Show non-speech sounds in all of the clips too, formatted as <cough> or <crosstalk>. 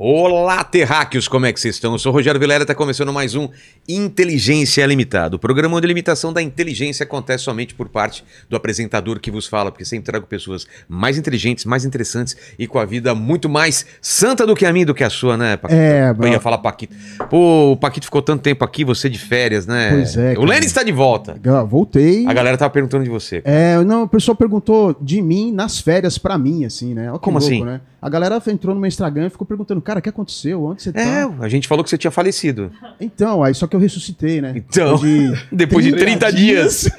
Olá, terráqueos, como é que vocês estão? Eu sou Rogério Vilera, está começando mais um Inteligência Limitada. O programa onde a limitação da inteligência acontece somente por parte do apresentador que vos fala, porque sempre trago pessoas mais inteligentes, mais interessantes e com a vida muito mais santa do que a minha do que a sua, né, Paquito? É, Eu ia falar Paquito. Pô, o Paquito ficou tanto tempo aqui, você de férias, né? Pois é. Cara. O Lênin está de volta. Voltei. A galera estava perguntando de você. É, não, o pessoal perguntou de mim nas férias para mim, assim, né? Olha como louco, assim? Né? A galera entrou no meu Instagram e ficou perguntando, cara, o que aconteceu? Onde você tá? É, a gente falou que você tinha falecido. Então, aí só que eu ressuscitei, né? Então, depois de, 30, <laughs> dias.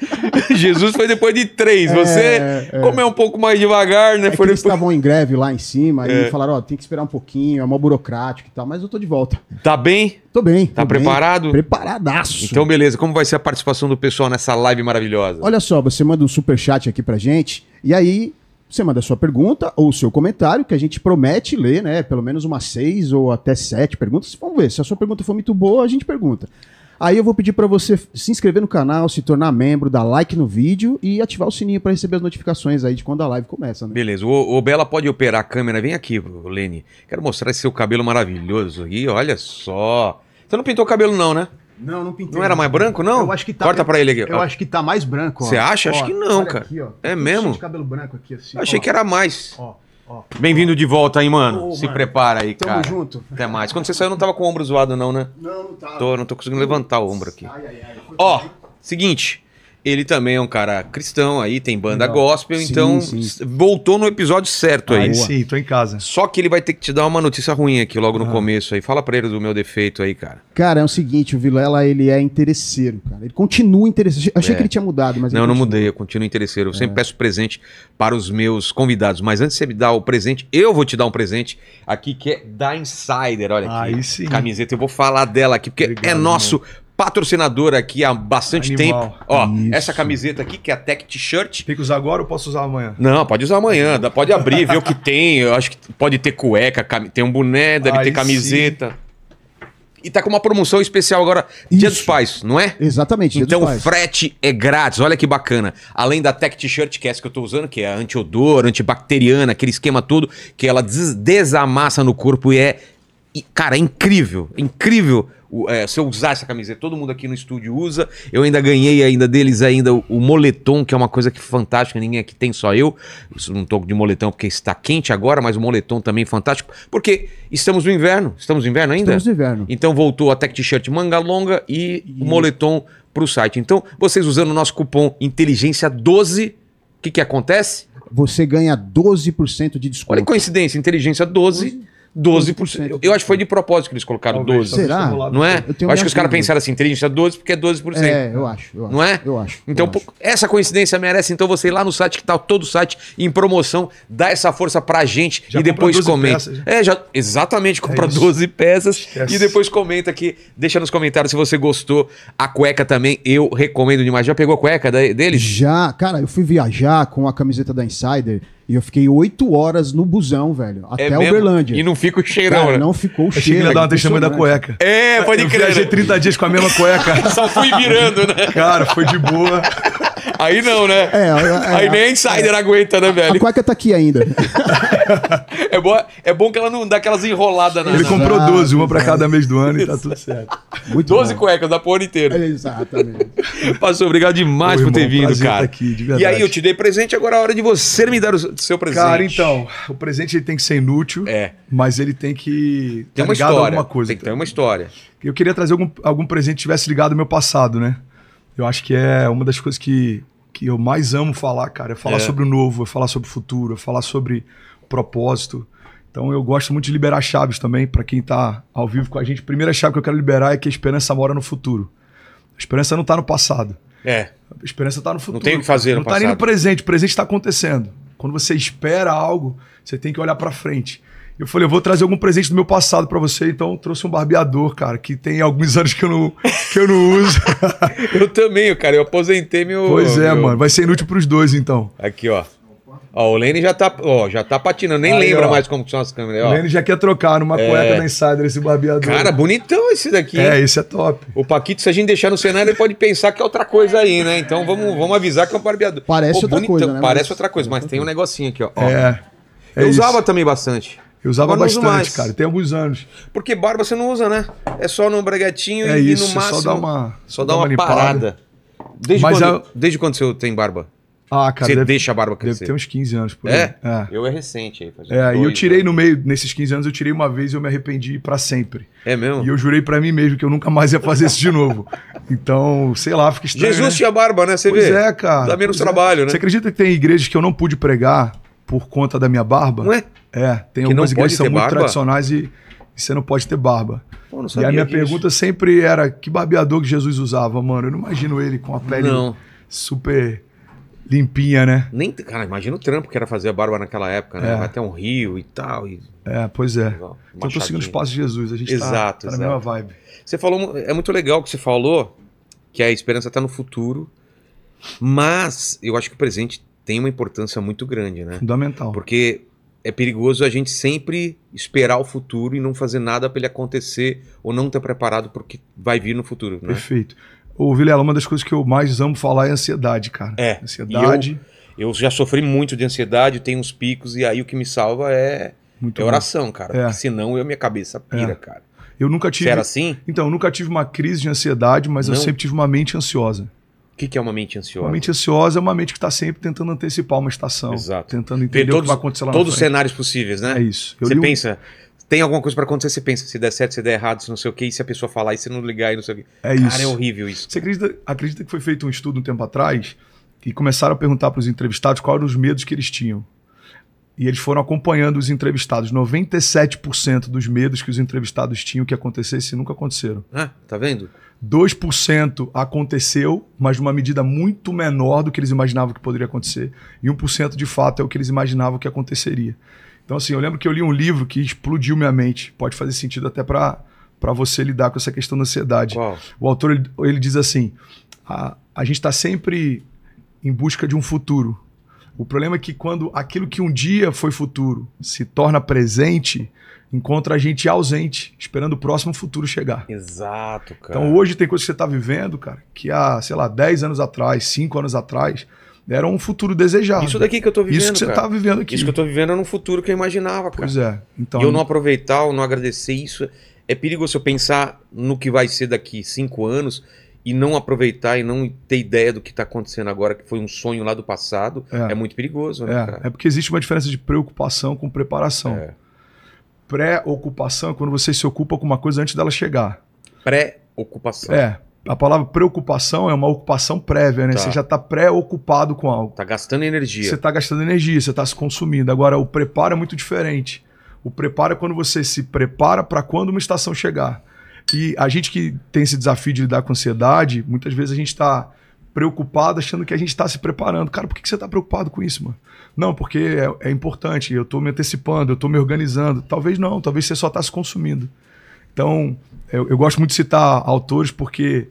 <laughs> Jesus foi depois de três. É, você, é. é um pouco mais devagar, né? É foi eles depois... estavam em greve lá em cima é. e falaram, ó, oh, tem que esperar um pouquinho, é mó burocrático e tal, mas eu tô de volta. Tá bem? Tô bem. Tá tô preparado? Bem. Preparadaço. Então, beleza. Como vai ser a participação do pessoal nessa live maravilhosa? Olha só, você manda um super chat aqui pra gente e aí você manda sua pergunta ou o seu comentário, que a gente promete ler, né? Pelo menos umas seis ou até sete perguntas. Vamos ver. Se a sua pergunta for muito boa, a gente pergunta. Aí eu vou pedir para você se inscrever no canal, se tornar membro, dar like no vídeo e ativar o sininho para receber as notificações aí de quando a live começa. Né? Beleza. O, o, Bela pode operar a câmera. Vem aqui, Lene. Quero mostrar esse seu cabelo maravilhoso. aí. olha só. Você não pintou o cabelo não, né? Não, não pintei. Não era mais branco, não? Eu acho que tá. Corta pra ele aqui. Eu ó. acho que tá mais branco, ó. Você acha? Ó, acho que não, cara. Aqui, é mesmo? cabelo branco aqui, assim. Eu achei ó. que era mais. Ó. Bem-vindo de volta aí, mano. Ô, Se mano. prepara aí, Tamo cara. Tamo junto. Até mais. Quando você saiu, não tava com o ombro zoado, não, né? Não, não tava. Tô, não tô conseguindo levantar o ombro aqui. Ai, ai, ai. Ó, seguinte. Ele também é um cara cristão aí, tem banda Legal. gospel, sim, então sim. voltou no episódio certo aí. Aí sim, tô em casa. Só que ele vai ter que te dar uma notícia ruim aqui logo no ah. começo aí. Fala pra ele do meu defeito aí, cara. Cara, é o seguinte, o Vilela, ele é interesseiro, cara. Ele continua interesseiro. Eu achei é. que ele tinha mudado, mas... Não, não mudei, eu continuo interesseiro. Eu é. sempre peço presente para os meus convidados. Mas antes de você me dar o presente, eu vou te dar um presente aqui que é da Insider, olha aqui. Aí sim. Camiseta, eu vou falar dela aqui, porque é Obrigado, é nosso... Meu patrocinador aqui há bastante Animal. tempo. Ó, Isso. essa camiseta aqui, que é a Tech T-shirt. Tem que usar agora ou posso usar amanhã? Não, pode usar amanhã. Pode abrir, ver o que tem. Eu acho que pode ter cueca, tem um boné, deve Aí ter camiseta. Sim. E tá com uma promoção especial agora, Isso. Dia dos Pais, não é? Exatamente, Dia Então o frete é grátis, olha que bacana. Além da Tech T-shirt, que é essa que eu tô usando, que é antiodor, antibacteriana, aquele esquema todo, que ela des desamassa no corpo e é. E, cara, é incrível, incrível é, se eu usar essa camiseta, todo mundo aqui no estúdio usa. Eu ainda ganhei ainda deles ainda o, o moletom, que é uma coisa que fantástica, ninguém aqui tem, só eu. não estou de moletom porque está quente agora, mas o moletom também é fantástico, porque estamos no inverno. Estamos no inverno ainda? Estamos no inverno. Então voltou a tech t-shirt manga longa e, e... o moletom para o site. Então, vocês usando o nosso cupom inteligência 12, o que que acontece? Você ganha 12% de desconto. Olha que coincidência, inteligência 12. 12 12%. Eu acho que foi de propósito que eles colocaram Talvez, 12%. Será? Não é? Eu, acho que os caras pensaram assim, inteligência 12 porque é 12%. É, eu acho. Eu acho não é? Eu acho. Então, eu acho. essa coincidência merece então você ir lá no site que tá todo o site em promoção, dá essa força pra gente já e depois comenta. Peças, é, já exatamente, compra é 12 peças Esquece. e depois comenta aqui, deixa nos comentários se você gostou. A cueca também eu recomendo demais. Já pegou a cueca dele? Já, cara, eu fui viajar com a camiseta da Insider e eu fiquei oito horas no busão, velho. É até é Uberlândia. E não fica o cheirão, Cara, né? Não ficou o cheiro. Achei dar uma testemunha da cueca. É, pode eu crer. Eu viajei 30 dias com a mesma cueca. <laughs> Só fui virando, né? Cara, foi de boa. Aí não, né? É, é, Aí é. nem a insider é, aguenta, né, velho? A cueca tá aqui ainda. <laughs> é, boa, é bom que ela não dá aquelas enroladas, né? Ele comprou 12, uma pra cada mês do ano e tá tudo certo. Muito 12 bom. cuecas, dá pro ano inteiro. É, exatamente. Pastor, obrigado demais por ter vindo, cara. Tá aqui, e aí, eu te dei presente, agora é a hora de você me dar os do seu presente? Cara, então, o presente ele tem que ser inútil, é. mas ele tem que ter tá uma história, alguma coisa. Tem que ter uma história. Eu queria trazer algum, algum presente que tivesse ligado ao meu passado, né? Eu acho que é uma das coisas que, que eu mais amo falar, cara. É falar é. sobre o novo, é falar sobre o futuro, é falar sobre propósito. Então eu gosto muito de liberar chaves também para quem está ao vivo com a gente. Primeira chave que eu quero liberar é que a esperança mora no futuro. A esperança não está no passado. É. A esperança está no futuro. Não tem o que fazer no não passado. Não está nem no presente. O presente está acontecendo. Quando você espera algo, você tem que olhar para frente. Eu falei, eu vou trazer algum presente do meu passado para você, então trouxe um barbeador, cara, que tem alguns <laughs> anos que eu não, que eu não uso. <laughs> eu também, cara, eu aposentei meu. Pois é, meu... mano, vai ser inútil pros dois então. Aqui, ó. Ó, o Lenny já tá, ó, já tá patinando, nem Aí, lembra ó. mais como são as câmeras. Ó. O Lene já quer trocar numa é. cueca da Insider esse barbeador. Cara, bonitão esse daqui. É, esse é top. O Paquito, se a gente deixar no cenário, ele pode pensar que é outra coisa aí, né? Então vamos, vamos avisar que é um barbeador. Parece Pô, outra bonitão, coisa, né? Parece mas... outra coisa, mas tem um negocinho aqui, ó. É. é Eu isso. usava também bastante. Eu usava Agora bastante, cara, tem alguns anos. Porque barba você não usa, né? É só no breguetinho é e isso, no é máximo. Só dá uma, só dá uma, uma parada. Desde quando, a... desde quando você tem barba? Ah, cara. Você deve, deixa a barba crescer. Deve ter uns 15 anos por é? é? Eu é recente aí. É, e eu tirei anos. no meio, nesses 15 anos, eu tirei uma vez e eu me arrependi para sempre. É mesmo? E eu jurei para mim mesmo que eu nunca mais ia fazer isso de novo. <laughs> Então, sei lá, fica estranho. Jesus né? tinha barba, né? Você pois vê. é, cara. Dá menos é. trabalho, é. né? Você acredita que tem igrejas que eu não pude pregar por conta da minha barba? Não é? É, tem que algumas igrejas que são muito barba? tradicionais e, e você não pode ter barba. Pô, e a minha disso. pergunta sempre era: que barbeador que Jesus usava, mano? Eu não imagino ele com a pele não. super Limpinha, né? Nem, cara, imagina o trampo que era fazer a barba naquela época, né? É. Até um rio e tal. E... É, pois é. Então estou eu tô seguindo os passos de Jesus, a gente tá- exato, tá, tá na mesma vibe. Você falou, é muito legal que você falou que a esperança tá no futuro, mas eu acho que o presente tem uma importância muito grande, né? Fundamental. Porque é perigoso a gente sempre esperar o futuro e não fazer nada para ele acontecer ou não estar tá preparado para o que vai vir no futuro. Né? Perfeito. Ô, Vilela, uma das coisas que eu mais amo falar é ansiedade, cara. É. Ansiedade. Eu, eu, já sofri muito de ansiedade, tenho uns picos, e aí o que me salva é, é oração, cara. É. Porque senão eu, minha cabeça pira, é. cara. Eu nunca tive. Você era assim? Então, eu nunca tive uma crise de ansiedade, mas Não. eu sempre tive uma mente ansiosa. O que, que, é uma mente ansiosa? Uma mente ansiosa é uma mente que está sempre tentando antecipar uma estação. Exato. Tentando entender todos, o que vai acontecer lá Todos os cenários possíveis, né? É isso. Eu Você pensa, um tem alguma coisa para acontecer, você pensa se der certo, se der errado, se não sei o quê, e se a pessoa falar e você não ligar e não sei o quê. É Cara, isso. Cara, é horrível isso. Você acredita, acredita que foi feito um estudo um tempo atrás e começaram a perguntar para os entrevistados quais eram os medos que eles tinham. E eles foram acompanhando os entrevistados. 97% dos medos que os entrevistados tinham que acontecesse nunca aconteceram. Ah, tá vendo? 2% aconteceu, mas numa medida muito menor do que eles imaginavam que poderia acontecer. E 1% de fato é o que eles imaginavam que aconteceria. Então, assim, eu lembro que eu li um livro que explodiu minha mente. Pode fazer sentido até para você lidar com essa questão da ansiedade. Uau. O autor ele, ele diz assim: a, a gente está sempre em busca de um futuro. O problema é que quando aquilo que um dia foi futuro se torna presente, encontra a gente ausente, esperando o próximo futuro chegar. Exato, cara. Então hoje tem coisa que você está vivendo, cara, que há, sei lá, 10 anos atrás, 5 anos atrás, era um futuro desejado. Isso daqui que eu tô vivendo. Isso que você cara. tá vivendo aqui. Isso que eu tô vivendo era um futuro que eu imaginava, cara. Pois é. Então... E eu não aproveitar, eu não agradecer isso. É perigoso eu pensar no que vai ser daqui cinco anos e não aproveitar e não ter ideia do que está acontecendo agora, que foi um sonho lá do passado, é, é muito perigoso. Né, é. Cara? é porque existe uma diferença de preocupação com preparação. É. Pré-ocupação é quando você se ocupa com uma coisa antes dela chegar. Pré-ocupação. É, a palavra preocupação é uma ocupação prévia, né? Tá. Você já está pré-ocupado com algo. Está gastando energia. Você está gastando energia, você está se consumindo. Agora, o preparo é muito diferente. O preparo é quando você se prepara para quando uma estação chegar. E a gente que tem esse desafio de lidar com ansiedade, muitas vezes a gente está preocupado achando que a gente está se preparando. Cara, por que, você está preocupado com isso, mano? Não, porque é, é importante, eu estou me antecipando, eu estou me organizando. Talvez não, talvez você só está se consumindo. Então, eu, eu gosto muito de citar autores porque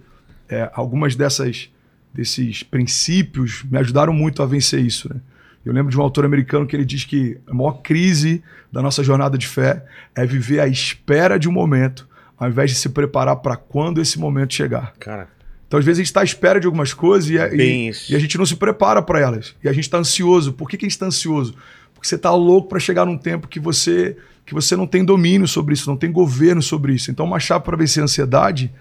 é, algumas dessas desses princípios me ajudaram muito a vencer isso. Né? Eu lembro de um autor americano que ele diz que a maior crise da nossa jornada de fé é viver à espera de um momento, ao invés de se preparar para quando esse momento chegar. Cara. Então, às vezes, a gente está à espera de algumas coisas e, é, e, e a gente não se prepara para elas. E a gente está ansioso. Por que, que a gente está ansioso? Porque você está louco para chegar num tempo que você que você não tem domínio sobre isso, não tem governo sobre isso. Então, uma chave para vencer a ansiedade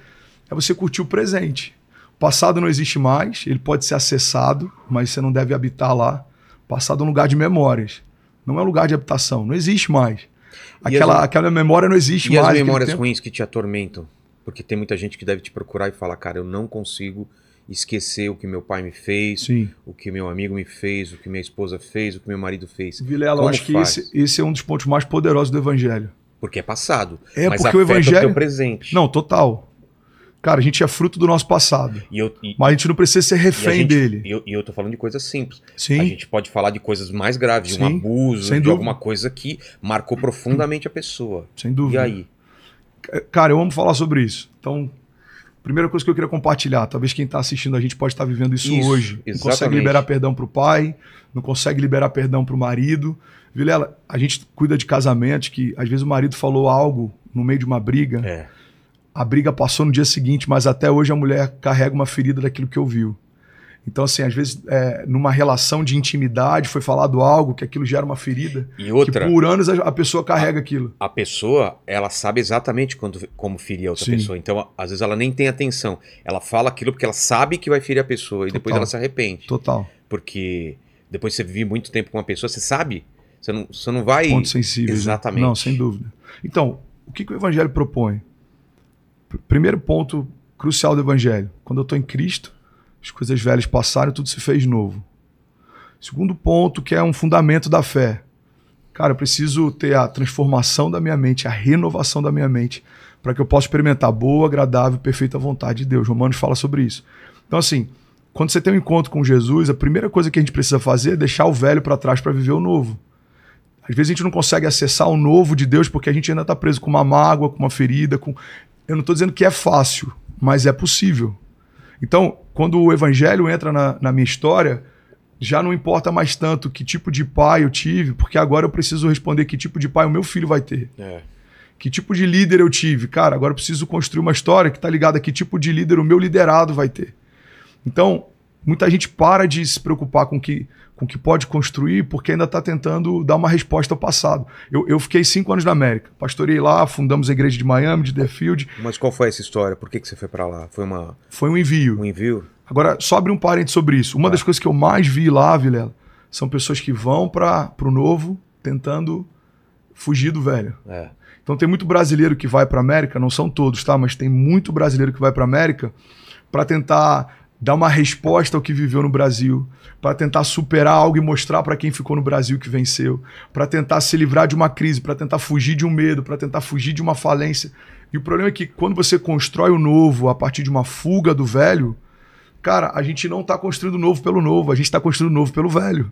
é você curtir o presente. O passado não existe mais, ele pode ser acessado, mas você não deve habitar lá. O passado é um lugar de memórias, não é um lugar de habitação, não existe mais. Aquela, as, aquela memória não existe e mais. E as memórias ruins que te atormentam? Porque tem muita gente que deve te procurar e falar, cara, eu não consigo esquecer o que meu pai me fez, Sim. o que meu amigo me fez, o que minha esposa fez, o que meu marido fez. Vilela, eu acho que esse, esse, é um dos pontos mais poderosos do evangelho. Porque é passado. É mas porque o evangelho. O presente. Não, total. Cara, a gente é fruto do nosso passado. E eu, e, mas a gente não precisa ser refém gente, dele. E eu, e eu tô falando de coisas simples. Sim. A gente pode falar de coisas mais graves, de um abuso, de alguma coisa que marcou profundamente a pessoa. Sem dúvida. E aí? Cara, eu amo falar sobre isso. Então, Primeira coisa que eu queria compartilhar, talvez quem está assistindo a gente pode estar tá vivendo isso, isso hoje. Exatamente. Não consegue liberar perdão para o pai, não consegue liberar perdão para o marido. Vilela, a gente cuida de casamentos que às vezes o marido falou algo no meio de uma briga. É. A briga passou no dia seguinte, mas até hoje a mulher carrega uma ferida daquilo que ouviu. Então, assim, às vezes, é, numa relação de intimidade, foi falado algo que aquilo gera uma ferida. E outra. Que por anos a, pessoa carrega a, aquilo. A pessoa, ela sabe exatamente quando, como ferir a outra Sim. pessoa. Então, às vezes, ela nem tem atenção. Ela fala aquilo porque ela sabe que vai ferir a pessoa Total. e depois ela se arrepende. Total. Porque depois você vive muito tempo com uma pessoa, você sabe. Você não, você não vai. Pontos sensíveis. Né? Exatamente. Né? Não, sem dúvida. Então, o que, que o Evangelho propõe? Primeiro ponto crucial do Evangelho. Quando eu estou em Cristo as coisas velhas passaram, e tudo se fez novo. Segundo ponto, que é um fundamento da fé. Cara, eu preciso ter a transformação da minha mente, a renovação da minha mente, para que eu possa experimentar boa, agradável, perfeita vontade de Deus. Romanos fala sobre isso. Então, assim, quando você tem um encontro com Jesus, a primeira coisa que a gente precisa fazer é deixar o velho para trás para viver o novo. Às vezes a gente não consegue acessar o novo de Deus porque a gente ainda está preso com uma mágoa, com uma ferida. Com... Eu não estou dizendo que é fácil, mas é possível. Então, quando o evangelho entra na, na minha história, já não importa mais tanto que tipo de pai eu tive, porque agora eu preciso responder que tipo de pai o meu filho vai ter. É. Que tipo de líder eu tive? Cara, agora eu preciso construir uma história que está ligada a que tipo de líder o meu liderado vai ter. Então, muita gente para de se preocupar com que com o que pode construir, porque ainda está tentando dar uma resposta ao passado. Eu, eu, fiquei cinco anos na América, pastorei lá, fundamos a igreja de Miami, de Deerfield. Mas qual foi essa história? Por que, que você foi para lá? Foi uma foi um envio. Um envio. Agora, só abre um parênteses sobre isso. Uma ah. das coisas que eu mais vi lá, Vilela, são pessoas que vão para o novo tentando fugir do velho. É. Então tem muito brasileiro que vai para América, não são todos, tá? Mas tem muito brasileiro que vai para América para tentar dar uma resposta ao que viveu no Brasil, para tentar superar algo e mostrar para quem ficou no Brasil que venceu, para tentar se livrar de uma crise, para tentar fugir de um medo, para tentar fugir de uma falência. E o problema é que quando você constrói o novo a partir de uma fuga do velho, cara, a gente não está construindo o novo pelo novo, a gente está construindo o novo pelo velho.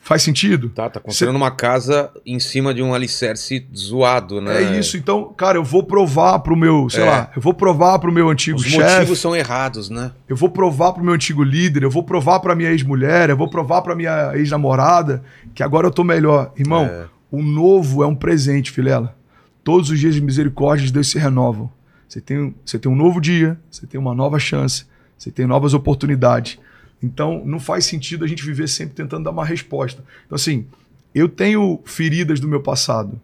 Faz sentido? Tá, tá construindo Cê... uma casa em cima de um alicerce zoado, né? É isso. Então, cara, eu vou provar pro meu, sei é. lá, eu vou provar pro meu antigo chefe. Os chef, motivos são errados, né? Eu vou provar pro meu antigo líder, eu vou provar pra minha ex-mulher, eu vou provar pra minha ex-namorada que agora eu tô melhor. Irmão, é. o novo é um presente, filela. Todos os dias de misericórdia de Deus se renovam. Você tem, você tem um novo dia, você tem uma nova chance, você tem novas oportunidades. Então, não faz sentido a gente viver sempre tentando dar uma resposta. Então, assim, eu tenho feridas do meu passado.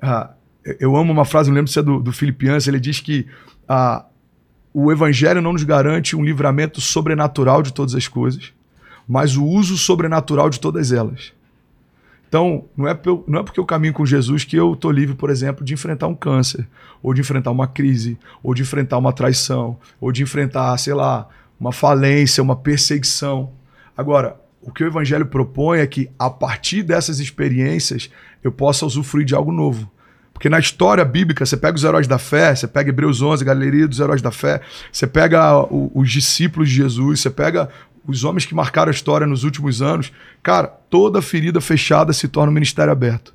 Ah, eu amo uma frase, não lembro se é do, do Filipians, ele diz que ah, o evangelho não nos garante um livramento sobrenatural de todas as coisas, mas o uso sobrenatural de todas elas. Então, não é, não é porque eu caminho com Jesus que eu estou livre, por exemplo, de enfrentar um câncer, ou de enfrentar uma crise, ou de enfrentar uma traição, ou de enfrentar, sei lá, uma falência, uma perseguição. Agora, o que o evangelho propõe é que a partir dessas experiências eu possa usufruir de algo novo. Porque na história bíblica, você pega os heróis da fé, você pega Hebreus 11, Galeria dos Heróis da Fé, você pega o, os discípulos de Jesus, você pega os homens que marcaram a história nos últimos anos. Cara, toda ferida fechada se torna um ministério aberto.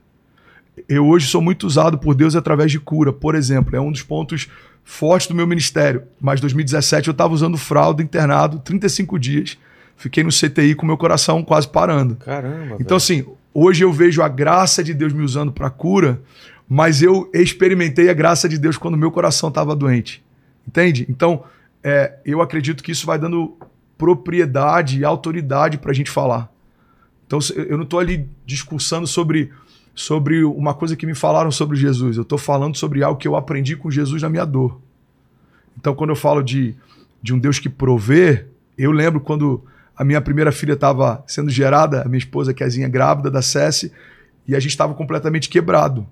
Eu hoje sou muito usado por Deus através de cura, por exemplo. É um dos pontos forte do meu ministério. Mas 2017 eu estava usando fralda internado 35 dias. Fiquei no CTI com meu coração quase parando. Caramba. Então, véio. assim, hoje eu vejo a graça de Deus me usando para cura, mas eu experimentei a graça de Deus quando meu coração estava doente. Entende? Então, é, eu acredito que isso vai dando propriedade e autoridade para a gente falar. Então, eu não estou ali discursando sobre sobre uma coisa que me falaram sobre Jesus. Eu estou falando sobre algo que eu aprendi com Jesus na minha dor. Então, quando eu falo de, de um Deus que provê, eu lembro quando a minha primeira filha estava sendo gerada, a minha esposa, Kezinha, é grávida da Cesse, e a gente estava completamente quebrado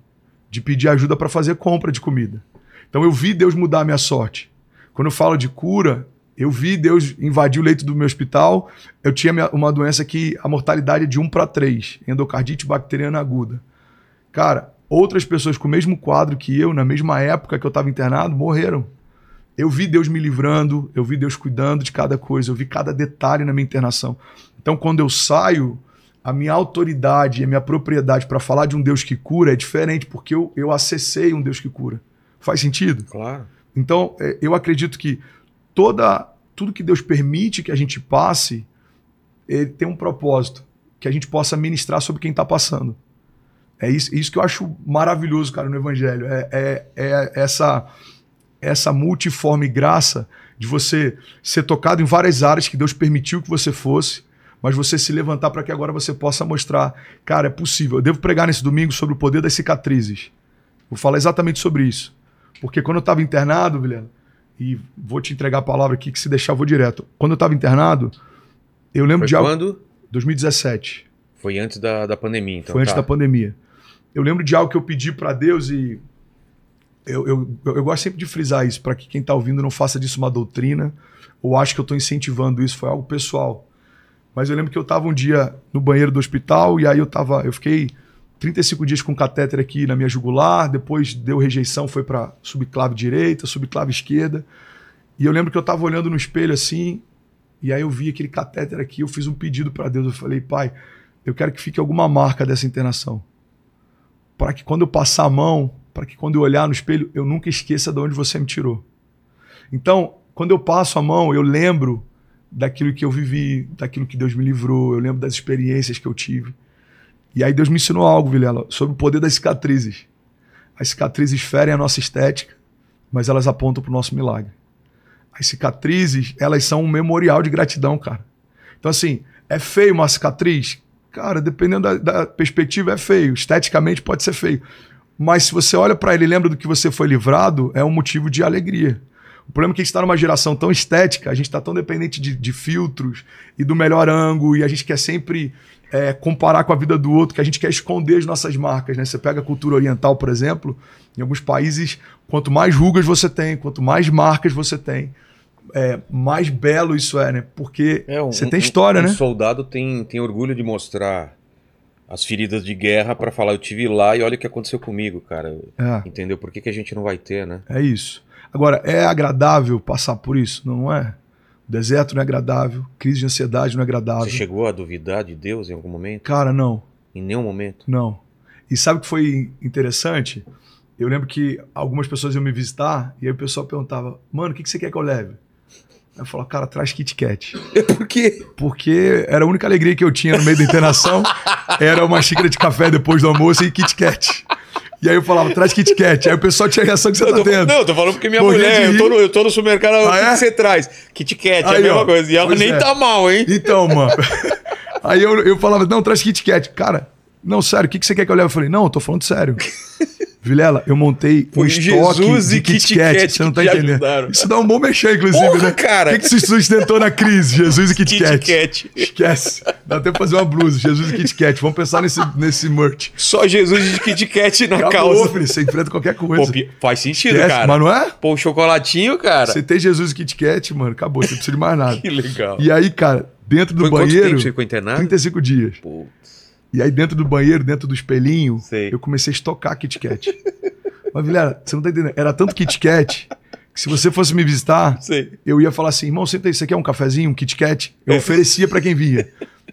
de pedir ajuda para fazer compra de comida. Então, eu vi Deus mudar a minha sorte. Quando eu falo de cura, eu vi Deus invadir o leito do meu hospital. Eu tinha uma doença que a mortalidade é de 1 para 3, endocardite bacteriana aguda. Cara, outras pessoas com o mesmo quadro que eu, na mesma época que eu estava internado, morreram. Eu vi Deus me livrando, eu vi Deus cuidando de cada coisa, eu vi cada detalhe na minha internação. Então, quando eu saio, a minha autoridade e a minha propriedade para falar de um Deus que cura é diferente, porque eu, eu acessei um Deus que cura. Faz sentido? Claro. Então, é, eu acredito que toda tudo que Deus permite que a gente passe, ele tem um propósito, que a gente possa ministrar sobre quem está passando. É isso, isso que eu acho maravilhoso, cara, no Evangelho. É, é, é essa, essa multiforme graça de você ser tocado em várias áreas que Deus permitiu que você fosse, mas você se levantar para que agora você possa mostrar, cara, é possível. Eu devo pregar nesse domingo sobre o poder das cicatrizes. Vou falar exatamente sobre isso. Porque quando eu estava internado, Vilhena, e vou te entregar a palavra aqui, que se deixar eu vou direto. Quando eu estava internado, eu lembro Foi de... quando? 2017. Foi antes da, da pandemia, então. Foi antes tá. da pandemia. Eu lembro de algo que eu pedi para Deus e eu, eu, eu, gosto sempre de frisar isso, para que quem está ouvindo não faça disso uma doutrina ou acho que eu estou incentivando isso, foi algo pessoal. Mas eu lembro que eu estava um dia no banheiro do hospital e aí eu tava, eu fiquei 35 dias com um catéter aqui na minha jugular, depois deu rejeição, foi para subclave direita, subclave esquerda. E eu lembro que eu estava olhando no espelho assim, e aí eu vi aquele catéter aqui, eu fiz um pedido para Deus, eu falei: "Pai, eu quero que fique alguma marca dessa internação" para que quando eu passar a mão, para que quando eu olhar no espelho, eu nunca esqueça de onde você me tirou. Então, quando eu passo a mão, eu lembro daquilo que eu vivi, daquilo que Deus me livrou, eu lembro das experiências que eu tive. E aí Deus me ensinou algo, Vilela, sobre o poder das cicatrizes. As cicatrizes ferem a nossa estética, mas elas apontam para o nosso milagre. As cicatrizes, elas são um memorial de gratidão, cara. Então, assim, é feio uma cicatriz? Cara, dependendo da, da perspectiva, é feio. Esteticamente pode ser feio. Mas se você olha para ele e lembra do que você foi livrado, é um motivo de alegria. O problema é que a gente está numa geração tão estética, a gente está tão dependente de, de, filtros e do melhor ângulo, e a gente quer sempre é, comparar com a vida do outro, que a gente quer esconder as nossas marcas. Né? Você pega a cultura oriental, por exemplo, em alguns países, quanto mais rugas você tem, quanto mais marcas você tem, é, mais belo isso é, né? Porque é, um, você tem história, um, um né? Um soldado tem, tem orgulho de mostrar as feridas de guerra para falar, eu tive lá e olha o que aconteceu comigo, cara. É. Entendeu? Por que, que a gente não vai ter, né? É isso. Agora, é agradável passar por isso, não é? deserto não é agradável, crise de ansiedade não é agradável. Você chegou a duvidar de Deus em algum momento? Cara, não. Em nenhum momento? Não. E sabe o que foi interessante? Eu lembro que algumas pessoas iam me visitar e aí o pessoal perguntava, mano, o que, que você quer que eu leve? eu falo, cara, traz Kit Kat. <laughs> Por quê? Porque era a única alegria que eu tinha no meio da internação, era uma xícara de café depois do almoço e Kit Kat. E aí eu falava, traz Kit Kat. Aí o pessoal tinha a reação que você tá tendo. Não, tô falando porque minha mulher, eu tô, no, eu tô no supermercado, ah, o que, é? que, você traz? Kit Kat, aí, é a mesma ó, coisa. E ela nem é. tá mal, hein? Então, mano. <laughs> aí eu, eu falava, não, traz Kit Kat. Cara, não, sério, o que, que você quer que eu leve? Eu falei, não, eu tô falando sério. <laughs> Vilela, eu montei um estoque de Kit, Kat, você não tá entendendo. Ajudaram. Isso dá um bom mexer, inclusive, Porra, né? cara! O que, que se sustentou na crise? Jesus e Kit, Kit Kat. Kat. Esquece. Dá até pra fazer uma blusa, Jesus e Kit Kat. Vamos pensar nesse, nesse merch. Só Jesus e Kit Kat na Acabou, causa. Filho, você enfrenta qualquer coisa. Pô, faz sentido, Esquece, cara. Mas não é? Pô, um chocolatinho, cara. Você tem Jesus e Kit Kat, mano, acabou. Você não precisa de mais nada. <laughs> que legal. E aí, cara, dentro do Foi banheiro... Quanto tempo você ficou internado? 35 dias. Putz. E aí dentro do banheiro, dentro do espelhinho, Sei. eu comecei a estocar Kit Kat. Mas, Vilera, você não tá entendendo. Era tanto Kit Kat que se você fosse me visitar, Sei. eu ia falar assim, irmão, senta aí, você quer um cafezinho, um Kit Kat? Eu é. oferecia para quem vinha.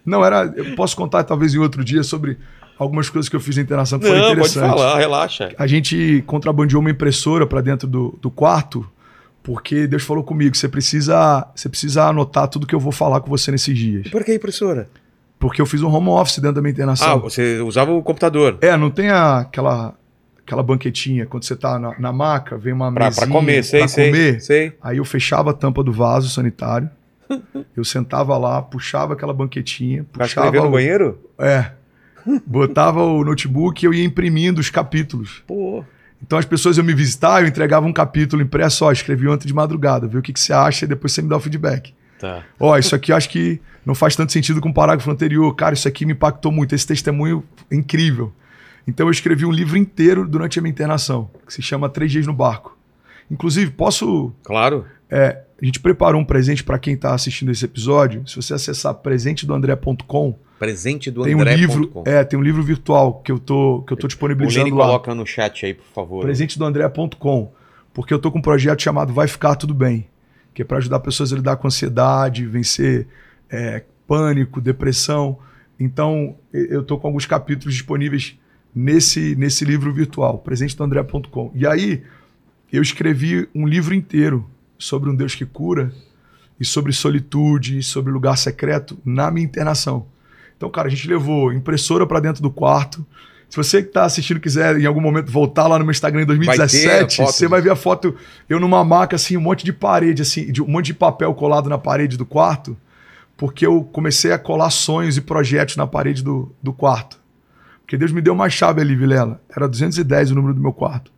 Não, era... Eu posso contar talvez em outro dia sobre algumas coisas que eu fiz na internação que foram interessantes. pode falar, relaxa. A gente contrabandeou uma impressora para dentro do, do quarto porque Deus falou comigo, você precisa, você precisa anotar tudo que eu vou falar com você nesses dias. Por que impressora? Porque eu fiz um home office dentro da minha internação. Ah, você usava o computador. É, não tem a, aquela aquela banquetinha, quando você tá na, na maca, vem uma pra, mesinha pra comer, sei, pra sei, comer. Sei. Aí eu fechava a tampa do vaso sanitário, <laughs> eu sentava lá, puxava aquela banquetinha, tá puxava... Pra no banheiro? É. Botava o notebook e eu ia imprimindo os capítulos. Pô. Então as pessoas iam me visitar, eu entregava um capítulo impresso, ó, escrevi ontem de madrugada, viu o que, que você acha e depois você me dá o feedback. Tá. Ó, isso aqui acho que não faz tanto sentido com o parágrafo anterior. Cara, isso aqui me impactou muito. Esse testemunho é incrível. Então eu escrevi um livro inteiro durante a minha internação, que se chama Três Dias no Barco. Inclusive, posso. Claro. É, a gente preparou um presente para quem está assistindo esse episódio. Se você acessar presentedoandré.com, presente do tem um livro, É, tem um livro virtual que eu tô que eu tô disponibilizando o lá. coloca no chat aí, por favor. presente do André.com, porque eu tô com um projeto chamado Vai ficar tudo bem que é para ajudar pessoas a lidar com ansiedade, vencer é, pânico, depressão. Então, eu estou com alguns capítulos disponíveis nesse, nesse livro virtual, presente André.com. E aí, eu escrevi um livro inteiro sobre um Deus que cura e sobre solitude, sobre lugar secreto na minha internação. Então, cara, a gente levou impressora para dentro do quarto, se você que está assistindo quiser em algum momento voltar lá no meu Instagram em 2017, vai você vai ver a foto eu numa maca assim, um monte de parede assim, de, um monte de papel colado na parede do quarto, porque eu comecei a colar sonhos e projetos na parede do, do quarto. Porque Deus me deu uma chave ali, Vilela. Era 210 o número do meu quarto.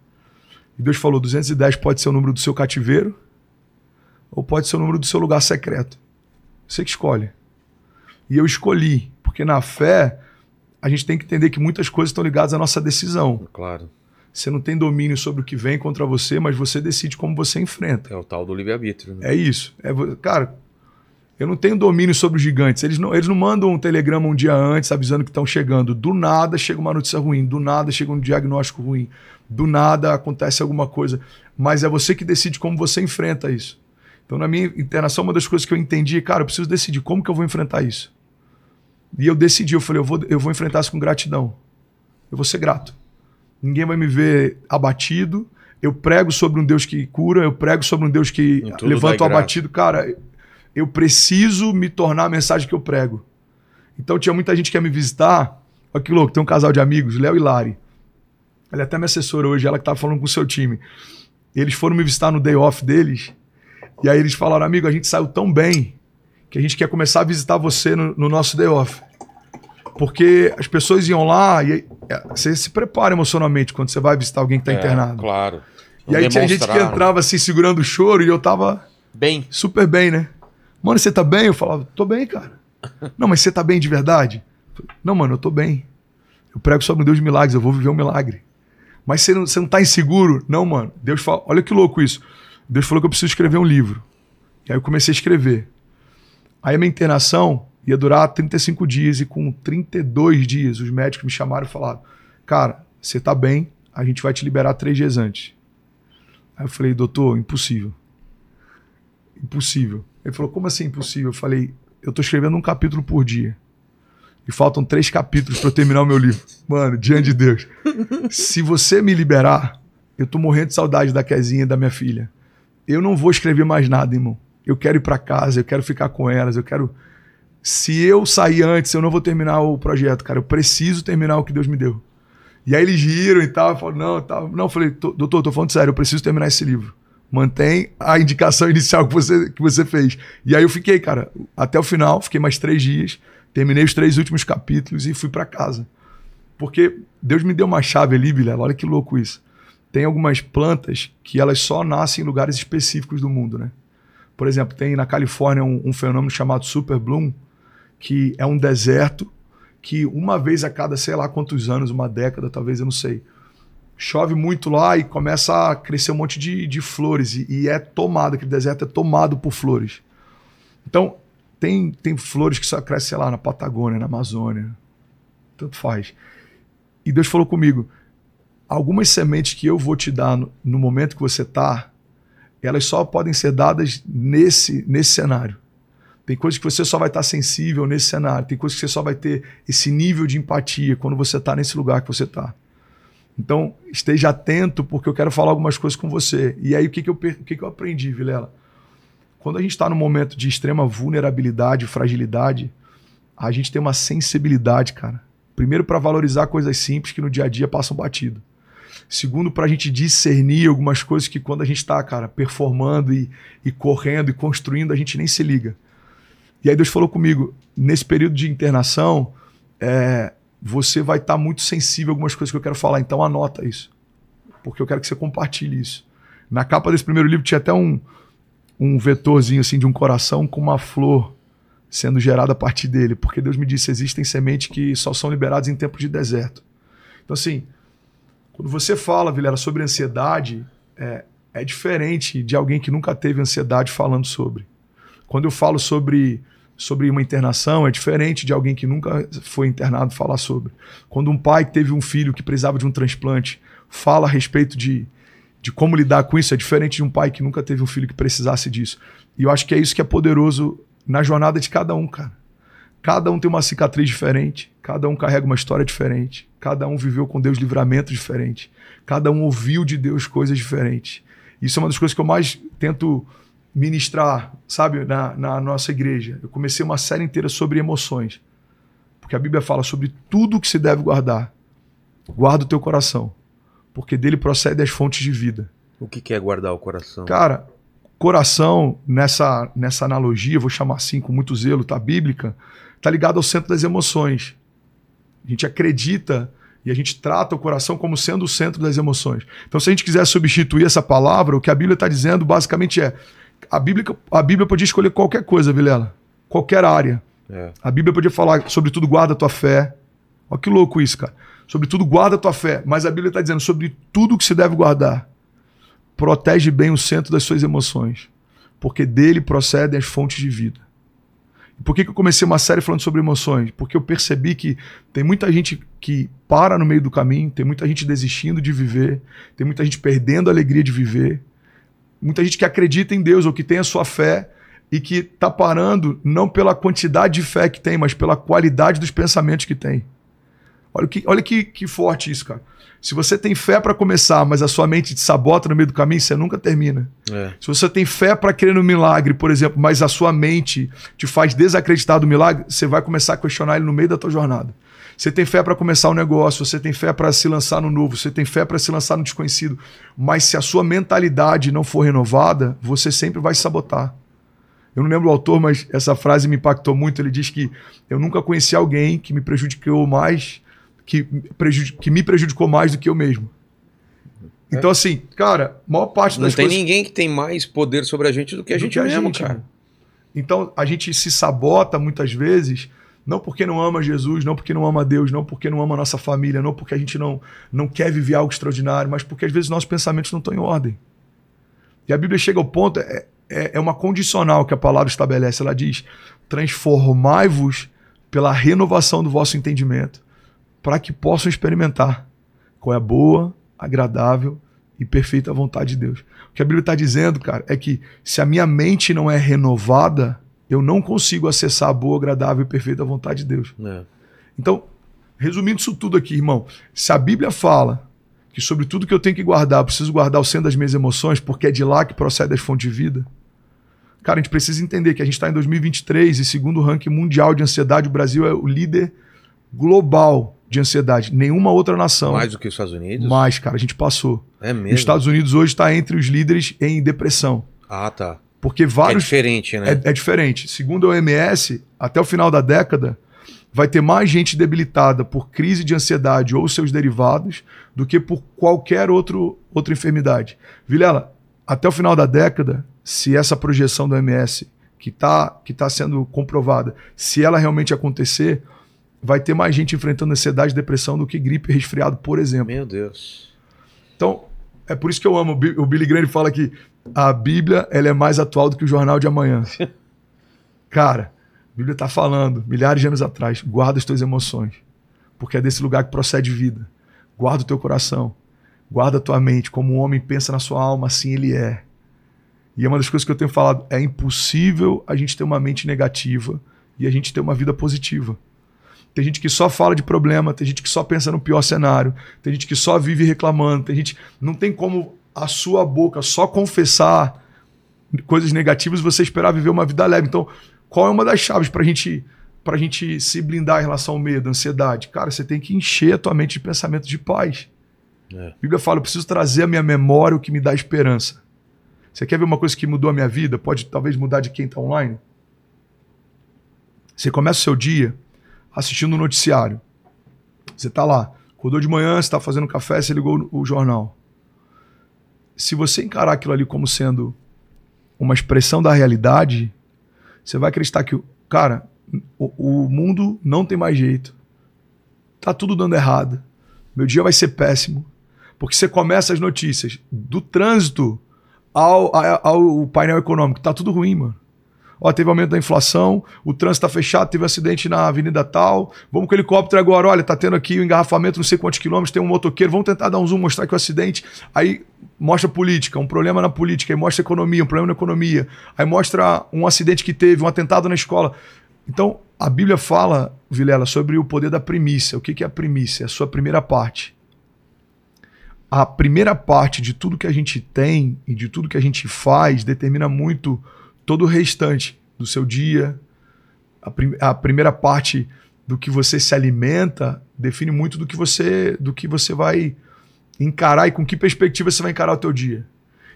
E Deus falou: 210 pode ser o número do seu cativeiro ou pode ser o número do seu lugar secreto. Você que escolhe. E eu escolhi, porque na fé a gente tem que entender que muitas coisas estão ligadas à nossa decisão. Claro. Você não tem domínio sobre o que vem contra você, mas você decide como você enfrenta. É o tal do livre-arbítrio. Né? É isso. É, cara, eu não tenho domínio sobre os gigantes. Eles não, eles não mandam um telegrama um dia antes avisando que estão chegando. Do nada chega uma notícia ruim. Do nada chega um diagnóstico ruim. Do nada acontece alguma coisa. Mas é você que decide como você enfrenta isso. Então, na minha internação, uma das coisas que eu entendi, cara, eu preciso decidir como que eu vou enfrentar isso. E eu decidi, eu falei, eu vou, eu vou enfrentar isso com gratidão. Eu vou ser grato. Ninguém vai me ver abatido. Eu prego sobre um Deus que cura, eu prego sobre um Deus que levanta o abatido. Cara, eu preciso me tornar a mensagem que eu prego. Então tinha muita gente que ia me visitar. Olha que louco, tem um casal de amigos, Léo e Lari. Ela é até minha assessora hoje, ela que estava falando com o seu time. Eles foram me visitar no day off deles. E aí eles falaram, amigo, a gente saiu tão bem que a gente quer começar a visitar você no, no nosso day off. Porque as pessoas iam lá e é, você se prepara emocionalmente quando você vai visitar alguém que está é, internado. Claro. e aí tinha gente que entrava assim segurando o choro e eu tava bem. Super bem, né? Mano, você tá bem? Eu falava, tô bem, cara. <laughs> Não, mas você tá bem de verdade? não, mano, eu tô bem. Eu prego sobre um Deus de milagres, eu vou viver um milagre. Mas você não, você não tá inseguro? Não, mano. Deus fala, olha que louco isso. Deus falou que eu preciso escrever um livro. E aí eu comecei a escrever. Aí minha internação ia durar 35 dias e com 32 dias os médicos me chamaram e falaram: "Cara, você tá bem, a gente vai te liberar três dias antes". Aí eu falei: "Doutor, impossível". Impossível. Ele falou: "Como assim impossível?". Eu falei: "Eu tô escrevendo um capítulo por dia". E faltam três capítulos para eu terminar o meu livro. Mano, diante de Deus. <laughs> Se você me liberar, eu tô morrendo de saudade da Kezinha e da minha filha. Eu não vou escrever mais nada, irmão eu quero ir para casa, eu quero ficar com elas, eu quero. Se eu sair antes, eu não vou terminar o projeto, cara. Eu preciso terminar o que Deus me deu. E aí eles riram e tal, eu não, tal. Tá, não, eu falei, doutor, tô falando sério, eu preciso terminar esse livro. Mantém a indicação <laughs> inicial que você, que você fez. E aí eu fiquei, cara, até o final, fiquei mais três dias, terminei os três últimos capítulos e fui para casa. Porque Deus me deu uma chave ali, Bilela, olha que louco isso. Tem algumas plantas que elas só nascem em lugares específicos do mundo, né? Por exemplo, tem na Califórnia um, um fenômeno chamado Super Bloom, que é um deserto que uma vez a cada sei lá quantos anos, uma década, talvez, eu não sei, chove muito lá e começa a crescer um monte de, de flores e, e é tomado, aquele deserto é tomado por flores. Então, tem, tem flores que só crescem, sei lá, na Patagônia, na Amazônia, tanto faz. E Deus falou comigo, algumas sementes que eu vou te dar no, no momento que você está, elas só podem ser dadas nesse, nesse cenário. Tem coisas que você só vai estar sensível nesse cenário, tem coisas que você só vai ter esse nível de empatia quando você está nesse lugar que você está. Então, esteja atento, porque eu quero falar algumas coisas com você. E aí, o que, que, eu, o que, que eu aprendi, Vilela? Quando a gente está num momento de extrema vulnerabilidade, fragilidade, a gente tem uma sensibilidade, cara. Primeiro, para valorizar coisas simples que no dia a dia passam batido. Segundo, para a gente discernir algumas coisas que quando a gente está, cara, performando e, e correndo e construindo, a gente nem se liga. E aí Deus falou comigo, nesse período de internação, é, você vai estar tá muito sensível a algumas coisas que eu quero falar, então anota isso. Porque eu quero que você compartilhe isso. Na capa desse primeiro livro tinha até um, um vetorzinho assim de um coração com uma flor sendo gerada a partir dele, porque Deus me disse, existem sementes que só são liberadas em tempos de deserto. Então assim, quando você fala, Vilela, sobre ansiedade, é, é diferente de alguém que nunca teve ansiedade falando sobre. Quando eu falo sobre sobre uma internação é diferente de alguém que nunca foi internado falar sobre. Quando um pai que teve um filho que precisava de um transplante fala a respeito de, de como lidar com isso, é diferente de um pai que nunca teve um filho que precisasse disso. E eu acho que é isso que é poderoso na jornada de cada um, cara. Cada um tem uma cicatriz diferente, cada um carrega uma história diferente, cada um viveu com Deus livramento diferente, cada um ouviu de Deus coisas diferentes. Isso é uma das coisas que eu mais tento ministrar, sabe, na, na nossa igreja. Eu comecei uma série inteira sobre emoções, porque a Bíblia fala sobre tudo que se deve guardar. Guarda o teu coração, porque dele procede as fontes de vida. O que, é guardar o coração? Cara, coração, nessa, nessa analogia, vou chamar assim com muito zelo, tá? Bíblica, está ligado ao centro das emoções. A gente acredita e a gente trata o coração como sendo o centro das emoções. Então, se a gente quiser substituir essa palavra, o que a Bíblia está dizendo basicamente é: a Bíblia, a Bíblia podia escolher qualquer coisa, Vilela, qualquer área. É. A Bíblia podia falar, sobretudo, guarda a tua fé. Olha que louco isso, cara. Sobretudo, guarda a tua fé. Mas a Bíblia está dizendo sobre tudo que se deve guardar. Protege bem o centro das suas emoções, porque dele procedem as fontes de vida. Por que, que eu comecei uma série falando sobre emoções? Porque eu percebi que tem muita gente que para no meio do caminho, tem muita gente desistindo de viver, tem muita gente perdendo a alegria de viver, muita gente que acredita em Deus ou que tem a sua fé e que está parando não pela quantidade de fé que tem, mas pela qualidade dos pensamentos que tem. Olha que, olha que, que forte isso, cara. Se você tem fé para começar, mas a sua mente te sabota no meio do caminho, você nunca termina. É. Se você tem fé para crer no milagre, por exemplo, mas a sua mente te faz desacreditar do milagre, você vai começar a questionar ele no meio da tua jornada. Você tem fé para começar o um negócio, você tem fé para se lançar no novo, você tem fé para se lançar no desconhecido, mas se a sua mentalidade não for renovada, você sempre vai sabotar. Eu não lembro o autor, mas essa frase me impactou muito. Ele diz que eu nunca conheci alguém que me prejudicou mais que, que me prejudicou mais do que eu mesmo. É. Então, assim, cara, maior parte das Não tem coisas... ninguém que tem mais poder sobre a gente do que a do gente que a mesmo, gente. cara. Né? Então, a gente se sabota muitas vezes, não porque não ama Jesus, não porque não ama Deus, não porque não ama a nossa família, não porque a gente não, não quer viver algo extraordinário, mas porque às vezes nossos pensamentos não estão em ordem. E a Bíblia chega ao ponto, é, é, é uma condicional que a palavra estabelece. Ela diz: transformai-vos pela renovação do vosso entendimento para que possam experimentar qual é a boa, agradável e perfeita vontade de Deus. O que a Bíblia está dizendo, cara, é que se a minha mente não é renovada, eu não consigo acessar a boa, agradável e perfeita vontade de Deus. É. Então, resumindo isso tudo aqui, irmão, se a Bíblia fala que sobre tudo que eu tenho que guardar, eu preciso guardar o centro das minhas emoções, porque é de lá que procede as fontes de vida. Cara, a gente precisa entender que a gente está em 2023 e segundo o ranking mundial de ansiedade, o Brasil é o líder global de ansiedade. Nenhuma outra nação. Mais do que os Estados Unidos? Mais, cara, a gente passou. É mesmo? Os Estados Unidos hoje está entre os líderes em depressão. Ah, tá. Porque vários. É diferente, né? É, é, diferente. Segundo a OMS, até o final da década, vai ter mais gente debilitada por crise de ansiedade ou seus derivados do que por qualquer outro, outra enfermidade. Vilela, até o final da década, se essa projeção do OMS, que está que tá sendo comprovada, se ela realmente acontecer, vai ter mais gente enfrentando ansiedade e depressão do que gripe e resfriado, por exemplo. Meu Deus. Então, é por isso que eu amo. O Billy Graham fala que a Bíblia ela é mais atual do que o jornal de amanhã. <laughs> Cara, a Bíblia está falando, milhares de anos atrás, guarda as tuas emoções, porque é desse lugar que procede vida. Guarda o teu coração, guarda a tua mente, como um homem pensa na sua alma, assim ele é. E é uma das coisas que eu tenho falado, é impossível a gente ter uma mente negativa e a gente ter uma vida positiva. Tem gente que só fala de problema, tem gente que só pensa no pior cenário, tem gente que só vive reclamando, tem gente. Não tem como a sua boca só confessar coisas negativas e você esperar viver uma vida leve. Então, qual é uma das chaves para gente, a gente se blindar em relação ao medo, ansiedade? Cara, você tem que encher a tua mente de pensamentos de paz. É. A Bíblia fala: eu preciso trazer à minha memória o que me dá esperança. Você quer ver uma coisa que mudou a minha vida? Pode talvez mudar de quem está online? Você começa o seu dia assistindo o um noticiário. Você está lá, acordou de manhã, você está fazendo café, você ligou o jornal. Se você encarar aquilo ali como sendo uma expressão da realidade, você vai acreditar que, cara, o, o mundo não tem mais jeito. Tá tudo dando errado. Meu dia vai ser péssimo. Porque você começa as notícias do trânsito ao, ao, ao painel econômico. Tá tudo ruim, mano ó, teve aumento da inflação, o trânsito está fechado, teve um acidente na avenida tal, vamos com o helicóptero agora, olha, tá tendo aqui o um engarrafamento não sei quantos quilômetros, tem um motoqueiro, vamos tentar dar um zoom, mostrar que o acidente, aí mostra política, um problema na política, aí mostra economia, um problema na economia, aí mostra um acidente que teve, um atentado na escola. Então, a Bíblia fala, Vilela, sobre o poder da primícia. O que é a primícia? É a sua primeira parte a primeira parte de tudo que a gente tem e de tudo que a gente faz determina muito todo o restante do seu dia, a, prim a primeira parte do que você se alimenta define muito do que você do que você vai encarar e com que perspectiva você vai encarar o teu dia.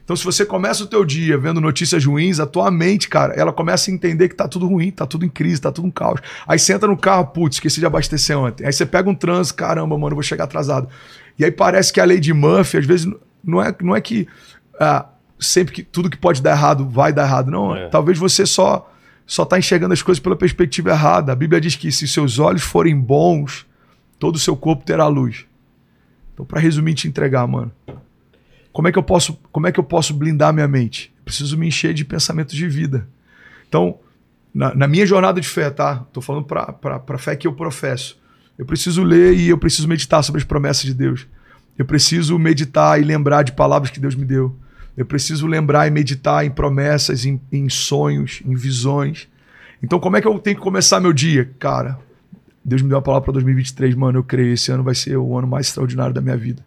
Então, se você começa o teu dia vendo notícias ruins, a tua mente, cara, ela começa a entender que tá tudo ruim, tá tudo em crise, tá tudo um caos. Aí você entra no carro, putz, esqueci de abastecer ontem. Aí você pega um trânsito, caramba, mano, eu vou chegar atrasado. E aí parece que a lei de Murphy, às vezes, não é, não é que ah, sempre que tudo que pode dar errado vai dar errado. Não, é. talvez você só só tá enxergando as coisas pela perspectiva errada. A Bíblia diz que se seus olhos forem bons, todo o seu corpo terá luz. Então, para resumir, te entregar, mano. Como é que eu posso, como é que eu posso blindar minha mente? Eu preciso me encher de pensamentos de vida. Então, na, na minha jornada de fé, tá? Tô falando para a fé que eu professo. Eu preciso ler e eu preciso meditar sobre as promessas de Deus. Eu preciso meditar e lembrar de palavras que Deus me deu. Eu preciso lembrar e meditar em promessas, em, em sonhos, em visões. Então, como é que eu tenho que começar meu dia? Cara, Deus me deu uma palavra para 2023, mano. Eu creio, esse ano vai ser o ano mais extraordinário da minha vida.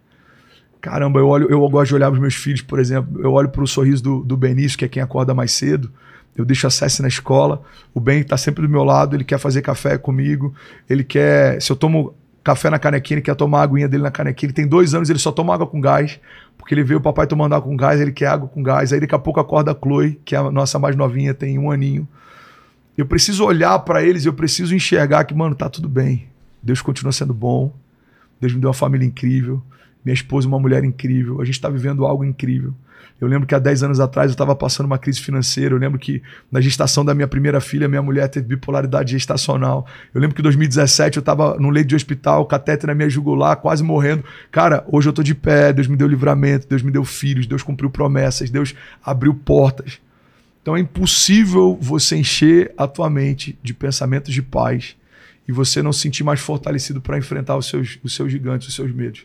Caramba, eu olho, eu gosto de olhar para os meus filhos, por exemplo. Eu olho para o sorriso do, do Benício, que é quem acorda mais cedo. Eu deixo acesso na escola. O Ben está sempre do meu lado, ele quer fazer café comigo. Ele quer. Se eu tomo café na canequinha, ele quer tomar a aguinha dele na canequinha. Ele tem dois anos, ele só toma água com gás, porque ele vê o papai tomando água com gás, ele quer água com gás. Aí daqui a pouco acorda a Chloe, que é a nossa mais novinha, tem um aninho. Eu preciso olhar para eles, eu preciso enxergar que, mano, tá tudo bem. Deus continua sendo bom. Deus me deu uma família incrível. Minha esposa, uma mulher incrível. A gente está vivendo algo incrível. Eu lembro que há 10 anos atrás eu estava passando uma crise financeira. Eu lembro que na gestação da minha primeira filha, minha mulher teve bipolaridade gestacional. Eu lembro que em 2017 eu estava no leito de hospital, catéter na minha jugular, quase morrendo. Cara, hoje eu estou de pé. Deus me deu livramento, Deus me deu filhos, Deus cumpriu promessas, Deus abriu portas. Então é impossível você encher a tua mente de pensamentos de paz e você não se sentir mais fortalecido para enfrentar os seus, os seus gigantes, os seus medos.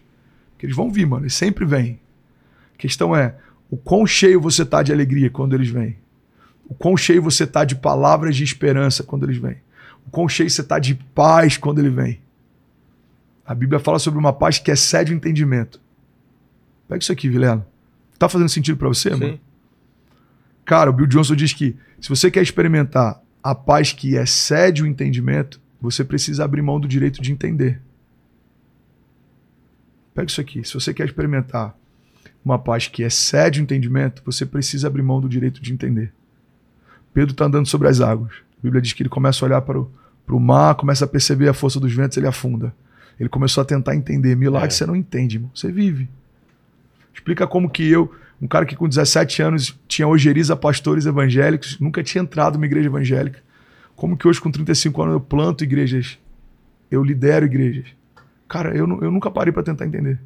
Porque eles vão vir, mano, eles sempre vêm. A questão é, o quão cheio você está de alegria quando eles vêm. O quão cheio você está de palavras de esperança quando eles vêm. O quão cheio você está de paz quando ele vem. A Bíblia fala sobre uma paz que excede o entendimento. Pega isso aqui, Vilela. Tá fazendo sentido para você, Sim. mano? Cara, o Bill Johnson diz que se você quer experimentar a paz que excede o entendimento, você precisa abrir mão do direito de entender. Pega isso aqui. Se você quer experimentar uma paz que excede o entendimento, você precisa abrir mão do direito de entender. Pedro está andando sobre as águas. A Bíblia diz que ele começa a olhar para o, para o mar, começa a perceber a força dos ventos, ele afunda. Ele começou a tentar entender. Milagre é. você não entende, irmão. Você vive. Explica como que eu, um cara que com 17 anos tinha ojeriza pastores evangélicos, nunca tinha entrado numa igreja evangélica. Como que hoje, com 35 anos, eu planto igrejas? Eu lidero igrejas. Cara, eu, eu nunca parei para tentar entender.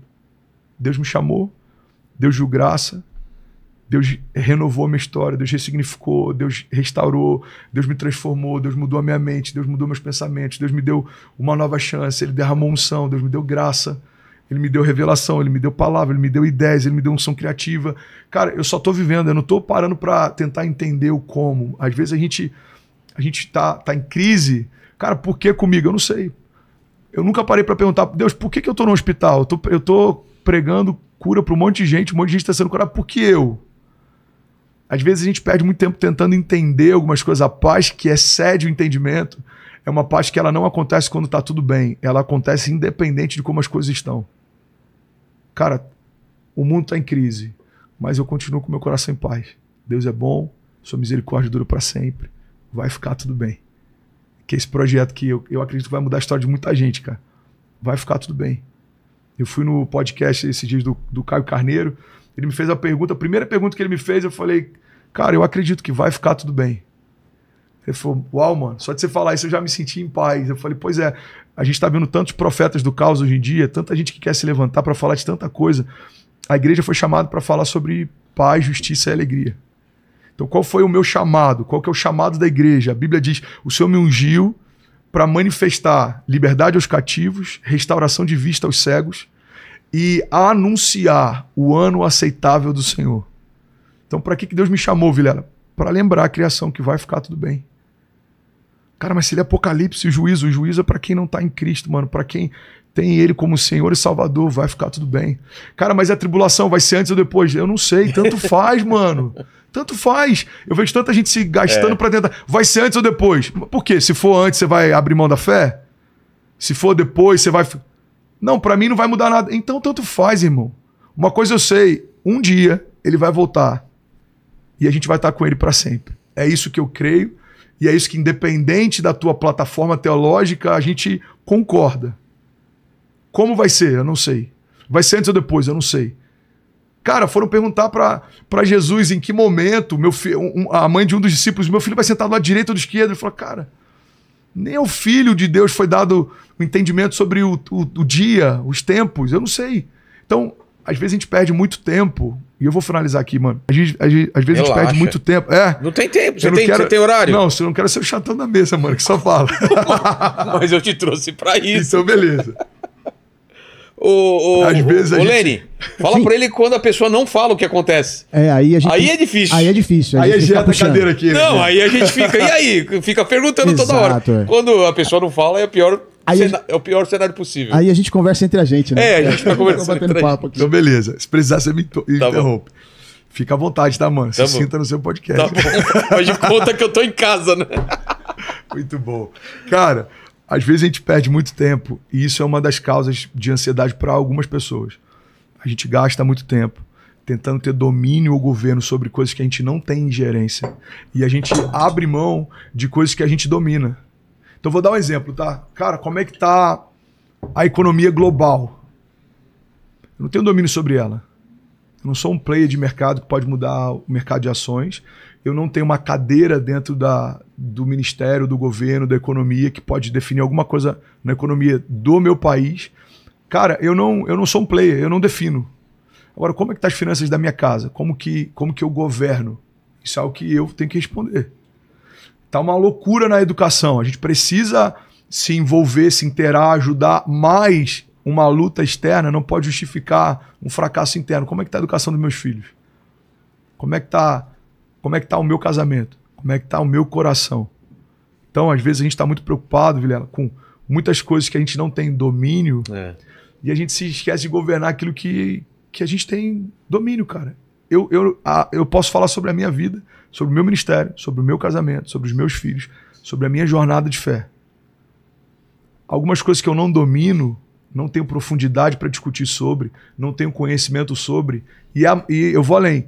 Deus me chamou, Deus deu graça, Deus renovou a minha história, Deus ressignificou, Deus restaurou, Deus me transformou, Deus mudou a minha mente, Deus mudou meus pensamentos, Deus me deu uma nova chance, Ele derramou unção, Deus me deu graça, Ele me deu revelação, Ele me deu palavra, Ele me deu ideias, Ele me deu unção criativa. Cara, eu só estou vivendo, eu não estou parando para tentar entender o como. Às vezes a gente a gente tá, tá em crise. Cara, por que comigo? Eu não sei. Eu nunca parei para perguntar, Deus, por que, que eu estou no hospital? Eu tô, eu tô pregando cura para um monte de gente, um monte de gente está sendo curada, por que eu? Às vezes a gente perde muito tempo tentando entender algumas coisas. A paz que excede o entendimento é uma paz que ela não acontece quando está tudo bem. Ela acontece independente de como as coisas estão. Cara, o mundo está em crise, mas eu continuo com meu coração em paz. Deus é bom, sua misericórdia dura para sempre. Vai ficar tudo bem. Que esse projeto que eu, eu acredito que vai mudar a história de muita gente, cara. Vai ficar tudo bem. Eu fui no podcast esses dias do, do Caio Carneiro. Ele me fez a pergunta, a primeira pergunta que ele me fez, eu falei, cara, eu acredito que vai ficar tudo bem. Ele falou, uau, mano, só de você falar isso eu já me senti em paz. Eu falei, pois é, a gente está vendo tantos profetas do caos hoje em dia, tanta gente que quer se levantar para falar de tanta coisa. A igreja foi chamada para falar sobre paz, justiça e alegria. Então, qual foi o meu chamado? Qual que é o chamado da igreja? A Bíblia diz: o Senhor me ungiu para manifestar liberdade aos cativos, restauração de vista aos cegos e anunciar o ano aceitável do Senhor. Então, para que, que Deus me chamou, Vilela? Para lembrar a criação que vai ficar tudo bem. Cara, mas se ele é apocalipse, o juízo, o juízo é para quem não está em Cristo, mano, para quem tem ele como Senhor e Salvador, vai ficar tudo bem. Cara, mas a tribulação vai ser antes ou depois? Eu não sei, tanto faz, <laughs> mano. Tanto faz. Eu vejo tanta gente se gastando é. para tentar. Vai ser antes ou depois? Por quê? Se for antes, você vai abrir mão da fé? Se for depois, você vai. Não, para mim não vai mudar nada. Então, tanto faz, irmão. Uma coisa eu sei: um dia ele vai voltar e a gente vai estar tá com ele para sempre. É isso que eu creio e é isso que, independente da tua plataforma teológica, a gente concorda. Como vai ser? Eu não sei. Vai ser antes ou depois? Eu não sei. Cara, foram perguntar para Jesus em que momento meu fi, um, a mãe de um dos discípulos, meu filho vai sentar à direita direito ou do esquerdo. Ele falou, cara, nem ao filho de Deus foi dado o um entendimento sobre o, o, o dia, os tempos, eu não sei. Então, às vezes a gente perde muito tempo. E eu vou finalizar aqui, mano. Às, vezes, às vezes a gente perde muito tempo. É. Não tem tempo, você, tem, quero... você tem horário? Não, você não quer ser o chatão da mesa, mano, que só fala. <laughs> Mas eu te trouxe para <laughs> isso. Então, beleza. O, o, Às vezes o, o Lene, gente... fala para ele quando a pessoa não fala o que acontece. É, aí a gente. Aí é difícil. Aí é difícil. Aí a gente, aí a cadeira aqui. Né? Não, né? aí a gente fica. E aí? Fica perguntando Exato, toda hora. É. Quando a pessoa não fala, é o pior. Cena... Gente... É o pior cenário possível. Aí a gente conversa entre a gente, né? É, a gente tá conversando. Entre papo aqui. Então, beleza. Se precisar, você me tá interrompe. Bom. Fica à vontade, tá, mano? Tá se bom. sinta no seu podcast. Tá bom. Mas de conta que eu tô em casa, né? <laughs> Muito bom. Cara, às vezes a gente perde muito tempo e isso é uma das causas de ansiedade para algumas pessoas. A gente gasta muito tempo tentando ter domínio ou governo sobre coisas que a gente não tem ingerência e a gente abre mão de coisas que a gente domina. Então vou dar um exemplo, tá? Cara, como é que tá a economia global? Eu não tenho domínio sobre ela. Eu não sou um player de mercado que pode mudar o mercado de ações eu não tenho uma cadeira dentro da, do ministério, do governo, da economia que pode definir alguma coisa na economia do meu país. Cara, eu não, eu não sou um player, eu não defino. Agora, como é que tá as finanças da minha casa? Como que, como que eu governo? Isso é o que eu tenho que responder. Tá uma loucura na educação. A gente precisa se envolver, se interar, ajudar mais uma luta externa não pode justificar um fracasso interno. Como é que tá a educação dos meus filhos? Como é que tá como é que está o meu casamento? Como é que está o meu coração? Então, às vezes, a gente está muito preocupado, Vilela, com muitas coisas que a gente não tem domínio é. e a gente se esquece de governar aquilo que, que a gente tem domínio, cara. Eu, eu, a, eu posso falar sobre a minha vida, sobre o meu ministério, sobre o meu casamento, sobre os meus filhos, sobre a minha jornada de fé. Algumas coisas que eu não domino, não tenho profundidade para discutir sobre, não tenho conhecimento sobre, e, a, e eu vou além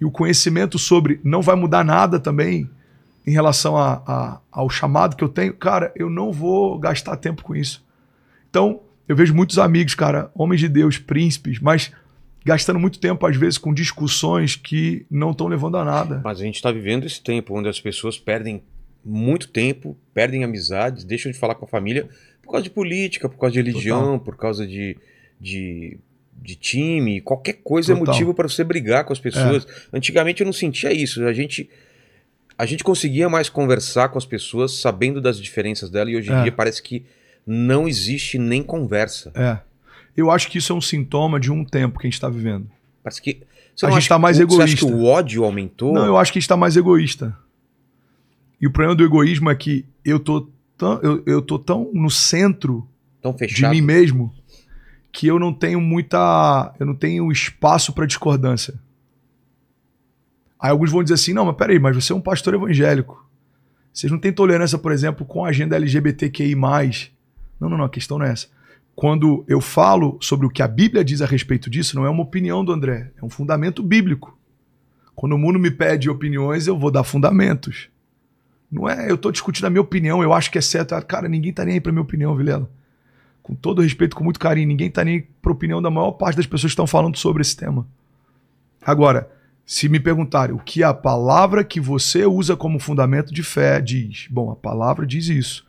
e o conhecimento sobre não vai mudar nada também em relação a, a, ao chamado que eu tenho, cara, eu não vou gastar tempo com isso. Então, eu vejo muitos amigos, cara, homens de Deus, príncipes, mas gastando muito tempo, às vezes, com discussões que não estão levando a nada. Mas a gente está vivendo esse tempo onde as pessoas perdem muito tempo, perdem amizades, deixam de falar com a família por causa de política, por causa de religião, Total. por causa de, de de time, qualquer coisa é Total. é motivo para você brigar com as pessoas. É. Antigamente eu não sentia isso. A gente a gente conseguia mais conversar com as pessoas sabendo das diferenças dela e hoje em é. dia parece que não existe nem conversa. É. Eu acho que isso é um sintoma de um tempo que a gente está vivendo. Parece que você a gente está mais egoísta. Você acha que o ódio aumentou? Não, eu acho que a gente está mais egoísta. E o problema do egoísmo é que eu tô tão, eu, eu tô tão no centro tão de mim mesmo que eu não tenho muita. Eu não tenho espaço para discordância. Aí alguns vão dizer assim: não, mas peraí, mas você é um pastor evangélico. Vocês não têm tolerância, por exemplo, com a agenda LGBTQI. Não, não, não, a questão não é essa. Quando eu falo sobre o que a Bíblia diz a respeito disso, não é uma opinião do André, é um fundamento bíblico. Quando o mundo me pede opiniões, eu vou dar fundamentos. Não é, eu estou discutindo a minha opinião, eu acho que é certo. Cara, ninguém está nem aí para minha opinião, Vilela com todo respeito, com muito carinho, ninguém está nem para opinião da maior parte das pessoas que estão falando sobre esse tema. Agora, se me perguntarem o que é a palavra que você usa como fundamento de fé diz, bom, a palavra diz isso.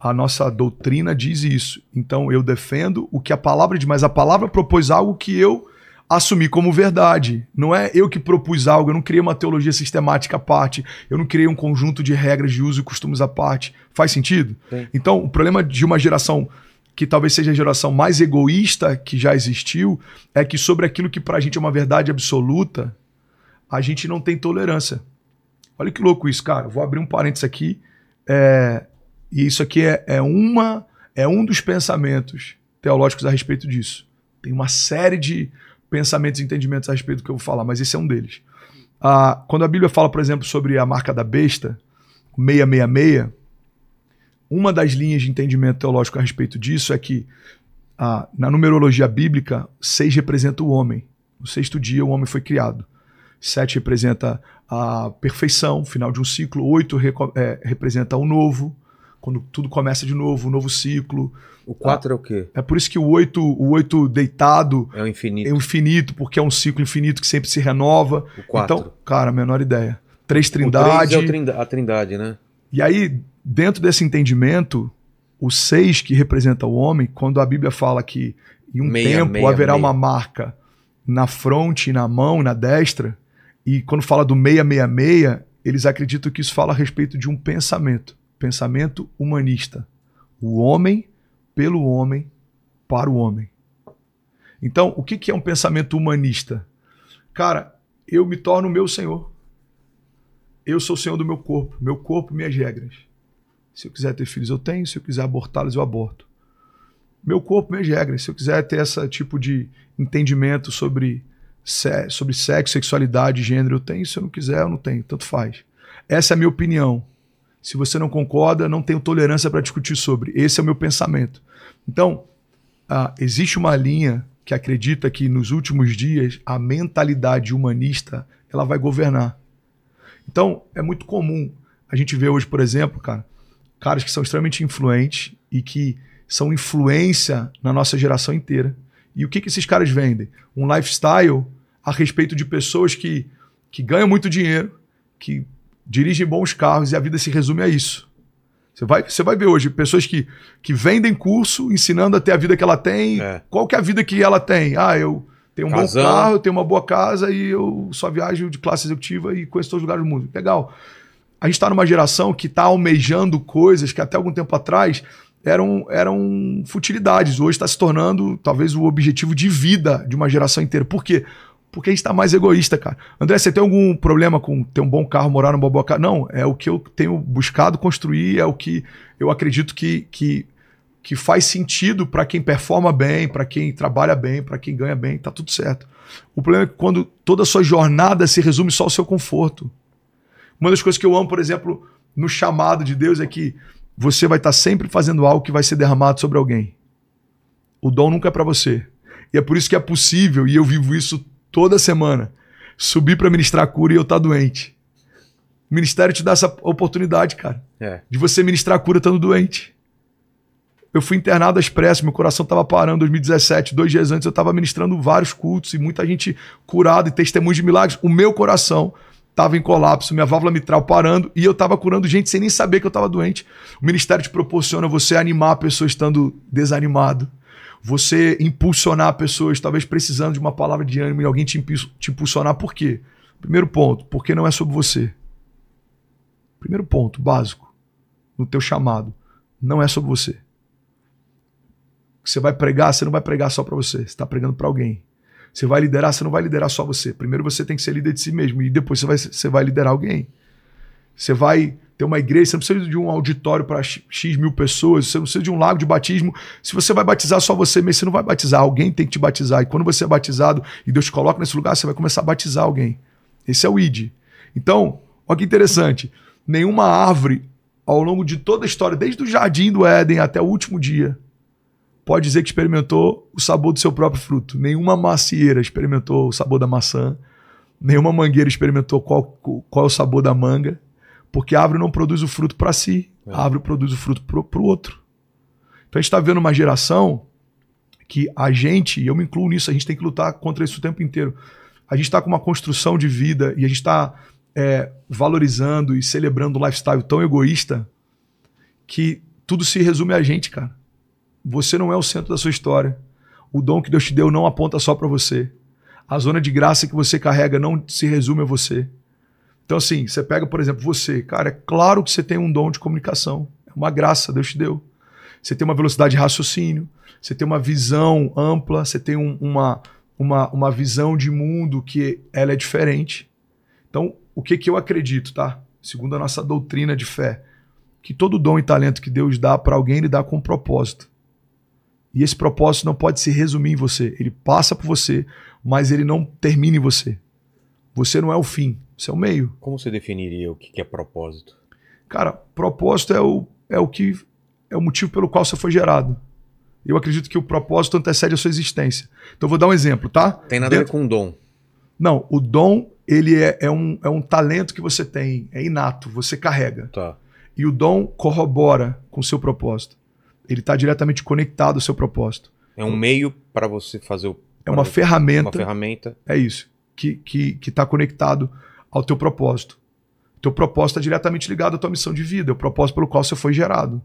A nossa doutrina diz isso. Então eu defendo o que a palavra diz, mas a palavra propôs algo que eu assumi como verdade. Não é eu que propus algo, eu não criei uma teologia sistemática à parte, eu não criei um conjunto de regras de uso e costumes à parte. Faz sentido? Sim. Então, o problema de uma geração que talvez seja a geração mais egoísta que já existiu, é que sobre aquilo que para a gente é uma verdade absoluta, a gente não tem tolerância. Olha que louco isso, cara. Vou abrir um parênteses aqui. É, e isso aqui é, é, uma, é um dos pensamentos teológicos a respeito disso. Tem uma série de pensamentos e entendimentos a respeito do que eu vou falar, mas esse é um deles. Ah, quando a Bíblia fala, por exemplo, sobre a marca da besta, 666, uma das linhas de entendimento teológico a respeito disso é que ah, na numerologia bíblica, seis representa o homem. No sexto dia, o homem foi criado. Sete representa a perfeição, final de um ciclo. Oito é, representa o novo, quando tudo começa de novo, um novo ciclo. O quatro ah, é o quê? É por isso que o oito, o oito deitado é o infinito. É o infinito, porque é um ciclo infinito que sempre se renova. O quatro. Então, cara, menor ideia. Três é trindade. é trindade, a trindade, né? E aí, Dentro desse entendimento, o seis que representa o homem, quando a Bíblia fala que em um meia, tempo meia, haverá meia. uma marca na fronte, na mão, na destra, e quando fala do meia, eles acreditam que isso fala a respeito de um pensamento, pensamento humanista. O homem pelo homem para o homem. Então, o que é um pensamento humanista? Cara, eu me torno meu senhor. Eu sou o senhor do meu corpo, meu corpo, minhas regras. Se eu quiser ter filhos, eu tenho. Se eu quiser abortá-los, eu aborto. Meu corpo, minhas regras. Se eu quiser ter esse tipo de entendimento sobre, sobre sexo, sexualidade, gênero, eu tenho. Se eu não quiser, eu não tenho. Tanto faz. Essa é a minha opinião. Se você não concorda, não tenho tolerância para discutir sobre. Esse é o meu pensamento. Então, ah, existe uma linha que acredita que nos últimos dias a mentalidade humanista ela vai governar. Então, é muito comum a gente ver hoje, por exemplo, cara, caras que são extremamente influentes e que são influência na nossa geração inteira. E o que, que esses caras vendem? Um lifestyle a respeito de pessoas que, que ganham muito dinheiro, que dirigem bons carros e a vida se resume a isso. Você vai, você vai ver hoje pessoas que, que vendem curso ensinando a ter a vida que ela tem. É. Qual que é a vida que ela tem? Ah, eu tenho um bom carro, eu tenho uma boa casa e eu só viajo de classe executiva e conheço todos os lugares do mundo. Legal a gente está numa geração que está almejando coisas que até algum tempo atrás eram, eram futilidades. Hoje está se tornando talvez o objetivo de vida de uma geração inteira. Por quê? Porque a gente está mais egoísta, cara. André, você tem algum problema com ter um bom carro, morar numa boa casa? Não, é o que eu tenho buscado construir, é o que eu acredito que, que, que faz sentido para quem performa bem, para quem trabalha bem, para quem ganha bem, tá tudo certo. O problema é que quando toda a sua jornada se resume só ao seu conforto. Uma das coisas que eu amo, por exemplo, no chamado de Deus é que você vai estar sempre fazendo algo que vai ser derramado sobre alguém. O dom nunca é para você. E é por isso que é possível, e eu vivo isso toda semana, subir para ministrar cura e eu estar tá doente. O ministério te dá essa oportunidade, cara, é. de você ministrar cura estando doente. Eu fui internado expresso, meu coração estava parando em 2017. Dois dias antes eu estava ministrando vários cultos e muita gente curada e testemunhos de milagres. O meu coração estava em colapso, minha válvula mitral parando e eu estava curando gente sem nem saber que eu estava doente. O ministério te proporciona você animar a pessoa estando desanimado, você impulsionar pessoas talvez precisando de uma palavra de ânimo e alguém te, te impulsionar. Por quê? Primeiro ponto, porque não é sobre você. Primeiro ponto, básico, no teu chamado, não é sobre você. Você vai pregar, você não vai pregar só para você, você está pregando para alguém. Você vai liderar, você não vai liderar só você. Primeiro você tem que ser líder de si mesmo e depois você vai, você vai liderar alguém. Você vai ter uma igreja, você não precisa de um auditório para X mil pessoas, você não precisa de um lago de batismo. Se você vai batizar só você mesmo, você não vai batizar. Alguém tem que te batizar. E quando você é batizado e Deus te coloca nesse lugar, você vai começar a batizar alguém. Esse é o ID. Então, olha que interessante. Nenhuma árvore, ao longo de toda a história, desde o jardim do Éden até o último dia, pode dizer que experimentou o sabor do seu próprio fruto. Nenhuma macieira experimentou o sabor da maçã, nenhuma mangueira experimentou qual, qual é o sabor da manga, porque a árvore não produz o fruto para si, a é. árvore produz o fruto para o outro. Então a gente está vendo uma geração que a gente, e eu me incluo nisso, a gente tem que lutar contra isso o tempo inteiro. A gente está com uma construção de vida e a gente está é, valorizando e celebrando um lifestyle tão egoísta que tudo se resume a gente, cara. Você não é o centro da sua história. O dom que Deus te deu não aponta só para você. A zona de graça que você carrega não se resume a você. Então, assim, você pega, por exemplo, você, cara, é claro que você tem um dom de comunicação. É uma graça, Deus te deu. Você tem uma velocidade de raciocínio, você tem uma visão ampla, você tem um, uma, uma, uma visão de mundo que ela é diferente. Então, o que, que eu acredito, tá? Segundo a nossa doutrina de fé, que todo dom e talento que Deus dá para alguém, ele dá com um propósito. E esse propósito não pode se resumir em você. Ele passa por você, mas ele não termina em você. Você não é o fim, você é o meio. Como você definiria o que é propósito? Cara, propósito é o, é o que é o motivo pelo qual você foi gerado. Eu acredito que o propósito antecede a sua existência. Então eu vou dar um exemplo, tá? Tem nada Dentro... a ver com dom. Não, o dom ele é, é, um, é um talento que você tem, é inato, você carrega. Tá. E o dom corrobora com o seu propósito. Ele está diretamente conectado ao seu propósito. É um meio para você fazer o. É uma ferramenta. Uma ferramenta. É isso. Que está que, que tá conectado ao teu propósito. Teu propósito está diretamente ligado à tua missão de vida, é o propósito pelo qual você foi gerado.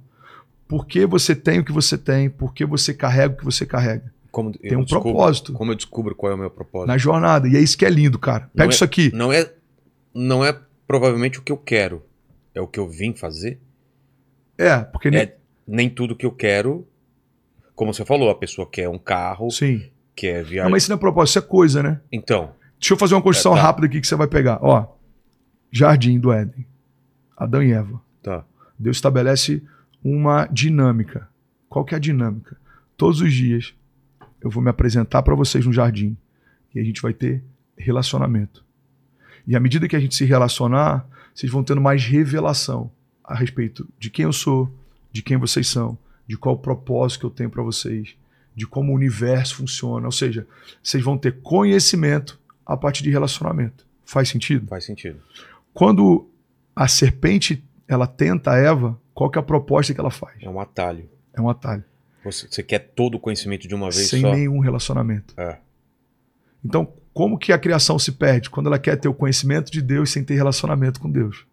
Por que você tem o que você tem? Por que você carrega o que você carrega? Como tem um descubro, propósito. Como eu descubro qual é o meu propósito? Na jornada. E é isso que é lindo, cara. Pega não é- isso é, aqui. Não é, não é provavelmente o que eu quero. É o que eu vim fazer. É, porque. É, nem tudo que eu quero. Como você falou, a pessoa quer um carro, Sim. quer viajar. mas isso não é propósito, isso é coisa, né? Então. Deixa eu fazer uma construção é, tá. rápida aqui que você vai pegar. Ó, Jardim do Éden. Adão e Eva. Tá. Deus estabelece uma dinâmica. Qual que é a dinâmica? Todos os dias eu vou me apresentar para vocês no jardim e a gente vai ter relacionamento. E à medida que a gente se relacionar, vocês vão tendo mais revelação a respeito de quem eu sou, de quem vocês são, de qual propósito que eu tenho para vocês, de como o universo funciona. Ou seja, vocês vão ter conhecimento a partir de relacionamento. Faz sentido? Faz sentido. Quando a serpente ela tenta a Eva, qual que é a proposta que ela faz? É um atalho. É um atalho. Você, você quer todo o conhecimento de uma vez Sem só? Sem nenhum relacionamento. É. Então, como que a criação se perde? Quando ela quer ter o conhecimento de Deus sem ter relacionamento com Deus.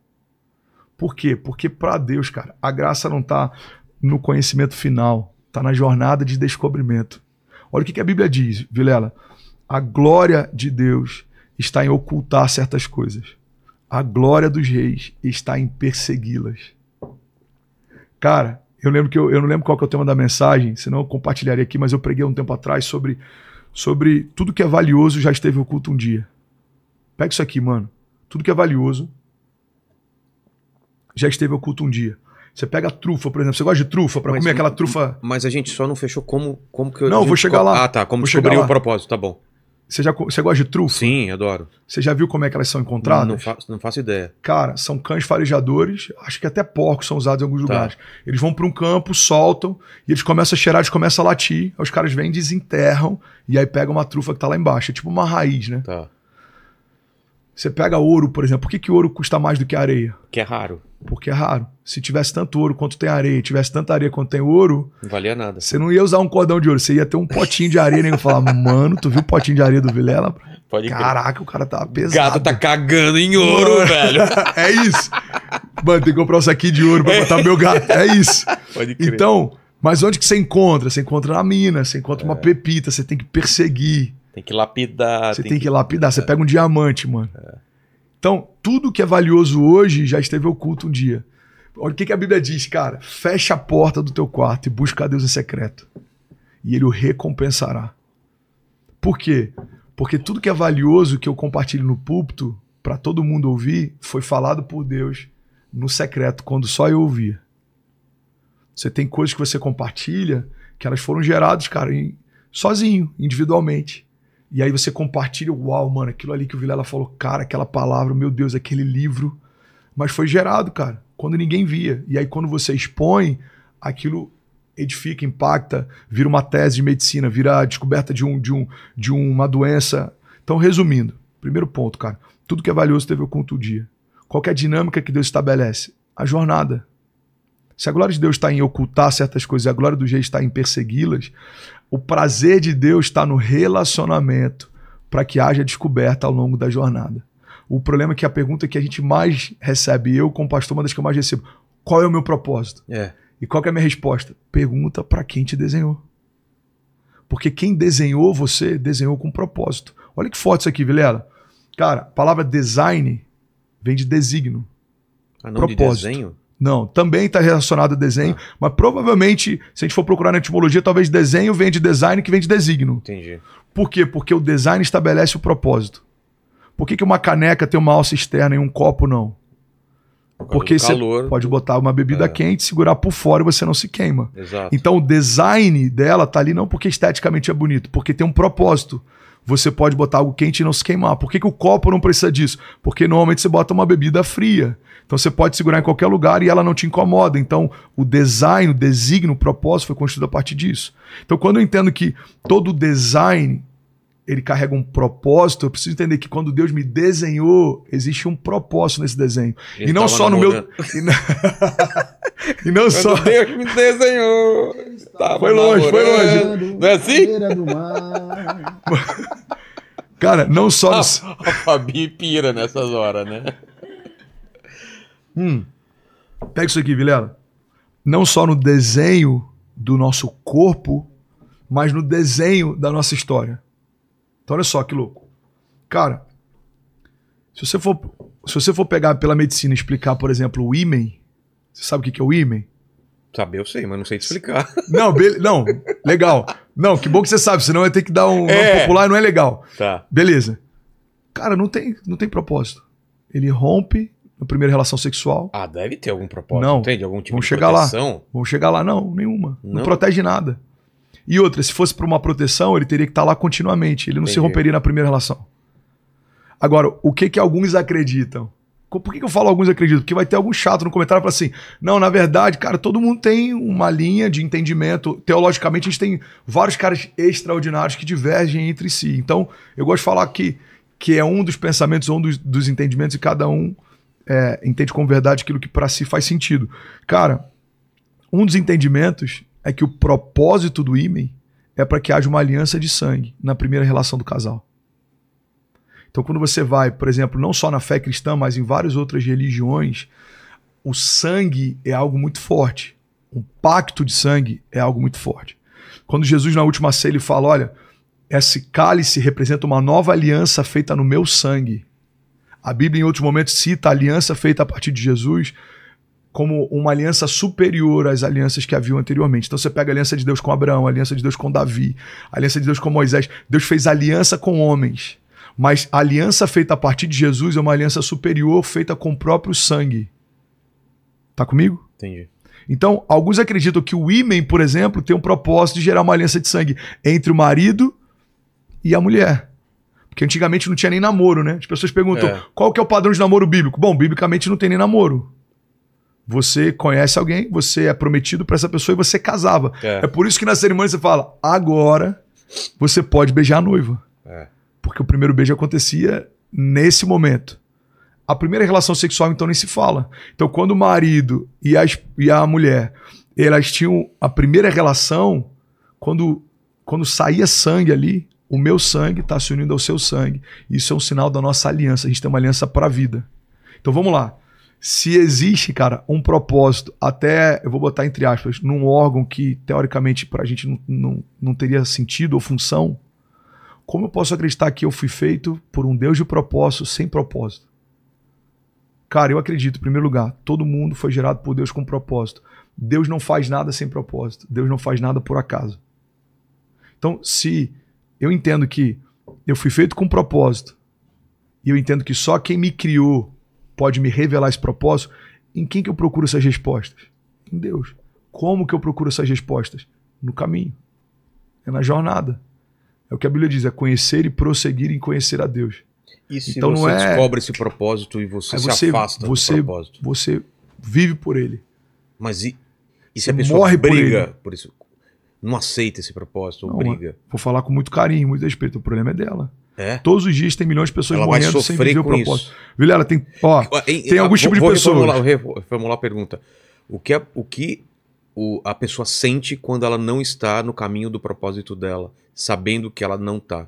Por quê? Porque para Deus, cara, a graça não está no conhecimento final, está na jornada de descobrimento. Olha o que, que a Bíblia diz, Vilela. A glória de Deus está em ocultar certas coisas. A glória dos reis está em persegui-las. Cara, eu lembro que eu, eu não lembro qual é o tema da mensagem, senão eu compartilharia aqui, mas eu preguei um tempo atrás sobre, sobre tudo que é valioso já esteve oculto um dia. Pega isso aqui, mano. Tudo que é valioso já esteve oculto um dia. Você pega a trufa, por exemplo. Você gosta de trufa para comer aquela trufa? Mas a gente só não fechou como, como que eu. Não, vou chegar co... lá. Ah, tá. Como vou descobrir o propósito, tá bom. Você, já, você gosta de trufa? Sim, adoro. Você já viu como é que elas são encontradas? Não, não, fa não faço ideia. Cara, são cães farejadores, acho que até porcos são usados em alguns tá. lugares. Eles vão para um campo, soltam, e eles começam a cheirar, eles começam a latir. Os caras vêm, desenterram, e aí pegam uma trufa que tá lá embaixo. É tipo uma raiz, né? Tá. Você pega ouro, por exemplo. Por que, que ouro custa mais do que areia? Que é raro. Porque é raro. Se tivesse tanto ouro quanto tem areia, tivesse tanta areia quanto tem ouro. Não valia nada. Você não ia usar um cordão de ouro, você ia ter um potinho de areia e falar, mano, tu viu o potinho de areia do Vilela? Pode Caraca, crer. o cara tava tá pesado. Gato tá cagando em ouro, mano, velho. <laughs> é isso. Mano, tem que comprar um saquinho de ouro pra botar meu gato. É isso. Pode crer. Então, mas onde que você encontra? Você encontra na mina, você encontra é. uma pepita, você tem que perseguir. Tem que lapidar. Você tem, que, que lapidar, você é. pega um diamante, mano. É. Então, tudo que é valioso hoje já esteve oculto um dia. Olha o que, que a Bíblia diz, cara. Fecha a porta do teu quarto e busca a Deus em secreto. E ele o recompensará. Por quê? Porque tudo que é valioso que eu compartilho no púlpito, para todo mundo ouvir, foi falado por Deus no secreto, quando só eu ouvia. Você tem coisas que você compartilha que elas foram geradas, cara, em, sozinho, individualmente. E aí você compartilha, uau, mano, aquilo ali que o Vilela falou, cara, aquela palavra, meu Deus, aquele livro. Mas foi gerado, cara, quando ninguém via. E aí quando você expõe, aquilo edifica, impacta, vira uma tese de medicina, vira a descoberta de, um, de, um, de uma doença. Então, resumindo, primeiro ponto, cara, tudo que é valioso teve com o dia. Qual é a dinâmica que Deus estabelece? A jornada. Se a glória de Deus está em ocultar certas coisas, a glória do jeito está em persegui-las, o prazer de Deus está no relacionamento para que haja descoberta ao longo da jornada. O problema é que a pergunta que a gente mais recebe, eu como pastor, uma das que eu mais recebo, qual é o meu propósito? É. E qual é a minha resposta? Pergunta para quem te desenhou. Porque quem desenhou você, desenhou com propósito. Olha que foto isso aqui, Vilela. Cara, a palavra design vem de designo. Ah, não, propósito. De desenho? Não, também está relacionado a desenho, ah. mas provavelmente, se a gente for procurar na etimologia, talvez desenho vem de design que vem de designo. Entendi. Por quê? Porque o design estabelece o propósito. Por que, que uma caneca tem uma alça externa e um copo não? Porque você calor, pode botar uma bebida é. quente, segurar por fora e você não se queima. Exato. Então o design dela tá ali não porque esteticamente é bonito, porque tem um propósito você pode botar algo quente e não se queimar. Por que, que o copo não precisa disso? Porque normalmente você bota uma bebida fria. Então você pode segurar em qualquer lugar e ela não te incomoda. Então o design, o design, o propósito foi construído a partir disso. Então quando eu entendo que todo design ele carrega um propósito, eu preciso entender que quando Deus me desenhou, existe um propósito nesse desenho. Ele e não só no meu. <laughs> E não, <laughs> só. Deus me desenhou. Foi longe, foi longe. Não é assim? <laughs> Cara, não só. No... A, a Fabi pira nessas horas, né? Hum. Pega isso aqui, Vilela. Não só no desenho do nosso corpo, mas no desenho da nossa história. Então olha só que louco. Cara, se você for, se você for pegar pela medicina e explicar, por exemplo, o imen, você sabe o que é o imen? Saber eu sei, mas não sei te explicar. <laughs> Não, be... não, legal. Não, que bom que você sabe, senão eu ter que dar um é. popular e não é legal. Tá. Beleza. Cara, não tem, não tem propósito. Ele rompe na primeira relação sexual. Ah, deve ter algum propósito, não. entende? Algum tipo Vamos de chegar proteção. Lá. Vamos chegar lá, não, nenhuma. Não, não protege nada. E outra, se fosse para uma proteção, ele teria que estar tá lá continuamente. Ele não Entendi. se romperia na primeira relação. Agora, o que que alguns acreditam? Por que, que eu falo alguns acreditam? Porque vai ter algum chato no comentário para assim: não, na verdade, cara, todo mundo tem uma linha de entendimento. Teologicamente, a gente tem vários caras extraordinários que divergem entre si. Então, eu gosto de falar que, que é um dos pensamentos, um dos, dos entendimentos, e cada um é, entende como verdade aquilo que para si faz sentido. Cara, um dos entendimentos é que o propósito do ímen é para que haja uma aliança de sangue na primeira relação do casal. Então, quando você vai, por exemplo, não só na fé cristã, mas em várias outras religiões, o sangue é algo muito forte. Um pacto de sangue é algo muito forte. Quando Jesus, na última ceia, ele fala: Olha, esse cálice representa uma nova aliança feita no meu sangue. A Bíblia, em outros momentos, cita a aliança feita a partir de Jesus como uma aliança superior às alianças que haviam anteriormente. Então você pega a aliança de Deus com Abraão, a aliança de Deus com Davi, a aliança de Deus com Moisés. Deus fez aliança com homens, mas a aliança feita a partir de Jesus é uma aliança superior feita com o próprio sangue. Tá comigo? Entendi. Então, alguns acreditam que o ímen, por exemplo, tem um propósito de gerar uma aliança de sangue entre o marido e a mulher. Porque antigamente não tinha nem namoro, né? As pessoas perguntam, é. qual que é o padrão de namoro bíblico? Bom, biblicamente não tem nem namoro. Você conhece alguém, você é prometido para essa pessoa e você casava. É. é. por isso que na cerimônia você fala: agora você pode beijar a noiva. É. Porque o primeiro beijo acontecia nesse momento. A primeira relação sexual, então, nem se fala. Então, quando o marido e a, e a mulher elas tinham a primeira relação, quando, quando saía sangue ali, o meu sangue está se unindo ao seu sangue. Isso é um sinal da nossa aliança. A gente tem uma aliança para a vida. Então, vamos lá se existe, cara, um propósito, até, eu vou botar entre aspas, num órgão que teoricamente pra gente não, não, não teria sentido ou função, como eu posso acreditar que eu fui feito por um Deus de propósito sem propósito? Cara, eu acredito, em primeiro lugar, todo mundo foi gerado por Deus com propósito. Deus não faz nada sem propósito. Deus não faz nada por acaso. Então, se eu entendo que eu fui feito com propósito, e eu entendo que só quem me criou pode me revelar esse propósito, em quem que eu procuro essas respostas? Em Deus. Como que eu procuro essas respostas? No caminho. É na jornada. É o que a Bíblia diz, é conhecer e prosseguir em conhecer a Deus. E se então, você não é... descobre esse propósito e você, você se afasta você, do propósito? Você vive por ele. Mas e, e se você a pessoa morre briga por, por, isso? Não aceita esse propósito não, briga? Vou falar com muito carinho, muito respeito. O problema é dela. É. Todos os dias tem milhões de pessoas ela morrendo sem viver o propósito. Isso. Vilela, tem, ó, <laughs> e, tem alguns tipos de vou pessoas. Reformular, vou reformular a pergunta. O que, é, o que o, a pessoa sente quando ela não está no caminho do propósito dela, sabendo que ela não está?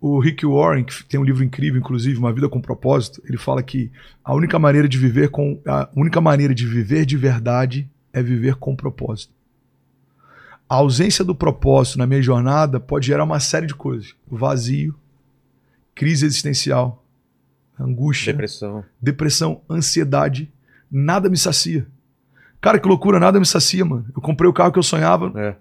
O Rick Warren, que tem um livro incrível, inclusive, Uma Vida com Propósito, ele fala que a única maneira de viver com a única maneira de viver de verdade é viver com propósito. A ausência do propósito na minha jornada pode gerar uma série de coisas: vazio, crise existencial, angústia, depressão, depressão ansiedade. Nada me sacia. Cara, que loucura, nada me sacia, mano. Eu comprei o carro que eu sonhava. É.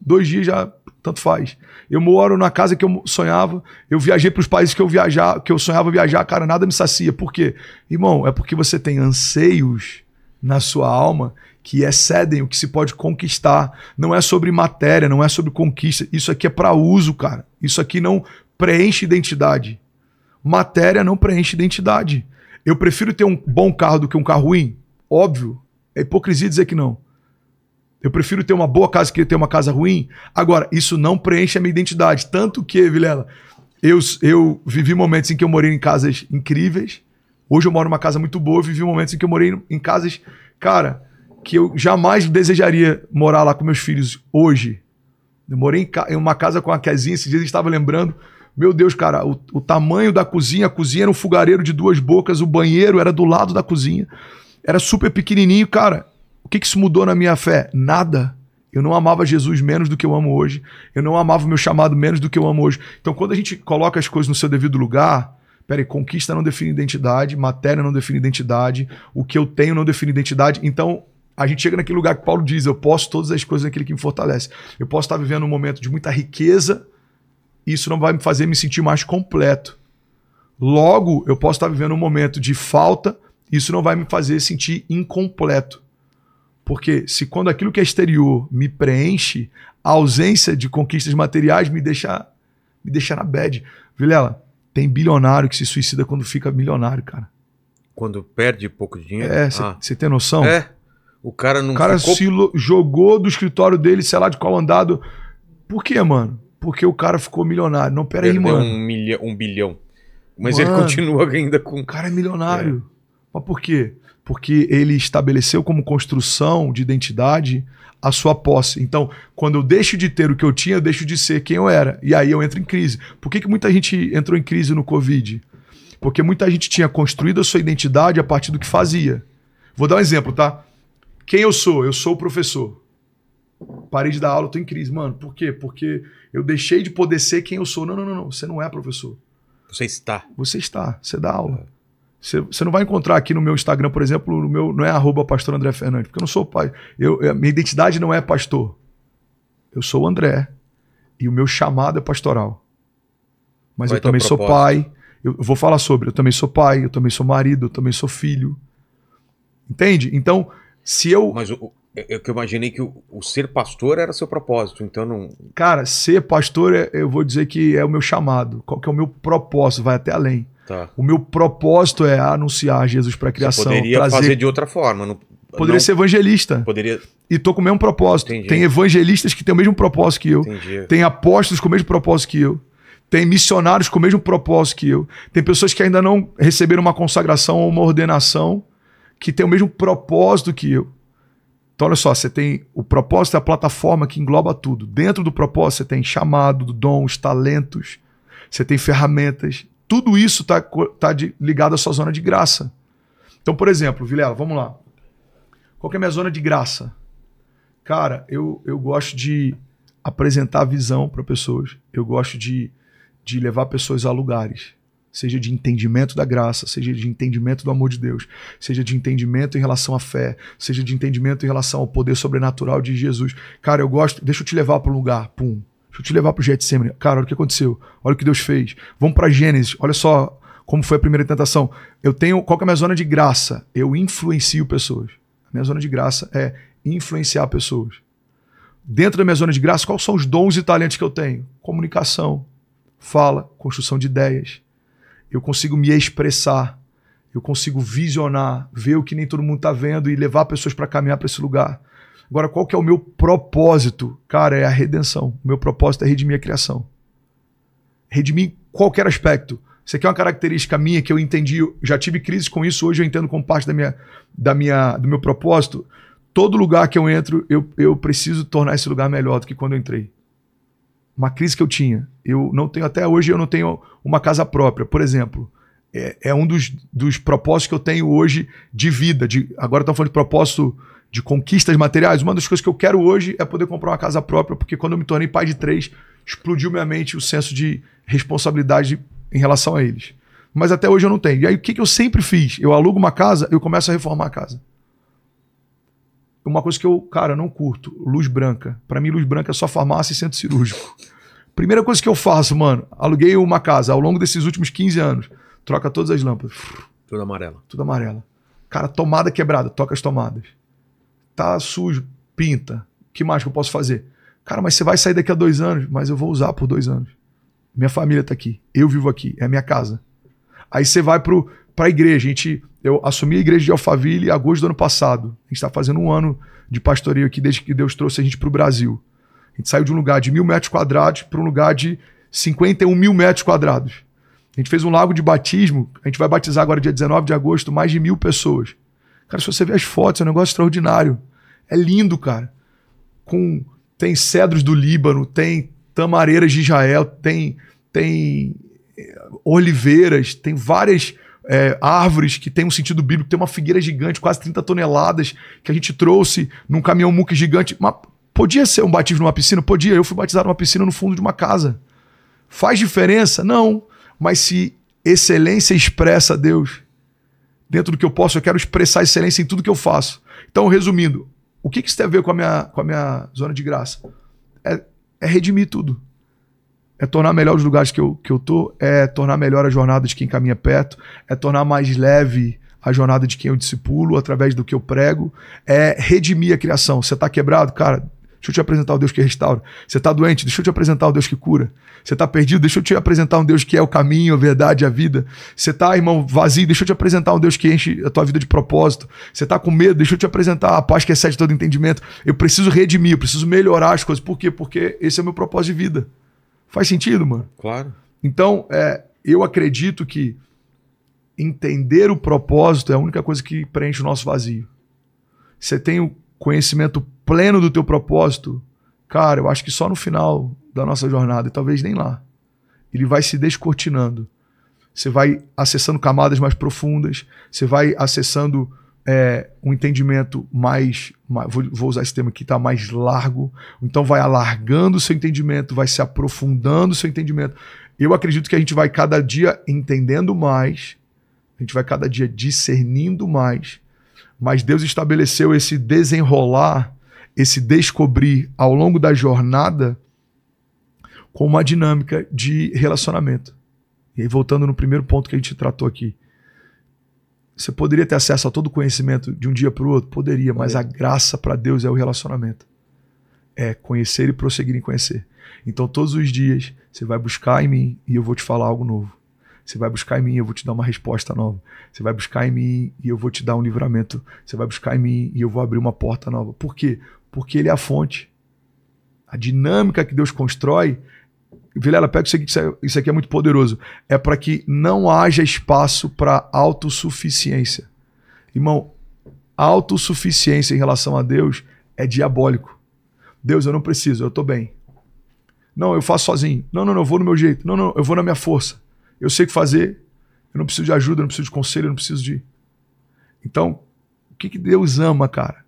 Dois dias já tanto faz. Eu moro na casa que eu sonhava, eu viajei para os países que eu viajar, que eu sonhava viajar, cara, nada me sacia. Por quê? Irmão, é porque você tem anseios na sua alma que excedem o que se pode conquistar. Não é sobre matéria, não é sobre conquista. Isso aqui é para uso, cara. Isso aqui não preenche identidade. Matéria não preenche identidade. Eu prefiro ter um bom carro do que um carro ruim? Óbvio. É hipocrisia dizer que não. Eu prefiro ter uma boa casa que ter uma casa ruim. Agora, isso não preenche a minha identidade. Tanto que, Vilela, eu, eu vivi momentos em que eu morei em casas incríveis. Hoje eu moro numa casa muito boa. Eu vivi momentos em que eu morei em casas, cara, que eu jamais desejaria morar lá com meus filhos hoje. Eu morei em, ca em uma casa com a Kezinha, esses dias a estava lembrando. Meu Deus, cara, o, o, tamanho da cozinha, a cozinha era um fogareiro de duas bocas, o banheiro era do lado da cozinha. Era super pequenininho, cara. O que, que isso mudou na minha fé? Nada. Eu não amava Jesus menos do que eu amo hoje. Eu não amava o meu chamado menos do que eu amo hoje. Então, quando a gente coloca as coisas no seu devido lugar, Peraí, conquista não define identidade, matéria não define identidade, o que eu tenho não define identidade. Então, a gente chega naquele lugar que Paulo diz: eu posso todas as coisas naquele que me fortalece. Eu posso estar vivendo um momento de muita riqueza, e isso não vai me fazer me sentir mais completo. Logo, eu posso estar vivendo um momento de falta, e isso não vai me fazer sentir incompleto. Porque se quando aquilo que é exterior me preenche, a ausência de conquistas materiais me deixa, me deixa na bad. Vilela, tem bilionário que se suicida quando fica milionário, cara. Quando perde pouco dinheiro? É, você ah. tem noção? É. O cara não O cara ficou... se jogou do escritório dele, sei lá de qual andado. Por quê, mano? Porque o cara ficou milionário. Não, peraí, Perdeu mano. Um, um bilhão. Mas mano, ele continua ainda com. O cara é milionário. É. Mas por quê? Porque ele estabeleceu como construção de identidade a sua posse. Então, quando eu deixo de ter o que eu tinha, eu deixo de ser quem eu era. E aí eu entro em crise. Por que, que muita gente entrou em crise no Covid? Porque muita gente tinha construído a sua identidade a partir do que fazia. Vou dar um exemplo, tá? Quem eu sou? Eu sou o professor. Parei de dar aula, tô em crise. Mano, por quê? Porque eu deixei de poder ser quem eu sou. Não, não, não, não. Você não é professor. Você está. Você está. Você dá aula. Você, você não vai encontrar aqui no meu Instagram, por exemplo, no meu, não é arroba pastor André Fernandes, porque eu não sou pai. Eu, minha identidade não é pastor. Eu sou o André. E o meu chamado é pastoral. Mas eu é também sou pai. eu vou falar sobre. Eu também sou pai, eu também sou marido, eu também sou filho. Entende? Então, se eu. Mas é, é eu, eu, eu imaginei que o, o, ser pastor era seu propósito, então não. Cara, ser pastor, é, eu vou dizer que é o meu chamado. Qual que é o meu propósito? Vai até além. Tá. O meu propósito é anunciar Jesus para a criação. Você poderia trazer... fazer de outra forma. Não, poderia não... ser evangelista. Poderia. E tô com o mesmo propósito. Entendi. Tem evangelistas que têm o mesmo propósito que eu. Entendi. Tem apóstolos com o mesmo propósito que eu. Tem missionários com o mesmo propósito que eu. Tem pessoas que ainda não receberam uma consagração ou uma ordenação que tem o mesmo propósito que eu. Então, olha só, você tem o propósito é a plataforma que engloba tudo. Dentro do propósito, você tem chamado, dons, talentos, você tem ferramentas. Tudo isso está tá, tá ligado à sua zona de graça. Então, por exemplo, Vilela, vamos lá. Qual é a minha zona de graça? Cara, eu, eu gosto de apresentar visão para pessoas. Eu gosto de, de levar pessoas a lugares seja de entendimento da graça, seja de entendimento do amor de Deus, seja de entendimento em relação à fé, seja de entendimento em relação ao poder sobrenatural de Jesus. Cara, eu gosto, deixa eu te levar para um lugar, pum. Deixa eu te levar para o Getsemane. Cara, olha o que aconteceu. Olha o que Deus fez. Vamos para Gênesis. Olha só como foi a primeira tentação. Eu tenho, qual é a minha zona de graça? Eu influencio pessoas. A minha zona de graça é influenciar pessoas. Dentro da minha zona de graça, quais são os dons e talentos que eu tenho? Comunicação, fala, construção de ideias, eu consigo me expressar, eu consigo visionar, ver o que nem todo mundo está vendo e levar pessoas para caminhar para esse lugar. Agora, qual que é o meu propósito? Cara, é a redenção. O meu propósito é redimir a criação. Redimir qualquer aspecto. Isso aqui é uma característica minha que eu entendi, já tive crises com isso, hoje eu entendo como parte da minha, da minha, do meu propósito. Todo lugar que eu entro, eu, eu preciso tornar esse lugar melhor do que quando eu entrei uma crise que eu tinha. Eu não tenho até hoje eu não tenho uma casa própria, por exemplo. É, é um dos, dos propósitos que eu tenho hoje de vida. De, agora estamos falando de propósito de conquistas materiais. Uma das coisas que eu quero hoje é poder comprar uma casa própria, porque quando eu me tornei pai de três, explodiu minha mente o senso de responsabilidade em relação a eles. Mas até hoje eu não tenho. E aí o que, que eu sempre fiz? Eu alugo uma casa, eu começo a reformar a casa uma coisa que eu, cara, não curto, luz branca. Para mim, luz branca é só farmácia e centro cirúrgico. Primeira coisa que eu faço, mano, aluguei uma casa ao longo desses últimos 15 anos. Troca todas as lâmpadas. Tudo amarela. Tudo amarela. Cara, tomada quebrada, toca as tomadas. Tá sujo, pinta. que mais que eu posso fazer? Cara, mas você vai sair daqui a dois anos, mas eu vou usar por dois anos. Minha família tá aqui, eu vivo aqui, é a minha casa. Aí você vai pro, pra igreja, a gente eu assumi a igreja de Alphaville em agosto do ano passado. A gente está fazendo um ano de pastoreio aqui desde que Deus trouxe a gente para o Brasil. A gente saiu de um lugar de mil metros quadrados para um lugar de 51 mil metros quadrados. A gente fez um lago de batismo. A gente vai batizar agora, dia 19 de agosto, mais de mil pessoas. Cara, se você ver as fotos, é um negócio extraordinário. É lindo, cara. Com tem cedros do Líbano, tem tamareiras de Israel, tem tem eh, oliveiras, tem várias é, árvores que tem um sentido bíblico, tem uma figueira gigante, quase 30 toneladas, que a gente trouxe num caminhão muque gigante. Mas podia ser um batismo numa piscina? Podia. Eu fui batizado numa piscina no fundo de uma casa. Faz diferença? Não. Mas se excelência expressa Deus, dentro do que eu posso, eu quero expressar excelência em tudo que eu faço. Então, resumindo, o que, que isso tem a ver com a minha, com a minha zona de graça? É, é redimir tudo é tornar melhor os lugares que eu, que eu tô, é tornar melhor a jornada de quem caminha perto, é tornar mais leve a jornada de quem eu discipulo, através do que eu prego, é redimir a criação. Você está quebrado, cara? Deixa eu te apresentar o Deus que restaura. Você está doente? Deixa eu te apresentar o Deus que cura. Você está perdido? Deixa eu te apresentar um Deus que é o caminho, a verdade, a vida. Você está, irmão, vazio? Deixa eu te apresentar um Deus que enche a tua vida de propósito. Você está com medo? Deixa eu te apresentar a paz que excede todo entendimento. Eu preciso redimir, eu preciso melhorar as coisas. Por quê? Porque esse é o meu propósito de vida. Faz sentido, mano? Claro. Então, é, eu acredito que entender o propósito é a única coisa que preenche o nosso vazio. Você tem o conhecimento pleno do teu propósito, cara, eu acho que só no final da nossa jornada, e talvez nem lá. Ele vai se descortinando. Você vai acessando camadas mais profundas, você vai acessando é, um entendimento mais, mais vou, vou, usar esse termo aqui, tá? Mais largo. Então vai alargando o seu entendimento, vai se aprofundando o seu entendimento. Eu acredito que a gente vai cada dia entendendo mais, a gente vai cada dia discernindo mais, mas Deus estabeleceu esse desenrolar, esse descobrir ao longo da jornada com uma dinâmica de relacionamento. E aí, voltando no primeiro ponto que a gente tratou aqui, você poderia ter acesso a todo o conhecimento de um dia para o outro? Poderia, mas a graça para Deus é o relacionamento. É conhecer e prosseguir em conhecer. Então, todos os dias, você vai buscar em mim e eu vou te falar algo novo. Você vai buscar em mim e eu vou te dar uma resposta nova. Você vai buscar em mim e eu vou te dar um livramento. Você vai buscar em mim e eu vou abrir uma porta nova. Por quê? Porque Ele é a fonte. A dinâmica que Deus constrói Vilela, pega isso aqui, é, isso aqui é muito poderoso. É para que não haja espaço para autossuficiência. Irmão, autossuficiência em relação a Deus é diabólico. Deus, eu não preciso, eu estou bem. Não, eu faço sozinho. Não, não, não, eu vou no meu jeito. Não, não, eu vou na minha força. Eu sei o que fazer. Eu não preciso de ajuda, eu não preciso de conselho, eu não preciso de. Então, o que, que Deus ama, cara?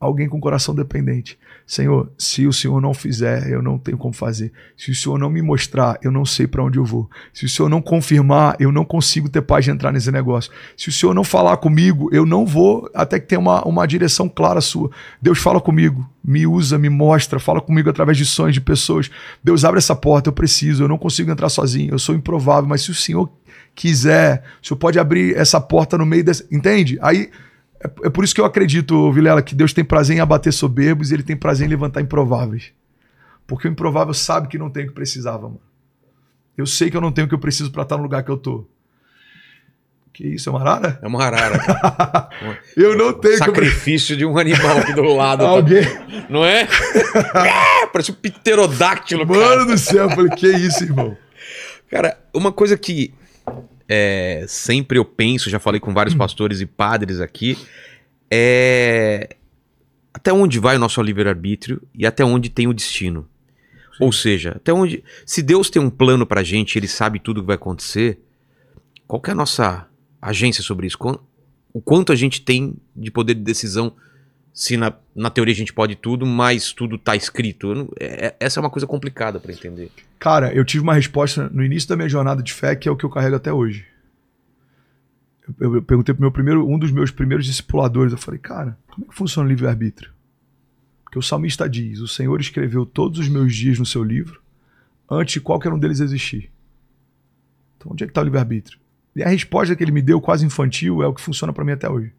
alguém com coração dependente. Senhor, se o Senhor não fizer, eu não tenho como fazer. Se o Senhor não me mostrar, eu não sei para onde eu vou. Se o Senhor não confirmar, eu não consigo ter paz de entrar nesse negócio. Se o Senhor não falar comigo, eu não vou até que tenha uma, uma direção clara sua. Deus fala comigo, me usa, me mostra, fala comigo através de sonhos, de pessoas. Deus abre essa porta, eu preciso, eu não consigo entrar sozinho, eu sou improvável, mas se o Senhor quiser, o Senhor pode abrir essa porta no meio dessa. Entende? Aí é, é, por isso que eu acredito, Vilela, que Deus tem prazer em abater soberbos e ele tem prazer em levantar improváveis. Porque o improvável sabe que não tem o que precisava, mano. Eu sei que eu não tenho o que eu preciso para estar no lugar que eu tô. Que isso, é uma arara? É uma arara, <laughs> eu não tenho. Sacrifício de um animal aqui do lado. Tá? Alguém. Não é? <laughs> é? parece um pterodáctilo, Mano cara. do céu, eu falei, que isso, irmão? Cara, uma coisa que é, sempre eu penso, já falei com vários hum. pastores e padres aqui, é até onde vai o nosso livre-arbítrio e até onde tem o destino. Sim. Ou seja, até onde. Se Deus tem um plano pra gente, ele sabe tudo o que vai acontecer, qual é a nossa agência sobre isso? O quanto a gente tem de poder de decisão se na, na teoria a gente pode tudo, mas tudo tá escrito? Não, é, é, essa é uma coisa complicada para entender. Cara, eu tive uma resposta no início da minha jornada de fé, que é o que eu carrego até hoje. Eu, eu perguntei pro meu primeiro, um dos meus primeiros discipuladores, eu falei, cara, como é que funciona o livre-arbítrio? Porque o salmista diz: O Senhor escreveu todos os meus dias no seu livro, antes de qualquer um deles existir. Então, onde é que está o livre-arbítrio? E a resposta que ele me deu, quase infantil, é o que funciona para mim até hoje.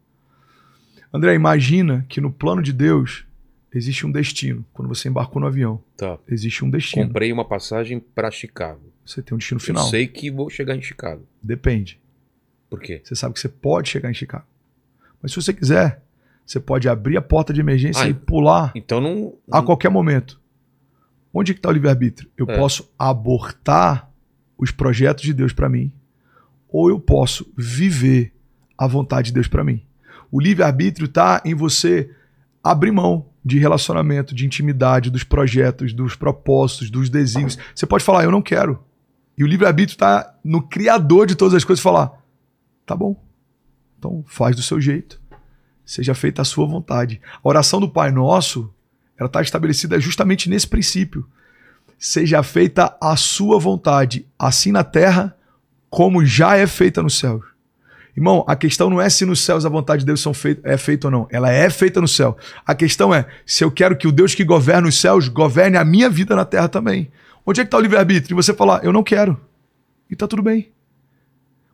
André, imagina que no plano de Deus existe um destino. Quando você embarcou no avião, tá. existe um destino. Comprei uma passagem para Chicago. Você tem um destino final. Eu sei que vou chegar em Chicago. Depende. Por quê? Você sabe que você pode chegar em Chicago. Mas se você quiser, você pode abrir a porta de emergência ah, e pular então não, não... a qualquer momento. Onde que está o livre-arbítrio? Eu é. posso abortar os projetos de Deus para mim, ou eu posso viver a vontade de Deus para mim. O livre-arbítrio está em você abrir mão de relacionamento, de intimidade, dos projetos, dos propósitos, dos desígnios. Você pode falar, eu não quero. E o livre-arbítrio está no criador de todas as coisas falar, tá bom, então faz do seu jeito, seja feita a sua vontade. A oração do Pai Nosso, ela está estabelecida justamente nesse princípio. Seja feita a sua vontade, assim na terra como já é feita no céu. Irmão, a questão não é se nos céus a vontade de Deus são é feita ou não. Ela é feita no céu. A questão é se eu quero que o Deus que governa os céus governe a minha vida na terra também. Onde é que está o livre-arbítrio? E você falar, ah, eu não quero. E está tudo bem.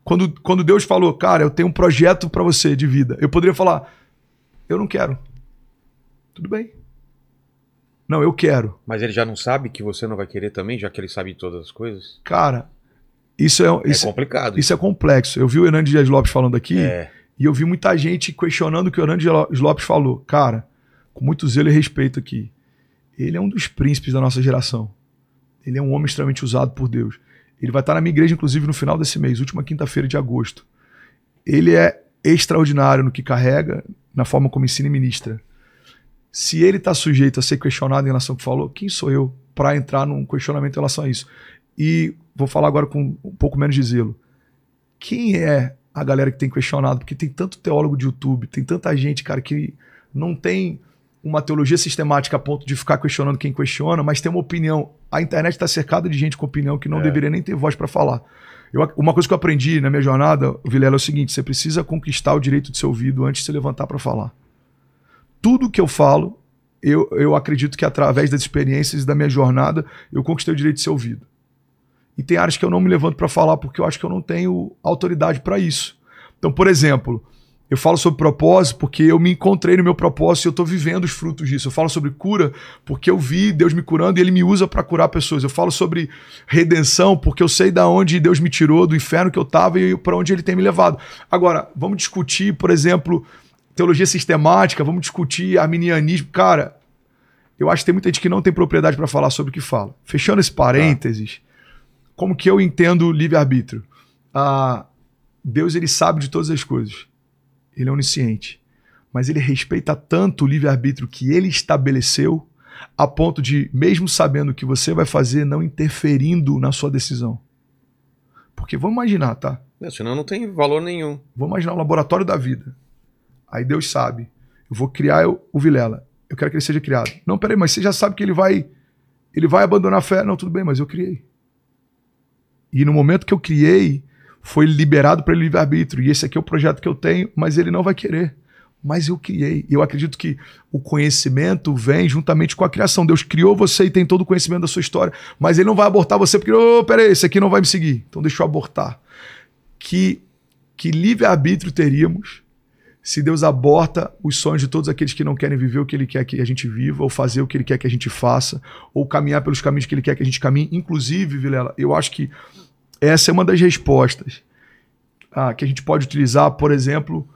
Quando, quando Deus falou, cara, eu tenho um projeto para você de vida, eu poderia falar, eu não quero. Tudo bem. Não, eu quero. Mas ele já não sabe que você não vai querer também, já que ele sabe todas as coisas? Cara, isso é, é isso, é, complicado. Isso é complexo. Eu vi o Hernandes Dias Lopes falando aqui é. e eu vi muita gente questionando o que o Hernandes Lopes falou. Cara, com muito zelo e respeito aqui, ele é um dos príncipes da nossa geração. Ele é um homem extremamente usado por Deus. Ele vai estar na minha igreja, inclusive, no final desse mês, última quinta-feira de agosto. Ele é extraordinário no que carrega, na forma como ensina e ministra. Se ele está sujeito a ser questionado em relação ao que falou, quem sou eu para entrar num questionamento em relação a isso? E vou falar agora com um pouco menos de zelo. Quem é a galera que tem questionado? Porque tem tanto teólogo de YouTube, tem tanta gente, cara, que não tem uma teologia sistemática a ponto de ficar questionando quem questiona, mas tem uma opinião. A internet está cercada de gente com opinião que não é. deveria nem ter voz para falar. Eu, uma coisa que eu aprendi na minha jornada, Vilela, é o seguinte: você precisa conquistar o direito de ser ouvido antes de se levantar para falar. Tudo que eu falo, eu, eu acredito que através das experiências e da minha jornada, eu conquistei o direito de ser ouvido. E tem áreas que eu não me levanto para falar porque eu acho que eu não tenho autoridade para isso. Então, por exemplo, eu falo sobre propósito porque eu me encontrei no meu propósito e eu estou vivendo os frutos disso. Eu falo sobre cura porque eu vi Deus me curando e Ele me usa para curar pessoas. Eu falo sobre redenção porque eu sei da onde Deus me tirou, do inferno que eu estava e para onde Ele tem me levado. Agora, vamos discutir, por exemplo, teologia sistemática, vamos discutir arminianismo. Cara, eu acho que tem muita gente que não tem propriedade para falar sobre o que fala. Fechando esse tá. parênteses. Ah como que eu entendo livre-arbítrio? Ah, Deus ele sabe de todas as coisas. Ele é onisciente. Mas ele respeita tanto o livre-arbítrio que ele estabeleceu, a ponto de, mesmo sabendo o que você vai fazer, não interferindo na sua decisão. Porque vamos imaginar, tá? É, senão não tem valor nenhum. Vamos imaginar o laboratório da vida. Aí Deus sabe. Eu vou criar o, o Vilela. Eu quero que ele seja criado. Não, peraí, mas você já sabe que ele vai. Ele vai abandonar a fé. Não, tudo bem, mas eu criei. E no momento que eu criei, foi liberado para ele livre-arbítrio. E esse aqui é o projeto que eu tenho, mas ele não vai querer. Mas eu criei. Eu acredito que o conhecimento vem juntamente com a criação. Deus criou você e tem todo o conhecimento da sua história, mas ele não vai abortar você porque, ô, oh, peraí, esse aqui não vai me seguir. Então deixa eu abortar. Que, que livre-arbítrio teríamos se Deus aborta os sonhos de todos aqueles que não querem viver o que Ele quer que a gente viva, ou fazer o que Ele quer que a gente faça, ou caminhar pelos caminhos que Ele quer que a gente caminhe. Inclusive, Vilela, eu acho que essa é uma das respostas ah, que a gente pode utilizar, por exemplo,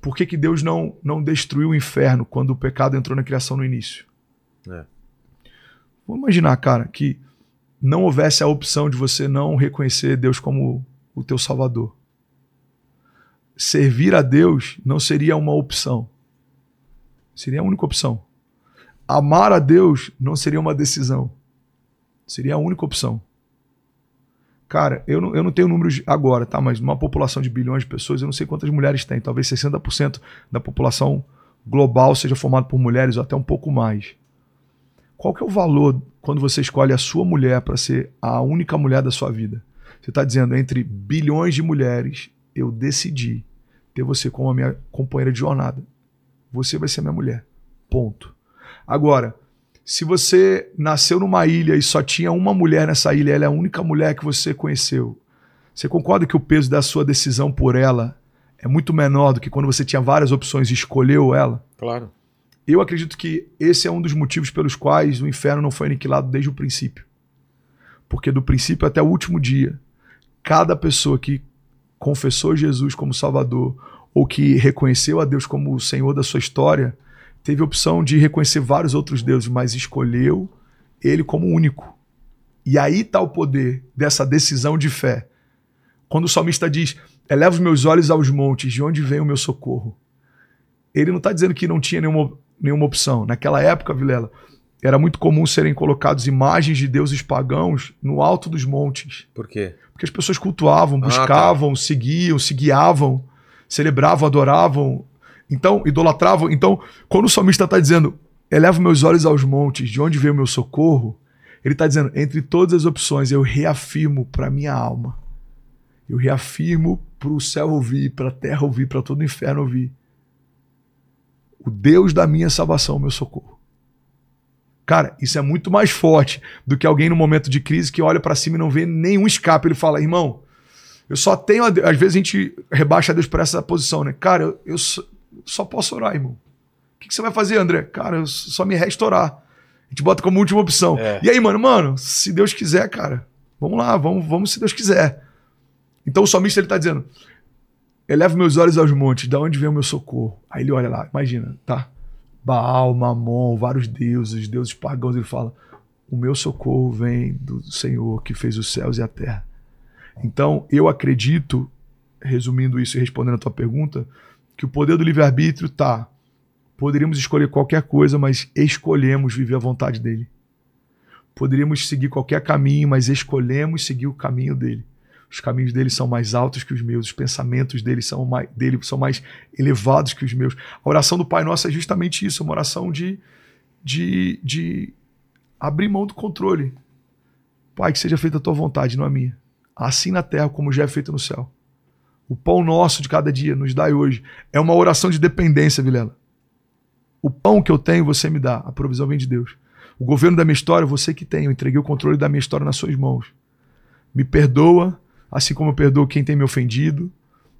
por que, que Deus não, não destruiu o inferno quando o pecado entrou na criação no início? É. Vamos imaginar, cara, que não houvesse a opção de você não reconhecer Deus como o teu salvador servir a Deus não seria uma opção. Seria a única opção. Amar a Deus não seria uma decisão. Seria a única opção. Cara, eu não, eu não tenho números agora, tá? Mas numa população de bilhões de pessoas, eu não sei quantas mulheres tem. Talvez 60% da população global seja formada por mulheres, ou até um pouco mais. Qual que é o valor quando você escolhe a sua mulher para ser a única mulher da sua vida? Você está dizendo, entre bilhões de mulheres, eu decidi ter você como a minha companheira de jornada. Você vai ser minha mulher. Ponto. Agora, se você nasceu numa ilha e só tinha uma mulher nessa ilha, ela é a única mulher que você conheceu. Você concorda que o peso da sua decisão por ela é muito menor do que quando você tinha várias opções e escolheu ela? Claro. Eu acredito que esse é um dos motivos pelos quais o inferno não foi aniquilado desde o princípio. Porque do princípio até o último dia, cada pessoa que confessou Jesus como Salvador ou que reconheceu a Deus como o Senhor da sua história, teve a opção de reconhecer vários outros deuses, mas escolheu ele como único. E aí está o poder dessa decisão de fé. Quando o salmista diz: Eleva os meus olhos aos montes, de onde vem o meu socorro? Ele não está dizendo que não tinha nenhuma, nenhuma opção. Naquela época, Vilela, era muito comum serem colocados imagens de deuses pagãos no alto dos montes. Por quê? Porque as pessoas cultuavam, buscavam, ah, tá. seguiam, se guiavam celebravam, adoravam, então idolatravam. Então, quando o salmista está dizendo, "Eleva meus olhos aos montes, de onde vem o meu socorro, ele está dizendo, entre todas as opções, eu reafirmo para minha alma, eu reafirmo para o céu ouvir, para a terra ouvir, para todo o inferno ouvir. O Deus da minha salvação, é meu socorro. Cara, isso é muito mais forte do que alguém no momento de crise que olha para cima e não vê nenhum escape. Ele fala, irmão, eu só tenho. Às vezes a gente rebaixa Deus para essa posição, né? Cara, eu, eu só, posso orar, irmão. O que, que, você vai fazer, André? Cara, eu só me resta orar. A gente bota como última opção. É. E aí, mano, mano, se Deus quiser, cara, vamos lá, vamos, vamos se Deus quiser. Então o salmista ele tá dizendo: Elevo meus olhos aos montes, da onde vem o meu socorro? Aí ele olha lá, imagina, tá? Baal, Mamon, vários deuses, deuses pagãos. Ele fala: O meu socorro vem do Senhor que fez os céus e a terra. Então, eu acredito, resumindo isso e respondendo a tua pergunta, que o poder do livre-arbítrio está. Poderíamos escolher qualquer coisa, mas escolhemos viver a vontade dele. Poderíamos seguir qualquer caminho, mas escolhemos seguir o caminho dele. Os caminhos dele são mais altos que os meus, os pensamentos dele são mais, dele são mais elevados que os meus. A oração do Pai Nosso é justamente isso, uma oração de, de, de abrir mão do controle. Pai, que seja feita a tua vontade, não a minha assim na terra como já é feito no céu. O pão nosso de cada dia nos dai hoje. É uma oração de dependência, Vilela. O pão que eu tenho, você me dá. A provisão vem de Deus. O governo da minha história, você que tem. Eu entreguei o controle da minha história nas suas mãos. Me perdoa, assim como eu perdoo quem tem me ofendido.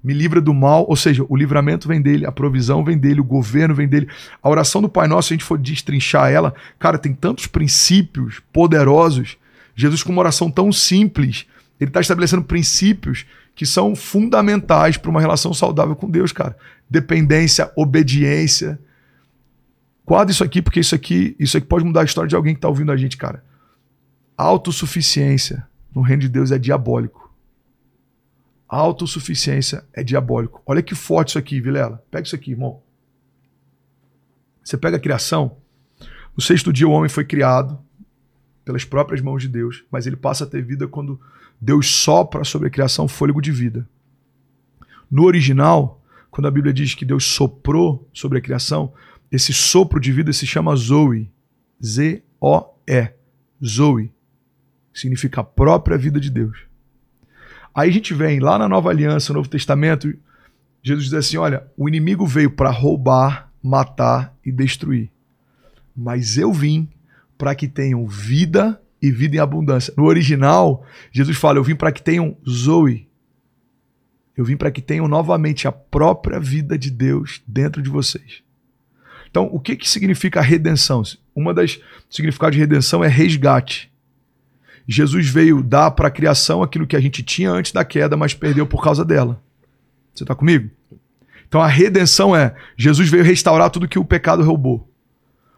Me livra do mal, ou seja, o livramento vem dele, a provisão vem dele, o governo vem dele. A oração do Pai Nosso, se a gente for destrinchar ela, cara, tem tantos princípios poderosos. Jesus, com uma oração tão simples, ele está estabelecendo princípios que são fundamentais para uma relação saudável com Deus, cara. Dependência, obediência. Guarda isso aqui, porque isso aqui, isso aqui pode mudar a história de alguém que está ouvindo a gente, cara. Autossuficiência no reino de Deus é diabólico. Autossuficiência é diabólico. Olha que forte isso aqui, Vilela. Pega isso aqui, irmão. Você pega a criação. No sexto dia o homem foi criado pelas próprias mãos de Deus, mas ele passa a ter vida quando Deus sopra sobre a criação fôlego de vida. No original, quando a Bíblia diz que Deus soprou sobre a criação, esse sopro de vida se chama Zoe. Z-O-E. Zoe. Significa a própria vida de Deus. Aí a gente vem lá na Nova Aliança, no Novo Testamento, Jesus diz assim: olha, o inimigo veio para roubar, matar e destruir. Mas eu vim para que tenham vida e vida em abundância. No original, Jesus fala: Eu vim para que tenham Zoe. Eu vim para que tenham novamente a própria vida de Deus dentro de vocês. Então, o que, que significa a redenção? Uma das significados de redenção é resgate. Jesus veio dar para a criação aquilo que a gente tinha antes da queda, mas perdeu por causa dela. Você está comigo? Então a redenção é Jesus veio restaurar tudo que o pecado roubou.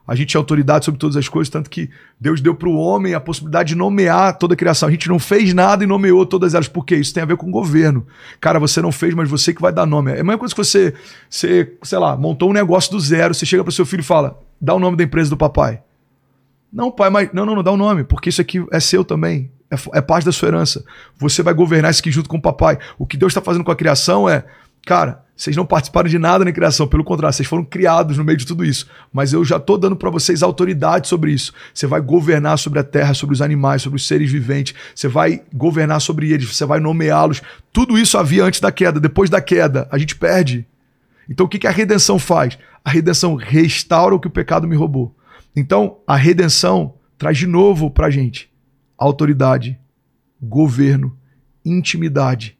A gente é autoridade sobre todas as coisas, tanto que Deus deu para o homem a possibilidade de nomear toda a criação. A gente não fez nada e nomeou todas elas. Por quê? Isso tem a ver com o governo. Cara, você não fez, mas você que vai dar nome. É a mesma coisa que você, você sei lá, montou um negócio do zero, você chega para seu filho e fala, dá o nome da empresa do papai. Não, pai, mas... Não, não, não, dá o nome, porque isso aqui é seu também. É, é parte da sua herança. Você vai governar isso aqui junto com o papai. O que Deus está fazendo com a criação é Cara, vocês não participaram de nada na criação, pelo contrário, vocês foram criados no meio de tudo isso. Mas eu já estou dando para vocês autoridade sobre isso. Você vai governar sobre a terra, sobre os animais, sobre os seres viventes. Você vai governar sobre eles, você vai nomeá-los. Tudo isso havia antes da queda. Depois da queda, a gente perde. Então o que a redenção faz? A redenção restaura o que o pecado me roubou. Então a redenção traz de novo para a gente autoridade, governo, intimidade,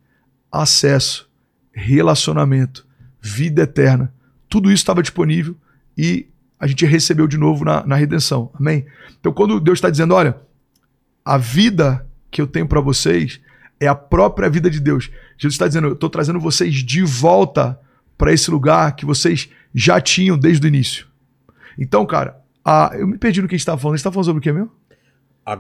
acesso relacionamento, vida eterna. Tudo isso estava disponível e a gente recebeu de novo na, na redenção. Amém? Então, quando Deus está dizendo, olha, a vida que eu tenho para vocês é a própria vida de Deus. Jesus está dizendo, eu estou trazendo vocês de volta para esse lugar que vocês já tinham desde o início. Então, cara, a, eu me perdi no que a gente estava falando. A gente estava falando sobre o que mesmo? A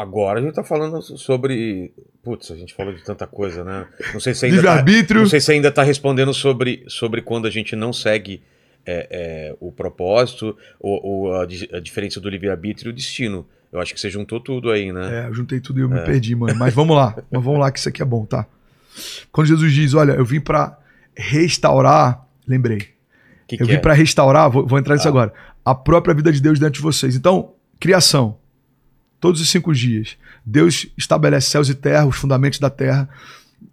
Agora a gente está falando sobre. Putz, a gente falou de tanta coisa, né? Não sei se ainda. Tá... Não sei se ainda está respondendo sobre, sobre quando a gente não segue é, é, o propósito ou, ou a, a, diferença do livre-arbítrio e o destino. Eu acho que você juntou tudo aí, né? É, eu juntei tudo e eu é. me perdi, mano. Mas vamos lá, <laughs> mas vamos lá que isso aqui é bom, tá? Quando Jesus diz, olha, eu vim para restaurar, lembrei. Que eu vim é? para restaurar, vou, vou, entrar nisso ah. agora, a própria vida de Deus dentro de vocês. Então, criação todos os cinco dias. Deus estabelece céus e terra, os fundamentos da terra.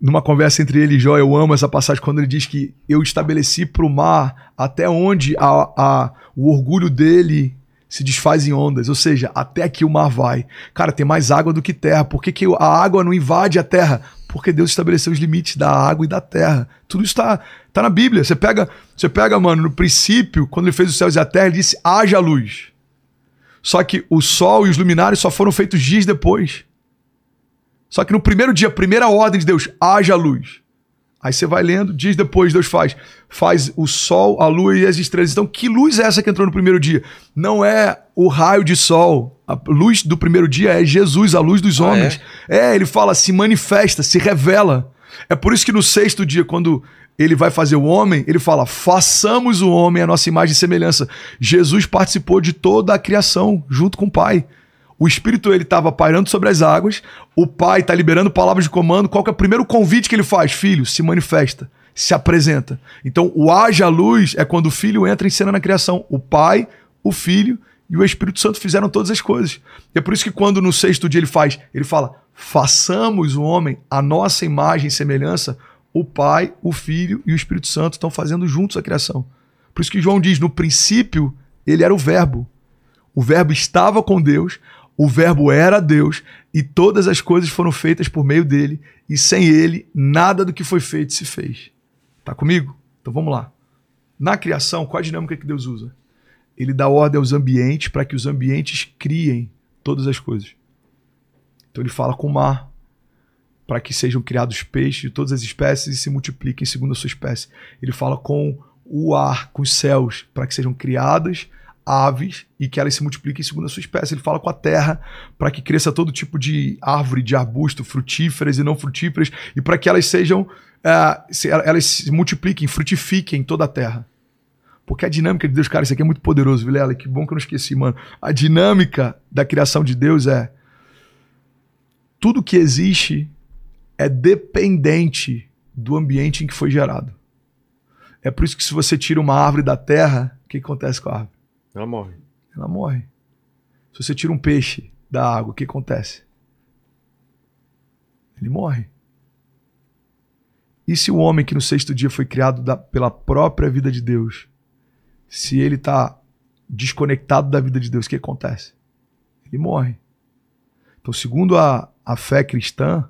Numa conversa entre ele e Jó, eu amo essa passagem quando ele diz que eu estabeleci para o mar até onde a, a, o orgulho dele se desfaz em ondas, ou seja, até que o mar vai. Cara, tem mais água do que terra. Por que, que a água não invade a terra? Porque Deus estabeleceu os limites da água e da terra. Tudo isso está tá na Bíblia. Você pega, você pega, mano, no princípio, quando ele fez os céus e a terra, ele disse: haja luz. Só que o sol e os luminares só foram feitos dias depois. Só que no primeiro dia, primeira ordem de Deus, haja luz. Aí você vai lendo, dias depois Deus faz, faz o sol, a lua e as estrelas. Então, que luz é essa que entrou no primeiro dia? Não é o raio de sol. A luz do primeiro dia é Jesus, a luz dos homens. Ah, é? é, ele fala, se manifesta, se revela. É por isso que no sexto dia, quando ele vai fazer o homem, ele fala: façamos o homem a nossa imagem e semelhança. Jesus participou de toda a criação junto com o Pai. O Espírito ele estava pairando sobre as águas, o Pai está liberando palavras de comando. Qual é o primeiro convite que ele faz? Filho, se manifesta, se apresenta. Então, o haja luz é quando o Filho entra em cena na criação. O Pai, o Filho e o Espírito Santo fizeram todas as coisas. E é por isso que quando no sexto dia ele faz, ele fala: façamos o homem a nossa imagem e semelhança o Pai, o Filho e o Espírito Santo estão fazendo juntos a criação. Por isso que João diz: no princípio, ele era o Verbo. O Verbo estava com Deus, o Verbo era Deus e todas as coisas foram feitas por meio dele, e sem ele, nada do que foi feito se fez. Tá comigo? Então vamos lá. Na criação, qual a dinâmica que Deus usa? Ele dá ordem aos ambientes para que os ambientes criem todas as coisas. Então ele fala com o mar, para que sejam criados peixes de todas as espécies e se multipliquem segundo a sua espécie. Ele fala com o ar, com os céus, para que sejam criadas aves e que elas se multipliquem segundo a sua espécie. Ele fala com a terra para que cresça todo tipo de árvore, de arbusto, frutíferas e não frutíferas, e para que elas sejam, é, se, elas se multipliquem, frutifiquem toda a terra. Porque a dinâmica de Deus, cara, isso aqui é muito poderoso, Vilela, que bom que eu não esqueci, mano. A dinâmica da criação de Deus é tudo que existe é dependente do ambiente em que foi gerado. É por isso que se você tira uma árvore da terra, o que acontece com a árvore? Ela morre. Ela morre. Se você tira um peixe da água, o que acontece? Ele morre. E se o homem que no sexto dia foi criado da, pela própria vida de Deus, se ele está desconectado da vida de Deus, o que acontece? Ele morre. Então, segundo a, a fé cristã,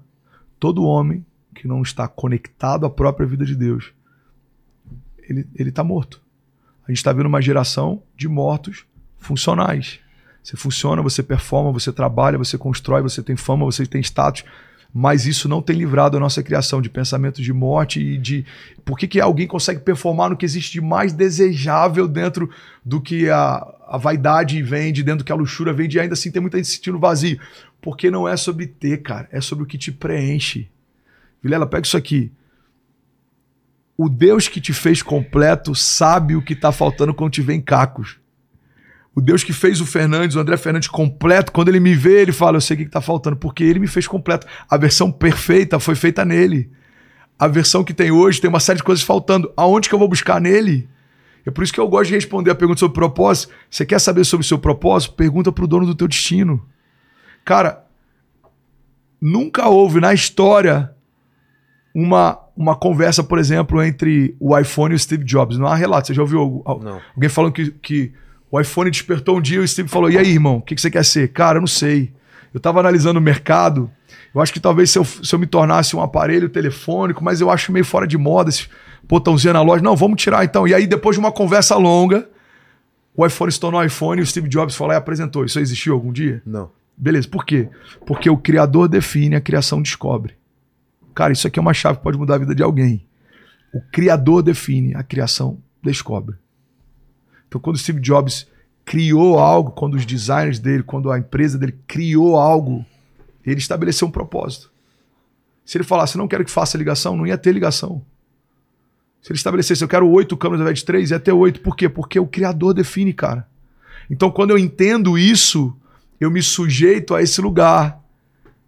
todo homem que não está conectado à própria vida de Deus, ele está morto. A gente está vendo uma geração de mortos funcionais. Você funciona, você performa, você trabalha, você constrói, você tem fama, você tem status, mas isso não tem livrado a nossa criação de pensamentos de morte e de por que, que alguém consegue performar no que existe de mais desejável dentro do que a, a vaidade vende, dentro do que a luxúria vende, e ainda assim tem muita gente sentindo vazio. Porque não é sobre ter, cara, é sobre o que te preenche. Vilela, pega isso aqui. O Deus que te fez completo sabe o que está faltando quando te vem cacos. O Deus que fez o Fernandes, o André Fernandes completo, quando ele me vê, ele fala: Eu sei o que está faltando, porque ele me fez completo. A versão perfeita foi feita nele. A versão que tem hoje tem uma série de coisas faltando. Aonde que eu vou buscar nele? É por isso que eu gosto de responder a pergunta sobre propósito. Você quer saber sobre o seu propósito? Pergunta para o dono do teu destino. Cara, nunca houve na história uma, uma conversa, por exemplo, entre o iPhone e o Steve Jobs. Não há relato. Você já ouviu alguém Não. falando que, que o iPhone despertou um dia e o Steve falou: E aí, irmão, o que, que você quer ser? Cara, eu não sei. Eu estava analisando o mercado. Eu acho que talvez se eu, se eu me tornasse um aparelho telefônico, mas eu acho meio fora de moda esse botãozinho na loja. Não, vamos tirar então. E aí, depois de uma conversa longa, o iPhone se tornou iPhone e o Steve Jobs falou e apresentou. Isso existiu algum dia? Não. Beleza, por quê? Porque o criador define, a criação descobre. Cara, isso aqui é uma chave que pode mudar a vida de alguém. O criador define, a criação descobre. Então, quando o Steve Jobs criou algo, quando os designers dele, quando a empresa dele criou algo, ele estabeleceu um propósito. Se ele falasse, não quero que faça ligação, não ia ter ligação. Se ele estabelecesse, eu quero oito câmeras ao invés de três, ia ter oito. Por quê? Porque o criador define, cara. Então, quando eu entendo isso, eu me sujeito a esse lugar.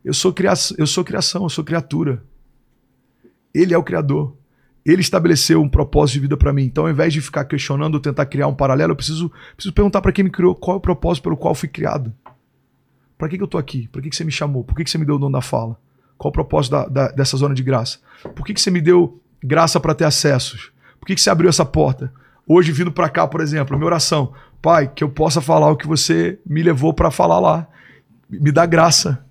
Eu sou, cria... eu sou criação, eu sou criatura. Ele é o Criador. Ele estabeleceu um propósito de vida para mim. Então, ao invés de ficar questionando ou tentar criar um paralelo, eu preciso, preciso perguntar para quem me criou qual é o propósito pelo qual fui criado. Para que, que, eu tô aqui? Para que, que, você me chamou? Por que, que, você me deu o dono da fala? Qual o propósito da, da, dessa zona de graça? Por que, você me deu graça para ter acessos? Por que, você abriu essa porta? Hoje, vindo para cá, por exemplo, minha oração. Pai, que eu possa falar o que você me levou para falar lá. Me dá graça,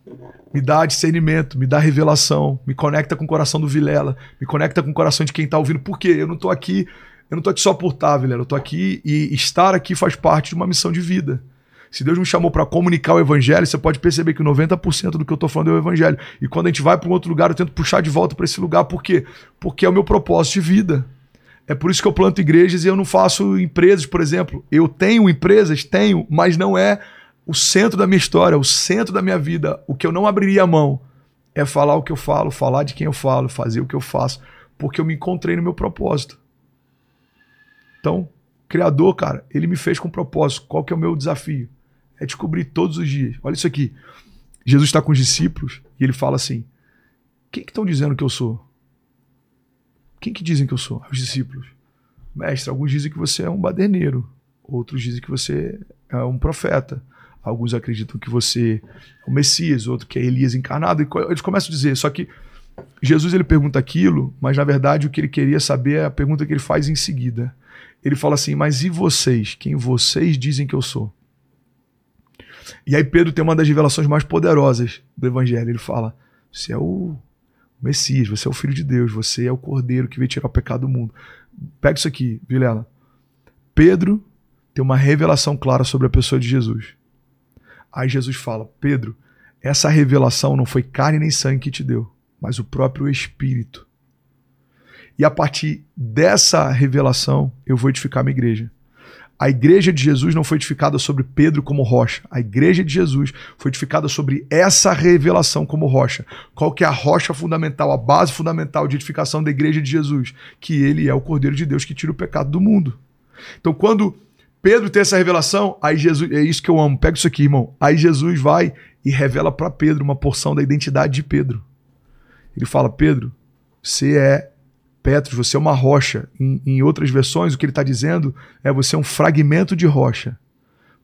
me dá discernimento, me dá revelação, me conecta com o coração do Vilela, me conecta com o coração de quem está ouvindo. Por quê? Eu não estou aqui, eu não tô aqui só por estar, tá, Vilela, eu estou aqui e estar aqui faz parte de uma missão de vida. Se Deus me chamou para comunicar o evangelho, você pode perceber que 90% do que eu estou falando é o evangelho. E quando a gente vai para um outro lugar, eu tento puxar de volta para esse lugar, por quê? Porque é o meu propósito de vida. É por isso que eu planto igrejas e eu não faço empresas, por exemplo. Eu tenho empresas, tenho, mas não é o centro da minha história, o centro da minha vida. O que eu não abriria a mão é falar o que eu falo, falar de quem eu falo, fazer o que eu faço, porque eu me encontrei no meu propósito. Então, Criador, cara, ele me fez com propósito. Qual que é o meu desafio? É descobrir todos os dias. Olha isso aqui. Jesus está com os discípulos e ele fala assim: Quem que estão dizendo que eu sou? Quem que dizem que eu sou? Ah, os discípulos. Mestre, alguns dizem que você é um baderneiro, outros dizem que você é um profeta. Alguns acreditam que você é o Messias, outro que é Elias encarnado. E eles começam a dizer, só que Jesus ele pergunta aquilo, mas na verdade o que ele queria saber é a pergunta que ele faz em seguida. Ele fala assim: Mas e vocês? Quem vocês dizem que eu sou? E aí Pedro tem uma das revelações mais poderosas do Evangelho. Ele fala: Você é o Messias, você é o Filho de Deus, você é o Cordeiro que veio tirar o pecado do mundo. Pega isso aqui, Vilela. Pedro tem uma revelação clara sobre a pessoa de Jesus. Aí Jesus fala: Pedro, essa revelação não foi carne nem sangue que te deu, mas o próprio Espírito. E a partir dessa revelação, eu vou edificar minha igreja. A igreja de Jesus não foi edificada sobre Pedro como rocha. A igreja de Jesus foi edificada sobre essa revelação como rocha. Qual que é a rocha fundamental, a base fundamental de edificação da igreja de Jesus? Que ele é o Cordeiro de Deus que tira o pecado do mundo. Então, quando Pedro tem essa revelação, aí Jesus, é isso que eu amo. Pega isso aqui, irmão. Aí Jesus vai e revela para Pedro uma porção da identidade de Pedro. Ele fala: "Pedro, você é Petros, você é uma rocha. Em, em outras versões, o que ele está dizendo é você é um fragmento de rocha.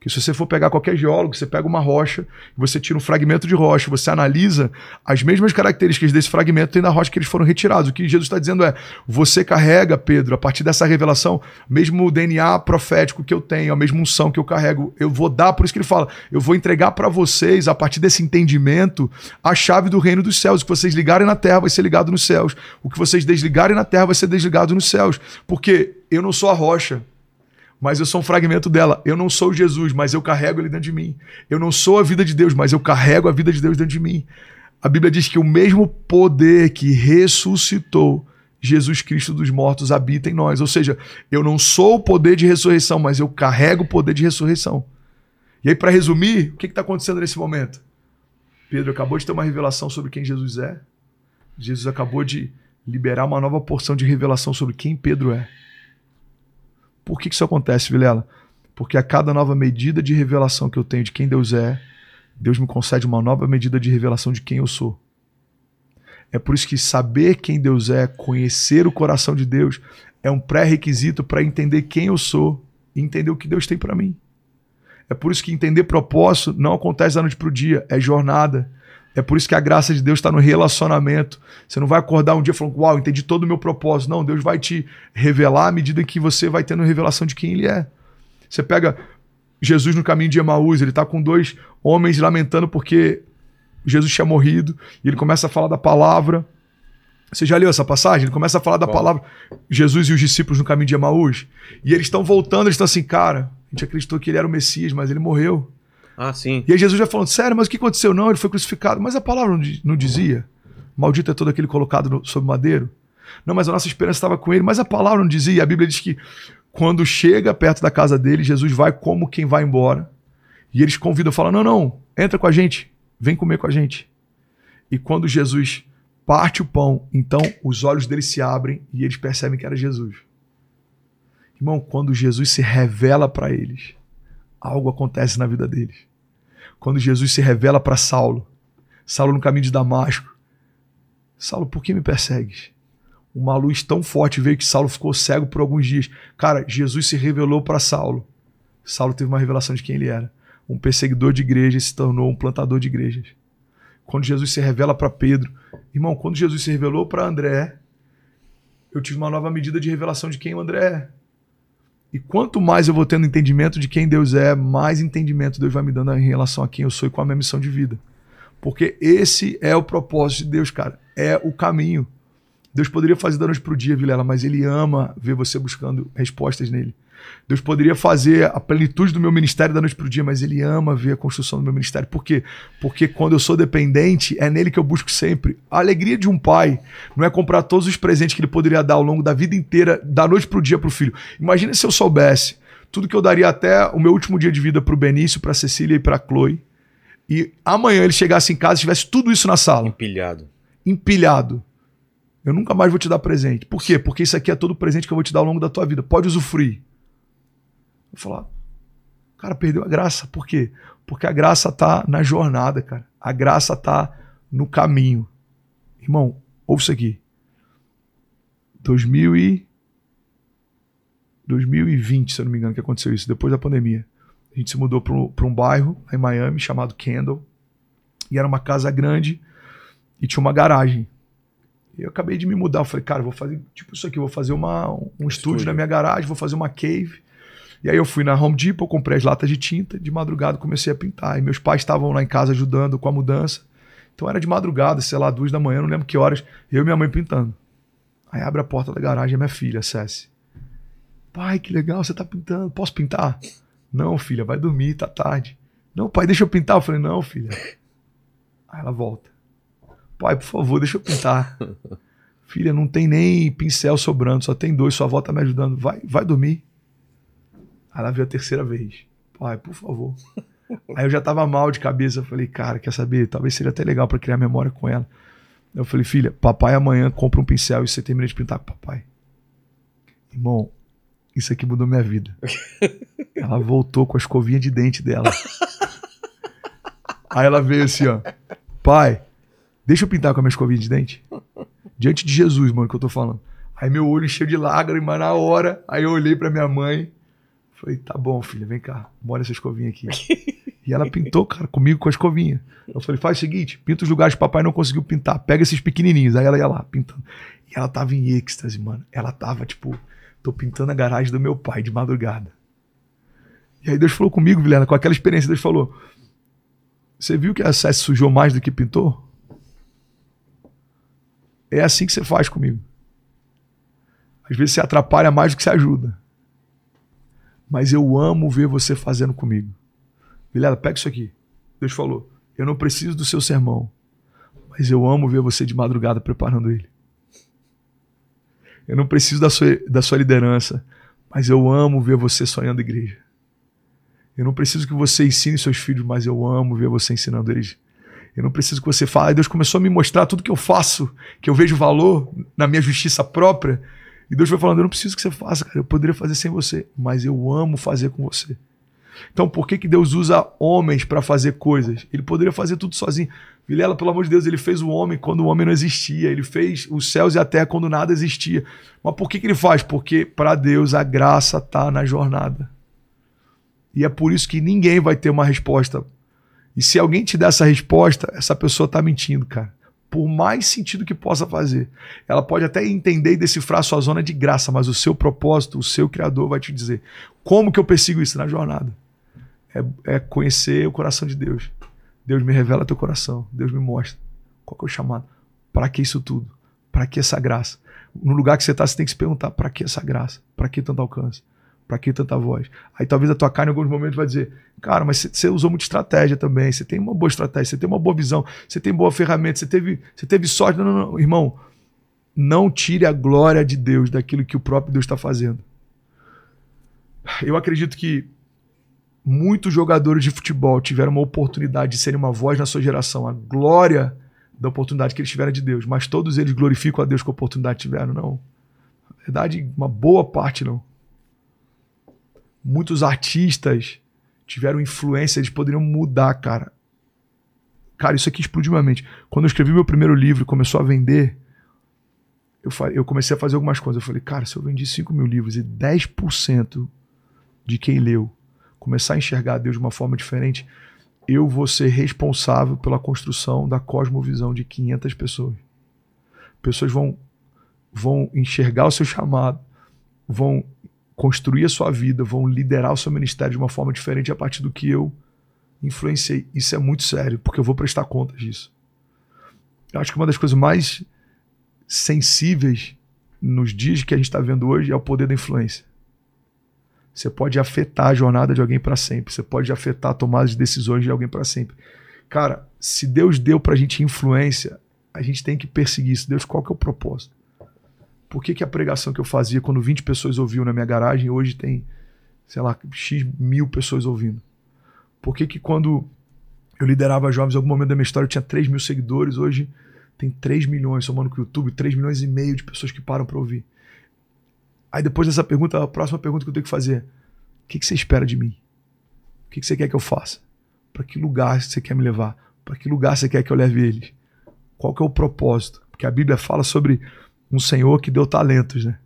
Que se você for pegar qualquer geólogo, você pega uma rocha, você tira um fragmento de rocha, você analisa as mesmas características desse fragmento tem na rocha que eles foram retirados. O que Jesus está dizendo é: você carrega, Pedro, a partir dessa revelação, mesmo o DNA profético que eu tenho, a mesma unção que eu carrego, eu vou dar, por isso que ele fala, eu vou entregar para vocês, a partir desse entendimento, a chave do reino dos céus. O que vocês ligarem na terra vai ser ligado nos céus. O que vocês desligarem na terra vai ser desligado nos céus. Porque eu não sou a rocha, mas eu sou um fragmento dela. Eu não sou Jesus, mas eu carrego ele dentro de mim. Eu não sou a vida de Deus, mas eu carrego a vida de Deus dentro de mim. A Bíblia diz que o mesmo poder que ressuscitou Jesus Cristo dos mortos habita em nós. Ou seja, eu não sou o poder de ressurreição, mas eu carrego o poder de ressurreição. E aí, para resumir, o que está acontecendo nesse momento? Pedro acabou de ter uma revelação sobre quem Jesus é. Jesus acabou de liberar uma nova porção de revelação sobre quem Pedro é. Por que, que isso acontece, Vilela? Porque a cada nova medida de revelação que eu tenho de quem Deus é, Deus me concede uma nova medida de revelação de quem eu sou. É por isso que saber quem Deus é, conhecer o coração de Deus, é um pré-requisito para entender quem eu sou e entender o que Deus tem para mim. É por isso que entender propósito não acontece da noite para o dia, é jornada. É por isso que a graça de Deus está no relacionamento. Você não vai acordar um dia falando, uau, entendi todo o meu propósito. Não, Deus vai te revelar à medida que você vai tendo revelação de quem Ele é. Você pega Jesus no caminho de Emaús, ele está com dois homens lamentando porque Jesus tinha morrido, e ele começa a falar da palavra. Você já leu essa passagem? Ele começa a falar da Bom. palavra Jesus e os discípulos no caminho de Emaús. E eles estão voltando, eles estão assim, cara, a gente acreditou que ele era o Messias, mas ele morreu. Ah, sim. E aí Jesus já falando, sério, mas o que aconteceu? Não, ele foi crucificado. Mas a palavra não, dizia? Maldito é todo aquele colocado no, sobre madeiro. Não, mas a nossa esperança estava com ele. Mas a palavra não dizia. a Bíblia diz que quando chega perto da casa dele, Jesus vai como quem vai embora. E eles convidam, falam, não, não, entra com a gente. Vem comer com a gente. E quando Jesus parte o pão, então os olhos deles se abrem e eles percebem que era Jesus. Irmão, quando Jesus se revela para eles, algo acontece na vida deles. Quando Jesus se revela para Saulo, Saulo no caminho de Damasco, Saulo, por que me persegues? Uma luz tão forte veio que Saulo ficou cego por alguns dias. Cara, Jesus se revelou para Saulo. Saulo teve uma revelação de quem ele era. Um perseguidor de igrejas se tornou um plantador de igrejas. Quando Jesus se revela para Pedro, irmão, quando Jesus se revelou para André, eu tive uma nova medida de revelação de quem o André é. E quanto mais eu vou tendo entendimento de quem Deus é, mais entendimento Deus vai me dando em relação a quem eu sou e qual a minha missão de vida. Porque esse é o propósito de Deus, cara. É o caminho. Deus poderia fazer da noite para o dia, Vilela, mas Ele ama ver você buscando respostas nele. Deus poderia fazer a plenitude do meu ministério da noite para o dia, mas Ele ama ver a construção do meu ministério. Por quê? Porque quando eu sou dependente, é nele que eu busco sempre. A alegria de um pai não é comprar todos os presentes que ele poderia dar ao longo da vida inteira, da noite para o dia para o filho. Imagina se eu soubesse tudo que eu daria até o meu último dia de vida para o Benício, para Cecília e para Chloe, e amanhã ele chegasse em casa e tivesse tudo isso na sala. Empilhado. Empilhado. Eu nunca mais vou te dar presente. Por quê? Porque isso aqui é todo o presente que eu vou te dar ao longo da tua vida. Pode usufruir. Eu falar, ah, cara, perdeu a graça. Por quê? Porque a graça tá na jornada, cara. A graça tá no caminho. Irmão, ouça aqui. 2000 e 2020, se eu não me engano, que aconteceu isso, depois da pandemia. A gente se mudou para um bairro em Miami chamado Kendall. E era uma casa grande e tinha uma garagem. eu acabei de me mudar. Eu falei, cara, vou fazer tipo isso aqui. Vou fazer uma, um estúdio, estúdio na minha garagem, vou fazer uma cave. E aí eu fui na Home Depot, comprei as latas de tinta, de madrugada comecei a pintar. E meus pais estavam lá em casa ajudando com a mudança. Então era de madrugada, sei lá, duas da manhã, não lembro que horas, eu e minha mãe pintando. Aí abre a porta da garagem, a é minha filha, Cessi. Pai, que legal, você tá pintando. Posso pintar? Não, filha, vai dormir, tá tarde. Não, pai, deixa eu pintar. Eu falei, não, filha. Aí ela volta. Pai, por favor, deixa eu pintar. <laughs> filha, não tem nem pincel sobrando, só tem dois, sua avó tá me ajudando. Vai, vai dormir. Aí ela veio a terceira vez. Pai, por favor. Aí eu já tava mal de cabeça. Eu falei, cara, quer saber? Talvez seria até legal para criar memória com ela. Eu falei, filha, papai amanhã compra um pincel e você termina de pintar com papai. Irmão, isso aqui mudou minha vida. <laughs> ela voltou com a escovinha de dente dela. Aí ela veio assim, ó. Pai, deixa eu pintar com a minha escovinha de dente? Diante de Jesus, mano, que eu tô falando. Aí meu olho encheu de lágrimas na hora. Aí eu olhei pra minha mãe. Falei, tá bom, filha, vem cá, molha essa escovinha aqui. <laughs> e ela pintou, cara, comigo com a escovinha. Eu falei, faz o seguinte, pinta os lugares que o papai não conseguiu pintar, pega esses pequenininhos. Aí ela ia lá, pintando. E ela tava em êxtase, mano. Ela tava, tipo, tô pintando a garagem do meu pai de madrugada. E aí Deus falou comigo, Vilena, com aquela experiência, Deus falou, você viu que a Seth sujou mais do que pintou? É assim que você faz comigo. Às vezes você atrapalha mais do que você ajuda mas eu amo ver você fazendo comigo. Vilela, pega isso aqui. Deus falou: Eu não preciso do seu sermão, mas eu amo ver você de madrugada preparando ele. Eu não preciso da sua, da sua liderança, mas eu amo ver você sonhando igreja. Eu não preciso que você ensine seus filhos, mas eu amo ver você ensinando eles. Eu não preciso que você fale. Deus começou a me mostrar tudo que eu faço, que eu vejo valor na minha justiça própria. E Deus foi falando: eu não preciso que você faça, cara. Eu poderia fazer sem você, mas eu amo fazer com você. Então, por que, que Deus usa homens para fazer coisas? Ele poderia fazer tudo sozinho. Vilela, pelo amor de Deus, ele fez o homem quando o homem não existia. Ele fez os céus e a terra quando nada existia. Mas por que, que ele faz? Porque para Deus a graça tá na jornada. E é por isso que ninguém vai ter uma resposta. E se alguém te der essa resposta, essa pessoa tá mentindo, cara por mais sentido que possa fazer. Ela pode até entender e decifrar a sua zona de graça, mas o seu propósito, o seu Criador vai te dizer. Como que eu persigo isso na jornada? É, é conhecer o coração de Deus. Deus me revela teu coração. Deus me mostra. Qual que é o chamado? Para que isso tudo? Para que essa graça? No lugar que você está, você tem que se perguntar: para que essa graça? Para que tanto alcance? Pra que tanta voz? Aí talvez a tua carne em alguns momentos vai dizer, cara, mas você usou muita estratégia também, você tem uma boa estratégia, você tem uma boa visão, você tem boa ferramenta, você teve, você teve sorte. Não, não, não. Irmão, não tire a glória de Deus daquilo que o próprio Deus está fazendo. Eu acredito que muitos jogadores de futebol tiveram uma oportunidade de serem uma voz na sua geração. A glória da oportunidade que eles tiveram é de Deus. Mas todos eles glorificam a Deus com a oportunidade que tiveram, não. Na verdade, uma boa parte não muitos artistas tiveram influência, eles poderiam mudar, cara. Cara, isso aqui explodiu minha mente. Quando eu escrevi meu primeiro livro e começou a vender, eu, eu comecei a fazer algumas coisas. Eu falei, cara, se eu vendi 5 mil livros e 10% de quem leu começar a enxergar Deus de uma forma diferente, eu vou ser responsável pela construção da cosmovisão de 500 pessoas. Pessoas vão, vão enxergar o seu chamado, vão construir a sua vida, vão liderar o seu ministério de uma forma diferente a partir do que eu influenciei. Isso é muito sério, porque eu vou prestar contas disso. Eu acho que uma das coisas mais sensíveis nos dias que a gente está vendo hoje é o poder da influência. Você pode afetar a jornada de alguém para sempre. Você pode afetar a tomada de decisões de alguém para sempre. Cara, se Deus deu para a gente influência, a gente tem que perseguir isso. Deus, qual que é o propósito? Por que, que a pregação que eu fazia quando 20 pessoas ouviam na minha garagem, hoje tem, sei lá, X mil pessoas ouvindo? Por que, que quando eu liderava jovens, em algum momento da minha história eu tinha 3 mil seguidores, hoje tem 3 milhões, somando com o YouTube, 3 milhões e meio de pessoas que param para ouvir? Aí depois dessa pergunta, a próxima pergunta que eu tenho que fazer: é, o que, que você espera de mim? O que, que você quer que eu faça? Para que lugar você quer me levar? Para que lugar você quer que eu leve eles? Qual que é o propósito? Porque a Bíblia fala sobre um Senhor que deu talentos, né?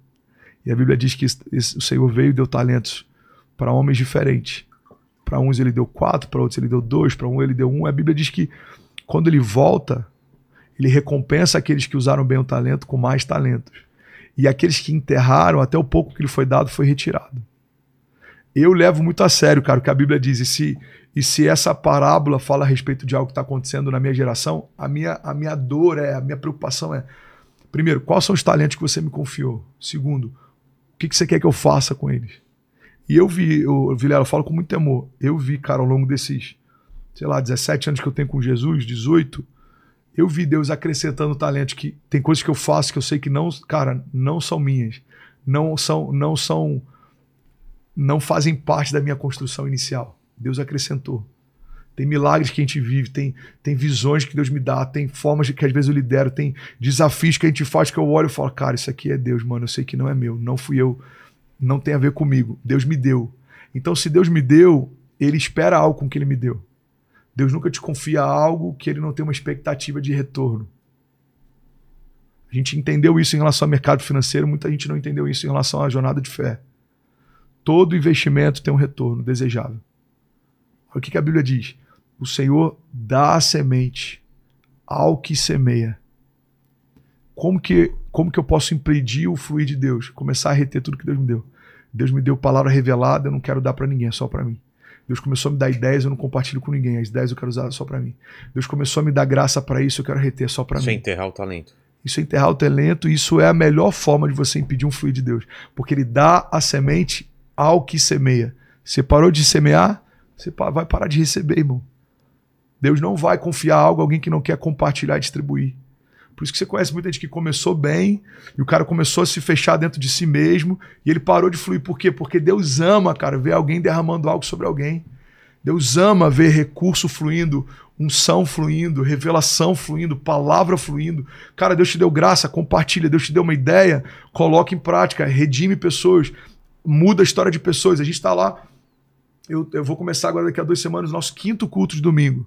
E a Bíblia diz que o Senhor veio e deu talentos para homens diferentes. Para uns ele deu quatro, para outros ele deu dois, para um ele deu um. A Bíblia diz que quando ele volta, ele recompensa aqueles que usaram bem o talento com mais talentos. E aqueles que enterraram, até o pouco que lhe foi dado foi retirado. Eu levo muito a sério, cara, o que a Bíblia diz. E se, e se essa parábola fala a respeito de algo que está acontecendo na minha geração, a minha, a minha dor é, a minha preocupação é Primeiro, quais são os talentos que você me confiou? Segundo, o que, que você quer que eu faça com eles? E eu vi, eu, Vilela, eu falo com muito temor. Eu vi, cara, ao longo desses, sei lá, 17 anos que eu tenho com Jesus, 18, eu vi Deus acrescentando talento que tem coisas que eu faço que eu sei que não, cara, não são minhas. Não são, não são, não fazem parte da minha construção inicial. Deus acrescentou tem milagres que a gente vive, tem, tem visões que Deus me dá, tem formas que às vezes eu lidero, tem desafios que a gente faz que eu olho e falo, cara, isso aqui é Deus, mano, eu sei que não é meu, não fui eu, não tem a ver comigo, Deus me deu. Então, se Deus me deu, ele espera algo com que ele me deu. Deus nunca te confia algo que ele não tem uma expectativa de retorno. A gente entendeu isso em relação ao mercado financeiro, muita gente não entendeu isso em relação à jornada de fé. Todo investimento tem um retorno desejável. Olha o que a Bíblia diz o Senhor dá a semente ao que semeia. Como que, como que eu posso impedir o fluir de Deus? Começar a reter tudo que Deus me deu. Deus me deu palavra revelada, eu não quero dar para ninguém, é só para mim. Deus começou a me dar ideias, eu não compartilho com ninguém. As ideias eu quero usar só para mim. Deus começou a me dar graça para isso, eu quero reter só para mim. Isso é enterrar o talento. Isso é enterrar o talento, isso é a melhor forma de você impedir um fluir de Deus. Porque ele dá a semente ao que semeia. Você parou de semear, você vai parar de receber, irmão. Deus não vai confiar algo a alguém que não quer compartilhar e distribuir. Por isso que você conhece muita gente que começou bem e o cara começou a se fechar dentro de si mesmo e ele parou de fluir. Por quê? Porque Deus ama, cara, ver alguém derramando algo sobre alguém. Deus ama ver recurso fluindo, unção fluindo, revelação fluindo, palavra fluindo. Cara, Deus te deu graça, compartilha. Deus te deu uma ideia, coloca em prática, redime pessoas, muda a história de pessoas. A gente está lá. Eu, eu vou começar agora daqui a duas semanas o nosso quinto culto de domingo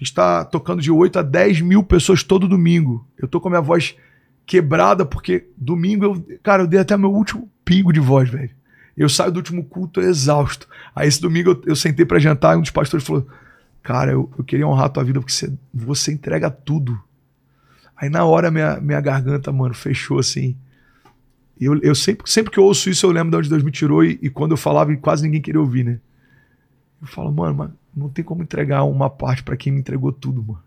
gente está tocando de 8 a 10 mil pessoas todo domingo. Eu tô com a minha voz quebrada, porque domingo eu. Cara, eu dei até meu último pingo de voz, velho. Eu saio do último culto exausto. Aí esse domingo eu, eu sentei para jantar e um dos pastores falou: Cara, eu, eu queria honrar a tua vida porque você, você entrega tudo. Aí na hora minha, minha garganta, mano, fechou assim. Eu, eu sempre, sempre que eu ouço isso, eu lembro de onde Deus me tirou e, e quando eu falava, quase ninguém queria ouvir, né? Eu falo, mano, mas não tem como entregar uma parte para quem me entregou tudo, mano.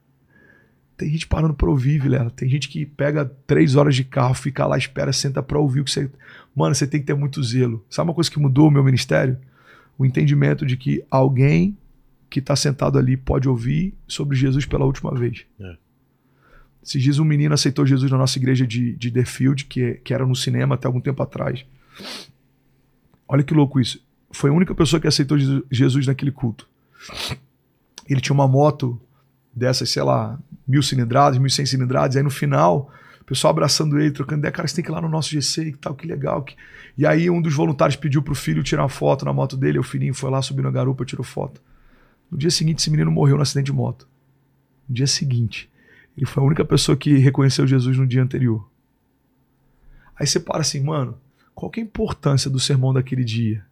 Tem gente parando pra ouvir, Vilela. Tem gente que pega três horas de carro, fica lá, espera, senta pra ouvir o que você. Mano, você tem que ter muito zelo. Sabe uma coisa que mudou o meu ministério? O entendimento de que alguém que tá sentado ali pode ouvir sobre Jesus pela última vez. É. diz um menino aceitou Jesus na nossa igreja de, de Deerfield, que, que era no cinema até algum tempo atrás. Olha que louco isso. Foi a única pessoa que aceitou Jesus naquele culto. Ele tinha uma moto dessas, sei lá, mil cilindradas, mil cem cilindradas, aí no final, o pessoal abraçando ele, trocando ideia, cara, você tem que ir lá no nosso GC e tal, que legal. Que... E aí um dos voluntários pediu pro filho tirar uma foto na moto dele, o filhinho foi lá, subiu na garupa, tirou foto. No dia seguinte, esse menino morreu no acidente de moto. No dia seguinte. Ele foi a única pessoa que reconheceu Jesus no dia anterior. Aí você para assim, mano, qual que é a importância do sermão daquele dia?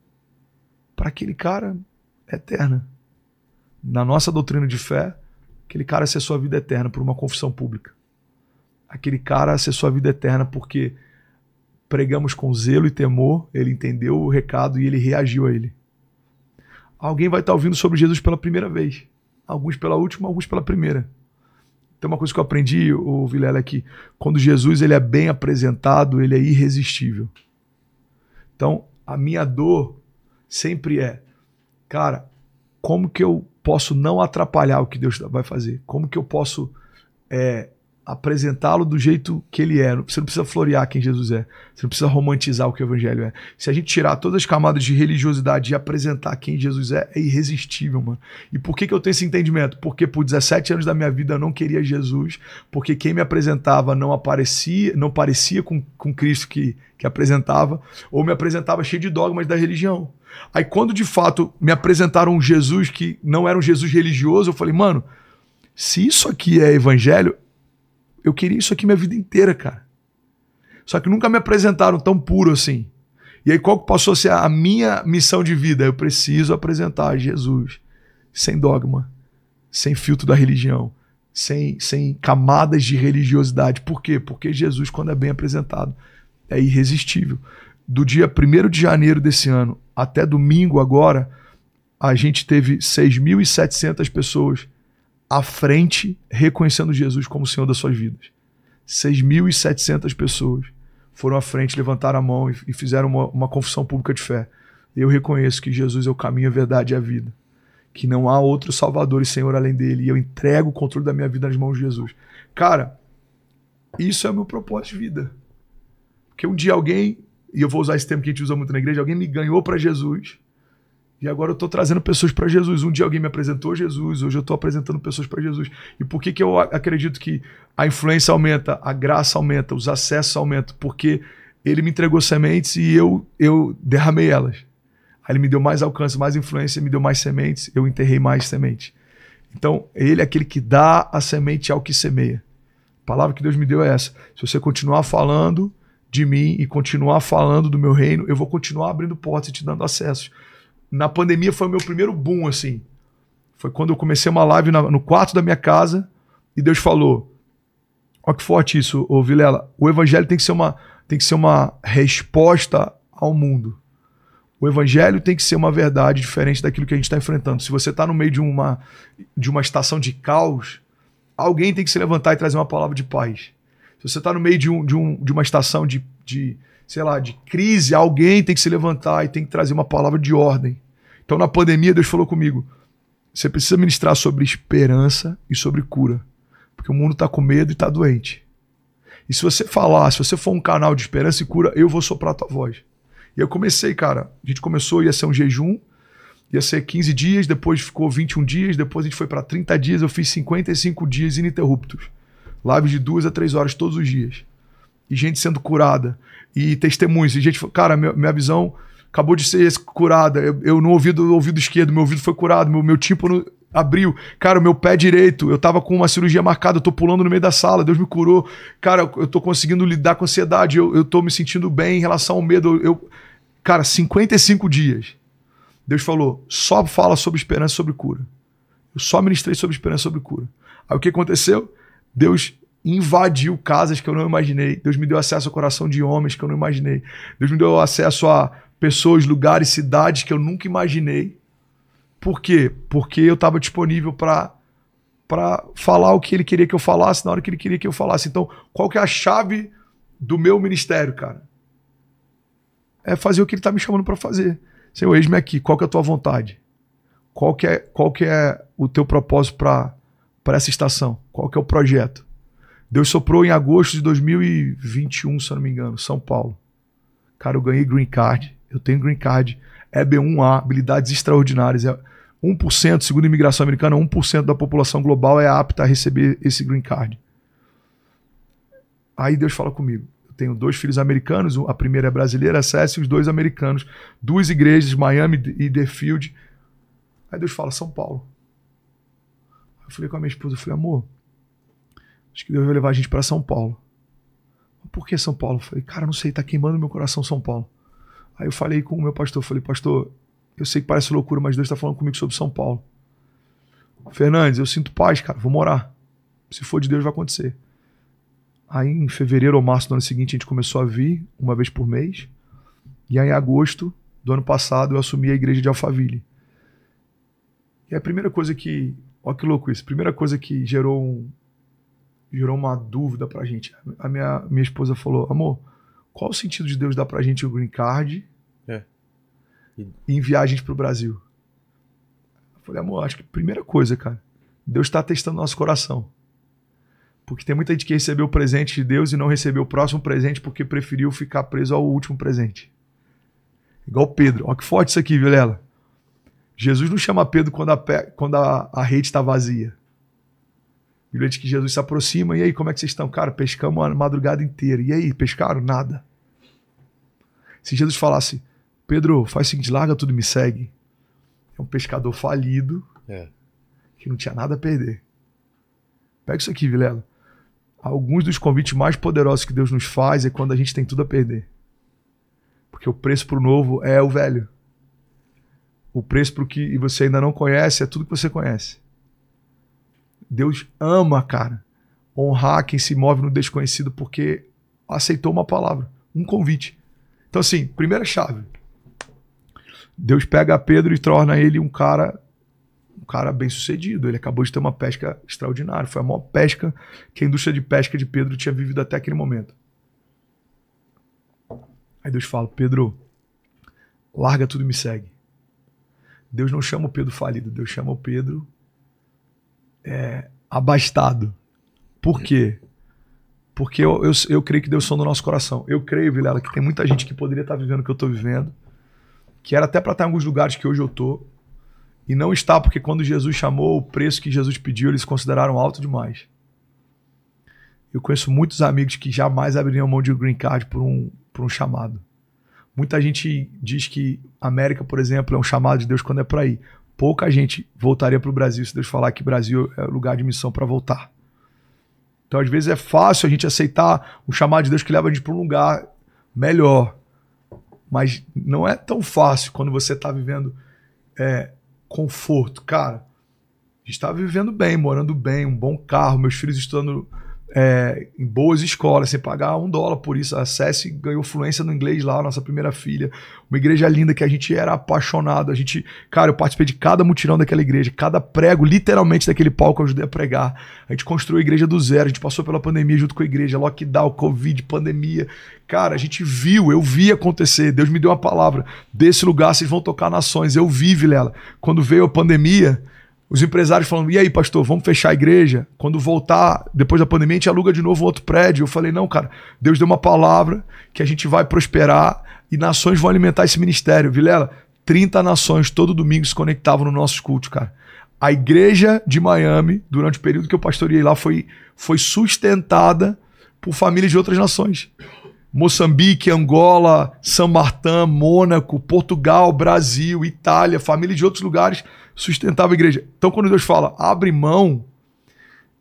Para aquele cara, é eterna na nossa doutrina de fé, aquele cara acessou a vida eterna por uma confissão pública. Aquele cara acessou a vida eterna porque pregamos com zelo e temor, ele entendeu o recado e ele reagiu a ele. Alguém vai estar ouvindo sobre Jesus pela primeira vez. Alguns pela última, alguns pela primeira. Tem uma coisa que eu aprendi, o Vilela, é que quando Jesus ele é bem apresentado, ele é irresistível. Então, a minha dor sempre é, cara, como que eu posso não atrapalhar o que Deus vai fazer? Como que eu posso é, apresentá-lo do jeito que ele é? Você não precisa florear quem Jesus é. Você não precisa romantizar o que o Evangelho é. Se a gente tirar todas as camadas de religiosidade e apresentar quem Jesus é, é irresistível, mano. E por que, que eu tenho esse entendimento? Porque por 17 anos da minha vida eu não queria Jesus, porque quem me apresentava não aparecia, não parecia com, com Cristo que, que apresentava, ou me apresentava cheio de dogmas da religião. Aí quando de fato me apresentaram um Jesus que não era um Jesus religioso, eu falei, mano, se isso aqui é evangelho, eu queria isso aqui minha vida inteira, cara. Só que nunca me apresentaram tão puro assim. E aí qual que passou a ser a minha missão de vida? Eu preciso apresentar Jesus sem dogma, sem filtro da religião, sem, sem camadas de religiosidade. Por quê? Porque Jesus, quando é bem apresentado, é irresistível. Do dia 1 de janeiro desse ano até domingo agora, a gente teve 6.700 pessoas à frente reconhecendo Jesus como Senhor das suas vidas. 6.700 pessoas foram à frente, levantaram a mão e, fizeram uma, uma confissão pública de fé. Eu reconheço que Jesus é o caminho, a verdade e a vida. Que não há outro Salvador e Senhor além dele. E eu entrego o controle da minha vida nas mãos de Jesus. Cara, isso é o meu propósito de vida. Porque um dia alguém e eu vou usar esse termo que a gente usa muito na igreja, alguém me ganhou para Jesus. E agora eu estou trazendo pessoas para Jesus. Um dia alguém me apresentou Jesus, hoje eu estou apresentando pessoas para Jesus. E por que, que eu acredito que a influência aumenta, a graça aumenta, os acessos aumentam? Porque ele me entregou sementes e eu, eu derramei elas. Aí ele me deu mais alcance, mais influência, me deu mais sementes, eu enterrei mais sementes. Então, ele é aquele que dá a semente ao que semeia. A palavra que Deus me deu é essa. Se você continuar falando, de mim e continuar falando do meu reino, eu vou continuar abrindo portas e te dando acesso. Na pandemia foi o meu primeiro boom, assim. Foi quando eu comecei uma live na, no quarto da minha casa e Deus falou: Olha que forte isso, ô Vilela. O evangelho tem que ser uma, tem que ser uma resposta ao mundo. O evangelho tem que ser uma verdade diferente daquilo que a gente está enfrentando. Se você está no meio de uma, de uma estação de caos, alguém tem que se levantar e trazer uma palavra de paz. Se você está no meio de, um, de, um, de uma estação de, de, sei lá, de crise, alguém tem que se levantar e tem que trazer uma palavra de ordem. Então, na pandemia, Deus falou comigo: você precisa ministrar sobre esperança e sobre cura. Porque o mundo está com medo e está doente. E se você falar, se você for um canal de esperança e cura, eu vou soprar a tua voz. E eu comecei, cara. A gente começou, ia ser um jejum, ia ser 15 dias, depois ficou 21 dias, depois a gente foi para 30 dias, eu fiz 55 dias ininterruptos. Lives de duas a três horas todos os dias. E gente sendo curada. E testemunhos. E gente, cara, minha, visão acabou de ser curada. Eu, eu ouvi ouvido, ouvido esquerdo, meu ouvido foi curado, meu, meu tímpano abriu. Cara, o meu pé direito, eu tava com uma cirurgia marcada, eu tô pulando no meio da sala, Deus me curou. Cara, eu tô conseguindo lidar com a ansiedade, eu, eu tô me sentindo bem em relação ao medo. Eu, eu... Cara, 55 dias. Deus falou, só fala sobre esperança sobre cura. Eu só ministrei sobre esperança sobre cura. Aí o que aconteceu? Deus invadiu casas que eu não imaginei. Deus me deu acesso ao coração de homens que eu não imaginei. Deus me deu acesso a pessoas, lugares, cidades que eu nunca imaginei. Por quê? Porque eu estava disponível para para falar o que ele queria que eu falasse na hora que ele queria que eu falasse. Então, qual que é a chave do meu ministério, cara? É fazer o que ele está me chamando para fazer. Senhor, eis-me aqui. Qual que é a tua vontade? Qual que é, qual que é o teu propósito para para essa estação? Qual que é o projeto? Deus soprou em agosto de 2021, se eu não me engano, São Paulo. Cara, eu ganhei green card. Eu tenho green card. EB1A, é habilidades extraordinárias. 1%, é segundo a imigração americana, 1% da população global é apta a receber esse green card. Aí Deus fala comigo. Eu tenho dois filhos americanos, a primeira é brasileira, a e os dois americanos. Duas igrejas, Miami e Deerfield. Aí Deus fala, São Paulo. Eu falei com a minha esposa, eu falei, amor, acho que Deus vai levar a gente para São Paulo. Por que São Paulo? Eu falei, cara, não sei, tá queimando meu coração São Paulo. Aí eu falei com o meu pastor, eu falei, pastor, eu sei que parece loucura, mas Deus está falando comigo sobre São Paulo. Fernandes, eu sinto paz, cara, vou morar. Se for de Deus, vai acontecer. Aí em fevereiro ou março do ano seguinte, a gente começou a vir uma vez por mês. E aí em agosto do ano passado, eu assumi a igreja de Alphaville. E a primeira coisa que Olha que louco isso. Primeira coisa que gerou um, gerou uma dúvida pra gente. A minha, minha esposa falou: amor, qual o sentido de Deus dar pra gente o green card é. e enviar a gente pro Brasil? Eu falei, amor, acho que primeira coisa, cara, Deus está testando nosso coração. Porque tem muita gente que recebeu o presente de Deus e não recebeu o próximo presente porque preferiu ficar preso ao último presente. Igual Pedro. Olha que forte isso aqui, Vilela. Jesus não chama Pedro quando a, quando a, a rede está vazia. A diz é que Jesus se aproxima. E aí, como é que vocês estão? Cara, pescamos a madrugada inteira. E aí, pescaram? Nada. Se Jesus falasse, Pedro, faz o seguinte, larga tudo e me segue. É um pescador falido é. que não tinha nada a perder. Pega isso aqui, Vilela. Alguns dos convites mais poderosos que Deus nos faz é quando a gente tem tudo a perder. Porque o preço para o novo é o velho. O preço para o que você ainda não conhece é tudo que você conhece. Deus ama, cara, honrar quem se move no desconhecido porque aceitou uma palavra, um convite. Então, assim, primeira chave. Deus pega Pedro e torna ele um cara um cara bem sucedido. Ele acabou de ter uma pesca extraordinária. Foi a maior pesca que a indústria de pesca de Pedro tinha vivido até aquele momento. Aí Deus fala: Pedro, larga tudo e me segue. Deus não chama o Pedro falido, Deus chama o Pedro é, abastado. Por quê? Porque eu, eu, eu creio que Deus sonda o nosso coração. Eu creio, Vilela, que tem muita gente que poderia estar vivendo o que eu estou vivendo, que era até para estar em alguns lugares que hoje eu estou, e não está porque quando Jesus chamou, o preço que Jesus pediu, eles consideraram alto demais. Eu conheço muitos amigos que jamais abririam mão de um green card por um, por um chamado. Muita gente diz que América, por exemplo, é um chamado de Deus quando é para ir. Pouca gente voltaria para o Brasil se Deus falar que Brasil é lugar de missão para voltar. Então, às vezes, é fácil a gente aceitar um chamado de Deus que leva a gente para um lugar melhor. Mas não é tão fácil quando você está vivendo é, conforto. Cara, a gente está vivendo bem, morando bem, um bom carro, meus filhos estudando é, em boas escolas, sem pagar um dólar por isso, acesse, ganhou fluência no inglês lá, nossa primeira filha, uma igreja linda que a gente era apaixonado, a gente, cara, eu participei de cada mutirão daquela igreja, cada prego, literalmente daquele palco eu ajudei a pregar, a gente construiu a igreja do zero, a gente passou pela pandemia junto com a igreja, lockdown, covid, pandemia, cara, a gente viu, eu vi acontecer, Deus me deu uma palavra, desse lugar vocês vão tocar nações, eu vi, Vilela, quando veio a pandemia, os empresários falando, e aí, pastor, vamos fechar a igreja? Quando voltar, depois da pandemia, a gente aluga de novo outro prédio. Eu falei, não, cara, Deus deu uma palavra que a gente vai prosperar e nações vão alimentar esse ministério. Vilela, 30 nações todo domingo se conectavam no nosso culto, cara. A igreja de Miami, durante o período que eu pastorei lá, foi, foi sustentada por famílias de outras nações. Moçambique, Angola, São Martin, Mônaco, Portugal, Brasil, Itália, família de outros lugares sustentava a igreja. Então, quando Deus fala abre mão,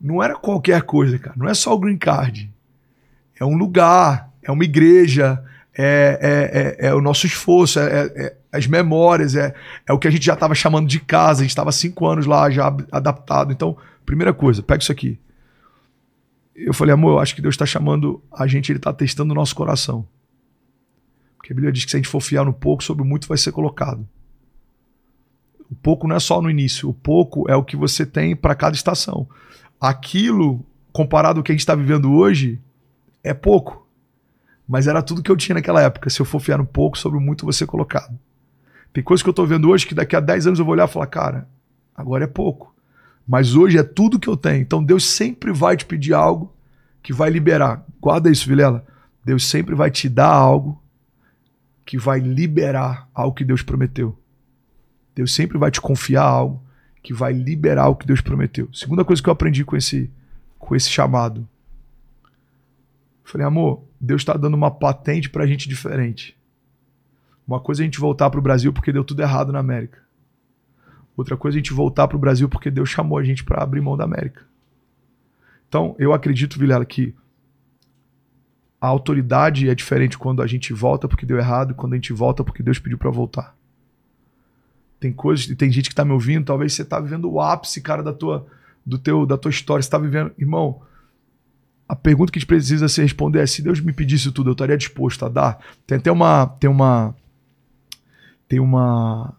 não era qualquer coisa, cara. Não é só o green card. É um lugar, é uma igreja, é, é, é, é o nosso esforço, é, é, é as memórias, é, é o que a gente já estava chamando de casa. A gente estava cinco anos lá já adaptado. Então, primeira coisa, pega isso aqui eu falei, amor, eu acho que Deus está chamando a gente, Ele está testando o nosso coração. Porque a Bíblia diz que se a gente for fiar no pouco, sobre o muito vai ser colocado. O pouco não é só no início, o pouco é o que você tem para cada estação. Aquilo, comparado ao que a gente está vivendo hoje, é pouco. Mas era tudo que eu tinha naquela época. Se eu for fiar no pouco, sobre o muito vai ser colocado. Tem coisas que eu estou vendo hoje que daqui a 10 anos eu vou olhar e falar, cara, agora é pouco. Mas hoje é tudo que eu tenho. Então Deus sempre vai te pedir algo que vai liberar. Guarda isso, Vilela. Deus sempre vai te dar algo que vai liberar algo que Deus prometeu. Deus sempre vai te confiar algo que vai liberar o que Deus prometeu. Segunda coisa que eu aprendi com esse com esse chamado. Falei, amor, Deus está dando uma patente para gente diferente. Uma coisa é a gente voltar para o Brasil porque deu tudo errado na América. Outra coisa é a gente voltar para o Brasil porque Deus chamou a gente para abrir mão da América. Então, eu acredito, Vilela, que a autoridade é diferente quando a gente volta porque deu errado, e quando a gente volta porque Deus pediu para voltar. Tem coisas, tem gente que tá me ouvindo, talvez você tá vivendo o ápice, cara, da tua do teu da tua história, você tá vivendo, irmão, a pergunta que a gente precisa se responder é se Deus me pedisse tudo, eu estaria disposto a dar? Tem até uma tem uma tem uma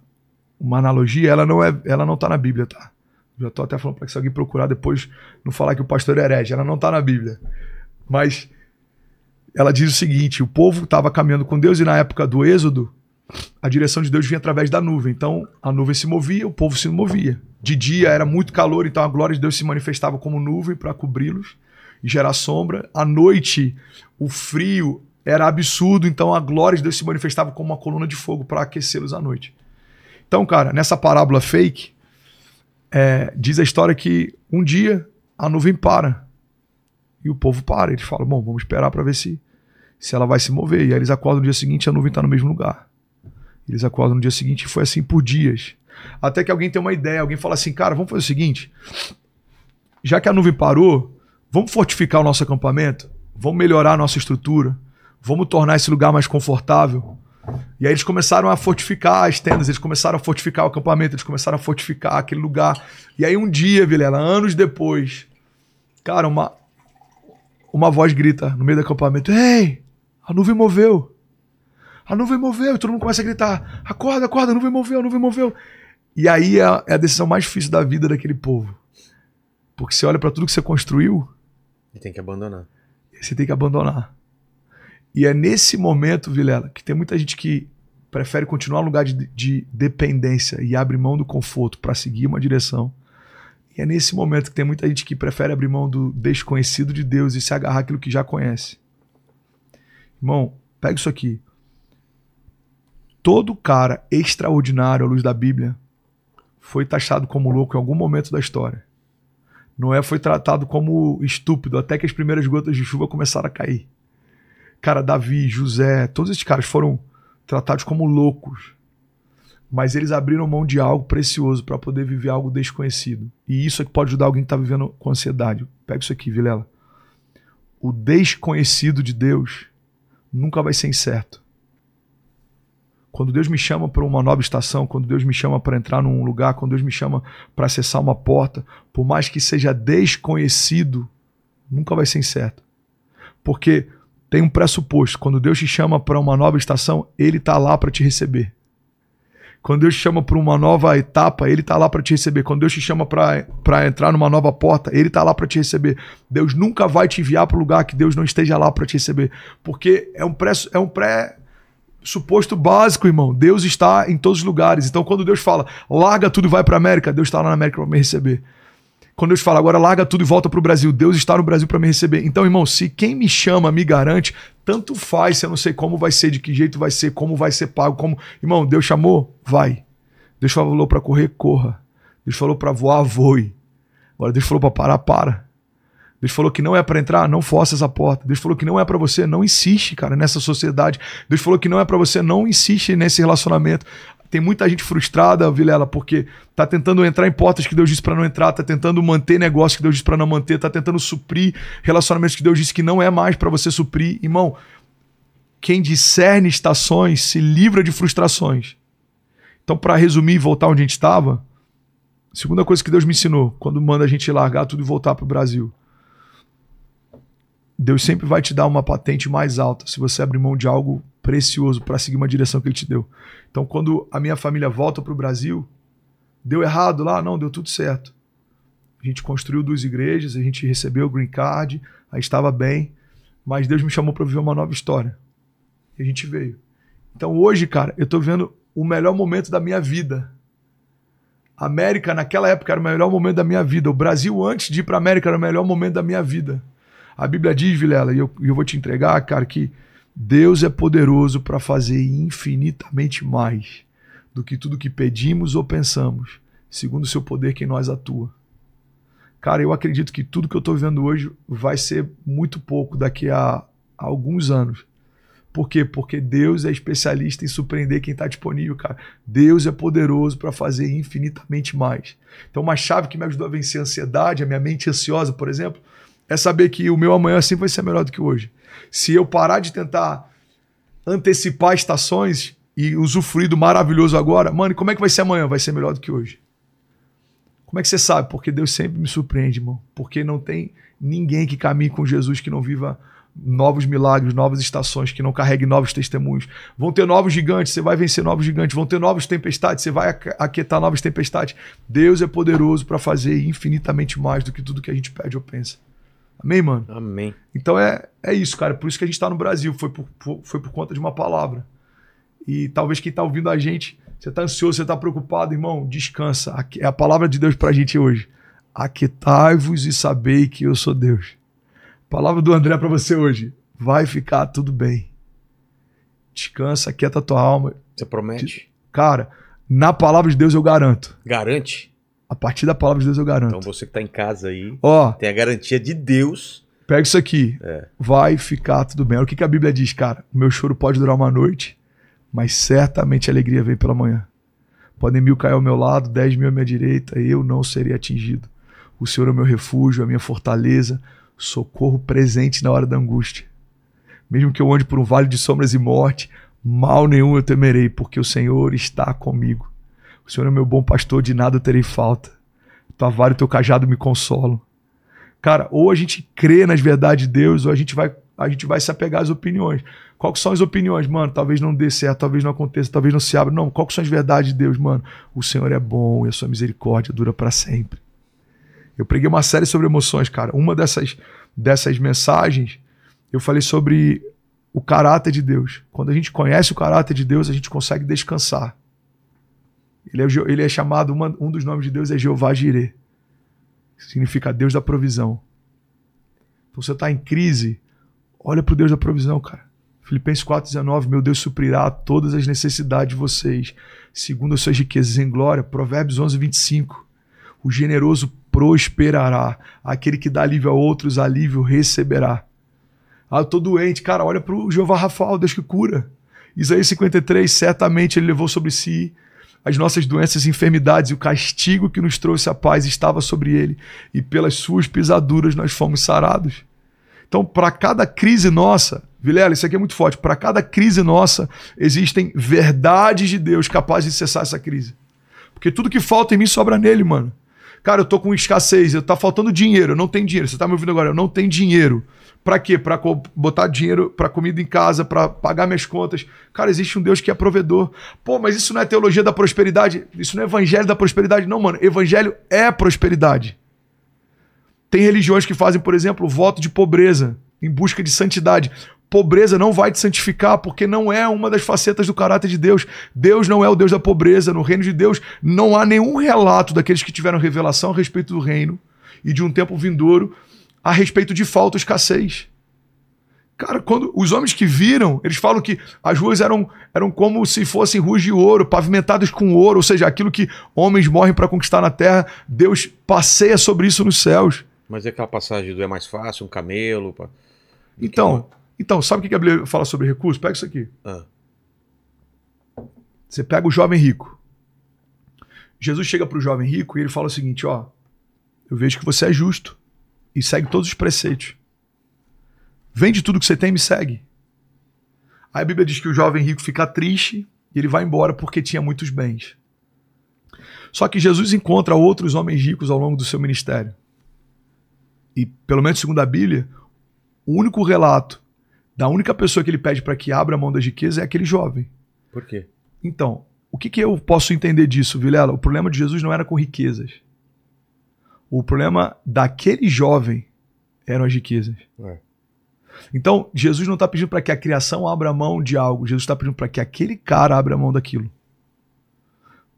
uma analogia, ela não é, ela não tá na Bíblia, tá? Já tô até falando para que se alguém procurar depois não falar que o pastor é herege, ela não tá na Bíblia. Mas ela diz o seguinte: o povo estava caminhando com Deus e na época do Êxodo, a direção de Deus vinha através da nuvem. Então a nuvem se movia, o povo se movia. De dia era muito calor, então a glória de Deus se manifestava como nuvem para cobri-los e gerar sombra. À noite, o frio era absurdo, então a glória de Deus se manifestava como uma coluna de fogo para aquecê-los à noite. Então, cara, nessa parábola fake, é, diz a história que um dia a nuvem para. E o povo para. Eles falam, bom, vamos esperar para ver se, se ela vai se mover. E aí eles acordam no dia seguinte e a nuvem está no mesmo lugar. Eles acordam no dia seguinte e foi assim por dias. Até que alguém tem uma ideia, alguém fala assim, cara, vamos fazer o seguinte. Já que a nuvem parou, vamos fortificar o nosso acampamento, vamos melhorar a nossa estrutura, vamos tornar esse lugar mais confortável. E aí eles começaram a fortificar as tendas, eles começaram a fortificar o acampamento, eles começaram a fortificar aquele lugar. E aí um dia, Vilela, anos depois, cara, uma, uma voz grita no meio do acampamento: Ei, a nuvem moveu. A nuvem moveu. E todo mundo começa a gritar: Acorda, acorda, a nuvem moveu, a nuvem moveu. E aí é a, é a decisão mais difícil da vida daquele povo. Porque você olha para tudo que você construiu. E tem que abandonar. E você tem que abandonar. E é nesse momento, Vilela, que tem muita gente que prefere continuar no lugar de, de dependência e abre mão do conforto para seguir uma direção. E é nesse momento que tem muita gente que prefere abrir mão do desconhecido de Deus e se agarrar àquilo que já conhece. Irmão, pega isso aqui. Todo cara extraordinário à luz da Bíblia foi taxado como louco em algum momento da história. Noé foi tratado como estúpido até que as primeiras gotas de chuva começaram a cair. Cara, Davi, José, todos esses caras foram tratados como loucos. Mas eles abriram mão de algo precioso para poder viver algo desconhecido. E isso é que pode ajudar alguém que está vivendo com ansiedade. Pega isso aqui, Vilela. O desconhecido de Deus nunca vai ser incerto. Quando Deus me chama para uma nova estação, quando Deus me chama para entrar num lugar, quando Deus me chama para acessar uma porta, por mais que seja desconhecido, nunca vai ser incerto. Porque tem um pressuposto. Quando Deus te chama para uma nova estação, Ele está lá para te receber. Quando Deus te chama para uma nova etapa, Ele está lá para te receber. Quando Deus te chama para entrar numa nova porta, Ele está lá para te receber. Deus nunca vai te enviar para o lugar que Deus não esteja lá para te receber. Porque é um pré, é um pré suposto básico, irmão. Deus está em todos os lugares. Então, quando Deus fala, larga tudo e vai para a América, Deus está lá na América para me receber. Quando Deus fala, agora larga tudo e volta para o Brasil, Deus está no Brasil para me receber. Então, irmão, se quem me chama me garante, tanto faz, se eu não sei como vai ser, de que jeito vai ser, como vai ser pago, como. Irmão, Deus chamou? Vai. Deus falou para correr, corra. Deus falou para voar, voe. Agora Deus falou para parar, para. Deus falou que não é para entrar, não força essa porta. Deus falou que não é para você, não insiste, cara, nessa sociedade. Deus falou que não é para você, não insiste nesse relacionamento. Tem muita gente frustrada, Vilela, porque tá tentando entrar em portas que Deus disse para não entrar, tá tentando manter negócio que Deus disse para não manter, tá tentando suprir relacionamentos que Deus disse que não é mais para você suprir. Irmão, quem discerne estações se livra de frustrações. Então, para resumir e voltar onde a gente estava, segunda coisa que Deus me ensinou, quando manda a gente largar tudo e voltar pro Brasil. Deus sempre vai te dar uma patente mais alta se você abrir mão de algo precioso para seguir uma direção que ele te deu. Então, quando a minha família volta para o Brasil, deu errado lá? Não, deu tudo certo. A gente construiu duas igrejas, a gente recebeu o green card, a estava bem, mas Deus me chamou para viver uma nova história. E a gente veio. Então, hoje, cara, eu estou vendo o melhor momento da minha vida. América, naquela época, era o melhor momento da minha vida. O Brasil, antes de ir para a América, era o melhor momento da minha vida. A Bíblia diz, Vilela, e eu, eu vou te entregar, cara, que Deus é poderoso para fazer infinitamente mais do que tudo que pedimos ou pensamos, segundo o seu poder que em nós atua. Cara, eu acredito que tudo que eu estou vivendo hoje vai ser muito pouco daqui a alguns anos. Por quê? Porque Deus é especialista em surpreender quem está disponível, cara. Deus é poderoso para fazer infinitamente mais. Então, uma chave que me ajudou a vencer a ansiedade, a minha mente ansiosa, por exemplo, é saber que o meu amanhã sempre vai ser melhor do que hoje se eu parar de tentar antecipar estações e usufruir do maravilhoso agora, mano, como é que vai ser amanhã? Vai ser melhor do que hoje. Como é que você sabe? Porque Deus sempre me surpreende, irmão. Porque não tem ninguém que caminhe com Jesus que não viva novos milagres, novas estações, que não carregue novos testemunhos. Vão ter novos gigantes, você vai vencer novos gigantes. Vão ter novas tempestades, você vai aquietar novas tempestades. Deus é poderoso para fazer infinitamente mais do que tudo que a gente pede ou pensa. Amém, mano? Amém. Então é, é isso, cara. Por isso que a gente está no Brasil. Foi por, foi por conta de uma palavra. E talvez quem está ouvindo a gente, você está ansioso, você está preocupado, irmão, descansa. É a palavra de Deus para a gente hoje. Aquietai-vos e sabei que eu sou Deus. Palavra do André para você hoje. Vai ficar tudo bem. Descansa, aquieta tua alma. Você promete? Cara, na palavra de Deus eu garanto. Garante? A partir da palavra de Deus eu garanto. Então você que está em casa aí, ó, tem a garantia de Deus. Pega isso aqui. É. Vai ficar tudo bem. Olha o que, que a Bíblia diz, cara. O meu choro pode durar uma noite, mas certamente a alegria vem pela manhã. Podem mil cair ao meu lado, dez mil à minha direita, eu não serei atingido. O Senhor é o meu refúgio, a minha fortaleza, socorro presente na hora da angústia. Mesmo que eu ande por um vale de sombras e morte, mal nenhum eu temerei, porque o Senhor está comigo. O Senhor é meu bom pastor, de nada terei falta. Tua vara e teu cajado me consolam. Cara, ou a gente crê nas verdades de Deus, ou a gente vai a gente vai se apegar às opiniões. Qual são as opiniões? Mano, talvez não dê certo, talvez não aconteça, talvez não se abra. Não, qual são as verdades de Deus, mano? O Senhor é bom e a sua misericórdia dura para sempre. Eu preguei uma série sobre emoções, cara. Uma dessas, dessas mensagens, eu falei sobre o caráter de Deus. Quando a gente conhece o caráter de Deus, a gente consegue descansar. Ele é, ele é chamado, uma, um dos nomes de Deus é Jeová Jireh. Significa Deus da provisão. Então você está em crise, olha para o Deus da provisão, cara. Filipenses 4,19, meu Deus suprirá todas as necessidades de vocês, segundo as suas riquezas em glória. Provérbios 11, 25, o generoso prosperará, aquele que dá alívio a outros, alívio receberá. Ah, eu tô doente, cara, olha para o Jeová Rafael, Deus que cura. Isaías 53, certamente ele levou sobre si as nossas doenças e enfermidades, e o castigo que nos trouxe a paz estava sobre ele, e pelas suas pisaduras nós fomos sarados. Então, para cada crise nossa, Vilela, isso aqui é muito forte, para cada crise nossa existem verdades de Deus capazes de cessar essa crise. Porque tudo que falta em mim sobra nele, mano. Cara, eu tô com escassez, eu tá faltando dinheiro, eu não tenho dinheiro. Você tá me ouvindo agora? Eu não tenho dinheiro. Para quê? Para botar dinheiro para comida em casa, para pagar minhas contas. Cara, existe um Deus que é provedor. Pô, mas isso não é teologia da prosperidade? Isso não é evangelho da prosperidade, não, mano. Evangelho é prosperidade. Tem religiões que fazem, por exemplo, voto de pobreza em busca de santidade. Pobreza não vai te santificar porque não é uma das facetas do caráter de Deus. Deus não é o Deus da pobreza. No reino de Deus não há nenhum relato daqueles que tiveram revelação a respeito do reino e de um tempo vindouro a respeito de falta ou escassez. Cara, quando os homens que viram, eles falam que as ruas eram, eram como se fossem ruas de ouro, pavimentadas com ouro, ou seja, aquilo que homens morrem para conquistar na terra, Deus passeia sobre isso nos céus. Mas é aquela passagem do é mais fácil, um camelo. Pra... Então, que... então, sabe o que a Bíblia fala sobre recurso? Pega isso aqui. Ah. Você pega o jovem rico. Jesus chega para o jovem rico e ele fala o seguinte: ó, eu vejo que você é justo e segue todos os preceitos. Vende tudo que você tem e me segue. Aí a Bíblia diz que o jovem rico fica triste e ele vai embora porque tinha muitos bens. Só que Jesus encontra outros homens ricos ao longo do seu ministério. E, pelo menos segundo a Bíblia, o único relato da única pessoa que ele pede para que abra a mão das riquezas é aquele jovem. Por quê? Então, o que, que eu posso entender disso, Vilela? O problema de Jesus não era com riquezas. O problema daquele jovem eram as riquezas. É. Então, Jesus não está pedindo para que a criação abra mão de algo. Jesus está pedindo para que aquele cara abra mão daquilo.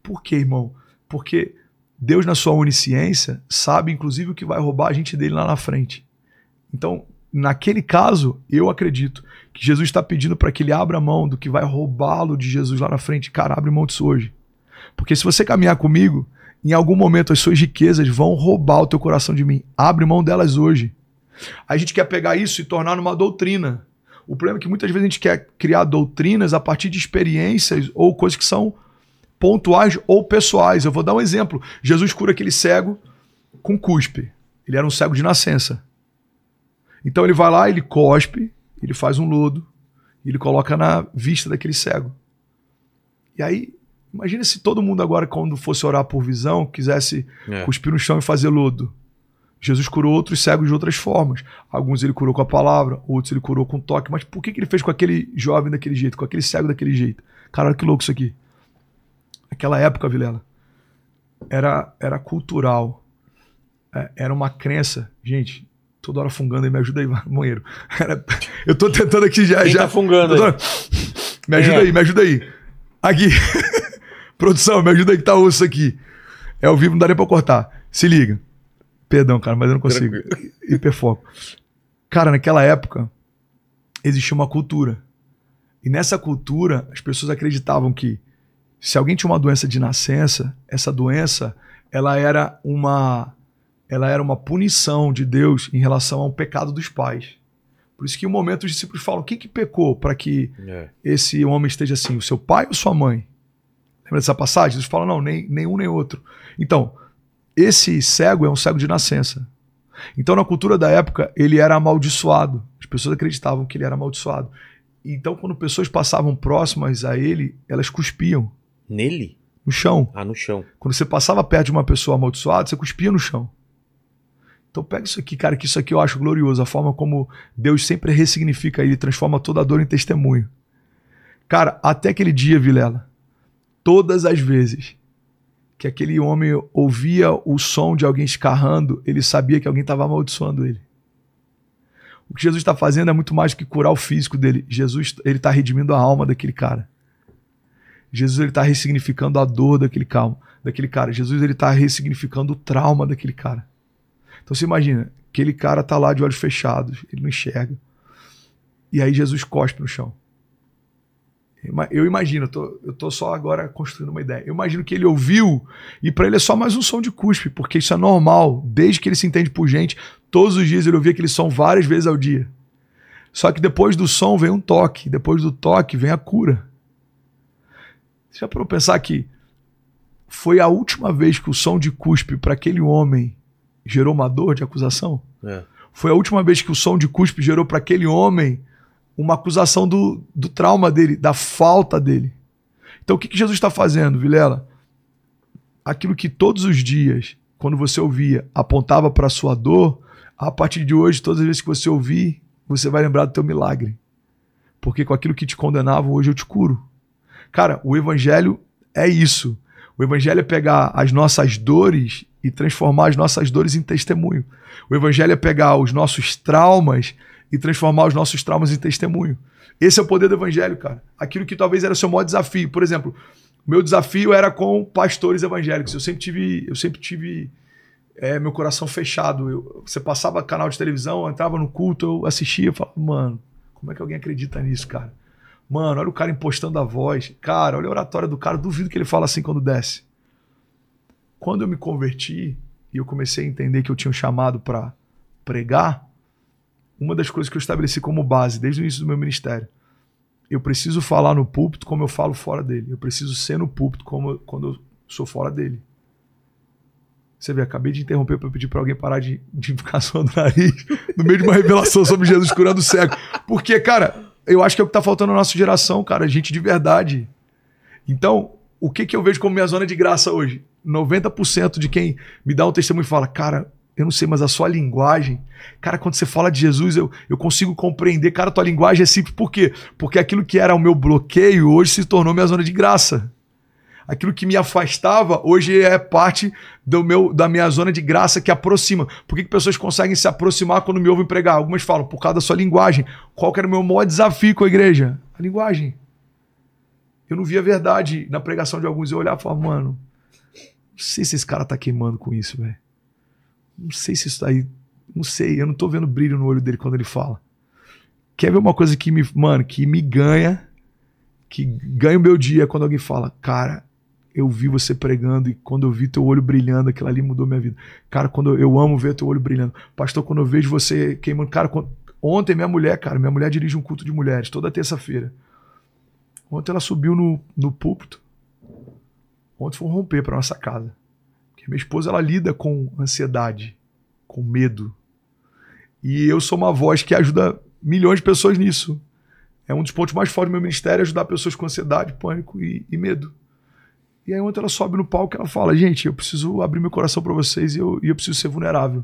Por quê, irmão? Porque Deus, na sua onisciência, sabe inclusive o que vai roubar a gente dele lá na frente. Então, naquele caso, eu acredito que Jesus está pedindo para que ele abra mão do que vai roubá-lo de Jesus lá na frente. Cara, abre mão disso hoje. Porque se você caminhar comigo, em algum momento as suas riquezas vão roubar o teu coração de mim. Abre mão delas hoje. A gente quer pegar isso e tornar numa doutrina. O problema é que muitas vezes a gente quer criar doutrinas a partir de experiências ou coisas que são pontuais ou pessoais. Eu vou dar um exemplo. Jesus cura aquele cego com cuspe. Ele era um cego de nascença. Então ele vai lá, ele cospe, ele faz um lodo, ele coloca na vista daquele cego. E aí Imagina se todo mundo agora, quando fosse orar por visão, quisesse é. cuspir no chão e fazer lodo. Jesus curou outros cegos de outras formas. Alguns ele curou com a palavra, outros ele curou com toque. Mas por que, que ele fez com aquele jovem daquele jeito, com aquele cego daquele jeito? Cara, olha que louco isso aqui. Aquela época, Vilela, era, era cultural. É, era uma crença. Gente, toda hora fungando aí, me ajuda aí, banheiro. <laughs> Era, eu tô tentando aqui já. Quem já tá fungando aí? Me ajuda é. aí, me ajuda aí. Aqui. <laughs> Produção, me ajuda aí que tá osso aqui. É ao vivo, não dá nem pra cortar. Se liga. Perdão, cara, mas eu não consigo. Hiperfoco. Cara, naquela época, existia uma cultura. E nessa cultura, as pessoas acreditavam que se alguém tinha uma doença de nascença, essa doença, ela era uma ela era uma punição de Deus em relação ao pecado dos pais. Por isso que em um momento os discípulos falam: "O que que pecou para que é. esse homem esteja assim, o seu pai ou sua mãe?" Lembra dessa passagem? Eles fala, não, nem, nem um nem outro. Então, esse cego é um cego de nascença. Então, na cultura da época, ele era amaldiçoado. As pessoas acreditavam que ele era amaldiçoado. Então, quando pessoas passavam próximas a ele, elas cuspiam. Nele? No chão. Ah, no chão. Quando você passava perto de uma pessoa amaldiçoada, você cuspia no chão. Então pega isso aqui, cara, que isso aqui eu acho glorioso, a forma como Deus sempre ressignifica ele transforma toda a dor em testemunho. Cara, até aquele dia, Vilela, todas as vezes que aquele homem ouvia o som de alguém escarrando, ele sabia que alguém estava amaldiçoando ele. O que Jesus está fazendo é muito mais do que curar o físico dele. Jesus ele está redimindo a alma daquele cara. Jesus ele está ressignificando a dor daquele, calma, daquele cara. Jesus ele está ressignificando o trauma daquele cara. Então você imagina, aquele cara está lá de olhos fechados, ele não enxerga. E aí Jesus cospe no chão. Eu imagino, eu tô, eu tô só agora construindo uma ideia. Eu imagino que ele ouviu e para ele é só mais um som de cuspe, porque isso é normal. Desde que ele se entende por gente, todos os dias ele ouvia aquele som várias vezes ao dia. Só que depois do som vem um toque, depois do toque vem a cura. Se já pensar que foi a última vez que o som de cuspe para aquele homem gerou uma dor de acusação? É. Foi a última vez que o som de cuspe gerou para aquele homem uma acusação do, do trauma dele, da falta dele. Então o que, que Jesus está fazendo, Vilela? Aquilo que todos os dias, quando você ouvia, apontava para a sua dor, a partir de hoje, todas as vezes que você ouvir, você vai lembrar do teu milagre. Porque com aquilo que te condenavam, hoje eu te curo. Cara, o evangelho é isso. O evangelho é pegar as nossas dores e transformar as nossas dores em testemunho. O evangelho é pegar os nossos traumas e transformar os nossos traumas em testemunho. Esse é o poder do evangelho, cara. Aquilo que talvez era o seu maior desafio. Por exemplo, meu desafio era com pastores evangélicos. Eu sempre tive, eu sempre tive é, meu coração fechado. Eu, você passava canal de televisão, eu entrava no culto, eu assistia, eu falava, mano, como é que alguém acredita nisso, cara? Mano, olha o cara impostando a voz. Cara, olha a oratória do cara. Duvido que ele fala assim quando desce. Quando eu me converti e eu comecei a entender que eu tinha um chamado para pregar, uma das coisas que eu estabeleci como base desde o início do meu ministério. Eu preciso falar no púlpito como eu falo fora dele. Eu preciso ser no púlpito como eu, quando eu sou fora dele. Você vê, acabei de interromper para pedir para alguém parar de, de ficar <laughs> suando o nariz no meio de uma revelação sobre Jesus curando o cego. Porque, cara, eu acho que é o que tá faltando na nossa geração, cara. Gente de verdade. Então, o que, que eu vejo como minha zona de graça hoje? 90% de quem me dá um testemunho fala, cara, eu não sei, mas a sua linguagem. Cara, quando você fala de Jesus, eu, eu consigo compreender. Cara, tua linguagem é simples. Por quê? Porque aquilo que era o meu bloqueio hoje se tornou minha zona de graça. Aquilo que me afastava hoje é parte do meu, da minha zona de graça que aproxima. Por que, que pessoas conseguem se aproximar quando me ouvem pregar? Algumas falam, por causa da sua linguagem. Qual que era o meu maior desafio com a igreja? A linguagem. Eu não via verdade na pregação de alguns. Eu olhava e falava, mano, não sei se esse cara tá queimando com isso, velho. Não sei se isso daí. Não sei, eu não tô vendo brilho no olho dele quando ele fala. Quer ver uma coisa que me, mano, que me ganha, que ganha o meu dia quando alguém fala, cara, eu vi você pregando e quando eu vi teu olho brilhando, aquilo ali mudou minha vida. Cara, quando eu, eu amo ver teu olho brilhando. Pastor, quando eu vejo você queimando, cara, quando, ontem minha mulher, cara, minha mulher dirige um culto de mulheres toda terça-feira. Ontem ela subiu no, no púlpito. Ontem foi um romper para nossa casa minha esposa ela lida com ansiedade, com medo. E eu sou uma voz que ajuda milhões de pessoas nisso. É um dos pontos mais fortes do meu ministério é ajudar pessoas com ansiedade, pânico e, e medo. E aí ontem ela sobe no palco e ela fala: "Gente, eu preciso abrir meu coração para vocês e eu, e eu preciso ser vulnerável.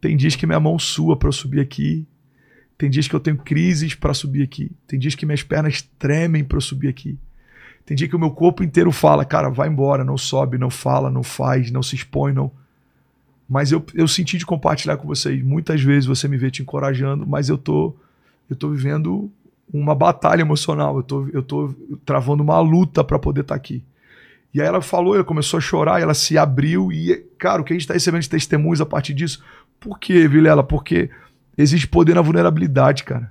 Tem dias que minha mão sua para subir aqui, tem dias que eu tenho crises para subir aqui, tem dias que minhas pernas tremem para subir aqui." Tem dia que o meu corpo inteiro fala, cara, vai embora, não sobe, não fala, não faz, não se expõe, não. Mas eu, eu senti de compartilhar com vocês. Muitas vezes você me vê te encorajando, mas eu tô, eu tô vivendo uma batalha emocional. Eu tô, eu tô travando uma luta para poder estar tá aqui. E aí ela falou, ela começou a chorar, ela se abriu e, cara, o que a gente está recebendo de testemunhos a partir disso? Por quê, Vilela? Porque existe poder na vulnerabilidade, cara.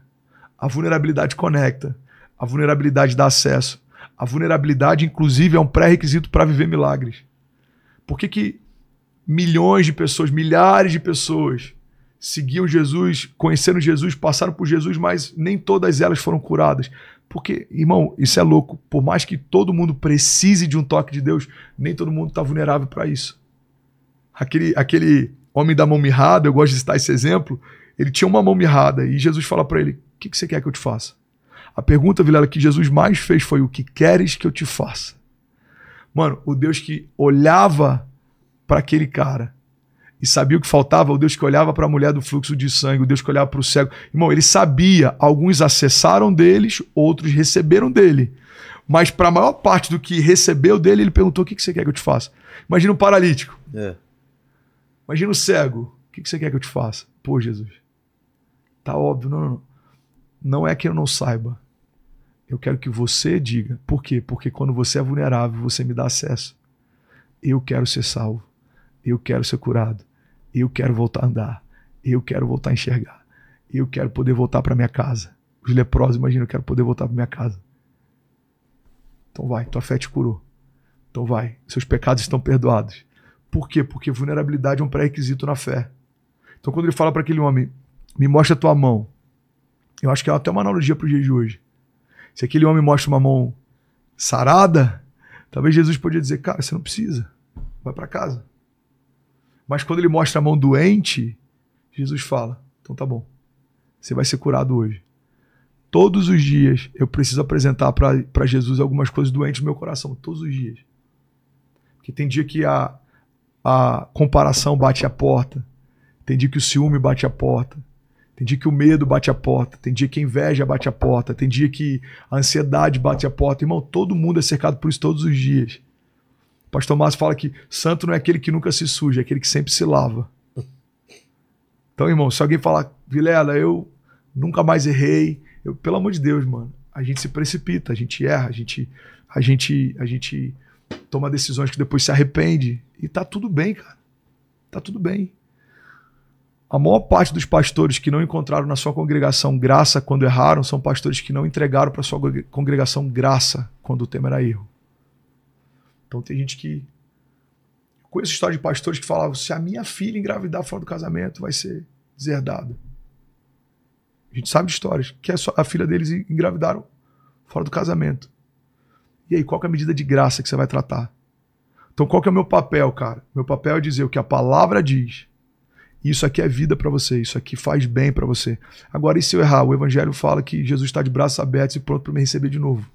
A vulnerabilidade conecta. A vulnerabilidade dá acesso. A vulnerabilidade, inclusive, é um pré-requisito para viver milagres. Por que, que milhões de pessoas, milhares de pessoas seguiam Jesus, conheceram Jesus, passaram por Jesus, mas nem todas elas foram curadas? Porque, irmão, isso é louco. Por mais que todo mundo precise de um toque de Deus, nem todo mundo está vulnerável para isso. Aquele, aquele homem da mão mirrada, eu gosto de citar esse exemplo, ele tinha uma mão mirrada e Jesus fala para ele: O que, que você quer que eu te faça? A pergunta, Vilela, que Jesus mais fez foi: O que queres que eu te faça? Mano, o Deus que olhava para aquele cara e sabia o que faltava, o Deus que olhava para a mulher do fluxo de sangue, o Deus que olhava para o cego. Irmão, ele sabia, alguns acessaram deles, outros receberam dele. Mas para a maior parte do que recebeu dele, ele perguntou: o que, que você quer que eu te faça? Imagina um paralítico. É. Imagina um cego. O que, que você quer que eu te faça? Pô, Jesus. Tá óbvio. Não, não, não. Não é que eu não saiba. Eu quero que você diga. Por quê? Porque quando você é vulnerável, você me dá acesso. Eu quero ser salvo. Eu quero ser curado. Eu quero voltar a andar. Eu quero voltar a enxergar. Eu quero poder voltar para minha casa. Os leprosos, imagina, eu quero poder voltar para minha casa. Então vai, tua fé te curou. Então vai, seus pecados estão perdoados. Por quê? Porque vulnerabilidade é um pré-requisito na fé. Então quando ele fala para aquele homem, me mostra tua mão. Eu acho que é até uma analogia para o dia de hoje. Se aquele homem mostra uma mão sarada, talvez Jesus podia dizer: cara, você não precisa, vai para casa. Mas quando ele mostra a mão doente, Jesus fala: então tá bom, você vai ser curado hoje. Todos os dias eu preciso apresentar para Jesus algumas coisas doentes no meu coração, todos os dias. Porque tem dia que a, a comparação bate a porta, tem dia que o ciúme bate a porta, tem dia que o medo bate a porta, tem dia que a inveja bate a porta, tem dia que a ansiedade bate a porta. Irmão, todo mundo é cercado por isso todos os dias. O pastor Márcio fala que santo não é aquele que nunca se suja, é aquele que sempre se lava. Então, irmão, se alguém falar, Vilela, eu nunca mais errei, eu, pelo amor de Deus, mano, a gente se precipita, a gente erra, a gente, a gente, a gente toma decisões que depois se arrepende e tá tudo bem, cara. Tá tudo bem. A maior parte dos pastores que não encontraram na sua congregação graça quando erraram são pastores que não entregaram para sua congregação graça quando o tema era erro. Então tem gente que. Eu conheço história de pastores que falavam: se a minha filha engravidar fora do casamento, vai ser deserdada. A gente sabe de histórias que a filha deles engravidaram fora do casamento. E aí, qual é a medida de graça que você vai tratar? Então, qual que é o meu papel, cara? Meu papel é dizer o que a palavra diz isso aqui é vida para você, isso aqui faz bem para você. Agora, e se eu errar? O Evangelho fala que Jesus está de braços abertos e pronto para me receber de novo.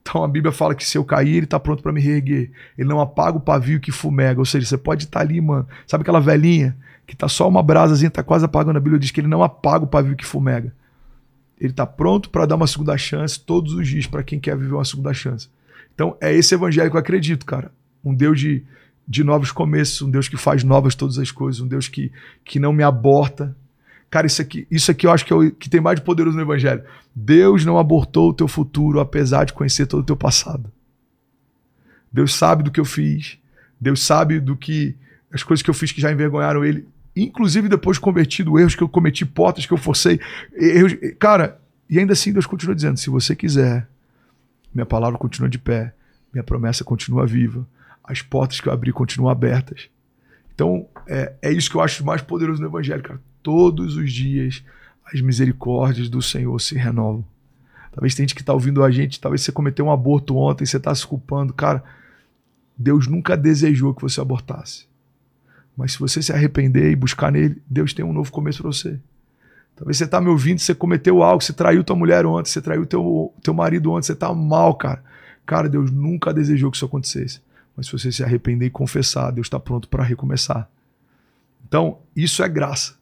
Então a Bíblia fala que se eu cair, ele está pronto para me reerguer. Ele não apaga o pavio que fumega. Ou seja, você pode estar tá ali, mano. Sabe aquela velhinha que tá só uma brasazinha, tá quase apagando? A Bíblia diz que ele não apaga o pavio que fumega. Ele está pronto para dar uma segunda chance todos os dias para quem quer viver uma segunda chance. Então é esse evangelho que eu acredito, cara. Um Deus de de novos começos, um Deus que faz novas todas as coisas, um Deus que, que não me aborta. Cara, isso aqui, isso aqui eu acho que é o que tem mais de poderoso no Evangelho. Deus não abortou o teu futuro, apesar de conhecer todo o teu passado. Deus sabe do que eu fiz, Deus sabe do que as coisas que eu fiz que já envergonharam ele, inclusive depois de convertido, erros que eu cometi, portas que eu forcei. Erros, cara, e ainda assim Deus continua dizendo: se você quiser, minha palavra continua de pé, minha promessa continua viva as portas que eu abri continuam abertas. Então, é, é isso que eu acho mais poderoso no Evangelho, cara. Todos os dias as misericórdias do Senhor se renovam. Talvez tem gente que está ouvindo a gente, talvez você cometeu um aborto ontem, você está se culpando. Cara, Deus nunca desejou que você abortasse. Mas se você se arrepender e buscar nele, Deus tem um novo começo para você. Talvez você está me ouvindo, você cometeu algo, você traiu tua mulher ontem, você traiu teu, teu marido ontem, você está mal, cara. Cara, Deus nunca desejou que isso acontecesse. Mas se você se arrepender e confessar, Deus está pronto para recomeçar. Então, isso é graça.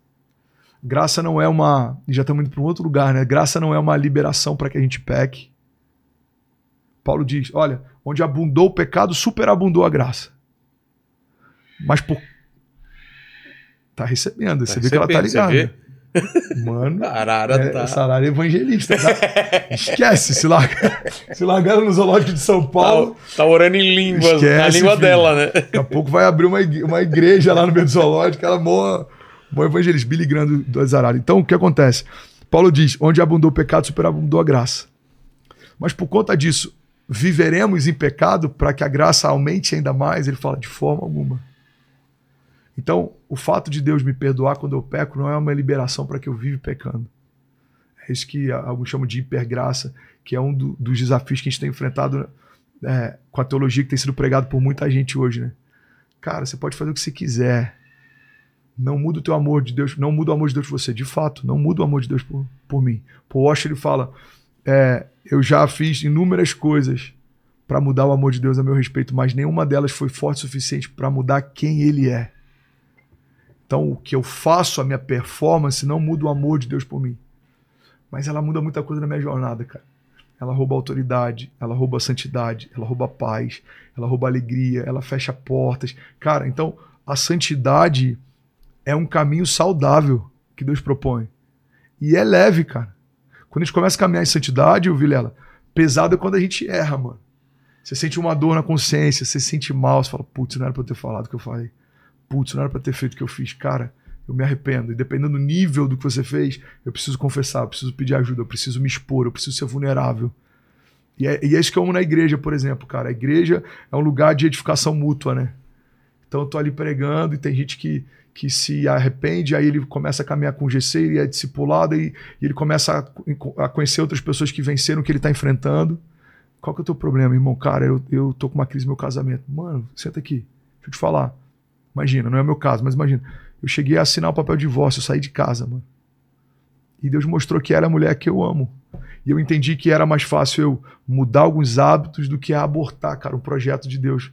Graça não é uma. Já estamos indo para um outro lugar, né? Graça não é uma liberação para que a gente peque. Paulo diz: olha, onde abundou o pecado, superabundou a graça. Mas por. Tá, tá recebendo, tá você recebendo, vê que ela tá ligada. Mano, Arara é, tá. Essa arara é evangelista, tá? <laughs> Esquece, se, larga, se largaram no zoológico de São tá Paulo. Tá, tá orando em línguas, esquece, na língua filho. dela, né? Daqui a pouco vai abrir uma, igreja, uma igreja lá no meio do zoológico, ela mora mó evangelista, Billy Grande do Zarara. Então, o que acontece? Paulo diz, onde abundou o pecado, superabundou a graça. Mas por conta disso, viveremos em pecado para que a graça aumente ainda mais? Ele fala, de forma alguma. Então, o fato de Deus me perdoar quando eu peco não é uma liberação para que eu vive pecando. É isso que alguns chamam de hipergraça, que é um do, dos desafios que a gente tem enfrentado é, com a teologia que tem sido pregado por muita gente hoje, né? Cara, você pode fazer o que você quiser. Não muda o teu amor de Deus, não muda o amor de Deus por você. De fato, não muda o amor de Deus por, por mim. O Washer, ele fala, é, eu já fiz inúmeras coisas para mudar o amor de Deus a meu respeito, mas nenhuma delas foi forte o suficiente para mudar quem ele é. Então, o que eu faço, a minha performance, não muda o amor de Deus por mim. Mas ela muda muita coisa na minha jornada, cara. Ela rouba a autoridade, ela rouba a santidade, ela rouba a paz, ela rouba a alegria, ela fecha portas. Cara, então, a santidade é um caminho saudável que Deus propõe. E é leve, cara. Quando a gente começa a caminhar em santidade, o Vilela, pesado é quando a gente erra, mano. Você sente uma dor na consciência, você sente mal, você fala, putz, não era pra eu ter falado o que eu falei putz, não era pra ter feito o que eu fiz, cara. Eu me arrependo. E dependendo do nível do que você fez, eu preciso confessar, eu preciso pedir ajuda, eu preciso me expor, eu preciso ser vulnerável. E é, e é isso que eu amo na igreja, por exemplo, cara. A igreja é um lugar de edificação mútua, né? Então eu tô ali pregando e tem gente que, que se arrepende, aí ele começa a caminhar com o GC, ele é discipulado e, e ele começa a, a, conhecer outras pessoas que venceram o que ele tá enfrentando. Qual que é o teu problema, irmão? Cara, eu, eu tô com uma crise no meu casamento. Mano, senta aqui, deixa eu te falar. Imagina, não é o meu caso, mas imagina. Eu cheguei a assinar o papel de divórcio, eu saí de casa, mano. E Deus mostrou que era a mulher que eu amo. E eu entendi que era mais fácil eu mudar alguns hábitos do que abortar, cara, um projeto de Deus.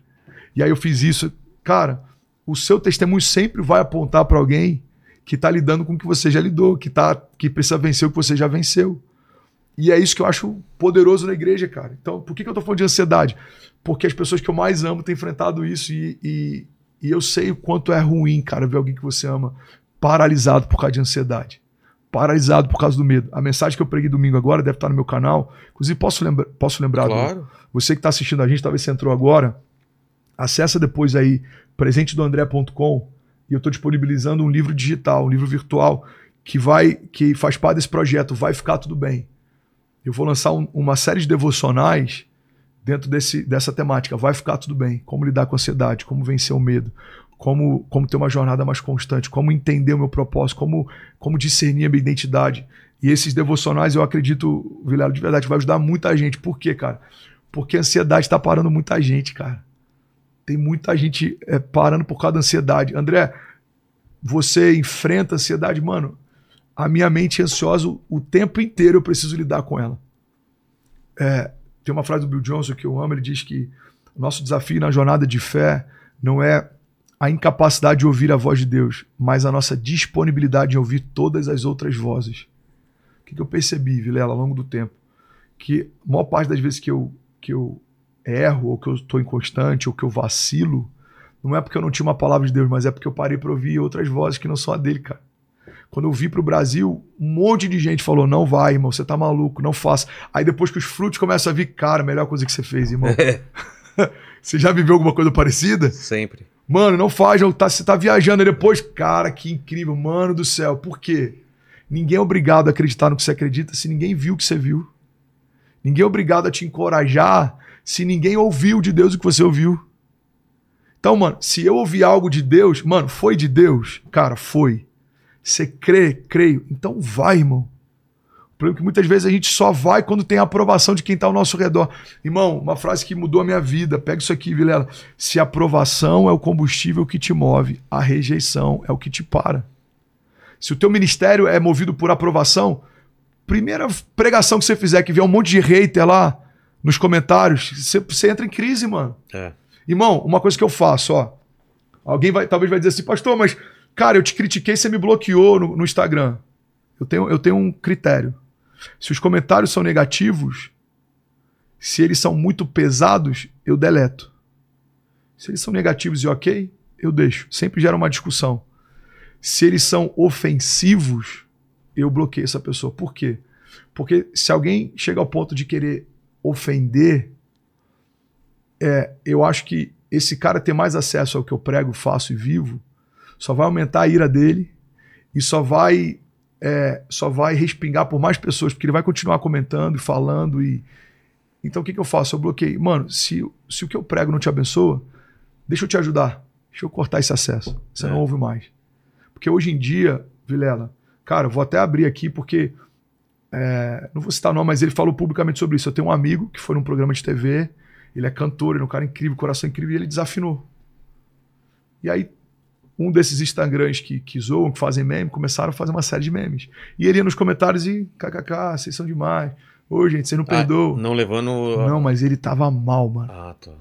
E aí eu fiz isso. Cara, o seu testemunho sempre vai apontar para alguém que está lidando com o que você já lidou, que, tá, que precisa vencer o que você já venceu. E é isso que eu acho poderoso na igreja, cara. Então, por que, que eu estou falando de ansiedade? Porque as pessoas que eu mais amo têm enfrentado isso e, e, e eu sei o quanto é ruim, cara, ver alguém que você ama paralisado por causa de ansiedade, paralisado por causa do medo. A mensagem que eu preguei domingo agora deve estar no meu canal. Inclusive, posso, lembra posso lembrar? Claro. Do, você que está assistindo a gente, talvez você entrou agora, acessa depois aí presentedoandré.com e eu estou disponibilizando um livro digital, um livro virtual que vai que faz parte desse projeto Vai Ficar Tudo Bem. Eu vou lançar um, uma série de devocionais dentro desse, dessa temática. Vai ficar tudo bem. Como lidar com a ansiedade, como vencer o medo, como, como ter uma jornada mais constante, como entender o meu propósito, como, como discernir a minha identidade. E esses devocionais, eu acredito, vilhelo de verdade, vai ajudar muita gente. Por quê, cara? Porque a ansiedade está parando muita gente, cara. Tem muita gente é, parando por causa da ansiedade. André, você enfrenta a ansiedade, mano. A minha mente é ansiosa o tempo inteiro, eu preciso lidar com ela. É, tem uma frase do Bill Johnson que eu amo, ele diz que o nosso desafio na jornada de fé não é a incapacidade de ouvir a voz de Deus, mas a nossa disponibilidade em ouvir todas as outras vozes. O que eu percebi, Vilela, ao longo do tempo? Que a maior parte das vezes que eu, que eu erro, ou que eu estou inconstante, ou que eu vacilo, não é porque eu não tinha uma palavra de Deus, mas é porque eu parei para ouvir outras vozes que não são a dele, cara. Quando eu vi para o Brasil, um monte de gente falou: não vai, irmão, você tá maluco, não faça. Aí depois que os frutos começam a vir, cara, melhor coisa que você fez, irmão. É. <laughs> você já viveu alguma coisa parecida? Sempre. Mano, não faz, tá, você tá viajando. e depois, cara, que incrível, mano do céu. Por quê? Ninguém é obrigado a acreditar no que você acredita se ninguém viu o que você viu. Ninguém é obrigado a te encorajar se ninguém ouviu de Deus o que você ouviu. Então, mano, se eu ouvi algo de Deus, mano, foi de Deus? Cara, foi. Você crê? Creio. Então vai, irmão. O problema é que muitas vezes a gente só vai quando tem a aprovação de quem está ao nosso redor. Irmão, uma frase que mudou a minha vida. Pega isso aqui, Vilela. Se a aprovação é o combustível que te move, a rejeição é o que te para. Se o teu ministério é movido por aprovação, primeira pregação que você fizer, que vier um monte de hater lá nos comentários, você, você entra em crise, mano. É. Irmão, uma coisa que eu faço, ó. Alguém vai, talvez vai dizer assim, pastor, mas Cara, eu te critiquei, você me bloqueou no, no Instagram. Eu tenho, eu tenho um critério. Se os comentários são negativos, se eles são muito pesados, eu deleto. Se eles são negativos e ok, eu deixo. Sempre gera uma discussão. Se eles são ofensivos, eu bloqueio essa pessoa. Por quê? Porque se alguém chega ao ponto de querer ofender, é, eu acho que esse cara tem mais acesso ao que eu prego, faço e vivo só vai aumentar a ira dele e só vai é, só vai respingar por mais pessoas, porque ele vai continuar comentando e falando. e Então o que, que eu faço? Eu bloqueio. Mano, se, se o que eu prego não te abençoa, deixa eu te ajudar. Deixa eu cortar esse acesso. Você é. não ouve mais. Porque hoje em dia, Vilela, cara, vou até abrir aqui porque. É, não vou citar nome, mas ele falou publicamente sobre isso. Eu tenho um amigo que foi num programa de TV, ele é cantor, ele é um cara incrível, coração incrível, e ele desafinou. E aí um desses Instagrams que, que zoam, que fazem meme, começaram a fazer uma série de memes. E ele ia nos comentários e, kkk, vocês são demais. Ô, gente, você não ah, perdoa. Não levando. Não, mas ele tava mal, mano. Ah, tá.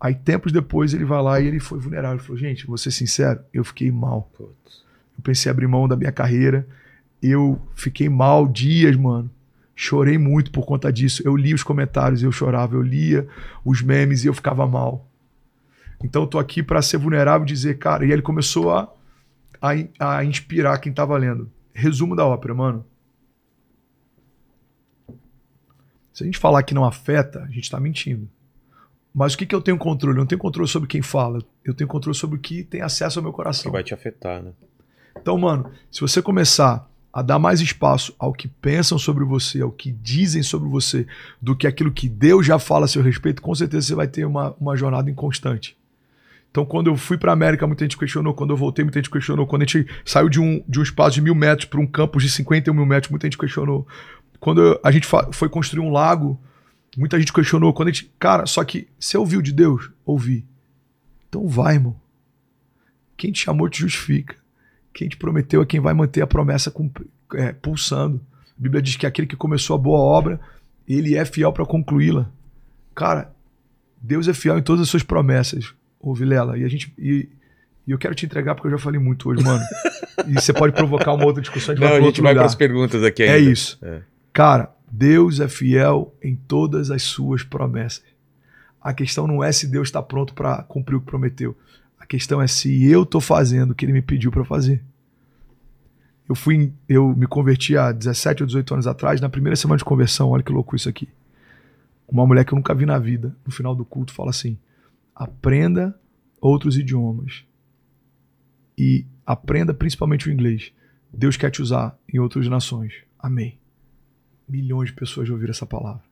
Aí, tempos depois, ele vai lá e ele foi vulnerável. Ele falou: gente, vou ser sincero, eu fiquei mal. Putz. Eu pensei abrir mão da minha carreira. Eu fiquei mal dias, mano. Chorei muito por conta disso. Eu li os comentários, eu chorava, eu lia os memes e eu ficava mal. Então eu tô aqui para ser vulnerável e dizer, cara. E ele começou a, a, a inspirar quem estava lendo. Resumo da ópera, mano. Se a gente falar que não afeta, a gente está mentindo. Mas o que, que eu tenho controle? Eu não tenho controle sobre quem fala. Eu tenho controle sobre o que tem acesso ao meu coração. Que vai te afetar, né? Então, mano, se você começar a dar mais espaço ao que pensam sobre você, ao que dizem sobre você, do que aquilo que Deus já fala a seu respeito, com certeza você vai ter uma, uma jornada inconstante. Então, quando eu fui para a América, muita gente questionou. Quando eu voltei, muita gente questionou. Quando a gente saiu de um, de um espaço de mil metros para um campus de 51 mil metros, muita gente questionou. Quando a gente foi construir um lago, muita gente questionou. Quando a gente. Cara, só que você ouviu de Deus? Ouvi. Então vai, irmão. Quem te chamou te justifica. Quem te prometeu é quem vai manter a promessa é, pulsando. A Bíblia diz que aquele que começou a boa obra, ele é fiel para concluí-la. Cara, Deus é fiel em todas as suas promessas. Ô, Vilela, e a gente. E, e eu quero te entregar porque eu já falei muito hoje, mano. <laughs> e você pode provocar uma outra discussão. de gente Não, a gente vai para as perguntas aqui é ainda. É isso. É. Cara, Deus é fiel em todas as suas promessas. A questão não é se Deus está pronto para cumprir o que prometeu. A questão é se eu estou fazendo o que ele me pediu para fazer. Eu fui, eu me converti há 17 ou 18 anos atrás, na primeira semana de conversão, olha que louco isso aqui. Uma mulher que eu nunca vi na vida, no final do culto, fala assim: aprenda outros idiomas e aprenda principalmente o inglês. Deus quer te usar em outras nações. Amém. Milhões de pessoas ouviram essa palavra.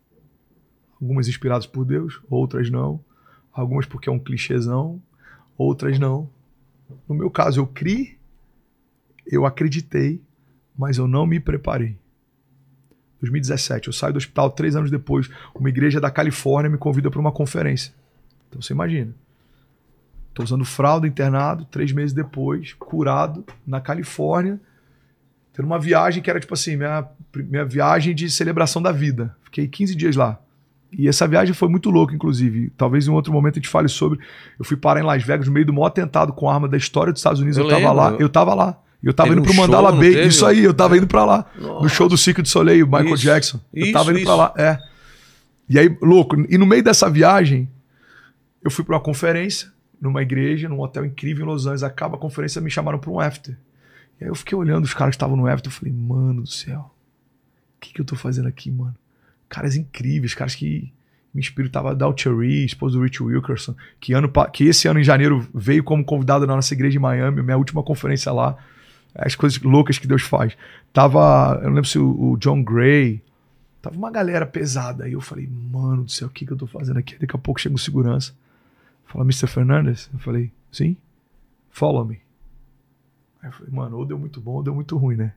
Algumas inspiradas por Deus, outras não. Algumas porque é um clichêzão, outras não. No meu caso, eu criei, eu acreditei, mas eu não me preparei. 2017, eu saio do hospital três anos depois. Uma igreja da Califórnia me convida para uma conferência. Então você imagina. Estou usando fralda, internado, três meses depois, curado, na Califórnia, tendo uma viagem que era tipo assim, minha, minha viagem de celebração da vida. Fiquei 15 dias lá. E essa viagem foi muito louca, inclusive. Talvez em um outro momento a gente fale sobre. Eu fui parar em Las Vegas no meio do maior atentado com arma da história dos Estados Unidos. Eu, eu tava lá. Eu tava lá. Eu tava teve indo pro um Mandala show, Bay. Isso aí, eu tava é. indo para lá. Nossa. No show do Cirque de Soleil, Michael isso. Jackson. Eu isso, tava indo para lá. É. E aí, louco. E no meio dessa viagem, eu fui para uma conferência numa igreja, num hotel incrível em Los Angeles. Acaba a conferência, me chamaram para um after. E aí eu fiquei olhando os caras que estavam no after. Eu falei, mano do céu, o que, que eu tô fazendo aqui, mano? Caras incríveis, caras que me inspiravam. Da Cherry, esposa do Rich Wilkerson, que, ano, que esse ano em janeiro veio como convidado na nossa igreja em Miami, minha última conferência lá. As coisas loucas que Deus faz. Tava, eu não lembro se o, o John Gray, Tava uma galera pesada. Aí eu falei, mano do céu, o que, que eu tô fazendo aqui? Daqui a pouco chega o segurança. Fala, Mr. Fernandes? Eu falei, sim? Follow me. Aí eu falei, mano, ou deu muito bom ou deu muito ruim, né?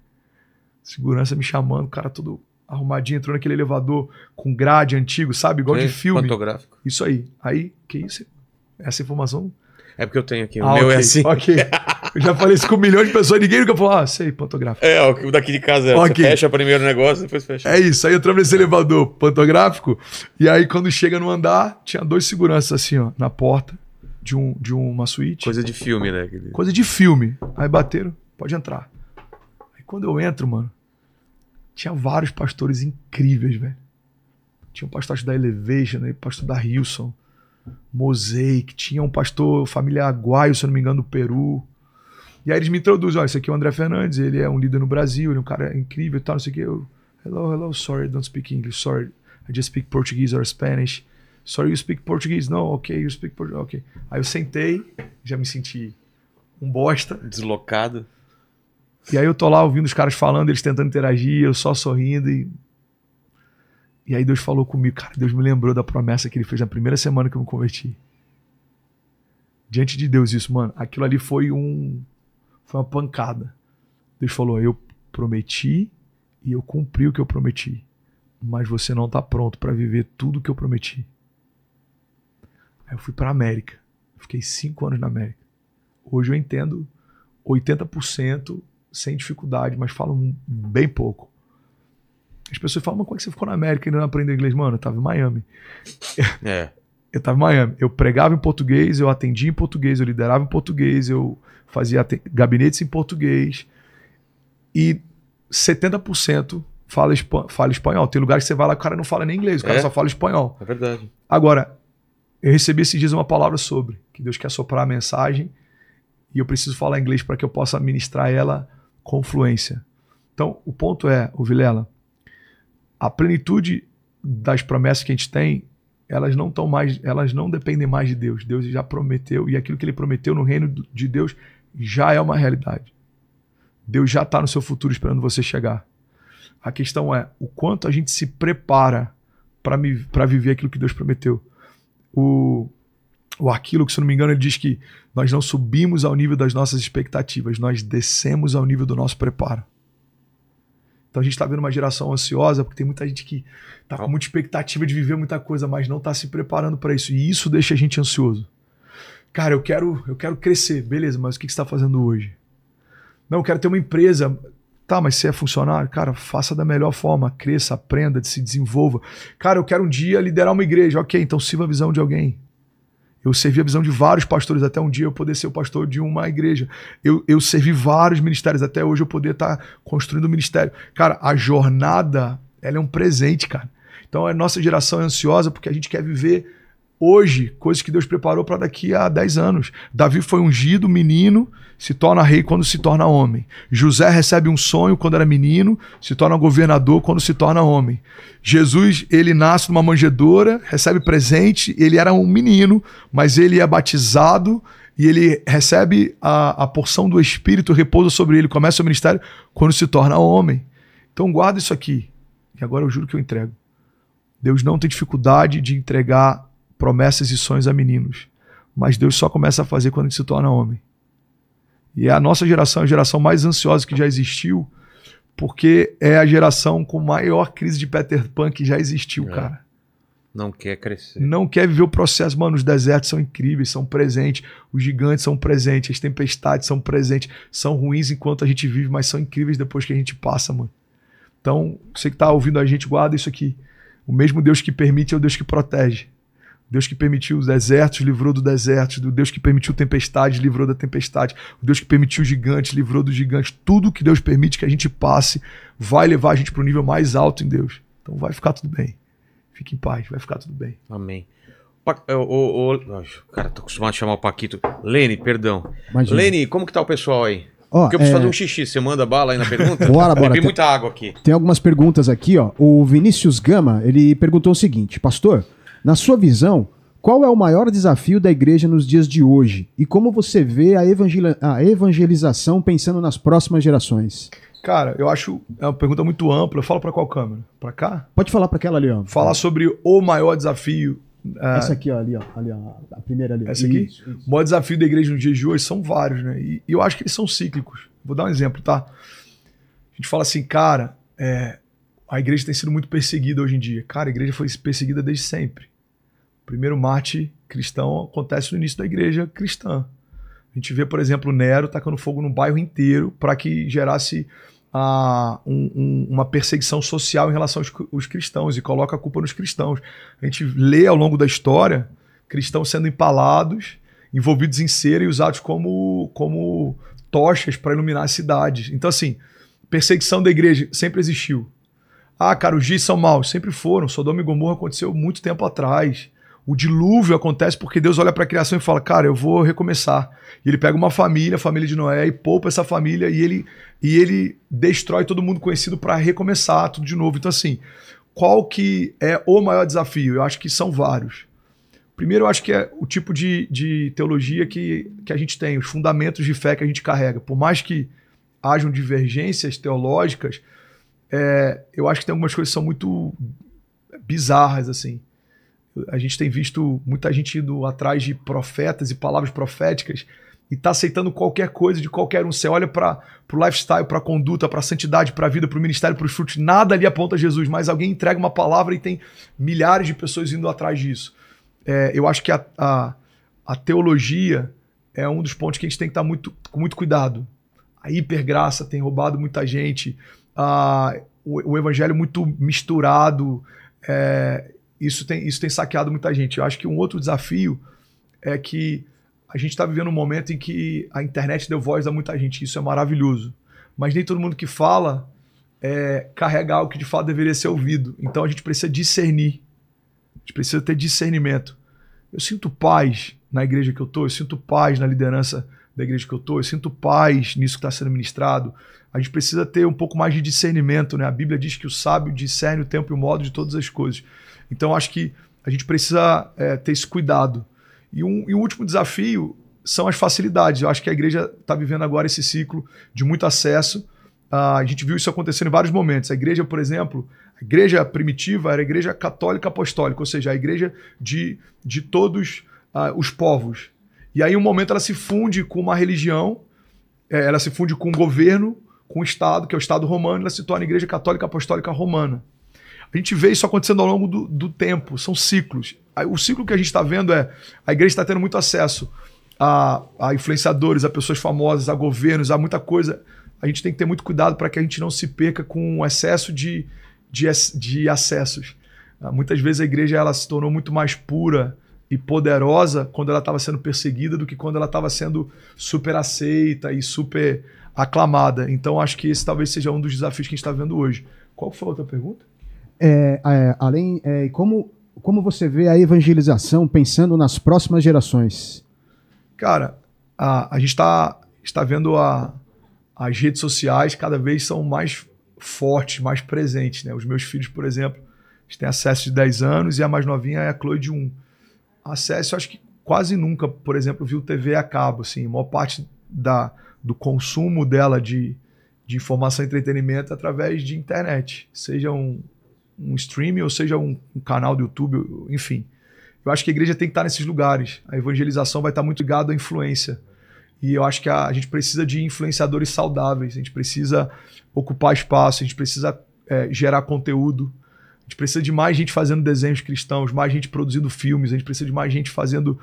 Segurança me chamando, o cara todo arrumadinho, entrou naquele elevador com grade antigo, sabe? Igual Sim, de filme. Fotográfico. Isso aí. Aí, que isso? Essa informação. É porque eu tenho aqui. O ah, meu é okay, é assim. Ok. <laughs> Eu já falei isso com um milhão de pessoas, ninguém nunca falou, ah, sei, pantográfico. É, o daqui de casa, okay. fecha primeiro o negócio, depois fecha. É isso, aí entramos nesse é. elevador pantográfico, e aí quando chega no andar, tinha dois seguranças assim, ó, na porta de, um, de uma suíte. Coisa de filme, né? Coisa de filme. Aí bateram, pode entrar. Aí quando eu entro, mano, tinha vários pastores incríveis, velho. Tinha um pastor da Elevation, né? pastor da Hilson, Mosaic, tinha um pastor família Aguaio, se eu não me engano, do Peru. E aí eles me introduzem, olha, esse aqui é o André Fernandes, ele é um líder no Brasil, ele é um cara incrível e tal, não sei o quê. Eu, hello, hello, sorry, I don't speak English, sorry, I just speak Portuguese or Spanish. Sorry, you speak Portuguese? Não, ok, you speak Portuguese, ok. Aí eu sentei, já me senti um bosta. Deslocado. E aí eu tô lá ouvindo os caras falando, eles tentando interagir, eu só sorrindo e... E aí Deus falou comigo, cara, Deus me lembrou da promessa que ele fez na primeira semana que eu me converti. Diante de Deus isso, mano, aquilo ali foi um foi uma pancada. Deus falou: Eu prometi e eu cumpri o que eu prometi. Mas você não está pronto para viver tudo o que eu prometi. Aí eu fui para a América. Fiquei cinco anos na América. Hoje eu entendo 80% sem dificuldade, mas falo bem pouco. As pessoas falam, mas como é que você ficou na América e ainda não aprendeu inglês? Mano, eu tava em Miami. É eu estava em Miami. Eu pregava em português, eu atendia em português, eu liderava em português, eu fazia gabinetes em português. E 70% fala, fala espanhol. Tem lugar que você vai lá e o cara não fala nem inglês, o cara é? só fala espanhol. É verdade. Agora, eu recebi esses dias uma palavra sobre que Deus quer soprar a mensagem e eu preciso falar inglês para que eu possa ministrar ela com fluência. Então, o ponto é, o Vilela, a plenitude das promessas que a gente tem elas não estão mais, elas não dependem mais de Deus. Deus já prometeu e aquilo que ele prometeu no reino de Deus já é uma realidade. Deus já está no seu futuro esperando você chegar. A questão é o quanto a gente se prepara para viver aquilo que Deus prometeu. O, o aquilo que, se não me engano, ele diz que nós não subimos ao nível das nossas expectativas, nós descemos ao nível do nosso preparo. Então a gente está vendo uma geração ansiosa, porque tem muita gente que está com muita expectativa de viver muita coisa, mas não está se preparando para isso. E isso deixa a gente ansioso. Cara, eu quero, eu quero crescer, beleza, mas o que, que você está fazendo hoje? Não, eu quero ter uma empresa. Tá, mas você é funcionário? Cara, faça da melhor forma, cresça, aprenda, se desenvolva. Cara, eu quero um dia liderar uma igreja. Ok, então sirva a visão de alguém. Eu servi a visão de vários pastores até um dia eu poder ser o pastor de uma igreja. Eu, eu servi vários ministérios até hoje eu poder estar tá construindo um ministério. Cara, a jornada, ela é um presente, cara. Então a nossa geração é ansiosa porque a gente quer viver hoje, coisas que Deus preparou para daqui a 10 anos. Davi foi ungido, menino, se torna rei quando se torna homem. José recebe um sonho quando era menino, se torna governador quando se torna homem. Jesus, ele nasce numa manjedoura, recebe presente, ele era um menino, mas ele é batizado e ele recebe a, a porção do Espírito, repousa sobre ele, começa o ministério quando se torna homem. Então guarda isso aqui. E agora eu juro que eu entrego. Deus não tem dificuldade de entregar promessas e sonhos a meninos. Mas Deus só começa a fazer quando a gente se torna homem. E é a nossa geração é a geração mais ansiosa que já existiu, porque é a geração com maior crise de Peter Pan que já existiu, é. cara. Não quer crescer. Não quer viver o processo. Mano, os desertos são incríveis, são presentes, os gigantes são presentes, as tempestades são presentes, são ruins enquanto a gente vive, mas são incríveis depois que a gente passa, mano. Então, você que está ouvindo a gente, guarda isso aqui. O mesmo Deus que permite é o Deus que protege. Deus que permitiu os desertos, livrou do deserto. O Deus que permitiu tempestade, livrou da tempestade. O Deus que permitiu gigantes, livrou do gigante. Tudo que Deus permite que a gente passe vai levar a gente para o nível mais alto em Deus. Então vai ficar tudo bem. Fique em paz, vai ficar tudo bem. Amém. Pa... É, o, o, o... Cara, tô acostumado a chamar o Paquito. Lene, perdão. Imagina. Lene, como que tá o pessoal aí? Ó, Porque eu preciso é... fazer um xixi. Você manda bala aí na pergunta? <laughs> bora, bora. Bebi muita água aqui. Tem algumas perguntas aqui, ó. O Vinícius Gama, ele perguntou o seguinte. Pastor, na sua visão, qual é o maior desafio da igreja nos dias de hoje e como você vê a, evangel a evangelização pensando nas próximas gerações? Cara, eu acho é uma pergunta muito ampla. Eu falo para qual câmera? Para cá? Pode falar para aquela ali, ó. Falar sobre o maior desafio é, Essa aqui, ó, ali, ó, ali, ó, a primeira ali. Essa aqui? Isso, isso. O maior desafio da igreja nos dias de hoje são vários, né? E, eu acho que eles são cíclicos. Vou dar um exemplo, tá? A gente fala assim, cara, é, a igreja tem sido muito perseguida hoje em dia. Cara, a igreja foi perseguida desde sempre. O primeiro mate cristão acontece no início da igreja cristã. A gente vê, por exemplo, Nero tacando fogo num bairro inteiro para que gerasse ah, um, um, uma perseguição social em relação aos, cristãos e coloca a culpa nos cristãos. A gente lê ao longo da história cristãos sendo empalados, envolvidos em cera e usados como, como tochas para iluminar as cidades. Então, assim, perseguição da igreja sempre existiu. Ah, cara, os dias são maus. Sempre foram. Sodoma e Gomorra aconteceu muito tempo atrás. O dilúvio acontece porque Deus olha para a criação e fala: Cara, eu vou recomeçar. E ele pega uma família, a família de Noé, e poupa essa família e ele, e ele destrói todo mundo conhecido para recomeçar tudo de novo. Então, assim, qual que é o maior desafio? Eu acho que são vários. Primeiro, eu acho que é o tipo de, de teologia que, que a gente tem, os fundamentos de fé que a gente carrega. Por mais que hajam divergências teológicas, é, eu acho que tem algumas coisas que são muito bizarras, assim a gente tem visto muita gente indo atrás de profetas e palavras proféticas e tá aceitando qualquer coisa de qualquer um. Você olha para o lifestyle, para a conduta, para a santidade, para a vida, para o ministério, para os frutos, nada ali aponta a Jesus, mas alguém entrega uma palavra e tem milhares de pessoas indo atrás disso. É, eu acho que a, a, a, teologia é um dos pontos que a gente tem que estar tá muito, com muito cuidado. A hipergraça tem roubado muita gente, a, o, o evangelho muito misturado. É, isso tem, isso tem saqueado muita gente. Eu acho que um outro desafio é que a gente está vivendo um momento em que a internet deu voz a muita gente. Isso é maravilhoso. Mas nem todo mundo que fala é, carrega algo que de fato deveria ser ouvido. Então a gente precisa discernir. A gente precisa ter discernimento. Eu sinto paz na igreja que eu estou, eu sinto paz na liderança da igreja que eu estou, eu sinto paz nisso que está sendo ministrado. A gente precisa ter um pouco mais de discernimento, né? A Bíblia diz que o sábio discerne o tempo e o modo de todas as coisas. Então, acho que a gente precisa é, ter esse cuidado. E, um, e o último desafio são as facilidades. Eu acho que a igreja está vivendo agora esse ciclo de muito acesso. Uh, a gente viu isso acontecendo em vários momentos. A igreja, por exemplo, a igreja primitiva era a igreja católica apostólica, ou seja, a igreja de, de todos uh, os povos. E aí, um momento, ela se funde com uma religião, é, ela se funde com um governo, com o um Estado, que é o Estado romano, ela se torna a igreja católica apostólica romana. A gente vê isso acontecendo ao longo do, do tempo, são ciclos. O ciclo que a gente está vendo é a igreja está tendo muito acesso a, a influenciadores, a pessoas famosas, a governos, a muita coisa. A gente tem que ter muito cuidado para que a gente não se perca com o excesso de, de, de acessos. Ah, muitas vezes a igreja ela se tornou muito mais pura e poderosa quando ela estava sendo perseguida do que quando ela estava sendo super aceita e super aclamada. Então acho que esse talvez seja um dos desafios que a gente está vendo hoje. Qual foi a outra pergunta? é, é, além, é, como, como você vê a evangelização pensando nas próximas gerações? Cara, a, a gente está está vendo a, as redes sociais cada vez são mais fortes, mais presentes. Né? Os meus filhos, por exemplo, têm acesso de 10 anos e a mais novinha é a Chloe de 1. Acesso, acho que quase nunca, por exemplo, viu TV a cabo. Assim, a maior parte da, do consumo dela de, de informação e entretenimento é através de internet, seja um, um streaming, ou seja um, um, canal do YouTube, enfim. Eu acho que a igreja tem que estar nesses lugares. A evangelização vai estar muito ligada à influência. E eu acho que a, a gente precisa de influenciadores saudáveis, a gente precisa ocupar espaço, a gente precisa é, gerar conteúdo. A gente precisa de mais gente fazendo desenhos cristãos, mais gente produzindo filmes, a gente precisa de mais gente fazendo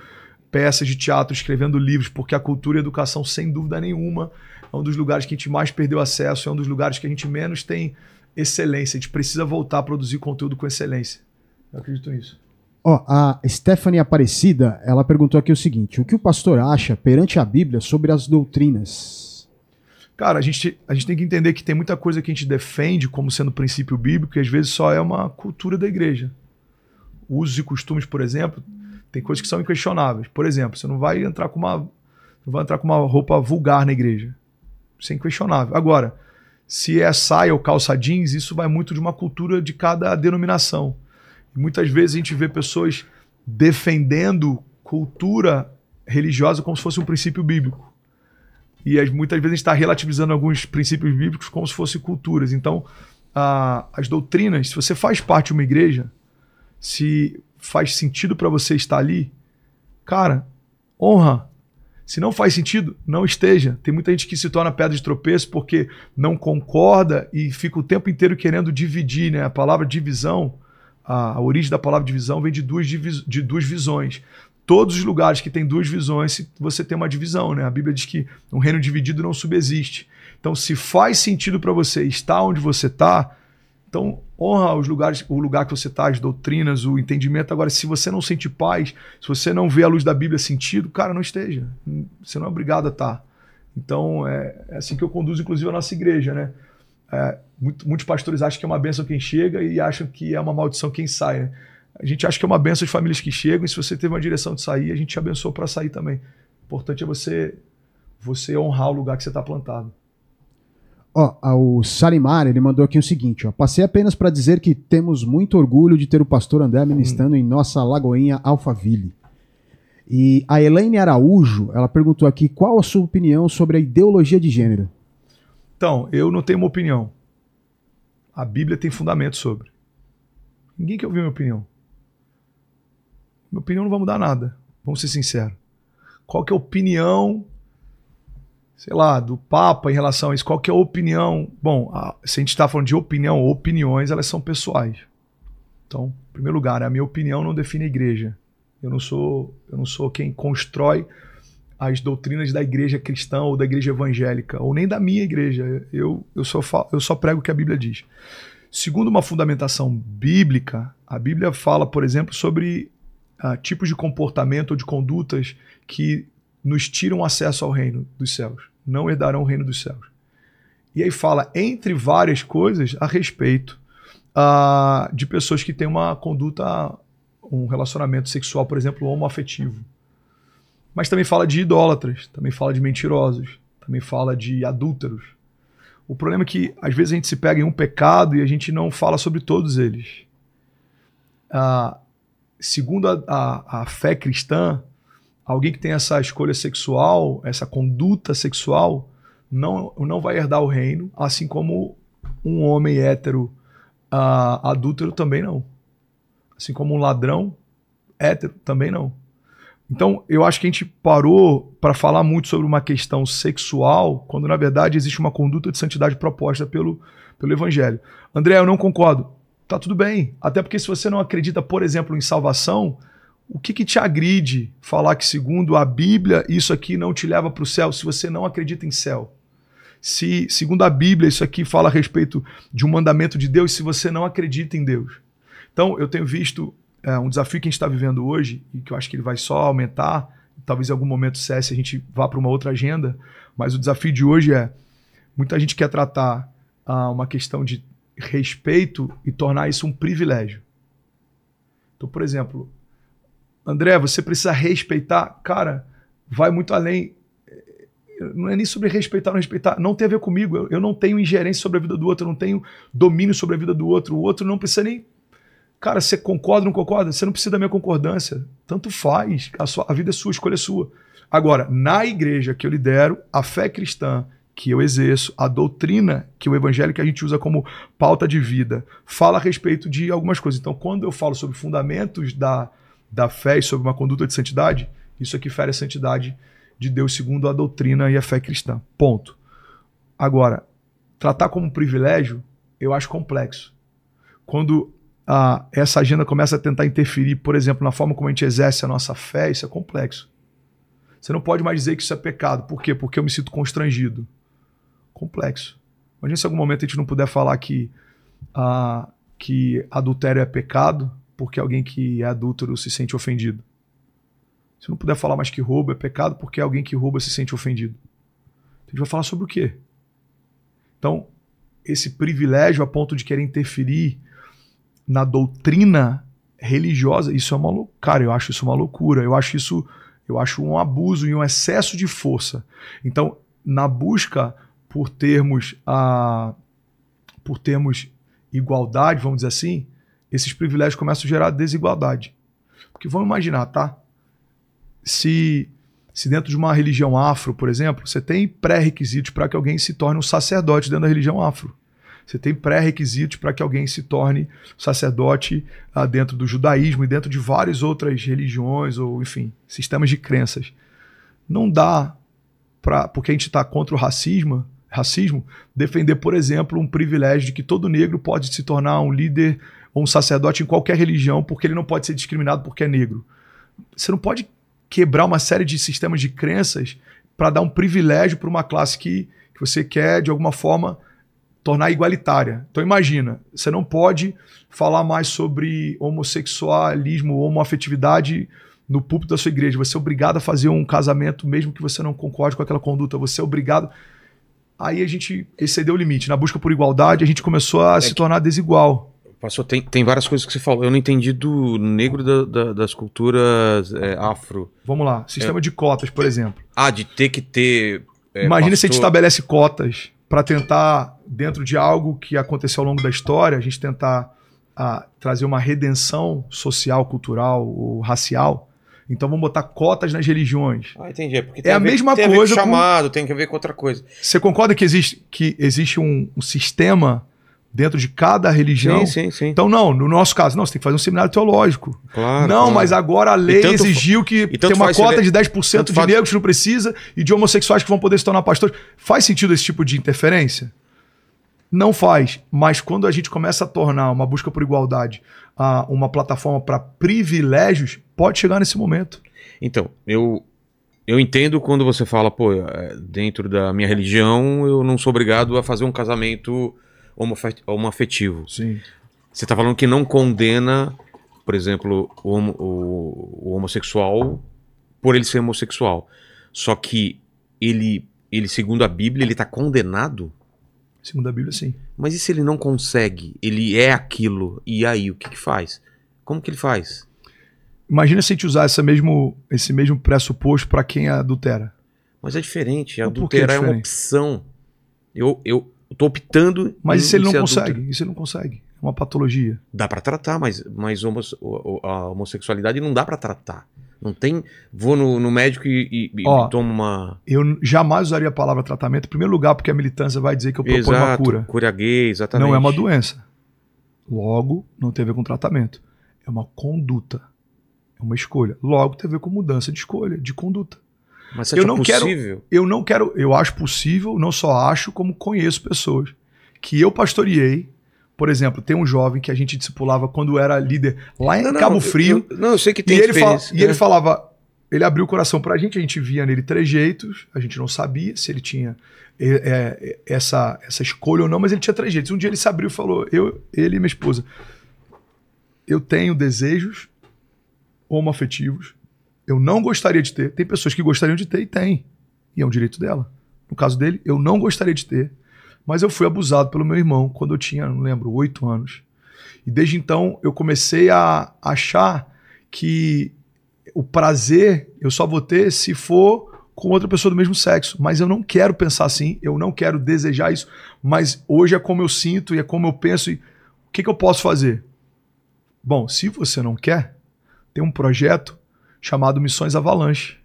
peças de teatro, escrevendo livros, porque a cultura e a educação, sem dúvida nenhuma, é um dos lugares que a gente mais perdeu acesso, é um dos lugares que a gente menos tem excelência. A gente precisa voltar a produzir conteúdo com excelência. Eu acredito nisso. Ó, oh, a Stephanie Aparecida, ela perguntou aqui o seguinte: o que o pastor acha perante a Bíblia sobre as doutrinas? Cara, a gente, a gente tem que entender que tem muita coisa que a gente defende como sendo princípio bíblico, que às vezes só é uma cultura da igreja. Usos e costumes, por exemplo, tem coisas que são inquestionáveis. Por exemplo, você não vai entrar com uma, não vai entrar com uma roupa vulgar na igreja. Isso é inquestionável. Agora, se é saia ou calça jeans, isso vai muito de uma cultura de cada denominação. Muitas vezes a gente vê pessoas defendendo cultura religiosa como se fosse um princípio bíblico. E muitas vezes a gente está relativizando alguns princípios bíblicos como se fossem culturas. Então, a, as doutrinas, se você faz parte de uma igreja, se faz sentido para você estar ali, cara, honra se não faz sentido, não esteja. Tem muita gente que se torna pedra de tropeço porque não concorda e fica o tempo inteiro querendo dividir. Né? A palavra divisão, a, origem da palavra divisão vem de duas, divis, de duas visões. Todos os lugares que tem duas visões, você tem uma divisão. Né? A Bíblia diz que um reino dividido não subsiste. Então, se faz sentido para você estar onde você está, então, honra os lugares, o lugar que você está, as doutrinas, o entendimento. Agora, se você não sente paz, se você não vê a luz da Bíblia sentido, cara, não esteja. Você não é obrigado a estar. Tá. Então, é, é assim que eu conduzo, inclusive, a nossa igreja, né? É, muito, muitos pastores acham que é uma benção quem chega e acham que é uma maldição quem sai, né? A gente acha que é uma benção as famílias que chegam e se você teve uma direção de sair, a gente te abençoa para sair também. O importante é você, você honrar o lugar que você está plantado. Ó, o Salimar, ele mandou aqui o seguinte, ó. Passei apenas para dizer que temos muito orgulho de ter o pastor André ministrando hum. em nossa Lagoinha Alphaville. E a Elaine Araújo, ela perguntou aqui qual a sua opinião sobre a ideologia de gênero. Então, eu não tenho uma opinião. A Bíblia tem fundamento sobre. Ninguém quer ouvir minha opinião. Minha opinião não vai mudar nada. Vamos ser sinceros. Qual que é a opinião sei lá, do Papa em relação a isso, qual que é a opinião? Bom, a, se a gente está falando de opinião, opiniões, elas são pessoais. Então, em primeiro lugar, a minha opinião não define a igreja. Eu não sou, eu não sou quem constrói as doutrinas da igreja cristã ou da igreja evangélica, ou nem da minha igreja. Eu, eu, só, falo, eu só prego o que a Bíblia diz. Segundo uma fundamentação bíblica, a Bíblia fala, por exemplo, sobre ah, tipos de comportamento ou de condutas que nos tiram acesso ao reino dos céus não herdarão o reino dos céus. E aí fala, entre várias coisas, a respeito uh, de pessoas que têm uma conduta, um relacionamento sexual, por exemplo, homoafetivo. Mas também fala de idólatras, também fala de mentirosos, também fala de adúlteros. O problema é que às vezes a gente se pega em um pecado e a gente não fala sobre todos eles. Uh, segundo a, a, a fé cristã, alguém que tem essa escolha sexual, essa conduta sexual, não, não vai herdar o reino, assim como um homem hétero uh, adúltero também não. Assim como um ladrão hétero também não. Então, eu acho que a gente parou para falar muito sobre uma questão sexual, quando na verdade existe uma conduta de santidade proposta pelo, pelo Evangelho. André, eu não concordo. Tá tudo bem. Até porque se você não acredita, por exemplo, em salvação, o que, que te agride falar que, segundo a Bíblia, isso aqui não te leva para o céu se você não acredita em céu? Se, segundo a Bíblia, isso aqui fala a respeito de um mandamento de Deus se você não acredita em Deus? Então, eu tenho visto é, um desafio que a gente está vivendo hoje e que eu acho que ele vai só aumentar. Talvez em algum momento cesse a gente vá para uma outra agenda, mas o desafio de hoje é muita gente quer tratar ah, uma questão de respeito e tornar isso um privilégio. Então, por exemplo, André, você precisa respeitar. Cara, vai muito além. Não é nem sobre respeitar ou não respeitar. Não tem a ver comigo. Eu, eu não tenho ingerência sobre a vida do outro. Eu não tenho domínio sobre a vida do outro. O outro não precisa nem Cara, você concorda ou não concorda? Você não precisa da minha concordância. Tanto faz. A, sua, a vida é sua, a escolha é sua. Agora, na igreja que eu lidero, a fé cristã que eu exerço, a doutrina que o evangelho que a gente usa como pauta de vida, fala a respeito de algumas coisas. Então, quando eu falo sobre fundamentos da da fé e sobre uma conduta de santidade, isso aqui é fere a santidade de Deus segundo a doutrina e a fé cristã. Ponto. Agora, tratar como privilégio, eu acho complexo. Quando a ah, essa agenda começa a tentar interferir, por exemplo, na forma como a gente exerce a nossa fé, isso é complexo. Você não pode mais dizer que isso é pecado. Por quê? Porque eu me sinto constrangido. Complexo. Imagina se em algum momento a gente não puder falar que, a ah, que adultério é pecado, porque alguém que é adúltero se sente ofendido. Se não puder falar mais que roubo é pecado porque é alguém que rouba se sente ofendido. Então, a gente vai falar sobre o quê? Então, esse privilégio a ponto de querer interferir na doutrina religiosa, isso é uma loucura. Cara, eu acho isso uma loucura. Eu acho isso, eu acho um abuso e um excesso de força. Então, na busca por termos a ah, por termos igualdade, vamos dizer assim, esses privilégios começam a gerar desigualdade. Porque vamos imaginar, tá? Se, se dentro de uma religião afro, por exemplo, você tem pré-requisitos para que alguém se torne um sacerdote dentro da religião afro. Você tem pré-requisitos para que alguém se torne sacerdote ah, dentro do judaísmo e dentro de várias outras religiões ou, enfim, sistemas de crenças. Não dá para, porque a gente está contra o racismo, racismo, defender, por exemplo, um privilégio de que todo negro pode se tornar um líder ou um sacerdote em qualquer religião porque ele não pode ser discriminado porque é negro. Você não pode quebrar uma série de sistemas de crenças para dar um privilégio para uma classe que, que você quer, de alguma forma, tornar igualitária. Então imagina, você não pode falar mais sobre homossexualismo ou homoafetividade no púlpito da sua igreja. Você é obrigado a fazer um casamento mesmo que você não concorde com aquela conduta. Você é obrigado. Aí a gente excedeu o limite. Na busca por igualdade, a gente começou a é se que... tornar desigual. Passou, tem, tem várias coisas que você falou. Eu não entendi do negro da, da, das culturas é, afro. Vamos lá. Sistema é, de cotas, por exemplo. Ah, de ter que ter. É, Imagina pastor... se a gente estabelece cotas para tentar, dentro de algo que aconteceu ao longo da história, a gente tentar a, ah, trazer uma redenção social, cultural ou racial. Então vamos botar cotas nas religiões. Ah, entendi. É, porque é a, a ver, mesma tem coisa. a ver com chamado, com... tem que ver com outra coisa. Você concorda que existe, que existe um, um sistema dentro de cada religião. Sim, sim, sim. Então, não, no nosso caso, não, você tem que fazer um seminário teológico. Claro, não, claro. mas agora a lei tanto, exigiu que tem uma cota ele... de 10% de faz... negros que não precisa e de homossexuais que vão poder se tornar pastores. Faz sentido esse tipo de interferência? Não faz. Mas quando a gente começa a tornar uma busca por igualdade a uma plataforma para privilégios, pode chegar nesse momento. Então, eu, eu entendo quando você fala, pô, é, dentro da minha religião, eu não sou obrigado a fazer um casamento homoafetivo. Sim. Você está falando que não condena, por exemplo, o, homo, o, o, homossexual por ele ser homossexual. Só que ele, ele segundo a Bíblia, ele está condenado? Segundo a Bíblia, sim. Mas e se ele não consegue? Ele é aquilo. E aí, o que, que faz? Como que ele faz? Imagina se a gente usar esse mesmo, esse mesmo pressuposto para quem adultera. Mas é diferente. É adulterar é, diferente? é uma opção. Eu, eu, eu tô optando. Mas isso ele não consegue. Adulto. Isso ele não consegue. É uma patologia. Dá para tratar, mas, mas a homossexualidade não dá para tratar. Não tem. Vou no, no médico e, e, Ó, e, tomo uma. Eu jamais usaria a palavra tratamento, em primeiro lugar, porque a militância vai dizer que eu proponho Exato, uma cura. Cura gay, exatamente. Não é uma doença. Logo, não tem a ver com tratamento. É uma conduta. É uma escolha. Logo, tem a ver com mudança de escolha, de conduta. Mas você eu acha não possível? Quero, eu não quero, eu acho possível, não só acho, como conheço pessoas que eu pastoreei. Por exemplo, tem um jovem que a gente discipulava quando era líder lá em não, Cabo não, Frio. Eu, não, eu sei que tem e ele, fala, né? e ele falava, ele abriu o coração para a gente, a gente via nele trejeitos, a gente não sabia se ele tinha é, é, essa, essa escolha ou não, mas ele tinha trejeitos. Um dia ele se abriu e falou, eu, ele e minha esposa, eu tenho desejos homoafetivos, eu não gostaria de ter. Tem pessoas que gostariam de ter e tem. E é um direito dela. No caso dele, eu não gostaria de ter. Mas eu fui abusado pelo meu irmão quando eu tinha, não lembro, oito anos. E desde então eu comecei a achar que o prazer eu só vou ter se for com outra pessoa do mesmo sexo. Mas eu não quero pensar assim, eu não quero desejar isso. Mas hoje é como eu sinto e é como eu penso. E o que, que eu posso fazer? Bom, se você não quer, tem um projeto chamado Missões Avalanche.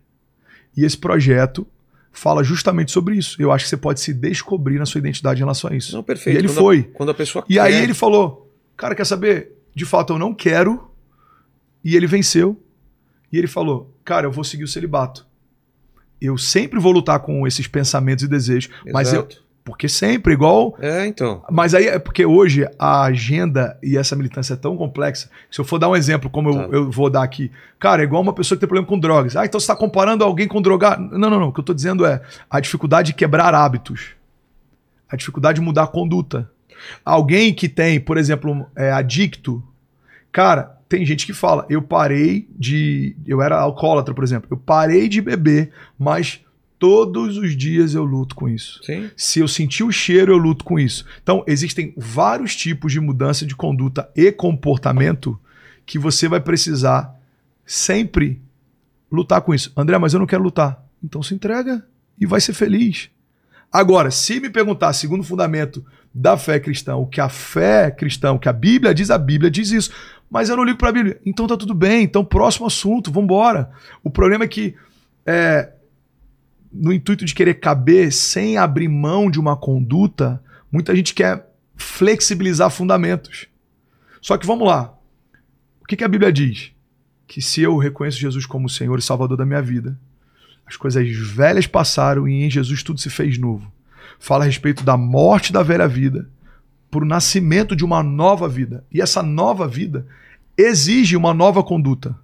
E esse projeto fala justamente sobre isso. Eu acho que você pode se descobrir na sua identidade em relação a isso. Não, perfeito. E ele quando foi. A, quando a pessoa E quer. aí ele falou: Cara, quer saber? De fato, eu não quero. E ele venceu. E ele falou: Cara, eu vou seguir o celibato. Eu sempre vou lutar com esses pensamentos e desejos, Exato. mas eu, porque sempre, igual. É, então. Mas aí é porque hoje a agenda e essa militância é tão complexa. Se eu for dar um exemplo, como tá. eu, eu, vou dar aqui, cara, é igual uma pessoa que tem problema com drogas. Ah, então você está comparando alguém com drogado. Não, não, não. O que eu estou dizendo é a dificuldade de quebrar hábitos, a dificuldade de mudar a conduta. Alguém que tem, por exemplo, é, adicto, cara, tem gente que fala, eu parei de. Eu era alcoólatra, por exemplo. Eu parei de beber, mas Todos os dias eu luto com isso. Sim. Se eu sentir o cheiro, eu luto com isso. Então, existem vários tipos de mudança de conduta e comportamento que você vai precisar sempre lutar com isso. André, mas eu não quero lutar. Então se entrega e vai ser feliz. Agora, se me perguntar, segundo o fundamento da fé cristã, o que a fé cristã, o que a Bíblia diz, a Bíblia diz isso. Mas eu não ligo para a Bíblia. Então tá tudo bem. Então, próximo assunto, vamos embora. O problema é que é, no intuito de querer caber sem abrir mão de uma conduta, muita gente quer flexibilizar fundamentos. Só que vamos lá. O que, que a Bíblia diz? Que se eu reconheço Jesus como Senhor e Salvador da minha vida, as coisas velhas passaram e em Jesus tudo se fez novo. Fala a respeito da morte da velha vida para o nascimento de uma nova vida. E essa nova vida exige uma nova conduta.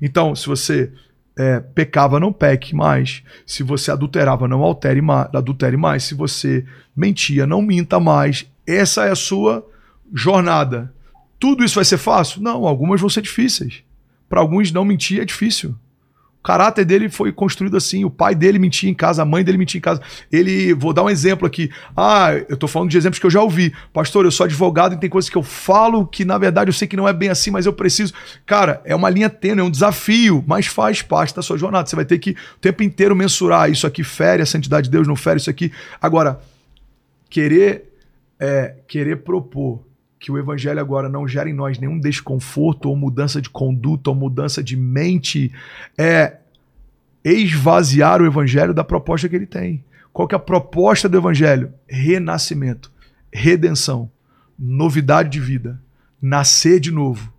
Então, se você é, pecava, não peque mais. Se você adulterava, não altere mais, adultere mais. Se você mentia, não minta mais. Essa é a sua jornada. Tudo isso vai ser fácil? Não, algumas vão ser difíceis. Para alguns, não mentir é difícil. O caráter dele foi construído assim. O pai dele mentia em casa, a mãe dele mentia em casa. Ele, vou dar um exemplo aqui. Ah, eu tô falando de exemplos que eu já ouvi. Pastor, eu sou advogado e tem coisas que eu falo que na verdade eu sei que não é bem assim, mas eu preciso. Cara, é uma linha tênue, é um desafio, mas faz parte da sua jornada. Você vai ter que o tempo inteiro mensurar isso aqui fere a santidade de Deus, não fere isso aqui. Agora, querer é, querer propor que o evangelho agora não gere em nós nenhum desconforto ou mudança de conduta ou mudança de mente é esvaziar o evangelho da proposta que ele tem. Qual que é a proposta do evangelho? Renascimento, redenção, novidade de vida, nascer de novo.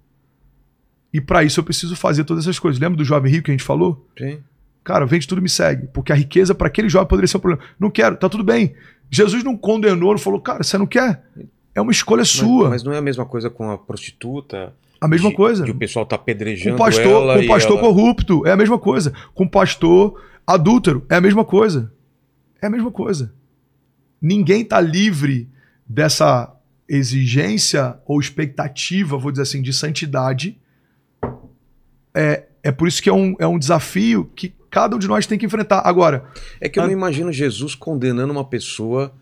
E para isso eu preciso fazer todas essas coisas. Lembra do jovem rico que a gente falou? Sim. Cara, vende tudo e me segue, porque a riqueza para aquele jovem poderia ser um problema. Não quero, tá tudo bem. Jesus não condenou, não falou, cara, você não quer? É uma escolha mas, sua. Mas não é a mesma coisa com a prostituta? A mesma de, coisa. Que o pessoal tá apedrejando com pastor, ela. Com pastor ela... corrupto, é a mesma coisa. Com pastor adúltero, é a mesma coisa. É a mesma coisa. Ninguém tá livre dessa exigência ou expectativa, vou dizer assim, de santidade. É, é por isso que é um, é um desafio que cada um de nós tem que enfrentar. Agora. É que eu a... não imagino Jesus condenando uma pessoa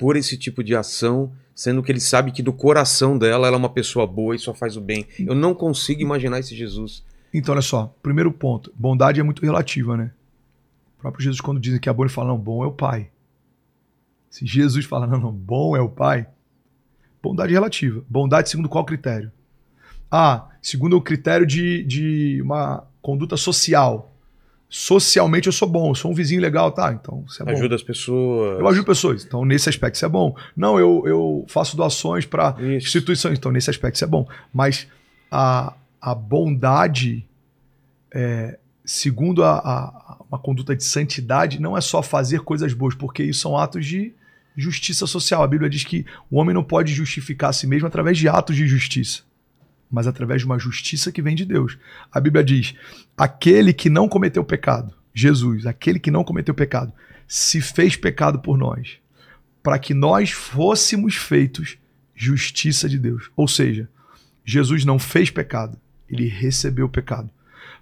por esse tipo de ação, sendo que ele sabe que do coração dela ela é uma pessoa boa e só faz o bem. Eu não consigo imaginar esse Jesus. Então, olha só, primeiro ponto, bondade é muito relativa, né? O próprio Jesus, quando dizem que é bom, ele fala, não, bom é o Pai. Se Jesus fala, não, não, bom é o Pai, bondade é relativa. Bondade segundo qual critério? Ah, segundo o critério de, de uma conduta social socialmente eu sou bom, eu sou um vizinho legal, tá? Então você é bom. Ajuda as pessoas. Eu ajudo pessoas, então nesse aspecto você é bom. Não, eu, eu faço doações para instituições, então nesse aspecto você é bom. Mas a, a bondade, é, segundo a, a, uma conduta de santidade, não é só fazer coisas boas, porque isso são atos de justiça social. A Bíblia diz que o homem não pode justificar a si mesmo através de atos de justiça mas através de uma justiça que vem de Deus. A Bíblia diz: aquele que não cometeu pecado, Jesus, aquele que não cometeu pecado, se fez pecado por nós, para que nós fôssemos feitos justiça de Deus. Ou seja, Jesus não fez pecado, ele recebeu pecado.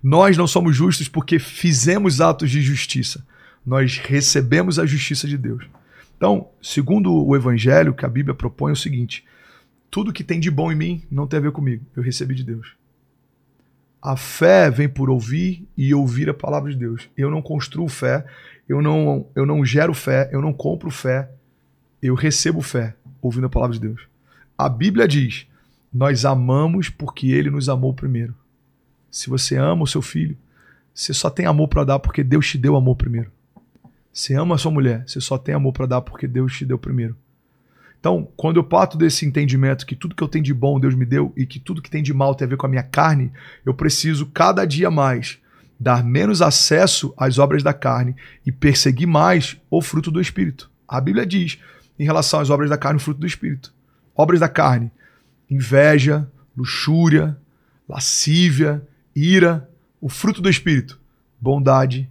Nós não somos justos porque fizemos atos de justiça. Nós recebemos a justiça de Deus. Então, segundo o evangelho que a Bíblia propõe é o seguinte: tudo que tem de bom em mim não tem a ver comigo. Eu recebi de Deus. A fé vem por ouvir e ouvir a palavra de Deus. Eu não construo fé, eu não, eu não gero fé, eu não compro fé, eu recebo fé ouvindo a palavra de Deus. A Bíblia diz: Nós amamos porque ele nos amou primeiro. Se você ama o seu filho, você só tem amor para dar porque Deus te deu amor primeiro. Você ama a sua mulher, você só tem amor para dar porque Deus te deu primeiro. Então, quando eu parto desse entendimento que tudo que eu tenho de bom Deus me deu e que tudo que tem de mal tem a ver com a minha carne, eu preciso cada dia mais dar menos acesso às obras da carne e perseguir mais o fruto do Espírito. A Bíblia diz em relação às obras da carne, o fruto do Espírito. Obras da carne: inveja, luxúria, lascívia, ira. O fruto do Espírito: bondade,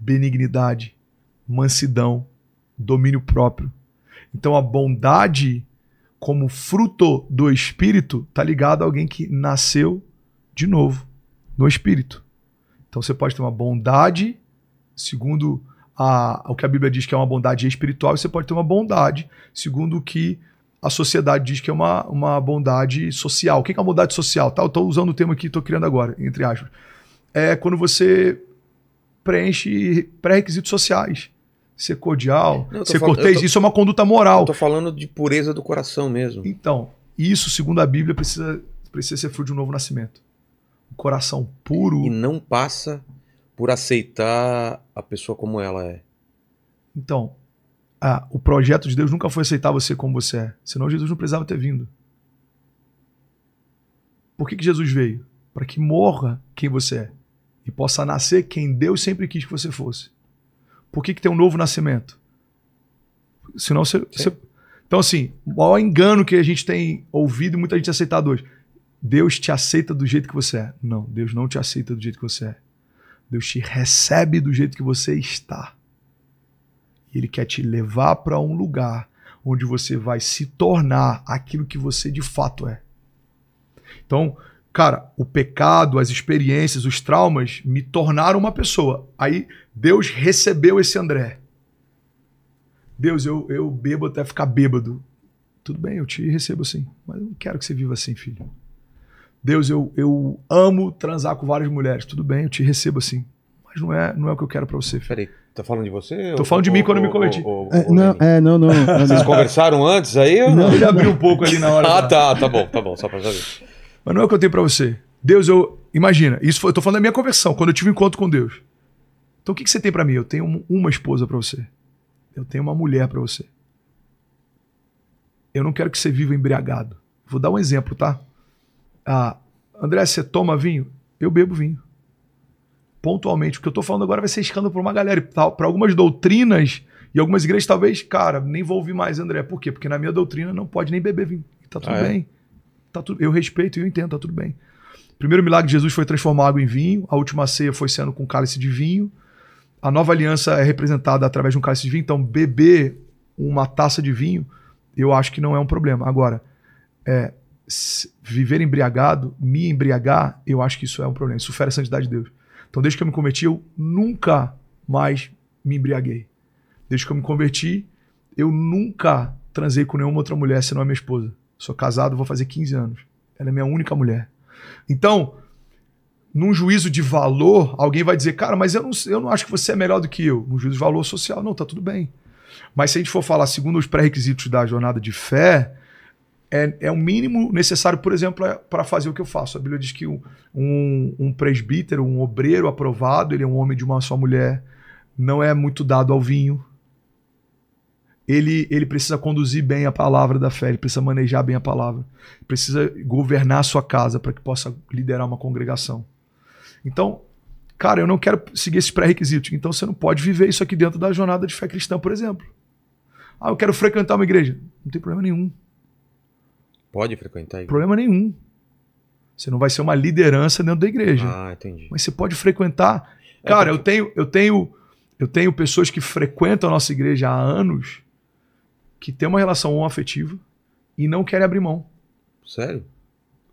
benignidade, mansidão, domínio próprio então a bondade como fruto do espírito está ligado a alguém que nasceu de novo no espírito. Então você pode ter uma bondade segundo a, o que a Bíblia diz que é uma bondade espiritual, e você pode ter uma bondade segundo o que a sociedade diz que é uma, uma bondade social. O que é uma bondade social? Tá, eu estou usando o termo que estou criando agora, entre aspas. É quando você preenche pré-requisitos sociais ser cordial, não, ser cortês. Tô, isso é uma conduta moral. Estou falando de pureza do coração mesmo. Então, isso, segundo a Bíblia, precisa, precisa ser fruto de um novo nascimento. Um coração puro. E não passa por aceitar a pessoa como ela é. Então, ah, o projeto de Deus nunca foi aceitar você como você é. Senão Jesus não precisava ter vindo. Por que, que Jesus veio? Para que morra quem você é e possa nascer quem Deus sempre quis que você fosse. Por que, que tem um novo nascimento? Senão você, você. Então, assim, o maior engano que a gente tem ouvido e muita gente aceitado hoje. Deus te aceita do jeito que você é. Não, Deus não te aceita do jeito que você é. Deus te recebe do jeito que você está. E Ele quer te levar para um lugar onde você vai se tornar aquilo que você de fato é. Então, cara, o pecado, as experiências, os traumas me tornaram uma pessoa. Aí Deus recebeu esse André. Deus, eu, eu bebo até ficar bêbado. Tudo bem, eu te recebo assim, mas eu não quero que você viva assim, filho. Deus, eu, eu amo transar com várias mulheres. Tudo bem, eu te recebo assim, mas não é, não é o que eu quero para você. Peraí, tá falando de você? Tô falando ou, de mim ou, quando eu me converti. Ou, é, não, é, não, não, não, Vocês conversaram antes aí? Não, não, ele abriu um pouco ali na hora. ah, tá, tá bom, tá bom, só para saber. Mas não é o que eu tenho para você. Deus, eu. Imagina, isso foi, eu tô falando da minha conversão, quando eu tive um encontro com Deus. Então o que, que você tem para mim? Eu tenho uma esposa para você. Eu tenho uma mulher para você. Eu não quero que você viva embriagado. Vou dar um exemplo, tá? Ah, André, você toma vinho? Eu bebo vinho. Pontualmente. O que eu tô falando agora vai ser escândalo pra uma galera. Para algumas doutrinas e algumas igrejas, talvez, cara, nem vou ouvir mais, André. Por quê? Porque na minha doutrina não pode nem beber vinho. Tá tudo ah, é? bem tá tudo, eu respeito e eu entendo, tá tudo bem. primeiro milagre de Jesus foi transformar água em vinho, a última ceia foi sendo com cálice de vinho. A nova aliança é representada através de um cálice de vinho, então beber uma taça de vinho, eu acho que não é um problema. Agora, é, viver embriagado, me embriagar, eu acho que isso é um problema. Isso fere a santidade de Deus. Então, desde que eu me converti, eu nunca mais me embriaguei. Desde que eu me converti, eu nunca transei com nenhuma outra mulher senão a minha esposa. Sou casado, vou fazer 15 anos. Ela é minha única mulher. Então, num juízo de valor, alguém vai dizer, cara, mas eu não, eu não acho que você é melhor do que eu. Num juízo de valor social, não, tá tudo bem. Mas se a gente for falar segundo os pré-requisitos da jornada de fé, é, é o mínimo necessário, por exemplo, é para fazer o que eu faço. A Bíblia diz que um, um, um presbítero, um obreiro aprovado, ele é um homem de uma só mulher, não é muito dado ao vinho, ele, ele precisa conduzir bem a palavra da fé, ele precisa manejar bem a palavra, precisa governar a sua casa para que possa liderar uma congregação. Então, cara, eu não quero seguir esses pré-requisitos. Então você não pode viver isso aqui dentro da jornada de fé cristã, por exemplo. Ah, eu quero frequentar uma igreja. Não tem problema nenhum. Pode frequentar Problema nenhum. Você não vai ser uma liderança dentro da igreja. Ah, entendi. Mas você pode frequentar. É, cara, porque... eu tenho, eu tenho, eu tenho pessoas que frequentam a nossa igreja há anos que tem uma relação afetiva e não querem abrir mão. Sério?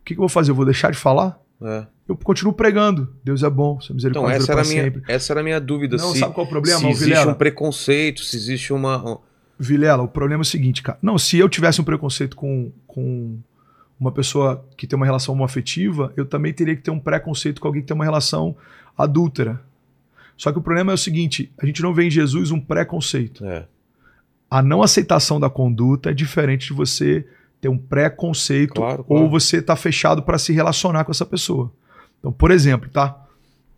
O que, que eu vou fazer? Eu vou deixar de falar? É. Eu continuo pregando. Deus é bom, sua misericórdia então, essa era minha, sempre. Essa era a minha dúvida. Não, se, sabe qual é o problema? Se existe Vilela? um preconceito, se existe uma... Vilela, o problema é o seguinte, cara. Não, se eu tivesse um preconceito com, com uma pessoa que tem uma relação afetiva, eu também teria que ter um preconceito com alguém que tem uma relação adúltera. Só que o problema é o seguinte, a gente não vê em Jesus um preconceito. É a não aceitação da conduta é diferente de você ter um preconceito claro, claro. ou você tá fechado para se relacionar com essa pessoa. Então, por exemplo, tá?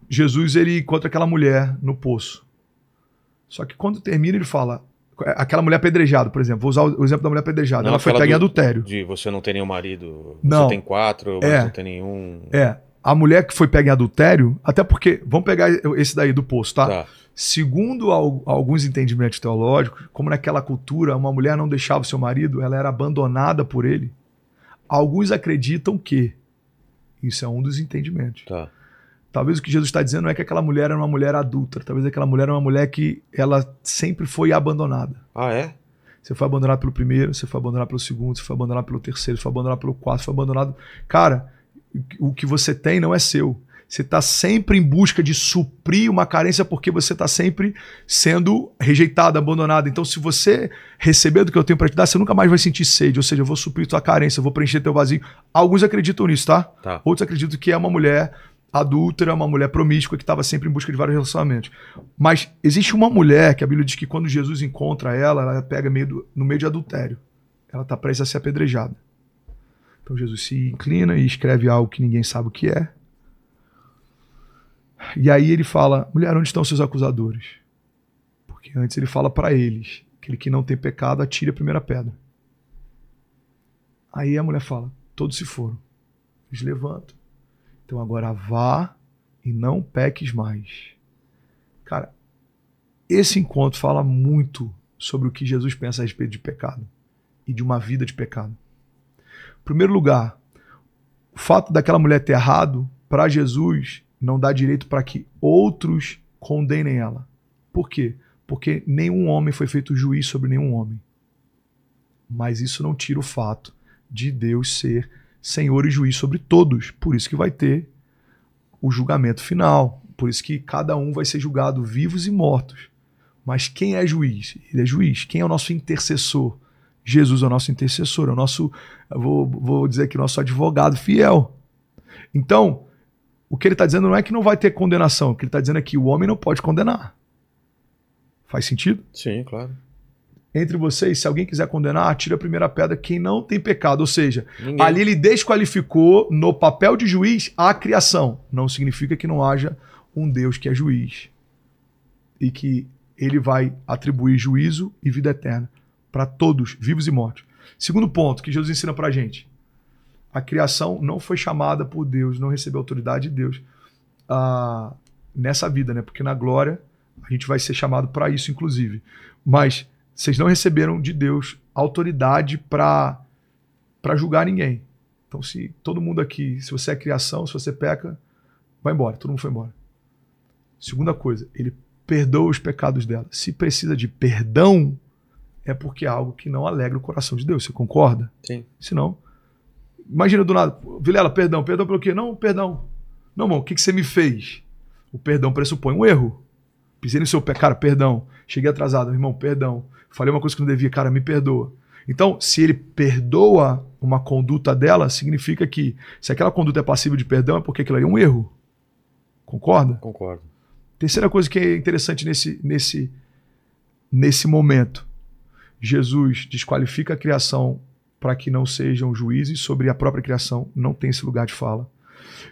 Jesus ele encontra aquela mulher no poço. Só que quando termina ele fala aquela mulher apedrejada, por exemplo, vou usar o exemplo da mulher apedrejada, não, ela foi pega em adultério. De você não tem nenhum marido, não. você tem quatro, é, você não tem nenhum. É. A mulher que foi pega em adultério, até porque, vamos pegar esse daí do poço, tá? tá. Segundo alguns entendimentos teológicos, como naquela cultura uma mulher não deixava seu marido, ela era abandonada por ele. Alguns acreditam que isso é um dos entendimentos. Tá. Talvez o que Jesus está dizendo não é que aquela mulher era uma mulher adulta. Talvez aquela mulher era uma mulher que ela sempre foi abandonada. Ah, é? Você foi abandonado pelo primeiro, você foi abandonado pelo segundo, você foi abandonado pelo terceiro, você foi abandonado pelo quarto, você foi abandonado. Cara, o que você tem não é seu. Você está sempre em busca de suprir uma carência porque você está sempre sendo rejeitado, abandonado. Então, se você receber do que eu tenho para te dar, você nunca mais vai sentir sede. Ou seja, eu vou suprir tua carência, eu vou preencher teu vazio. Alguns acreditam nisso, tá? tá. Outros acreditam que é uma mulher adúltera, uma mulher promíscua que estava sempre em busca de vários relacionamentos. Mas existe uma mulher que a Bíblia diz que quando Jesus encontra ela, ela pega meio do, no meio de adultério. Ela está prestes a ser apedrejada. Então Jesus se inclina e escreve algo que ninguém sabe o que é. E aí ele fala: mulher, onde estão seus acusadores? Porque antes ele fala para eles: aquele que não tem pecado, atire a primeira pedra. Aí a mulher fala: todos se foram. Eles levantam. Então agora vá e não peques mais. Cara, esse encontro fala muito sobre o que Jesus pensa a respeito de pecado e de uma vida de pecado primeiro lugar, o fato daquela mulher ter errado para Jesus não dá direito para que outros condenem ela. Por quê? Porque nenhum homem foi feito juiz sobre nenhum homem. Mas isso não tira o fato de Deus ser Senhor e juiz sobre todos. Por isso que vai ter o julgamento final. Por isso que cada um vai ser julgado vivos e mortos. Mas quem é juiz? Ele é juiz. Quem é o nosso intercessor? Jesus é o nosso intercessor, é o nosso, vou, vou dizer que nosso advogado fiel. Então, o que ele está dizendo não é que não vai ter condenação, o que ele está dizendo é que o homem não pode condenar. Faz sentido? Sim, claro. Entre vocês, se alguém quiser condenar, atira a primeira pedra quem não tem pecado. Ou seja, Ninguém. ali ele desqualificou no papel de juiz a criação. Não significa que não haja um Deus que é juiz e que ele vai atribuir juízo e vida eterna para todos, vivos e mortos. Segundo ponto que Jesus ensina para a gente: a criação não foi chamada por Deus, não recebeu autoridade de Deus ah, nessa vida, né? Porque na glória a gente vai ser chamado para isso, inclusive. Mas vocês não receberam de Deus autoridade para para julgar ninguém. Então, se todo mundo aqui, se você é criação, se você peca, vai embora, todo mundo foi embora. Segunda coisa, ele perdoa os pecados dela. Se precisa de perdão, é porque é algo que não alegra o coração de Deus. Você concorda? Sim. Se não, imagina do nada, Vilela, perdão, perdão pelo quê? Não, perdão. Não, irmão, o que, que você me fez? O perdão pressupõe um erro. Pisei no seu pé, cara, perdão. Cheguei atrasado, irmão, perdão. Falei uma coisa que não devia, cara, me perdoa. Então, se ele perdoa uma conduta dela, significa que se aquela conduta é passível de perdão, é porque aquilo ali é um erro. Concorda? Concordo. Terceira coisa que é interessante nesse, nesse, nesse momento. Jesus desqualifica a criação para que não sejam juízes sobre a própria criação, não tem esse lugar de fala.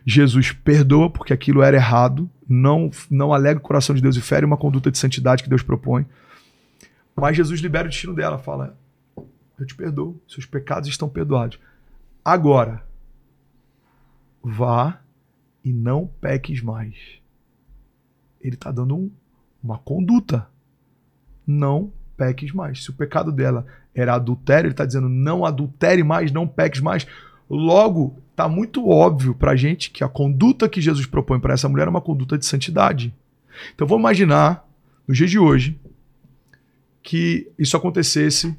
Jesus perdoa porque aquilo era errado, não, não alega o coração de Deus e fere uma conduta de santidade que Deus propõe. Mas Jesus libera o destino dela, fala: Eu te perdoo, seus pecados estão perdoados. Agora, vá e não peques mais. Ele está dando um, uma conduta. Não peques mais. Se o pecado dela era adultério, ele está dizendo não adultere mais, não peques mais. Logo, está muito óbvio para a gente que a conduta que Jesus propõe para essa mulher é uma conduta de santidade. Então vamos imaginar, no dia de hoje, que isso acontecesse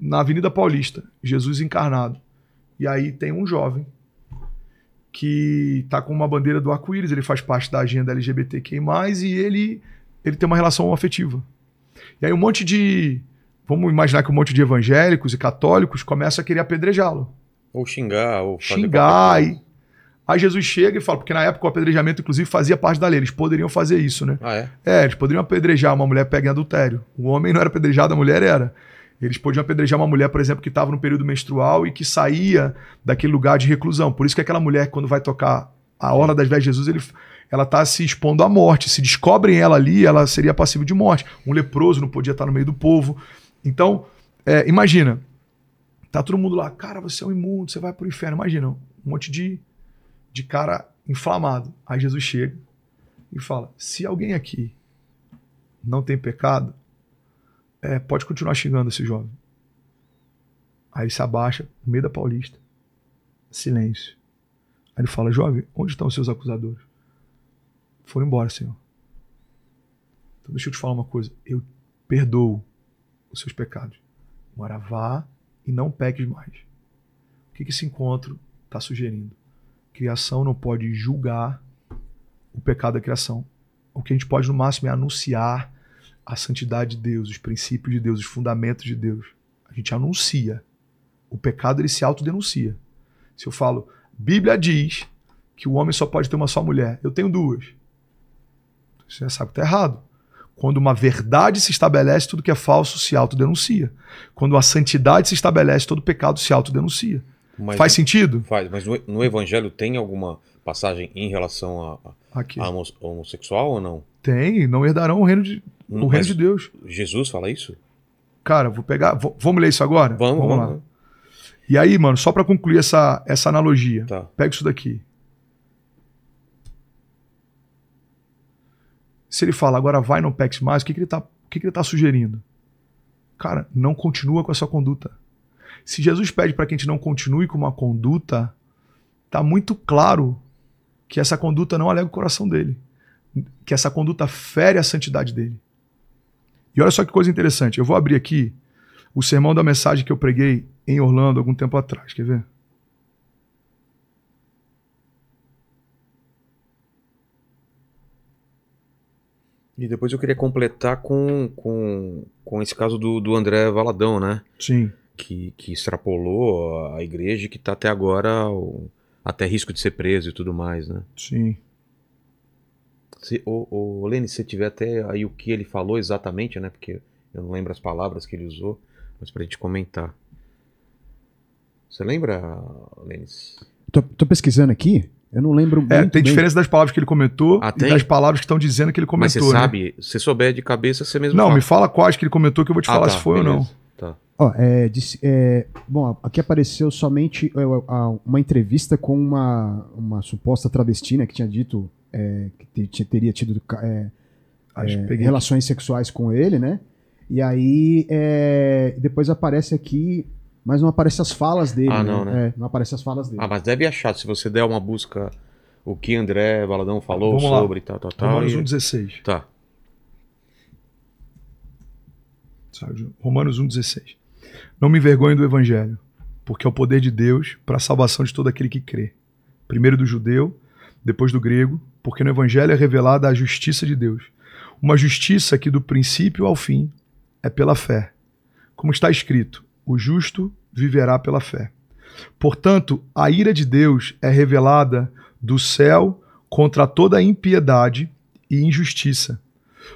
na Avenida Paulista, Jesus encarnado. E aí tem um jovem que está com uma bandeira do arco-íris, ele faz parte da agenda LGBTQI+, e ele, ele tem uma relação afetiva e aí um monte de. Vamos imaginar que um monte de evangélicos e católicos começa a querer apedrejá-lo. Ou xingar, ou Xingar. E... Aí Jesus chega e fala, porque na época o apedrejamento, inclusive, fazia parte da lei. Eles poderiam fazer isso, né? Ah, é? é, eles poderiam apedrejar uma mulher pega em adultério. O homem não era apedrejado, a mulher era. Eles podiam apedrejar uma mulher, por exemplo, que estava no período menstrual e que saía daquele lugar de reclusão. Por isso que aquela mulher, quando vai tocar a hora das velhas de Jesus, ele ela está se expondo à morte. Se descobrem ela ali, ela seria passível de morte. Um leproso não podia estar no meio do povo. Então, é, imagina, tá todo mundo lá, cara, você é um imundo, você vai para o inferno. Imagina, um monte de, de cara inflamado. Aí Jesus chega e fala: se alguém aqui não tem pecado, é, pode continuar xingando esse jovem. Aí ele se abaixa no meio da Paulista. Silêncio. Aí ele fala: Jovem, onde estão os seus acusadores? foram embora, Senhor. Então deixa eu te falar uma coisa. Eu perdoo os seus pecados. Agora vá e não peques mais. O que, esse encontro está sugerindo? Criação não pode julgar o pecado da criação. O que a gente pode, no máximo, é anunciar a santidade de Deus, os princípios de Deus, os fundamentos de Deus. A gente anuncia. O pecado ele se autodenuncia. Se eu falo, Bíblia diz que o homem só pode ter uma só mulher, eu tenho duas. Você já sabe que está errado. Quando uma verdade se estabelece, tudo que é falso se autodenuncia. Quando a santidade se estabelece, todo pecado se autodenuncia. Mas, faz sentido? Faz, mas no, no, Evangelho tem alguma passagem em relação a, a homossexual ou não? Tem, não herdarão o reino de, hum, reino de Deus. Jesus fala isso? Cara, vou pegar. vamos ler isso agora? Vamos, vamos, vamos lá. Vamos. E aí, mano, só para concluir essa, essa analogia, tá. pega isso daqui. Se ele fala agora vai no PEX mais, o que, que ele está tá sugerindo? Cara, não continua com essa conduta. Se Jesus pede para que a gente não continue com uma conduta, tá muito claro que essa conduta não alega o coração dele, que essa conduta fere a santidade dele. E olha só que coisa interessante, eu vou abrir aqui o sermão da mensagem que eu preguei em Orlando algum tempo atrás, quer ver? E depois eu queria completar com, com, com esse caso do, do André Valadão, né? Sim. Que, que extrapolou a igreja e que está até agora o, até risco de ser preso e tudo mais, né? Sim. Se, o, o Lene, se tiver até aí o que ele falou exatamente, né? Porque eu não lembro as palavras que ele usou, mas para a gente comentar. Você lembra, Lênis? Tô, tô pesquisando aqui. Eu não lembro é, muito. tem diferença das palavras que ele comentou ah, e das palavras que estão dizendo que ele comentou. Mas você né? sabe, se souber de cabeça, você mesmo. Não, fala. me fala quais que ele comentou que eu vou te ah, falar tá, se foi beleza. ou não. Tá. é, disse, é, bom, aqui apareceu somente é, uma entrevista com uma, uma suposta travestina que tinha dito é, que te, teria tido é, ah, relações sexuais com ele, né? E aí depois aparece aqui mas não aparece as falas dele. Ah, né? não, né? É, não aparece as falas dele. Ah, mas deve achar, se você der uma busca, o que André Baladão falou Vamos sobre, lá. tal, tal, tal. Romanos e... 1,16. Tá. Romanos 1,16. Não me envergonhe do evangelho, porque é o poder de Deus para a salvação de todo aquele que crê. Primeiro do judeu, depois do grego, porque no evangelho é revelada a justiça de Deus. Uma justiça que do princípio ao fim é pela fé. Como está escrito, o justo viverá pela fé. Portanto, a ira de Deus é revelada do céu contra toda a impiedade e injustiça,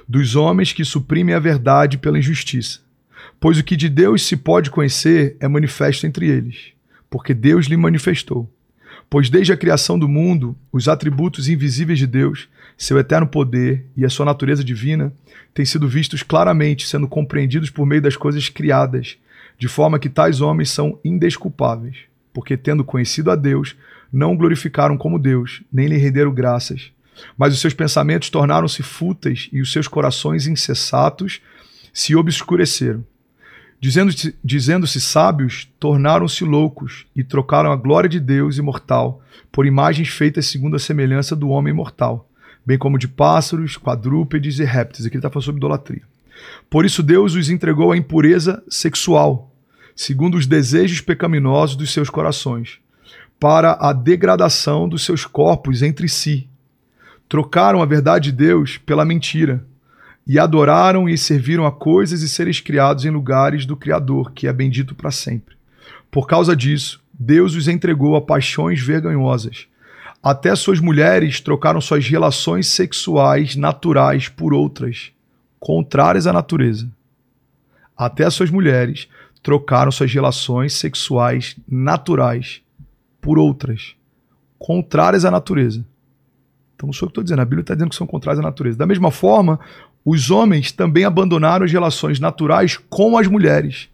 dos homens que suprimem a verdade pela injustiça. Pois o que de Deus se pode conhecer é manifesto entre eles, porque Deus lhe manifestou. Pois desde a criação do mundo, os atributos invisíveis de Deus, seu eterno poder e a sua natureza divina, têm sido vistos claramente, sendo compreendidos por meio das coisas criadas de forma que tais homens são indesculpáveis, porque tendo conhecido a Deus, não o glorificaram como Deus, nem lhe renderam graças. Mas os seus pensamentos tornaram-se fúteis e os seus corações insensatos se obscureceram. Dizendo-se dizendo sábios, tornaram-se loucos e trocaram a glória de Deus imortal por imagens feitas segundo a semelhança do homem mortal, bem como de pássaros, quadrúpedes e répteis. Aqui ele está falando sobre idolatria. Por isso Deus os entregou à impureza sexual segundo os desejos pecaminosos dos seus corações, para a degradação dos seus corpos entre si. Trocaram a verdade de Deus pela mentira e adoraram e serviram a coisas e seres criados em lugares do Criador, que é bendito para sempre. Por causa disso, Deus os entregou a paixões vergonhosas. Até suas mulheres trocaram suas relações sexuais naturais por outras, contrárias à natureza. Até suas mulheres trocaram suas relações sexuais naturais por outras, contrárias à natureza. Então não sou eu que estou dizendo, a Bíblia está dizendo que são contrárias à natureza. Da mesma forma, os homens também abandonaram as relações naturais com as mulheres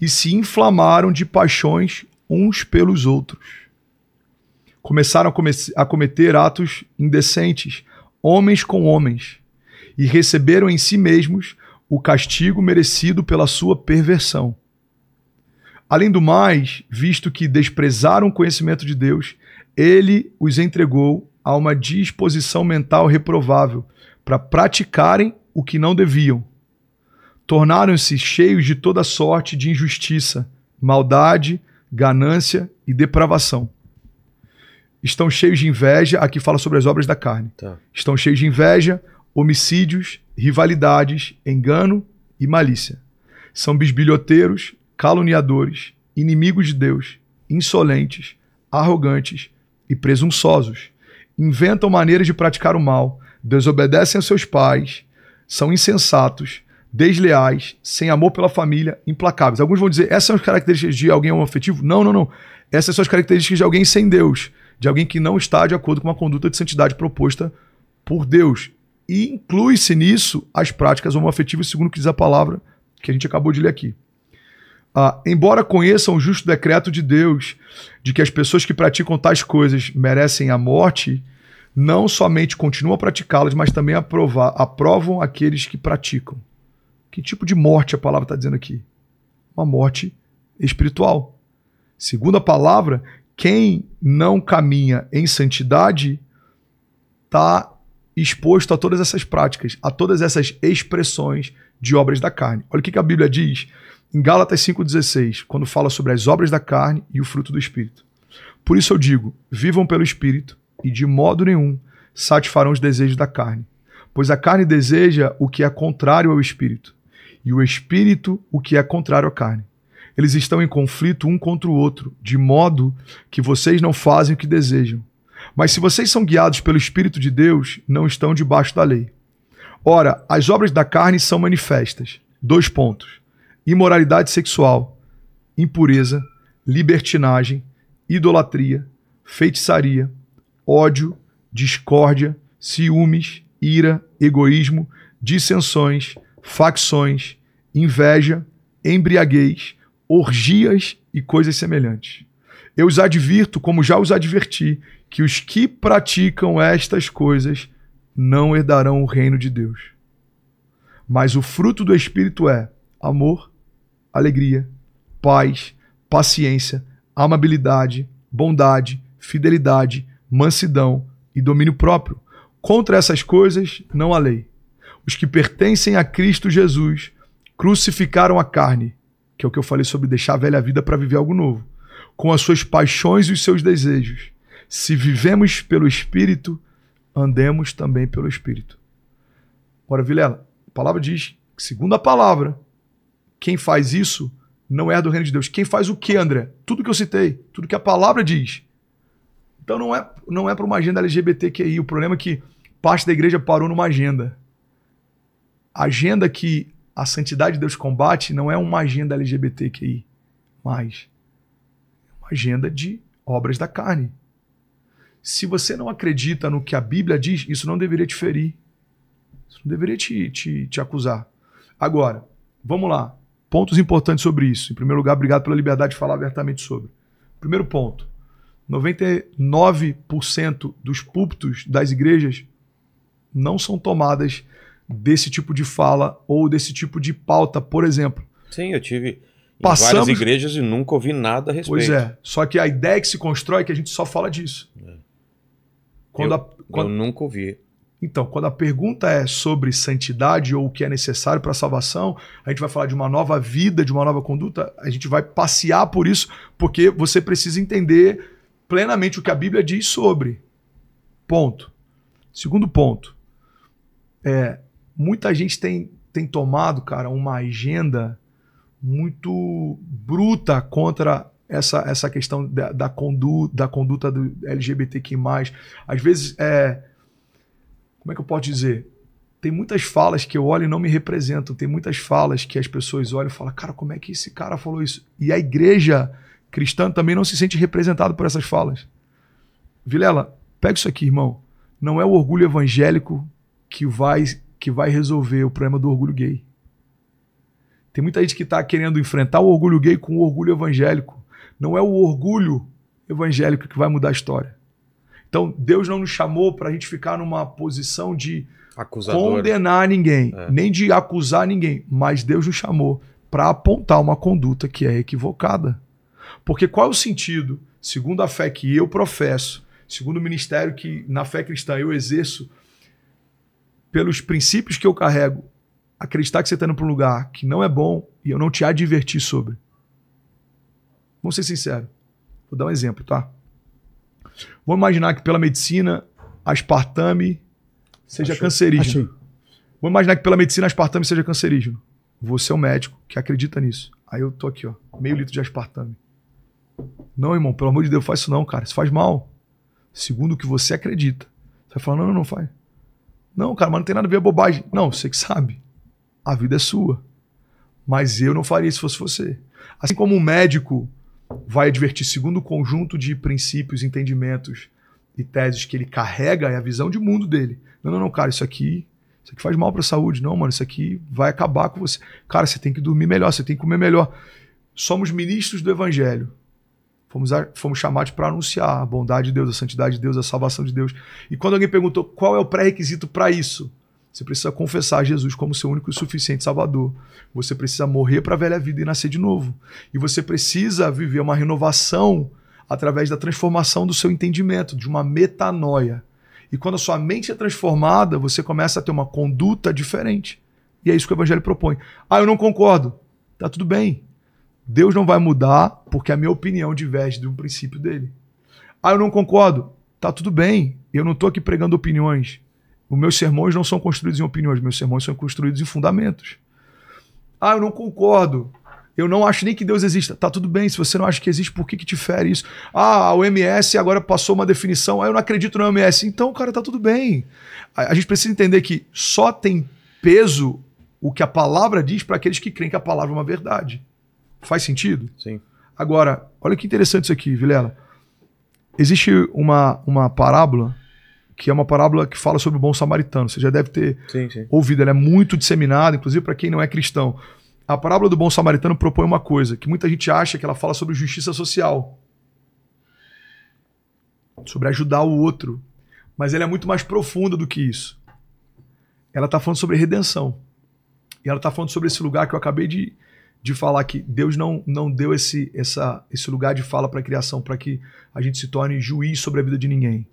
e se inflamaram de paixões uns pelos outros. Começaram a cometer atos indecentes, homens com homens, e receberam em si mesmos o castigo merecido pela sua perversão. Além do mais, visto que desprezaram o conhecimento de Deus, ele os entregou a uma disposição mental reprovável para praticarem o que não deviam. Tornaram-se cheios de toda sorte de injustiça, maldade, ganância e depravação. Estão cheios de inveja, aqui fala sobre as obras da carne. Tá. Estão cheios de inveja, homicídios, rivalidades, engano e malícia. São bisbilhoteiros, caluniadores, inimigos de Deus, insolentes, arrogantes e presunçosos. Inventam maneiras de praticar o mal, desobedecem a seus pais, são insensatos, desleais, sem amor pela família, implacáveis. Alguns vão dizer, essas são as características de alguém homoafetivo? Não, não, não. Essas são as características de alguém sem Deus, de alguém que não está de acordo com a conduta de santidade proposta por Deus. E inclui-se nisso as práticas homoafetivas, segundo que diz a palavra que a gente acabou de ler aqui. Ah, embora conheçam o justo decreto de Deus de que as pessoas que praticam tais coisas merecem a morte, não somente continuam a praticá-las, mas também aprovar, aprovam aqueles que praticam. Que tipo de morte a palavra está dizendo aqui? Uma morte espiritual. Segundo a palavra, quem não caminha em santidade está exposto a todas essas práticas, a todas essas expressões de obras da carne. Olha o que, que a Bíblia diz em Gálatas 5,16, quando fala sobre as obras da carne e o fruto do Espírito. Por isso eu digo: vivam pelo Espírito, e de modo nenhum satisfarão os desejos da carne. Pois a carne deseja o que é contrário ao Espírito, e o Espírito o que é contrário à carne. Eles estão em conflito um contra o outro, de modo que vocês não fazem o que desejam. Mas se vocês são guiados pelo Espírito de Deus, não estão debaixo da lei. Ora, as obras da carne são manifestas. Dois pontos imoralidade sexual, impureza, libertinagem, idolatria, feitiçaria, ódio, discórdia, ciúmes, ira, egoísmo, dissensões, facções, inveja, embriaguez, orgias e coisas semelhantes. Eu os advirto, como já os adverti, que os que praticam estas coisas não herdarão o reino de Deus. Mas o fruto do Espírito é amor, alegria, paz, paciência, amabilidade, bondade, fidelidade, mansidão e domínio próprio. Contra essas coisas não há lei. Os que pertencem a Cristo Jesus crucificaram a carne, que é o que eu falei sobre deixar a velha vida para viver algo novo, com as suas paixões e os seus desejos. Se vivemos pelo Espírito, andemos também pelo Espírito. Ora, Vilela, a palavra diz, segundo a palavra, quem faz isso não é do reino de Deus. Quem faz o que, André? Tudo que eu citei, tudo que a palavra diz. Então não é, não é para uma agenda LGBTQI. O problema é que parte da igreja parou numa agenda. A agenda que a santidade de Deus combate não é uma agenda LGBTQI, mas é uma agenda de obras da carne. Se você não acredita no que a Bíblia diz, isso não deveria te ferir. Isso não deveria te, te, te acusar. Agora, vamos lá pontos importantes sobre isso. Em primeiro lugar, obrigado pela liberdade de falar abertamente sobre. Primeiro ponto: 99% dos púlpitos das igrejas não são tomadas desse tipo de fala ou desse tipo de pauta, por exemplo. Sim, eu tive Passamos... várias igrejas e nunca ouvi nada a respeito. Pois é, só que a ideia que se constrói é que a gente só fala disso. É. Quando eu, a, quando... eu nunca ouvi. Então, quando a pergunta é sobre santidade ou o que é necessário para a salvação, a gente vai falar de uma nova vida, de uma nova conduta, a gente vai passear por isso, porque você precisa entender plenamente o que a Bíblia diz sobre. Ponto. Segundo ponto. É, muita gente tem, tem tomado, cara, uma agenda muito bruta contra essa, essa questão da, da, condu, da conduta do LGBTQ+. Às vezes, é como é que eu posso dizer? Tem muitas falas que eu olho e não me representam. Tem muitas falas que as pessoas olham e falam, cara, como é que esse cara falou isso? E a igreja cristã também não se sente representada por essas falas. Vilela, pega isso aqui, irmão. Não é o orgulho evangélico que vai, que vai resolver o problema do orgulho gay. Tem muita gente que está querendo enfrentar o orgulho gay com o orgulho evangélico. Não é o orgulho evangélico que vai mudar a história. Então, Deus não nos chamou para a gente ficar numa posição de Acusador. condenar ninguém, é. nem de acusar ninguém, mas Deus nos chamou para apontar uma conduta que é equivocada. Porque qual é o sentido, segundo a fé que eu professo, segundo o ministério que na fé cristã eu exerço, pelos princípios que eu carrego, acreditar que você está indo para um lugar que não é bom e eu não te advertir sobre? Vamos ser sinceros. Vou dar um exemplo, tá? Vou imaginar que pela medicina, aspartame seja Achou. cancerígeno. Achei. Vou imaginar que pela medicina, aspartame seja cancerígeno. Você é um médico que acredita nisso. Aí eu tô aqui, ó, meio litro de aspartame. Não, irmão, pelo amor de Deus, faz isso não, cara. Isso faz mal. Segundo o que você acredita. Você vai falar, não, não, não faz. Não, cara, mas não tem nada a ver, a é bobagem. Não, você que sabe. A vida é sua. Mas eu não faria se fosse você. Assim como um médico vai advertir segundo o conjunto de princípios, entendimentos e teses que ele carrega é a visão de mundo dele. Não, não, não, cara, isso aqui, isso aqui faz mal para a saúde. Não, mano, isso aqui vai acabar com você. Cara, você tem que dormir melhor, você tem que comer melhor. Somos ministros do evangelho. Fomos, a, fomos chamados para anunciar a bondade de Deus, a santidade de Deus, a salvação de Deus. E quando alguém perguntou qual é o pré-requisito para isso, você precisa confessar Jesus como seu único e suficiente Salvador. Você precisa morrer para a velha vida e nascer de novo. E você precisa viver uma renovação através da transformação do seu entendimento, de uma metanoia. E quando a sua mente é transformada, você começa a ter uma conduta diferente. E é isso que o Evangelho propõe. Ah, eu não concordo. Tá tudo bem. Deus não vai mudar porque a minha opinião diverge de um princípio dele. Ah, eu não concordo. Tá tudo bem. Eu não estou aqui pregando opiniões. Os meus sermões não são construídos em opiniões, meus sermões são construídos em fundamentos. Ah, eu não concordo. Eu não acho nem que Deus exista. Tá tudo bem, se você não acha que existe, por que, que te fere isso? Ah, a OMS agora passou uma definição, ah, eu não acredito na OMS. Então, cara, tá tudo bem. A, a gente precisa entender que só tem peso o que a palavra diz para aqueles que creem que a palavra é uma verdade. Faz sentido? Sim. Agora, olha que interessante isso aqui, Vilela. Existe uma, uma parábola que é uma parábola que fala sobre o bom samaritano. Você já deve ter sim, sim. ouvido, ela é muito disseminada, inclusive para quem não é cristão. A parábola do bom samaritano propõe uma coisa que muita gente acha que ela fala sobre justiça social, sobre ajudar o outro, mas ela é muito mais profunda do que isso. Ela está falando sobre redenção. E ela está falando sobre esse lugar que eu acabei de, de falar que Deus não, não deu esse, essa, esse lugar de fala para a criação, para que a gente se torne juiz sobre a vida de ninguém.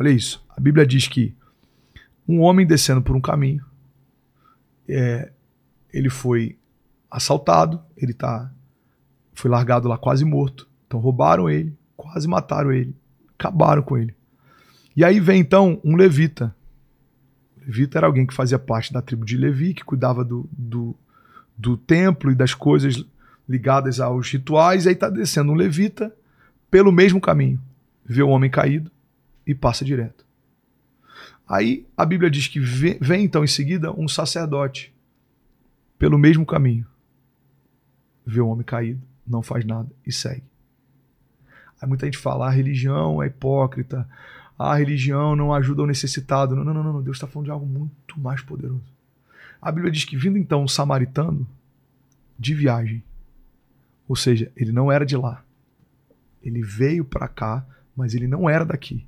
Olha isso. A Bíblia diz que um homem descendo por um caminho, é, ele foi assaltado, ele tá, foi largado lá quase morto. Então roubaram ele, quase mataram ele, acabaram com ele. E aí vem então um levita. levita era alguém que fazia parte da tribo de Levi, que cuidava do, do, do templo e das coisas ligadas aos rituais. E aí está descendo um levita pelo mesmo caminho. Vê o homem caído, e passa direto. Aí a Bíblia diz que vem, vem então em seguida um sacerdote pelo mesmo caminho. Vê o homem caído, não faz nada e segue. Aí muita gente fala: a religião é hipócrita, a religião não ajuda o necessitado. Não, não, não, não. Deus está falando de algo muito mais poderoso. A Bíblia diz que vindo então um samaritano de viagem, ou seja, ele não era de lá, ele veio para cá, mas ele não era daqui.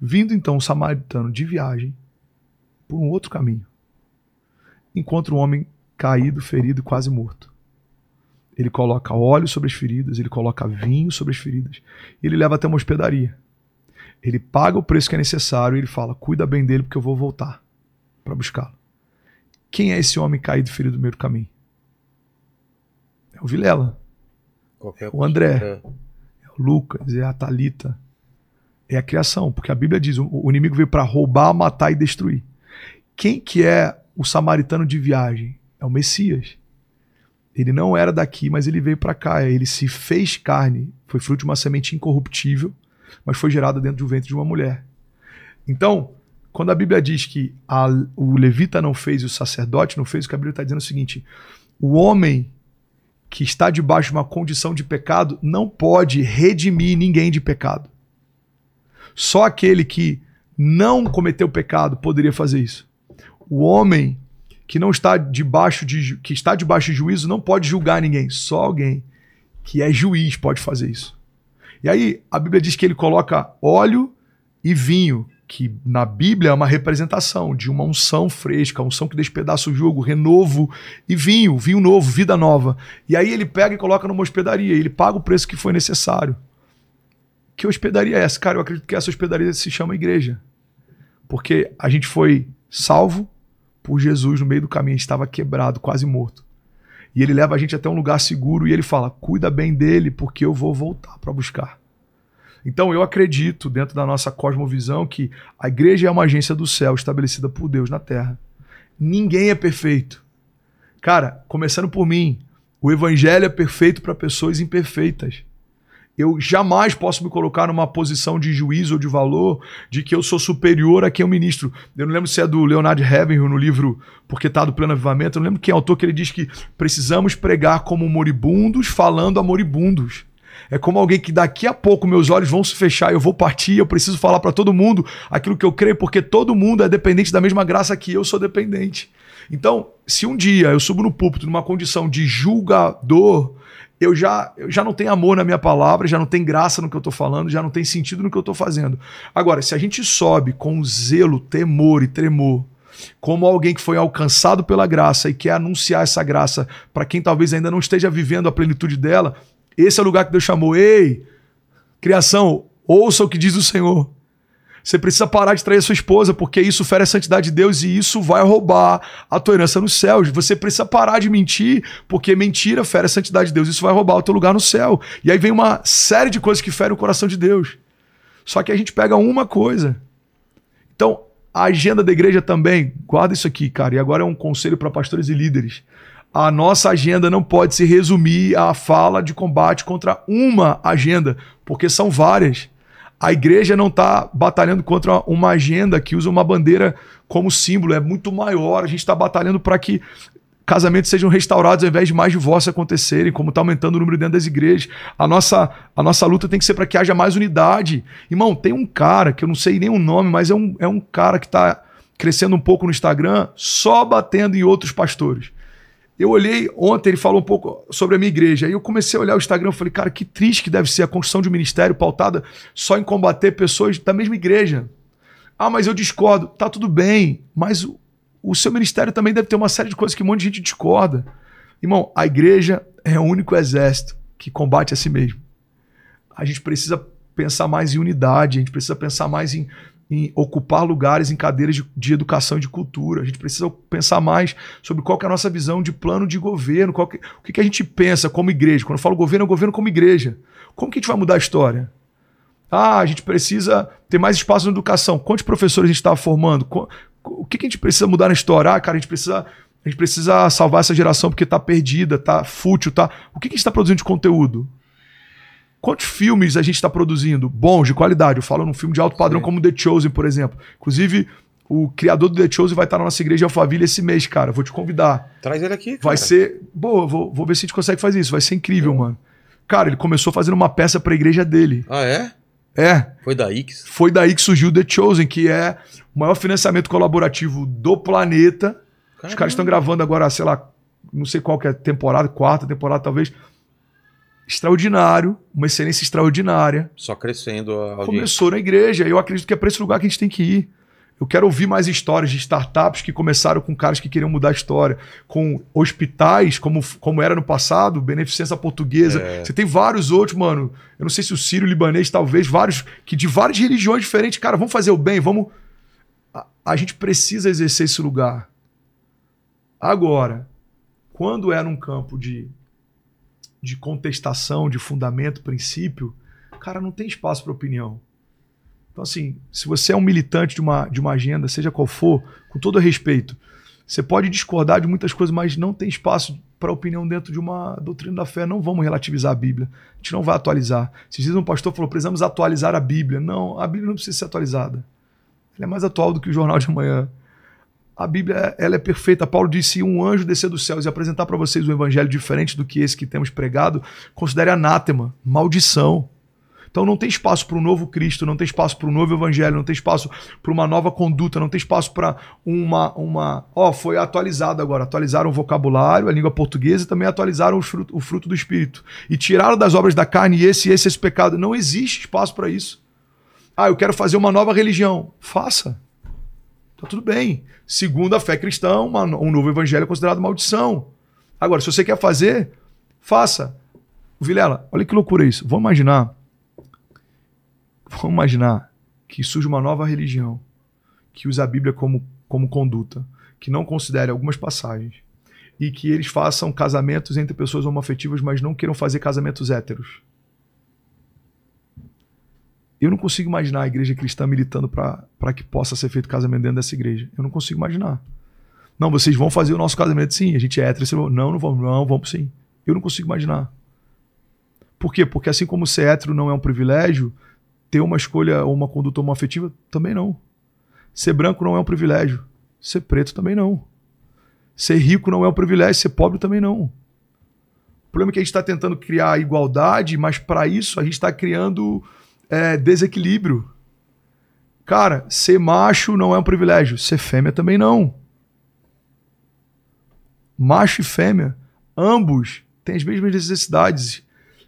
Vindo então o samaritano de viagem por um outro caminho, encontra um homem caído, ferido, quase morto. Ele coloca óleo sobre as feridas, ele coloca vinho sobre as feridas, e ele leva até uma hospedaria. Ele paga o preço que é necessário e ele fala: cuida bem dele porque eu vou voltar para buscá-lo. Quem é esse homem caído, ferido no meio do caminho? É o Vilela. Qualquer o André. É o Lucas, é a Talita, é a criação, porque a Bíblia diz: o inimigo veio para roubar, matar e destruir. Quem que é o samaritano de viagem? É o Messias. Ele não era daqui, mas ele veio para cá. Ele se fez carne, foi fruto de uma semente incorruptível, mas foi gerada dentro do ventre de uma mulher. Então, quando a Bíblia diz que a, o levita não fez e o sacerdote não fez, o que a Bíblia está dizendo é o seguinte: o homem que está debaixo de uma condição de pecado não pode redimir ninguém de pecado. Só aquele que não cometeu pecado poderia fazer isso. O homem que não está debaixo de que está debaixo de juízo não pode julgar ninguém, só alguém que é juiz pode fazer isso. E aí a Bíblia diz que ele coloca óleo e vinho, que na Bíblia é uma representação de uma unção fresca, unção que despedaça o jogo, renovo e vinho, vinho novo, vida nova. E aí ele pega e coloca numa hospedaria, ele paga o preço que foi necessário. Que hospedaria é essa? Cara, eu acredito que essa hospedaria se chama igreja. Porque a gente foi salvo por Jesus no meio do caminho, a gente estava quebrado, quase morto. E ele leva a gente até um lugar seguro e ele fala: cuida bem dele, porque eu vou voltar para buscar. Então eu acredito, dentro da nossa cosmovisão, que a igreja é uma agência do céu estabelecida por Deus na terra. Ninguém é perfeito. Cara, começando por mim, o evangelho é perfeito para pessoas imperfeitas eu jamais posso me colocar numa posição de juízo ou de valor de que eu sou superior a quem eu ministro. Eu não lembro se é do Leonard Ravenhill no livro Porque Tá do Pleno Avivamento, eu não lembro quem é autor que ele diz que precisamos pregar como moribundos falando a moribundos. É como alguém que daqui a pouco meus olhos vão se fechar, eu vou partir, eu preciso falar para todo mundo aquilo que eu creio, porque todo mundo é dependente da mesma graça que eu sou dependente. Então, se um dia eu subo no púlpito numa condição de julgador, eu já, eu já não tenho amor na minha palavra, já não tem graça no que eu estou falando, já não tem sentido no que eu estou fazendo. Agora, se a gente sobe com zelo, temor e tremor, como alguém que foi alcançado pela graça e quer anunciar essa graça para quem talvez ainda não esteja vivendo a plenitude dela, esse é o lugar que Deus chamou. Ei, criação, ouça o que diz o Senhor. Você precisa parar de trair a sua esposa, porque isso fere a santidade de Deus e isso vai roubar a tua herança nos céus. Você precisa parar de mentir, porque mentira fere a santidade de Deus, isso vai roubar o teu lugar no céu. E aí vem uma série de coisas que ferem o coração de Deus. Só que a gente pega uma coisa. Então, a agenda da igreja também, guarda isso aqui, cara, e agora é um conselho para pastores e líderes. A nossa agenda não pode se resumir à fala de combate contra uma agenda, porque são várias. A igreja não está batalhando contra uma agenda que usa uma bandeira como símbolo, é muito maior. A gente está batalhando para que casamentos sejam restaurados ao invés de mais divórcios acontecerem, como está aumentando o número dentro das igrejas. A nossa, a nossa luta tem que ser para que haja mais unidade. Irmão, tem um cara, que eu não sei nem o nome, mas é um, é um cara que está crescendo um pouco no Instagram, só batendo em outros pastores. Eu olhei ontem, ele falou um pouco sobre a minha igreja. Aí eu comecei a olhar o Instagram e falei, cara, que triste que deve ser a construção de um ministério pautada só em combater pessoas da mesma igreja. Ah, mas eu discordo. Tá tudo bem, mas o, o seu ministério também deve ter uma série de coisas que um monte de gente discorda. Irmão, a igreja é o único exército que combate a si mesmo. A gente precisa pensar mais em unidade, a gente precisa pensar mais em em ocupar lugares em cadeiras de, de, educação e de cultura. A gente precisa pensar mais sobre qual é a nossa visão de plano de governo, que, o que, que, a gente pensa como igreja. Quando eu falo governo, é governo como igreja. Como que a gente vai mudar a história? Ah, a gente precisa ter mais espaço na educação. Quantos professores a gente está formando? O que, que, a gente precisa mudar na história? Ah, cara, a gente precisa, a gente precisa salvar essa geração porque está perdida, está fútil, tá. O que, que a gente está produzindo de conteúdo? Quantos filmes a gente está produzindo bons, de qualidade? Eu falo num filme de alto padrão Sim. como The Chosen, por exemplo. Inclusive, o criador do The Chosen vai estar tá na nossa igreja de Alphaville esse mês, cara. Vou te convidar. Traz ele aqui. Cara. Vai ser. Boa, vou, vou ver se a gente consegue fazer isso. Vai ser incrível, mano. Cara, ele começou fazendo uma peça para a igreja dele. Ah, é? É. Foi daí que. Foi daí que surgiu o The Chosen, que é o maior financiamento colaborativo do planeta. Caramba. Os caras estão gravando agora, sei lá, não sei qual que é a temporada, quarta temporada talvez extraordinário, uma excelência extraordinária. Só crescendo a audiência. Começou na igreja. Eu acredito que é para esse lugar que a gente tem que ir. Eu quero ouvir mais histórias de startups que começaram com caras que queriam mudar a história, com hospitais, como, como era no passado, Beneficência Portuguesa. É. Você tem vários outros, mano. Eu não sei se o Sírio, o Libanês, talvez, vários, que de várias religiões diferentes, cara, vamos fazer o bem, vamos. a, a gente precisa exercer esse lugar. Agora, quando é num campo de de contestação, de fundamento, princípio, cara, não tem espaço para opinião. Então, assim, se você é um militante de uma, de uma agenda, seja qual for, com todo respeito, você pode discordar de muitas coisas, mas não tem espaço para opinião dentro de uma doutrina da fé. Não vamos relativizar a Bíblia. A gente não vai atualizar. Se diz um pastor falou, precisamos atualizar a Bíblia. Não, a Bíblia não precisa ser atualizada. Ela é mais atual do que o jornal de amanhã a Bíblia ela é perfeita. Paulo disse: um anjo descer dos céus e apresentar para vocês um evangelho diferente do que esse que temos pregado, considere anátema, maldição. Então não tem espaço para um novo Cristo, não tem espaço para um novo evangelho, não tem espaço para uma nova conduta, não tem espaço para uma uma, ó, oh, foi atualizado agora, atualizaram o vocabulário, a língua portuguesa e também atualizaram o fruto, o fruto do espírito e tiraram das obras da carne esse esse esse pecado. Não existe espaço para isso. Ah, eu quero fazer uma nova religião. Faça. Tá tudo bem. Segundo a fé cristã, uma, um novo evangelho é considerado maldição. Agora, se você quer fazer, faça. Vilela, olha que loucura isso. Vamos imaginar. Vamos imaginar que surge uma nova religião que usa a Bíblia como, como conduta, que não considere algumas passagens e que eles façam casamentos entre pessoas homoafetivas, mas não queiram fazer casamentos héteros. Eu não consigo imaginar a igreja cristã militando para que possa ser feito casamento dentro dessa igreja. Eu não consigo imaginar. Não, vocês vão fazer o nosso casamento sim, a gente é hétero. Não, não vamos, não, vamos sim. Eu não consigo imaginar. Por quê? Porque assim como ser hétero não é um privilégio, ter uma escolha ou uma conduta homoafetiva também não. Ser branco não é um privilégio. Ser preto também não. Ser rico não é um privilégio. Ser pobre também não. O problema é que a gente está tentando criar igualdade, mas para isso a gente está criando é, desequilíbrio. Cara, ser macho não é um privilégio, ser fêmea também não. Macho e fêmea, ambos têm as mesmas necessidades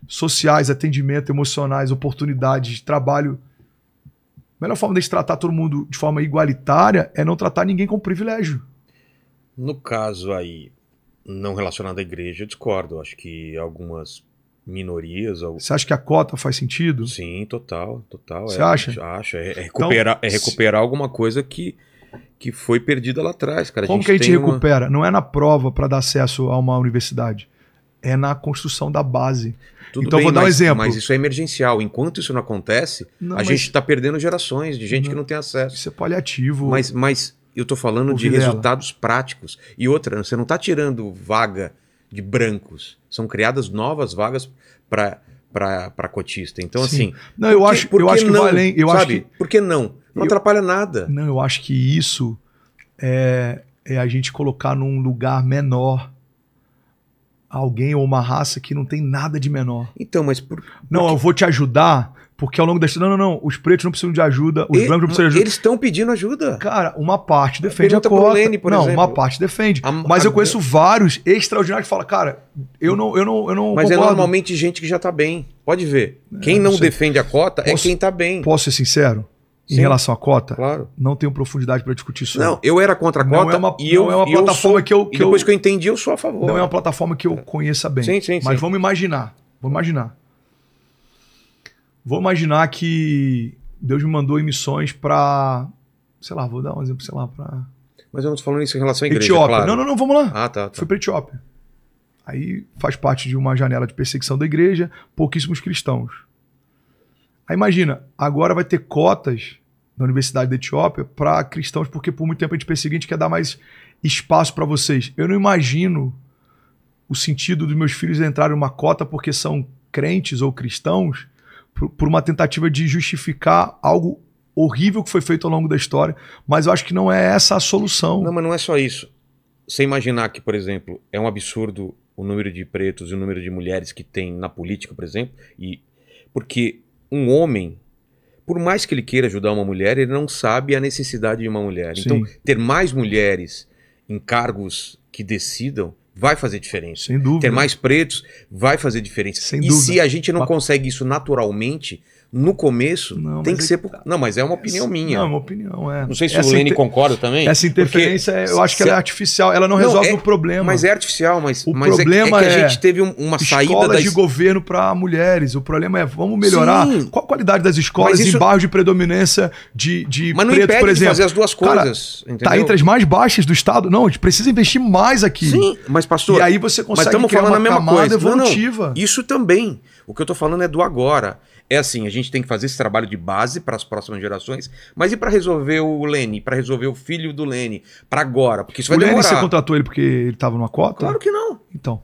sociais, atendimento, emocionais, oportunidades, trabalho. A melhor forma de tratar todo mundo de forma igualitária é não tratar ninguém com privilégio. No caso aí, não relacionado à igreja, eu discordo. Acho que algumas minorias. Ou... Você acha que a cota faz sentido? Sim, total, total. Você é, acha? Acho. É, é então, recuperar, então, é recuperar se... alguma coisa que, que foi perdida lá atrás, cara. Como a que a gente recupera? Uma... Não é na prova para dar acesso a uma universidade. É na construção da base. Tudo então bem, vou dar um exemplo. Mas isso é emergencial. Enquanto isso não acontece, não, a mas... gente está perdendo gerações de gente não, uhum. que não tem acesso. Isso é paliativo. Mas, mas eu estou falando de resultados práticos. E outra, você não está tirando vaga de brancos. São criadas novas vagas para para cotista. Então, Sim. assim. Não, eu acho, por que, eu acho que não, valem, Eu sabe? acho que, por que não? Não eu, atrapalha nada. Não, eu acho que isso é, é a gente colocar num lugar menor alguém ou uma raça que não tem nada de menor. Então, mas por. por não, que... eu vou te ajudar porque ao longo da história, não, não, não, os pretos não precisam de ajuda, os e, brancos não precisam de ajuda. Eles estão pedindo ajuda. Cara, uma parte defende a cota. Lene, por não, exemplo. uma parte defende. A, mas a, eu conheço a... vários extraordinários que falam, cara, eu não, eu não, eu não Mas é concordo. é normalmente gente que já tá bem. Pode ver. É, quem não, não defende a cota é posso, é quem tá bem. Posso ser sincero? Sim, em relação à cota, claro. não tenho profundidade para discutir isso. Não, eu era contra a cota não é uma, e eu, não é uma plataforma eu sou, que eu que depois eu, que eu entendi eu sou a favor. Não é uma plataforma que eu conheça bem. Sim, sim, mas sim. vamos imaginar, vamos imaginar Vou imaginar que Deus me mandou em missões para, sei lá, vou dar um exemplo, sei lá, para. Mas eu não tô falando isso em relação à igreja, Etiópia. É claro. Não, não, não, vamos lá. Ah, tá. tá. Fui para Etiópia. Aí faz parte de uma janela de perseguição da igreja, pouquíssimos cristãos. Aí imagina, agora vai ter cotas na Universidade da Etiópia para cristãos, porque por muito tempo a gente perseguiu, a gente quer dar mais espaço para vocês. Eu não imagino o sentido dos meus filhos entrarem uma cota porque são crentes ou cristãos por, uma tentativa de justificar algo horrível que foi feito ao longo da história, mas eu acho que não é essa a solução. Não, mas não é só isso. Você imaginar que, por exemplo, é um absurdo o número de pretos e o número de mulheres que tem na política, por exemplo, e porque um homem, por mais que ele queira ajudar uma mulher, ele não sabe a necessidade de uma mulher. Então, Sim. Então, ter mais mulheres em cargos que decidam vai fazer diferença. Sem dúvida. Ter mais pretos vai fazer diferença. Sem e dúvida. se a gente não consegue isso naturalmente, no começo não, tem que é ser. Por... Tá. Não, mas é uma opinião essa... minha. Não, é uma opinião, é. Não sei se essa o Lene inter... concorda também. Essa interferência, porque... É- eu acho que ela é artificial, ela não, não resolve é... o problema. Mas é artificial, mas o mas problema é, que, é que a é gente teve uma escola saída. Escolas das... de governo para mulheres. O problema é vamos melhorar Sim. qual a qualidade das escolas isso... em bairros de predominância de, de mas não preto, impede por exemplo. De fazer as duas coisas. Cara, tá entre as mais baixas do Estado. Não, a gente precisa investir mais aqui. Sim, mas pastor. E aí você consegue mas estamos falando a mesma coisa. evolutiva. Não, não. Isso também. O que eu estou falando é do agora é assim, a gente tem que fazer esse trabalho de base para as próximas gerações, mas e para resolver o Lene, para resolver o filho do Lene, para agora, porque isso o vai Lene, demorar. você contratou ele porque ele estava numa cota? Claro que não. Então.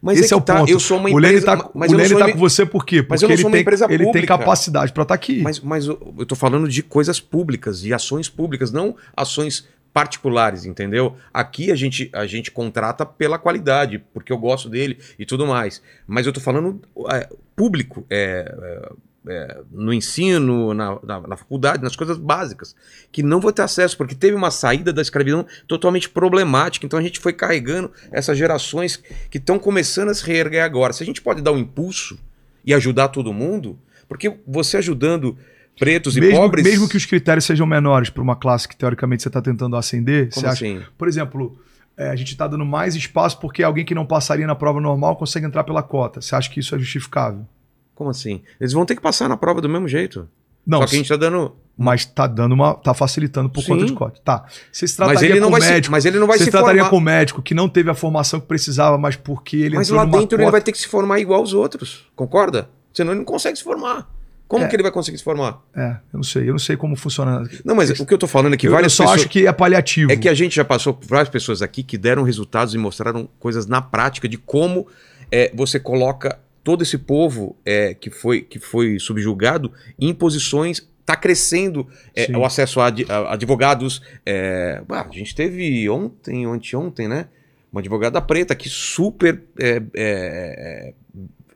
Mas é esse é, é o tá, ponto. Eu sou uma empresa, o Lene tá, mas o Lene tá em... com você por quê? Porque mas eu não sou uma empresa pública. Ele tem capacidade para estar tá aqui. Mas, mas eu estou falando de coisas públicas e ações públicas, não ações particulares, entendeu? Aqui a gente, a gente contrata pela qualidade, porque eu gosto dele e tudo mais. Mas eu tô falando é, público, é, é, é no ensino, na, na, na, faculdade, nas coisas básicas, que não vão ter acesso, porque teve uma saída da escravidão totalmente problemática. Então a gente foi carregando essas gerações que estão começando a se reerguer agora. Se a gente pode dar um impulso e ajudar todo mundo, porque você ajudando pretos e mesmo, pobres? Mesmo que os critérios sejam menores para uma classe que teoricamente você está tentando ascender, Como você assim? acha? Por exemplo, é, a gente está dando mais espaço porque alguém que não passaria na prova normal consegue entrar pela cota. Você acha que isso é justificável? Como assim? Eles vão ter que passar na prova do mesmo jeito. Não, Só que a gente está dando. Mas está dando uma. tá facilitando por Sim. conta de cota. Tá. Você se trataria mas ele não com vai médico. Se, mas ele não vai se trataria formar. com o médico que não teve a formação que precisava, mas porque ele Mas lá dentro cota... ele vai ter que se formar igual aos outros. Concorda? Senão ele não consegue se formar. Como é. que ele vai conseguir se formar? É, eu não sei, eu não sei como funciona. Não, mas o que eu tô falando é que eu, várias pessoas. Eu só pessoas... acho que é paliativo. É que a gente já passou por várias pessoas aqui que deram resultados e mostraram coisas na prática de como é, você coloca todo esse povo é, que, foi, que foi subjugado em posições. Está crescendo é, o acesso a, advogados. É, a gente teve ontem, anteontem, né? Uma advogada preta que super é, é,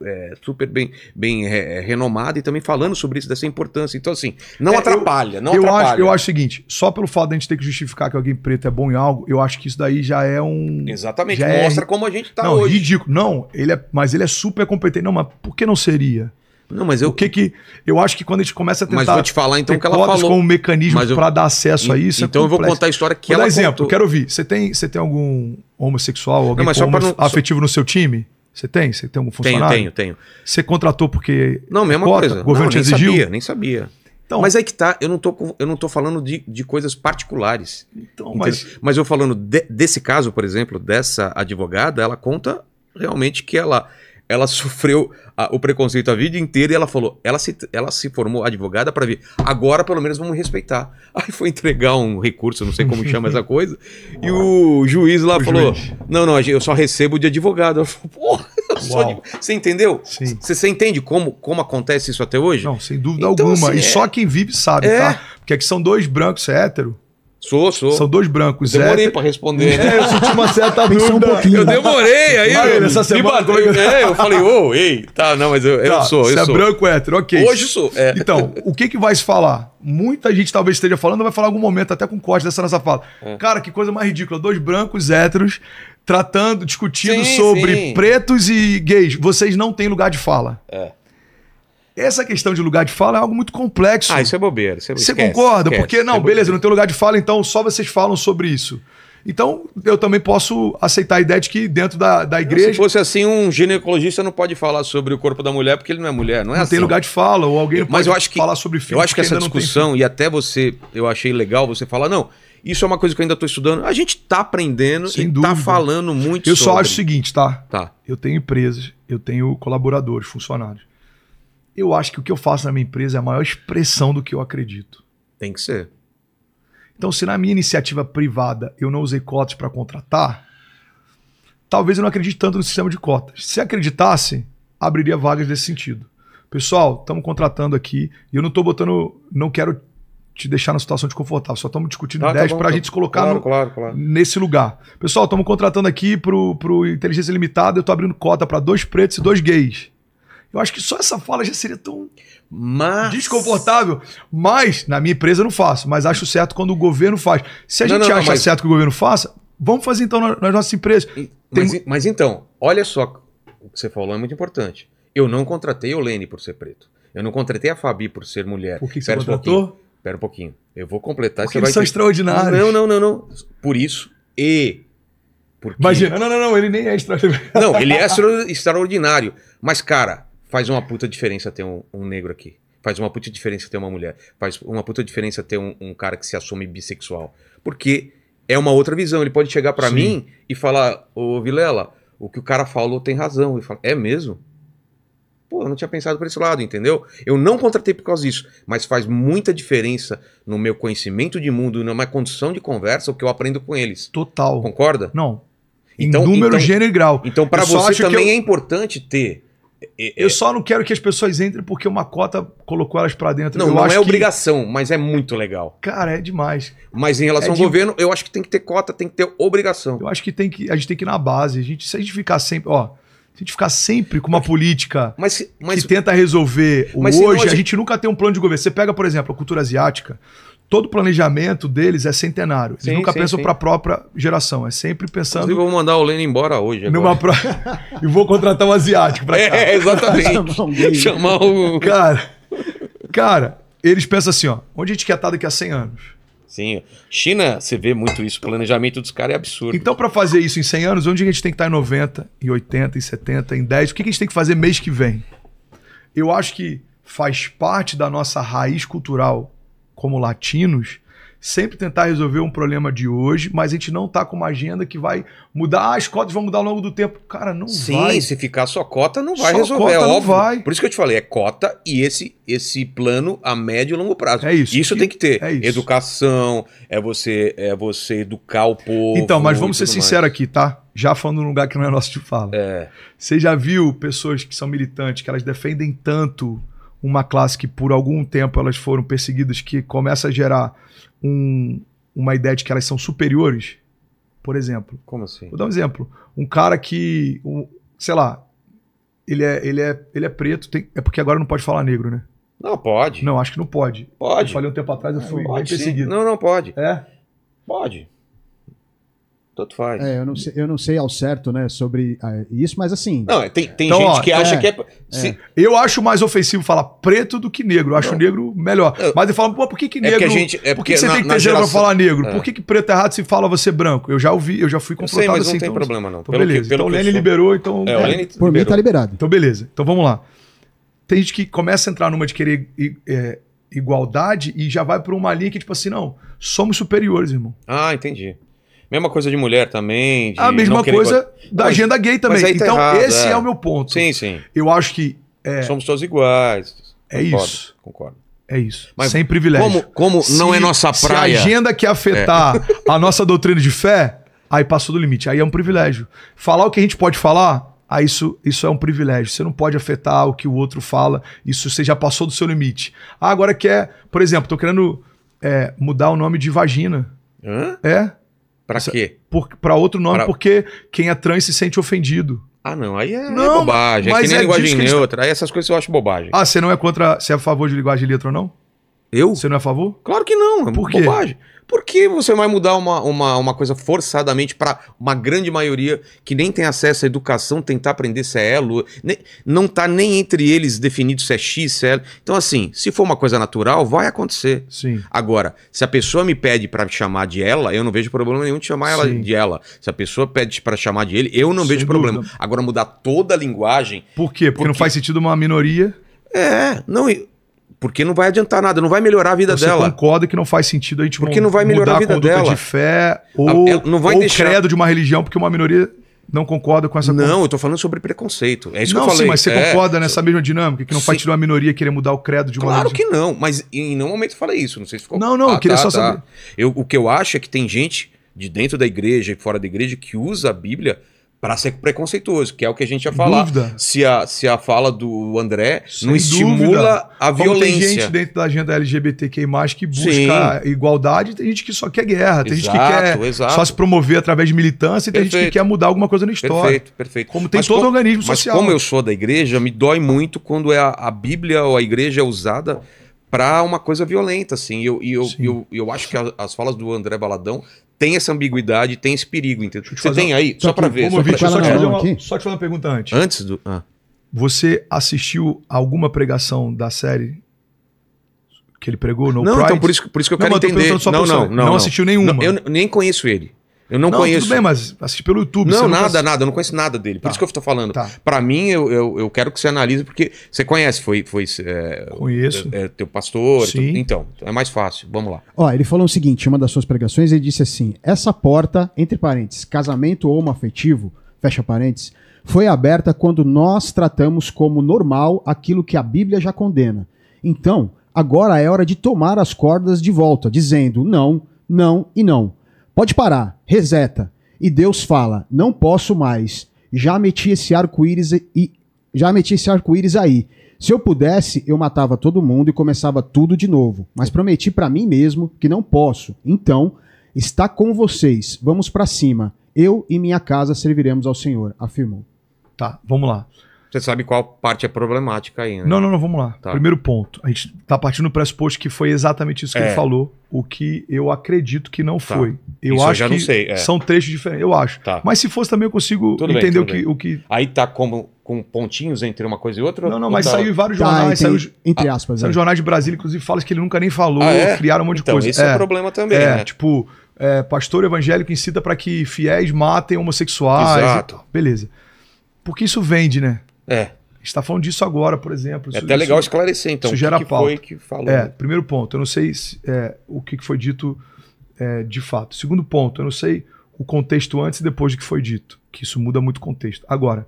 é, super bem, bem é, renomada e também falando sobre isso, dessa importância. Então, assim, não é, atrapalha, eu, não eu atrapalha. Acho, eu acho o seguinte, só pelo fato de a gente ter que justificar que alguém preto é bom em algo, eu acho que isso daí já é um... Exatamente, é mostra como a gente tá não, hoje. Ridículo. Não, ele é, mas ele é super competente. Não, mas por que não seria? Não, mas eu. O que que. Eu acho que quando a gente começa a tentar. Mas vou te falar então o que ela falou. com um mecanismo eu... para dar acesso a isso. É então é eu vou contar a história que vou ela dar exemplo, contou. quero ouvir. Você tem, você tem algum homossexual, alguém não, homo... não... afetivo no seu time? Você tem? Você tem algum funcionário? Tenho, tenho, tenho. Você contratou porque. Não, mesma cota, coisa. O governo não, te nem exigiu? Sabia, nem sabia. Então, mas aí é que tá, eu não tô, eu não tô falando de, de coisas particulares. Então, mas... mas eu falando de, desse caso, por exemplo, dessa advogada, ela conta realmente que ela ela sofreu a, o preconceito a vida inteira e ela falou, ela se, ela se formou advogada para vir agora pelo menos vamos respeitar. <laughs> Aí foi entregar um recurso, não sei como chama essa coisa, e o juiz lá o falou, juiz. não, não, eu só recebo de advogado. Ela falou, porra, de... você entendeu? Você, você entende como, como acontece isso até hoje? Não, sem dúvida então, alguma. Assim, e é... só quem vive sabe, tá? é... tá? Porque aqui são dois brancos é hétero Sou, sou. São dois brancos. Demorei Zé... pra responder. É, eu senti uma certa <laughs> dúvida. Um eu demorei, aí Mano, essa semana. Bateu, é, né? eu falei, ô, oh, ei, tá, não, mas eu, tá, eu sou. Você eu é sou. branco hétero, ok. Hoje sou. É. Então, <laughs> o que que vai se falar? Muita gente talvez esteja falando, vai falar algum momento, até com corte dessa nossa fala. É. Cara, que coisa mais ridícula. Dois brancos héteros tratando, discutindo sim, sobre sim. pretos e gays. Vocês não têm lugar de fala. É. Essa questão de lugar de fala é algo muito complexo. Ah, isso é bobeira. É você esquece, concorda? Esquece, Porque, não, é beleza, não tem lugar de fala, então só vocês falam sobre isso. Então, eu também posso aceitar a ideia de que dentro da, da igreja. Se fosse assim, um ginecologista não pode falar sobre o corpo da mulher porque ele não é mulher, não é não assim. tem lugar de fala, ou alguém Mas pode que, falar sobre filho. Eu acho que essa discussão, e até você, eu achei legal você falar, não, isso é uma coisa que eu ainda estou estudando. A gente está aprendendo Sem e está falando muito eu sobre. Eu só acho o seguinte, tá? Tá. Eu tenho empresas, eu tenho colaboradores, funcionários. Eu acho que o que eu faço na minha empresa é a maior expressão do que eu acredito. Tem que ser. Então, se na minha iniciativa privada eu não usei cotas para contratar, talvez eu não acredite tanto no sistema de cotas. Se acreditasse, abriria vagas desse sentido. Pessoal, estamos contratando aqui e eu não estou botando, não quero te deixar na situação desconfortável, só estamos discutindo ah, 10 tá para a tá gente se colocar claro, no, claro, claro. nesse lugar. Pessoal, estamos contratando aqui para o Inteligência Limitada, eu estou abrindo cota para dois pretos e dois gays. Eu acho que só essa fala já seria tão mas... desconfortável. Mas, na minha empresa eu não faço, mas acho certo quando o governo faz. Se a não, gente não, acha mas... certo que o governo faça, vamos fazer então nas nossas empresas. Tem... Mas, mas, então, olha só, o que você falou é muito importante. Eu não contratei o Lene por ser preto. Eu não contratei a Fabi por ser mulher. Por que, que você contratou? Um Espera um pouquinho. Eu vou completar. Porque você eles vai são ter... extraordinários. Não, não, não, não. Por isso e... Porque... Imagina, não, não, não, ele nem é extraordinário. Não, ele é extraordinário. Mas, cara, Faz uma puta diferença ter um, um negro aqui. Faz uma puta diferença ter uma mulher. Faz uma puta diferença ter um, um cara que se assume bissexual. Porque é uma outra visão. Ele pode chegar para mim e falar: Ô Vilela, o que o cara falou tem razão. E fala, é mesmo? Pô, eu não tinha pensado por esse lado, entendeu? Eu não contratei por causa disso, mas faz muita diferença no meu conhecimento de mundo, na minha condição de conversa, o que eu aprendo com eles. Total. Concorda? Não. Então, em número, então, gênero e grau. Então, para você também eu... é importante ter é, eu é. só não quero que as pessoas entrem porque uma cota colocou elas para dentro. Não, eu não é que... obrigação, mas é muito legal. Cara, é demais. Mas em relação é ao de... governo, eu acho que tem que ter cota, tem que ter obrigação. Eu acho que tem que a gente tem que ir na base. A gente, se a gente ficar sempre, ó, se a gente ficar sempre com uma política mas, mas, que tenta resolver o hoje, a gente... a gente nunca tem um plano de governo. Você pega, por exemplo, a cultura asiática todo planejamento deles é centenário. Eles sim, nunca sim, pensam para a própria geração. É sempre pensando. Inclusive, vou mandar o Lênin embora hoje. Numa pro... <laughs> e vou contratar um asiático para é, cá. É, exatamente. <laughs> Chamar o. Cara, cara, eles pensam assim: ó, onde a gente quer estar daqui a 100 anos? Sim. China, você vê muito isso. O planejamento dos caras é absurdo. Então, para fazer isso em 100 anos, onde a gente tem que estar em 90, em 80, em 70, em 10? O que a gente tem que fazer mês que vem? Eu acho que faz parte da nossa raiz cultural como latinos, sempre tentar resolver um problema de hoje, mas a gente não tá com uma agenda que vai mudar, ah, as cotas vão mudar ao longo do tempo. Cara, não Sim, vai. Sim, se ficar só cota, não vai só resolver, cota é Não vai. Por isso que eu te falei, é cota e esse esse plano a médio e longo prazo. É isso. Isso que, tem que ter. É isso. Educação, é você é você educar o povo. Então, mas vamos ser sinceros aqui, tá? Já falando num lugar que não é nosso de fala. É. Você já viu pessoas que são militantes, que elas defendem tanto uma classe que por algum tempo elas foram perseguidas, que começa a gerar um, uma ideia de que elas são superiores, por exemplo. Como assim? Vou dar um exemplo. Um cara que, um, sei lá, ele é, ele é, ele é preto, tem, é porque agora não pode falar negro, né? Não, pode. Não, acho que não pode. Pode. Eu falei um tempo atrás, eu fui pode, perseguido. Sim. Não, não pode. É? Pode. Tanto faz. É, eu não sei, eu não sei ao certo, né, sobre ah, isso, mas assim. Não, é, tem, tem então, gente ó, que acha é, que é, é, se... Eu acho mais ofensivo falar preto do que negro. Eu acho não. negro melhor. Eu, é. mas eu falo, pô, por que, que negro. É gente, é porque por que você na, tem que ter geração... pra falar negro? Por que, que preto é errado se fala você branco? Eu já ouvi, eu já fui confrontado sei, mas assim. Não tem então, problema, não. Então, pelo beleza. Que, pelo então o Lênin liberou, então. É, o por liberou. mim tá liberado. Então, beleza. Então vamos lá. Tem gente que começa a entrar numa de querer igualdade e já vai para uma linha que, tipo assim, não, somos superiores, irmão. Ah, entendi. Mesma coisa de mulher também. De a mesma coisa da agenda gay também. Tá então, errado, esse é. é. o meu ponto. Sim, sim. Eu acho que. É... Somos todos iguais. É concordo, isso. Concordo. É isso. Mas Sem privilégio. Como, como se, não é nossa praia. Se a agenda que afetar é. a nossa doutrina de fé, aí passou do limite. Aí é um privilégio. Falar o que a gente pode falar, aí isso, isso é um privilégio. Você não pode afetar o que o outro fala. Isso você já passou do seu limite. Ah, agora quer, é, por exemplo, tô querendo é, mudar o nome de vagina. Hã? É. Pra é quê? Para outro nome, pra... porque quem é trans se sente ofendido. Ah, não, aí é, não, é bobagem, mas é que nem é linguagem neutra, aí essas coisas eu acho bobagem. Ah, você não é contra, você é a favor de linguagem neutra ou não? Eu? Você não é a favor? Claro que não, é Por quê? bobagem por que você vai mudar uma, uma, uma coisa forçadamente para uma grande maioria que nem tem acesso à educação, tentar aprender se é elo, nem, não está nem entre eles definido se é X, se é L. Então, assim, se for uma coisa natural, vai acontecer. Sim. Agora, se a pessoa me pede para chamar de ela, eu não vejo problema nenhum de chamar ela Sim. de ela. Se a pessoa pede para chamar de ele, eu não Sem vejo dúvida. problema. Agora, mudar toda a linguagem. Por quê? Porque, porque... não faz sentido uma minoria. É, não. Eu porque não vai adiantar nada, não vai melhorar a vida Você dela. Você concorda que não faz sentido a gente porque não vai melhorar a vida a dela. de fé ou, não vai ou deixar... credo de uma religião, porque uma minoria não concorda com essa... Não, eu tô falando sobre preconceito. É isso não, que eu falei. Sim, mas você é, concorda é, nessa mesma dinâmica? Que não sim. faz tirar uma minoria querer mudar o credo de uma Claro religião. que não, mas em nenhum momento eu falei isso. Não sei se ficou... Não, não, ah, eu queria tá, só tá. saber. Eu, o que eu acho é que tem gente de dentro da igreja e fora da igreja que usa a Bíblia para ser preconceituoso, que é o que a gente ia falar. Dúvida. Se a, se a fala do André Sem não estimula dúvida. a violência. Como tem gente dentro da agenda LGBTQI, que busca Sim. igualdade, tem gente que só quer guerra, tem exato, gente que quer exato. só se promover através de militância, e tem perfeito. gente que quer mudar alguma coisa na história. Perfeito, perfeito. Como tem mas todo como, organismo social. Mas como eu sou da igreja, me dói muito quando é a, a Bíblia ou a igreja é usada para uma coisa violenta, assim. E eu, eu, eu, eu, acho que a, as falas do André Baladão tem essa ambiguidade, tem esse perigo, entendeu? Você tem uma... aí, só, só para ver. Só, pra... só, te fazer uma, só te fazer uma pergunta antes. Antes do. Ah. Você assistiu alguma pregação da série que ele pregou no Não, então Pride? então por isso, por isso que eu não, quero entender. Não, não, não, não, não. assistiu nenhuma. eu nem conheço ele. Eu não, não conheço. Tudo bem, mas assisti pelo YouTube. Não, não nada, conhece... nada. Eu não conheço nada dele. Por tá. isso que eu estou falando. Tá. Para mim, eu, eu, eu, quero que você analise, porque você conhece, foi. foi é, conheço. É, é, teu pastor. Sim. Tu, então, é mais fácil. Vamos lá. Ó, ele falou o seguinte: uma das suas pregações, ele disse assim: essa porta, entre parênteses, casamento ou afetivo, fecha parênteses, foi aberta quando nós tratamos como normal aquilo que a Bíblia já condena. Então, agora é hora de tomar as cordas de volta, dizendo não, não e não Pode parar, reseta. E Deus fala: Não posso mais. Já meti esse arco-íris e já meti esse arco-íris aí. Se eu pudesse, eu matava todo mundo e começava tudo de novo, mas prometi para mim mesmo que não posso. Então, está com vocês. Vamos para cima. Eu e minha casa serviremos ao Senhor, afirmou. Tá, vamos lá. Você sabe qual parte é problemática aí, né? Não, não, não, vamos lá. Tá. Primeiro ponto. A gente tá partindo do pressuposto que foi exatamente isso que é. ele falou, o que eu acredito que não tá. foi. Eu isso acho eu já que não sei. É. são trechos diferentes, eu acho. Tá. Mas se fosse também eu consigo tudo entender bem, o, que, o que. Aí tá como com pontinhos entre uma coisa e outra? Não, não, mas tá... saiu em vários tá, jornais. Tá, entre, saiu, entre aspas. Saiu é. jornais de Brasília, inclusive, fala que ele nunca nem falou, ah, é? criaram um monte então, de coisa. Esse é, é problema também. É, né? tipo, é, pastor evangélico incita para que fiéis matem homossexuais. Exato. Beleza. Porque isso vende, né? É. está falando disso agora, por exemplo. É isso, é até legal esclarecer, então. Isso gera que, que pauta. foi que falou. É, né? primeiro ponto, eu não sei se, é, o que foi dito é, de fato. Segundo ponto, eu não sei o contexto antes e depois do que foi dito, que isso muda muito o contexto. Agora,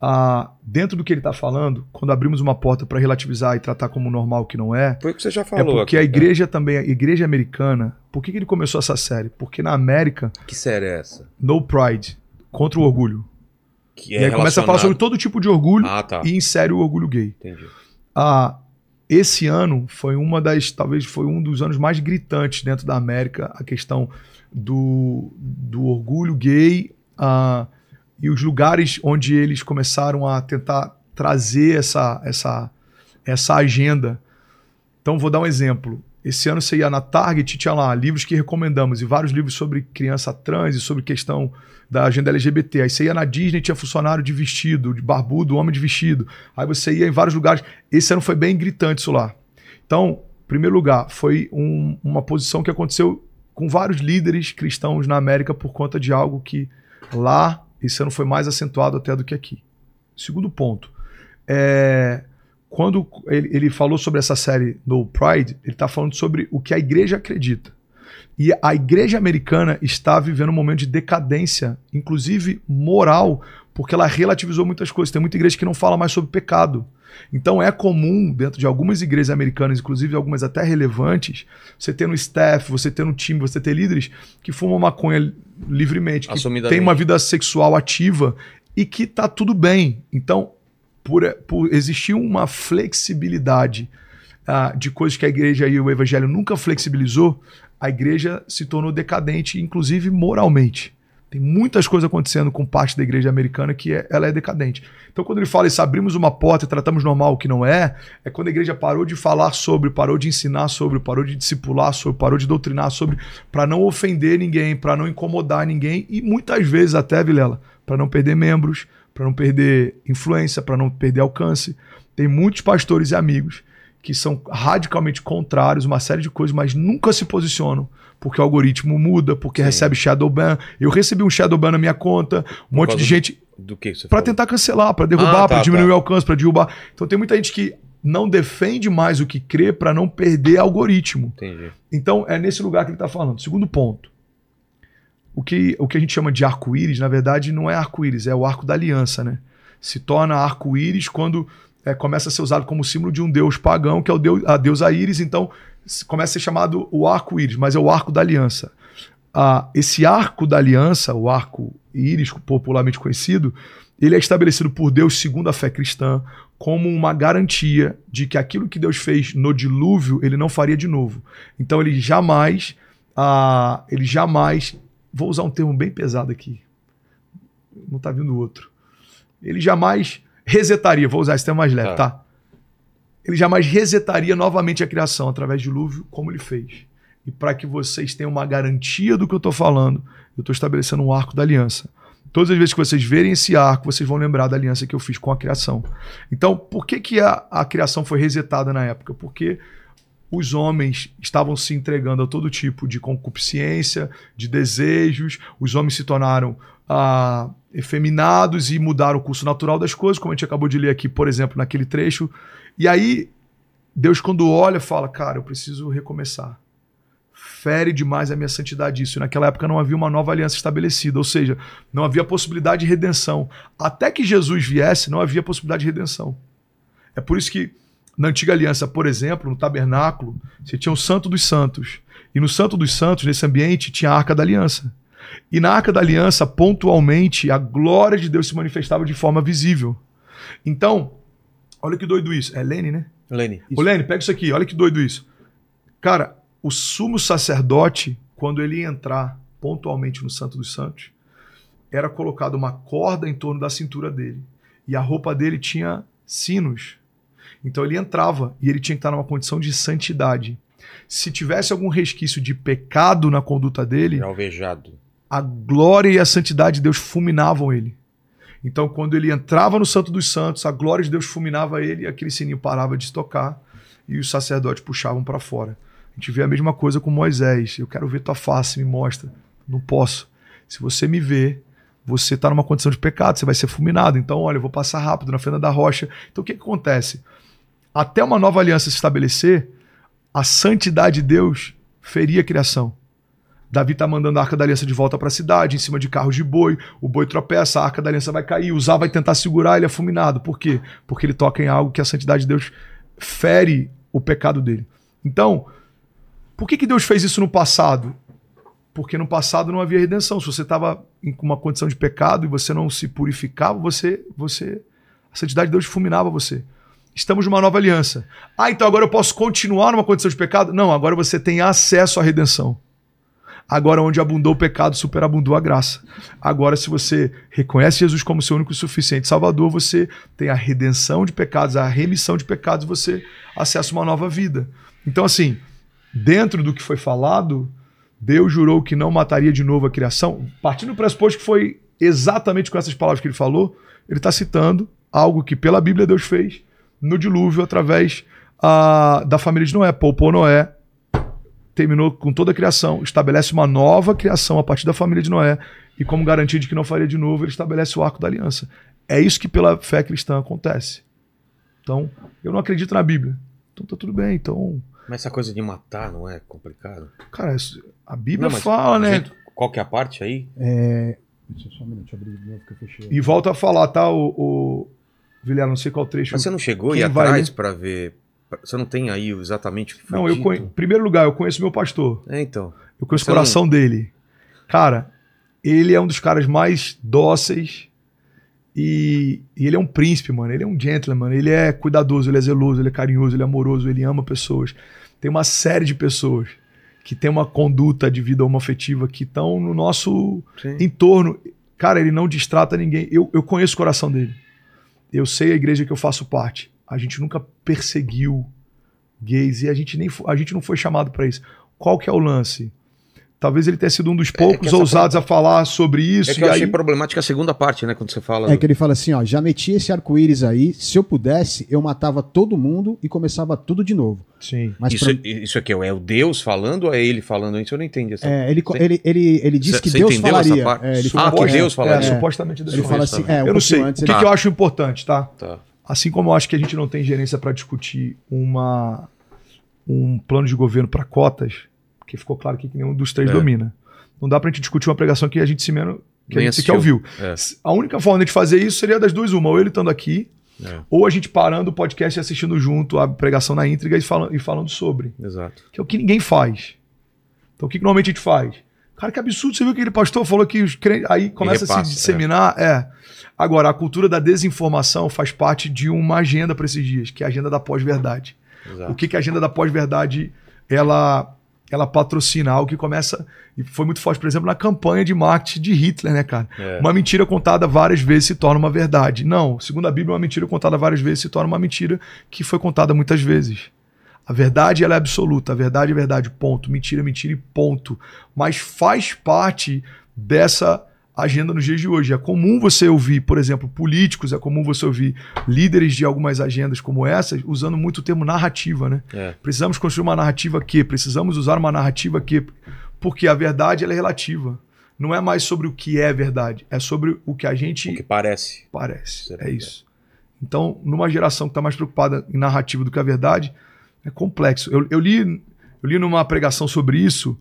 a, dentro do que ele está falando, quando abrimos uma porta para relativizar e tratar como normal o que não é, foi o que você já é falou. É porque a né? igreja também, a igreja americana, por que, que ele começou essa série? Porque na América. Que série é essa? No Pride, contra o orgulho. Que é e aí começa a falar sobre todo tipo de orgulho ah, tá. e insere o orgulho gay. Entendi. Ah, esse ano foi uma das, talvez foi um dos anos mais gritantes dentro da América, a questão do, do orgulho gay ah, e os lugares onde eles começaram a tentar trazer essa, essa, essa agenda. Então, vou dar um exemplo. Esse ano você ia na Target e tinha lá livros que recomendamos e vários livros sobre criança trans e sobre questão da agenda LGBT. Aí você ia na Disney tinha funcionário de vestido, de barbudo, homem de vestido. Aí você ia em vários lugares. Esse ano foi bem gritante isso lá. Então, primeiro lugar, foi um, uma posição que aconteceu com vários líderes cristãos na América por conta de algo que lá esse ano foi mais acentuado até do que aqui. Segundo ponto, é, quando ele, ele, falou sobre essa série No Pride, ele está falando sobre o que a igreja acredita. E a igreja americana está vivendo um momento de decadência, inclusive moral, porque ela relativizou muitas coisas. Tem muita igreja que não fala mais sobre pecado. Então é comum, dentro de algumas igrejas americanas, inclusive algumas até relevantes, você ter no staff, você ter no time, você ter líderes que fumam maconha livremente, que tem uma vida sexual ativa e que tá tudo bem. Então, por, por existir uma flexibilidade uh, de coisas que a igreja e o evangelho nunca flexibilizou, a igreja se tornou decadente, inclusive moralmente. Tem muitas coisas acontecendo com parte da igreja americana que é, ela é decadente. Então, quando ele fala isso, abrimos uma porta e tratamos normal o que não é, é quando a igreja parou de falar sobre, parou de ensinar sobre, parou de discipular sobre, parou de doutrinar sobre, para não ofender ninguém, para não incomodar ninguém e muitas vezes até, Vilela, para não perder membros, para não perder influência, para não perder alcance. Tem muitos pastores e amigos que são radicalmente contrários, uma série de coisas, mas nunca se posicionam, porque o algoritmo muda, porque Sim. recebe shadow ban. Eu recebi um shadow ban na minha conta, um Por monte de gente. Do que Para tentar cancelar, para derrubar, ah, tá, para diminuir tá. o alcance, para derrubar. Então tem muita gente que não defende mais o que crê para não perder algoritmo. Entendi. Então é nesse lugar que ele está falando. Segundo ponto. O que, o que a gente chama de arco-íris, na verdade, não é arco-íris, é o arco da aliança, né? Se torna arco-íris quando é, começa a ser usado como símbolo de um deus pagão, que é o deus, a deusa Íris, então começa a ser chamado o arco-íris, mas é o arco da aliança. Ah, esse arco da aliança, o arco-íris, popularmente conhecido, ele é estabelecido por Deus, segundo a fé cristã, como uma garantia de que aquilo que Deus fez no dilúvio, ele não faria de novo. Então ele jamais, ah, ele jamais vou usar um termo bem pesado aqui, não está vindo outro. Ele jamais resetaria, vou usar esse termo mais leve, tá? tá? Ele jamais resetaria novamente a criação através de dilúvio, como ele fez. E para que vocês tenham uma garantia do que eu estou falando, eu estou estabelecendo um arco da aliança. Todas as vezes que vocês verem esse arco, vocês vão lembrar da aliança que eu fiz com a criação. Então, por que, que a, a criação foi resetada na época? Porque os homens estavam se entregando a todo tipo de concupiscência, de desejos, os homens se tornaram ah, efeminados e mudaram o curso natural das coisas, como a gente acabou de ler aqui, por exemplo, naquele trecho. E aí, Deus, quando olha, fala: Cara, eu preciso recomeçar. Fere demais a minha santidade isso. E naquela época não havia uma nova aliança estabelecida, ou seja, não havia possibilidade de redenção. Até que Jesus viesse, não havia possibilidade de redenção. É por isso que na antiga aliança, por exemplo, no tabernáculo, você tinha o Santo dos Santos. E no Santo dos Santos, nesse ambiente, tinha a Arca da Aliança. E na Arca da Aliança, pontualmente, a glória de Deus se manifestava de forma visível. Então, olha que doido isso. É Lene, né? Lene. Isso. Ô, Lene, pega isso aqui. Olha que doido isso. Cara, o sumo sacerdote, quando ele ia entrar pontualmente no Santo dos Santos, era colocada uma corda em torno da cintura dele. E a roupa dele tinha sinos então ele entrava e ele tinha que estar numa condição de santidade. Se tivesse algum resquício de pecado na conduta dele, alvejado. a glória e a santidade de Deus fulminavam ele. Então, quando ele entrava no Santo dos Santos, a glória de Deus fulminava ele, aquele sininho parava de tocar e os sacerdotes puxavam para fora. A gente vê a mesma coisa com Moisés. Eu quero ver tua face, me mostra. Não posso. Se você me vê, você está numa condição de pecado, você vai ser fulminado. Então, olha, eu vou passar rápido na fenda da rocha. Então, o que, que acontece? até uma nova aliança se estabelecer, a santidade de Deus feria a criação. Davi está mandando a arca da aliança de volta para a cidade, em cima de carros de boi. O boi tropeça, a arca da aliança vai cair. Zá vai tentar segurar, ele é fulminado. Por quê? Porque ele toca em algo que a santidade de Deus fere o pecado dele. Então, por que, que Deus fez isso no passado? Porque no passado não havia redenção. Se você estava em uma condição de pecado e você não se purificava, você, você, a santidade de Deus fulminava você estamos numa nova aliança. Ah, então agora eu posso continuar numa condição de pecado? Não, agora você tem acesso à redenção. Agora, onde abundou o pecado, superabundou a graça. Agora, se você reconhece Jesus como seu único e suficiente Salvador, você tem a redenção de pecados, a remissão de pecados, você acessa uma nova vida. Então, assim, dentro do que foi falado, Deus jurou que não mataria de novo a criação. Partindo do pressuposto que foi exatamente com essas palavras que ele falou, ele está citando algo que pela Bíblia Deus fez no dilúvio através a, ah, da família de Noé. Poupou Noé, terminou com toda a criação, estabelece uma nova criação a partir da família de Noé e, como garantia de que não faria de novo, ele estabelece o arco da aliança. É isso que pela fé cristã acontece. Então, eu não acredito na Bíblia. Então tá tudo bem, então. Mas essa coisa de matar não é complicado? Cara, é, a Bíblia não, fala, né? Gente, qual que é a parte aí? É... Deixa eu só um minuto, abrir de novo que eu fechei. E volta a falar, tá? O, o, Vilhar, não sei qual trecho. Mas você não chegou e atrás né? para ver? Você não tem aí exatamente o que foi Não, eu conhe... em primeiro lugar, eu conheço meu pastor. É, então. Eu conheço o coração não... dele. Cara, ele é um dos caras mais dóceis e... e, ele é um príncipe, mano. Ele é um gentleman. Ele é cuidadoso, ele é zeloso, ele é carinhoso, ele é amoroso, ele ama pessoas. Tem uma série de pessoas que tem uma conduta de vida homoafetiva que estão no nosso Sim. entorno. Cara, ele não distrata ninguém. Eu, eu conheço o coração dele. Eu sei a igreja que eu faço parte. A gente nunca perseguiu gays e a gente, nem, a gente não foi chamado para isso. Qual que é o lance? Talvez ele tenha sido um dos é, é poucos é ousados parte... a falar sobre isso. É que eu achei aí... problemática a segunda parte, né? Quando você fala. É que ele fala assim: ó, já meti esse arco-íris aí, se eu pudesse, eu matava todo mundo e começava tudo de novo. Sim. Mas isso, pra... É, isso aqui é o Deus falando ou é ele falando? Isso eu não entendi. Essa... É, ele, você... ele, ele, ele diz que Deus falaria. É, ele ah, que Deus falaria. É, supostamente Deus ele fala assim, é, um Eu não sei. Antes, o que, que eu acho importante, tá? tá? Assim como eu acho que a gente não tem gerência para discutir uma, um plano de governo para cotas porque ficou claro que nenhum dos três é. domina. Não dá pra gente discutir uma pregação que a gente se menos. que Nem a gente sequer ouviu. É. A única forma de fazer isso seria das duas, uma, ou ele estando aqui, é. Ou a gente parando o podcast e assistindo junto a pregação na íntegra e, fala, e falando sobre. Exato. Que é o que ninguém faz. Então o que, que, normalmente a gente faz? Cara, que absurdo. Você viu que aquele pastor falou que os crentes. Aí começa repassa, a se é. disseminar. É. é. Agora, a cultura da desinformação faz parte de uma agenda para esses dias, que é a agenda da pós-verdade. O que, que a agenda da pós-verdade ela ela patrocina algo que começa. E foi muito forte, por exemplo, na campanha de marketing de Hitler, né, cara? É. Uma mentira contada várias vezes se torna uma verdade. Não, segundo a Bíblia, uma mentira contada várias vezes se torna uma mentira que foi contada muitas vezes. A verdade ela é absoluta, a verdade é verdade, ponto. Mentira, mentira e ponto. Mas faz parte dessa agenda nos dias de hoje. É comum você ouvir, por exemplo, políticos, é comum você ouvir líderes de algumas agendas como essas usando muito o termo narrativa, né? É. Precisamos construir uma narrativa que, precisamos usar uma narrativa que, porque a verdade ela é relativa. Não é mais sobre o que é verdade, é sobre o que a gente o que parece. Parece. É, é isso. Então, numa geração que está mais preocupada em narrativa do que a verdade, é complexo. Eu, eu li, eu li numa pregação sobre isso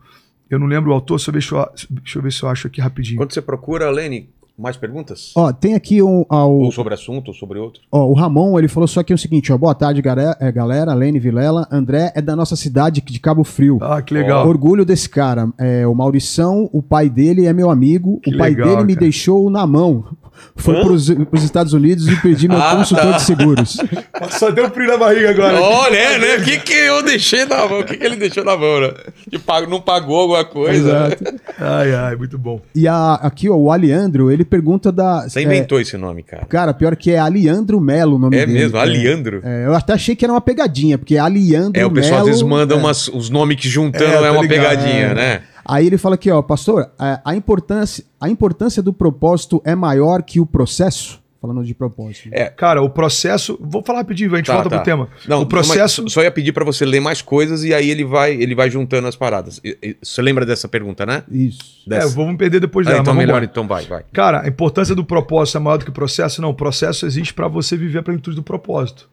eu não lembro o autor, deixa eu, deixa eu ver se eu acho aqui rapidinho. Quando você procura, Lene, mais perguntas? Ó, tem aqui um. Ao... Ou sobre assunto, ou sobre outro. Ó, o Ramon, ele falou só aqui o seguinte: ó, boa tarde, é, galera. Lene Vilela. André é da nossa cidade de Cabo Frio. Ah, que legal. Ó, orgulho desse cara. É, o Maurição, o pai dele é meu amigo. Que o pai legal, dele me deixou na mão. Fui pros, pros Estados Unidos e pedi meu ah, consultor tá. de seguros. <laughs> Só deu frio na barriga agora. Olha, é, né? O que, que eu deixei na mão? O que, que ele deixou na mão, né? Que não pagou alguma coisa. Né? Exato. Ai, ai, muito bom. E a, aqui, ó, o Aliandro, ele pergunta da. Você é, inventou esse nome, cara. Cara, pior que é Aliandro Melo o nome é dele. É mesmo, Aliandro. É, eu até achei que era uma pegadinha, porque Aliandro Melo. É, o pessoal às vezes manda é. umas, os nomes que juntando é, é tá uma ligado. pegadinha, né? Aí ele fala aqui, ó, pastor, é, a, importância, a importância do propósito é maior que o processo? Falando de propósito. É, cara, o processo. Vou falar rapidinho, a gente tá, volta tá. pro tema. Não, o processo. Só ia pedir para você ler mais coisas e aí ele vai, ele vai juntando as paradas. Você lembra dessa pergunta, né? Isso. Dessa. É, vamos perder depois ah, dela. Ah, então melhor, então vai, vai. Cara, a importância do propósito é maior do que o processo? Não, o processo existe para você viver a plenitude do propósito.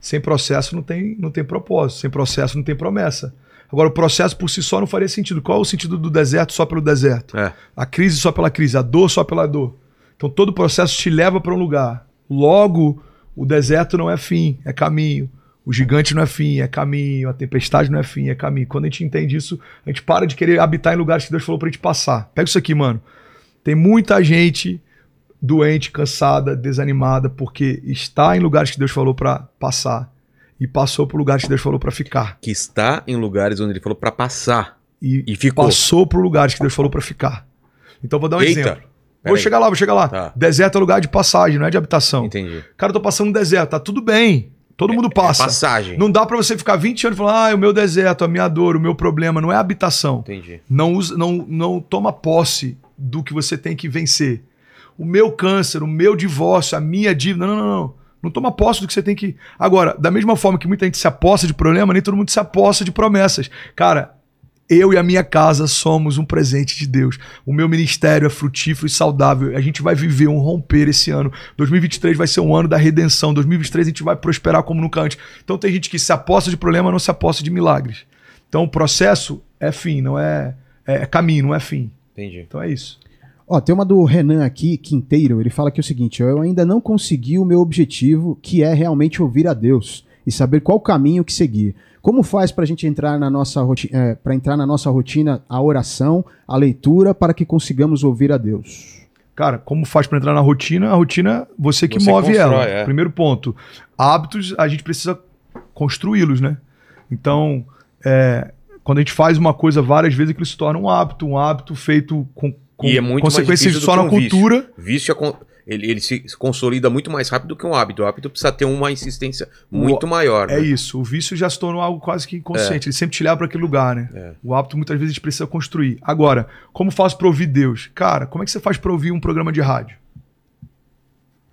Sem processo não tem, não tem propósito. Sem processo não tem promessa. Agora, o processo por si só não faria sentido. Qual é o sentido do deserto só pelo deserto? É. A crise só pela crise, a dor só pela dor. Então, todo o processo te leva para um lugar. Logo, o deserto não é fim, é caminho. O gigante não é fim, é caminho. A tempestade não é fim, é caminho. Quando a gente entende isso, a gente para de querer habitar em lugares que Deus falou para a gente passar. Pega isso aqui, mano. Tem muita gente doente, cansada, desanimada, porque está em lugares que Deus falou para passar e passou para o lugar que Deus falou para ficar. Que está em lugares onde ele falou para passar. E, e ficou. passou para o lugar que Deus falou para ficar. Então vou dar um Eita, exemplo. Vou aí. chegar lá, vou chegar lá. Tá. Deserto é lugar de passagem, não é de habitação. Entendi. Cara, eu tô passando um deserto, tá tudo bem. Todo é, mundo é passa. É passagem. Não dá para você ficar 20 anos falando, ah, é o meu deserto, a minha dor, o meu problema, não é habitação. Entendi. Não, usa, não, não toma posse do que você tem que vencer. O meu câncer, o meu divórcio, a minha dívida. Não, não, não. Não toma posse do que você tem que. Agora, da mesma forma que muita gente se aposta de problema, nem todo mundo se aposta de promessas. Cara, eu e a minha casa somos um presente de Deus. O meu ministério é frutífero e saudável. A gente vai viver um romper esse ano. 2023 vai ser um ano da redenção. 2023 a gente vai prosperar como nunca antes. Então tem gente que se aposta de problema, não se aposta de milagres. Então o processo é fim, não é, é, é caminho, não é fim. Entendi. Então é isso. Ó, tem uma do Renan aqui, Quinteiro, ele fala que é o seguinte: eu ainda não consegui o meu objetivo, que é realmente ouvir a Deus e saber qual caminho que seguir. Como faz para a gente entrar na nossa rotina, é, eh, para entrar na nossa rotina a oração, a leitura, para que consigamos ouvir a Deus? Cara, como faz para entrar na rotina? A rotina você que você move constrói, ela. É. Primeiro ponto, hábitos a gente precisa construí-los, né? Então, é, quando a gente faz uma coisa várias vezes, aquilo se torna um hábito, um hábito feito com com e é muito consequência mais só na um cultura. Vício, vício é ele, ele, se consolida muito mais rápido do que um hábito. O hábito precisa ter uma insistência muito o, maior. É né? isso. O vício já se tornou algo quase que inconsciente. É. Ele sempre te leva para aquele lugar, né? É. O hábito muitas vezes a gente precisa construir. Agora, como faço para ouvir Deus? Cara, como é que você faz para ouvir um programa de rádio?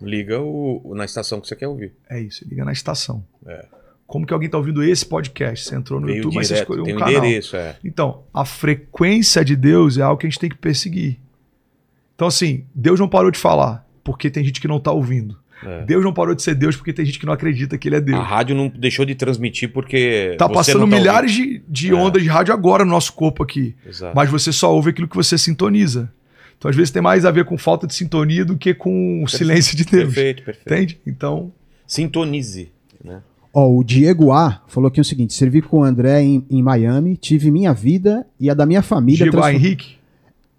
Liga o, na estação que você quer ouvir. É isso. Liga na estação. É. Como que alguém está ouvindo esse podcast? Você entrou no Veio YouTube, direto, mas você escolheu um canal. Endereço, é. Então, a frequência de Deus é algo que a gente tem que perseguir. Então, assim, Deus não parou de falar, porque tem gente que não está ouvindo. É. Deus não parou de ser Deus porque tem gente que não acredita que ele é Deus. A rádio não deixou de transmitir porque. Tá passando tá milhares de, ondas é. de rádio agora no nosso corpo aqui. Exato. Mas você só ouve aquilo que você sintoniza. Então, às vezes, tem mais a ver com falta de sintonia do que com o silêncio de Deus. Perfeito, perfeito. Entende? Então. Sintonize. Ó, o Diego A falou aqui o seguinte: servi com o André em, em Miami, tive minha vida e a da minha família. Diego transform... A Henrique?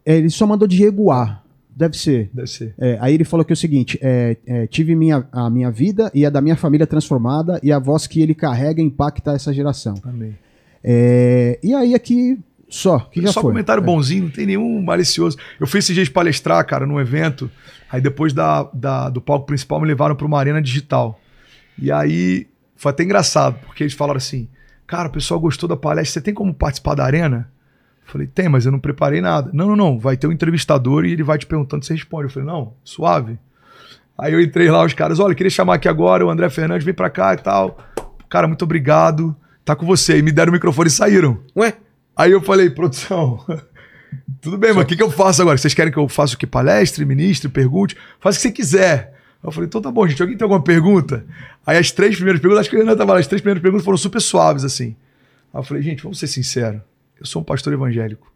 É, ele só mandou Diego A. Deve ser. Deve ser. É, aí ele falou que o seguinte: é, é, tive minha, a minha vida e a da minha família transformada, e a voz que ele carrega impacta essa geração. Amém. É, e aí aqui. Só, que já Só foi. comentário é. bonzinho, não tem nenhum malicioso. Eu fui esse dia de palestrar, cara, num evento. Aí depois da, da do palco principal me levaram para uma arena digital. E aí foi até engraçado, porque eles falaram assim: Cara, o pessoal gostou da palestra, você tem como participar da arena? Eu falei, tem, mas eu não preparei nada. Não, não, não. Vai ter um entrevistador e ele vai te perguntando, você responde. Eu falei, não, suave. Aí eu entrei lá, os caras, olha, queria chamar aqui agora, o André Fernandes vem pra cá e tal. Cara, muito obrigado. Tá com você. E me deram o microfone e saíram. Ué? Aí eu falei, produção, <laughs> tudo bem, mas o que, que eu faço agora? Vocês querem que eu faça o que? Palestre, ministre, pergunte? Faz o que você quiser. Eu falei, então tá bom, gente, alguém tem alguma pergunta? Aí as três primeiras perguntas, acho que a Renan tava lá, as três primeiras perguntas foram super suaves, assim. Aí eu falei, gente, vamos ser sinceros. Eu sou um pastor evangélico.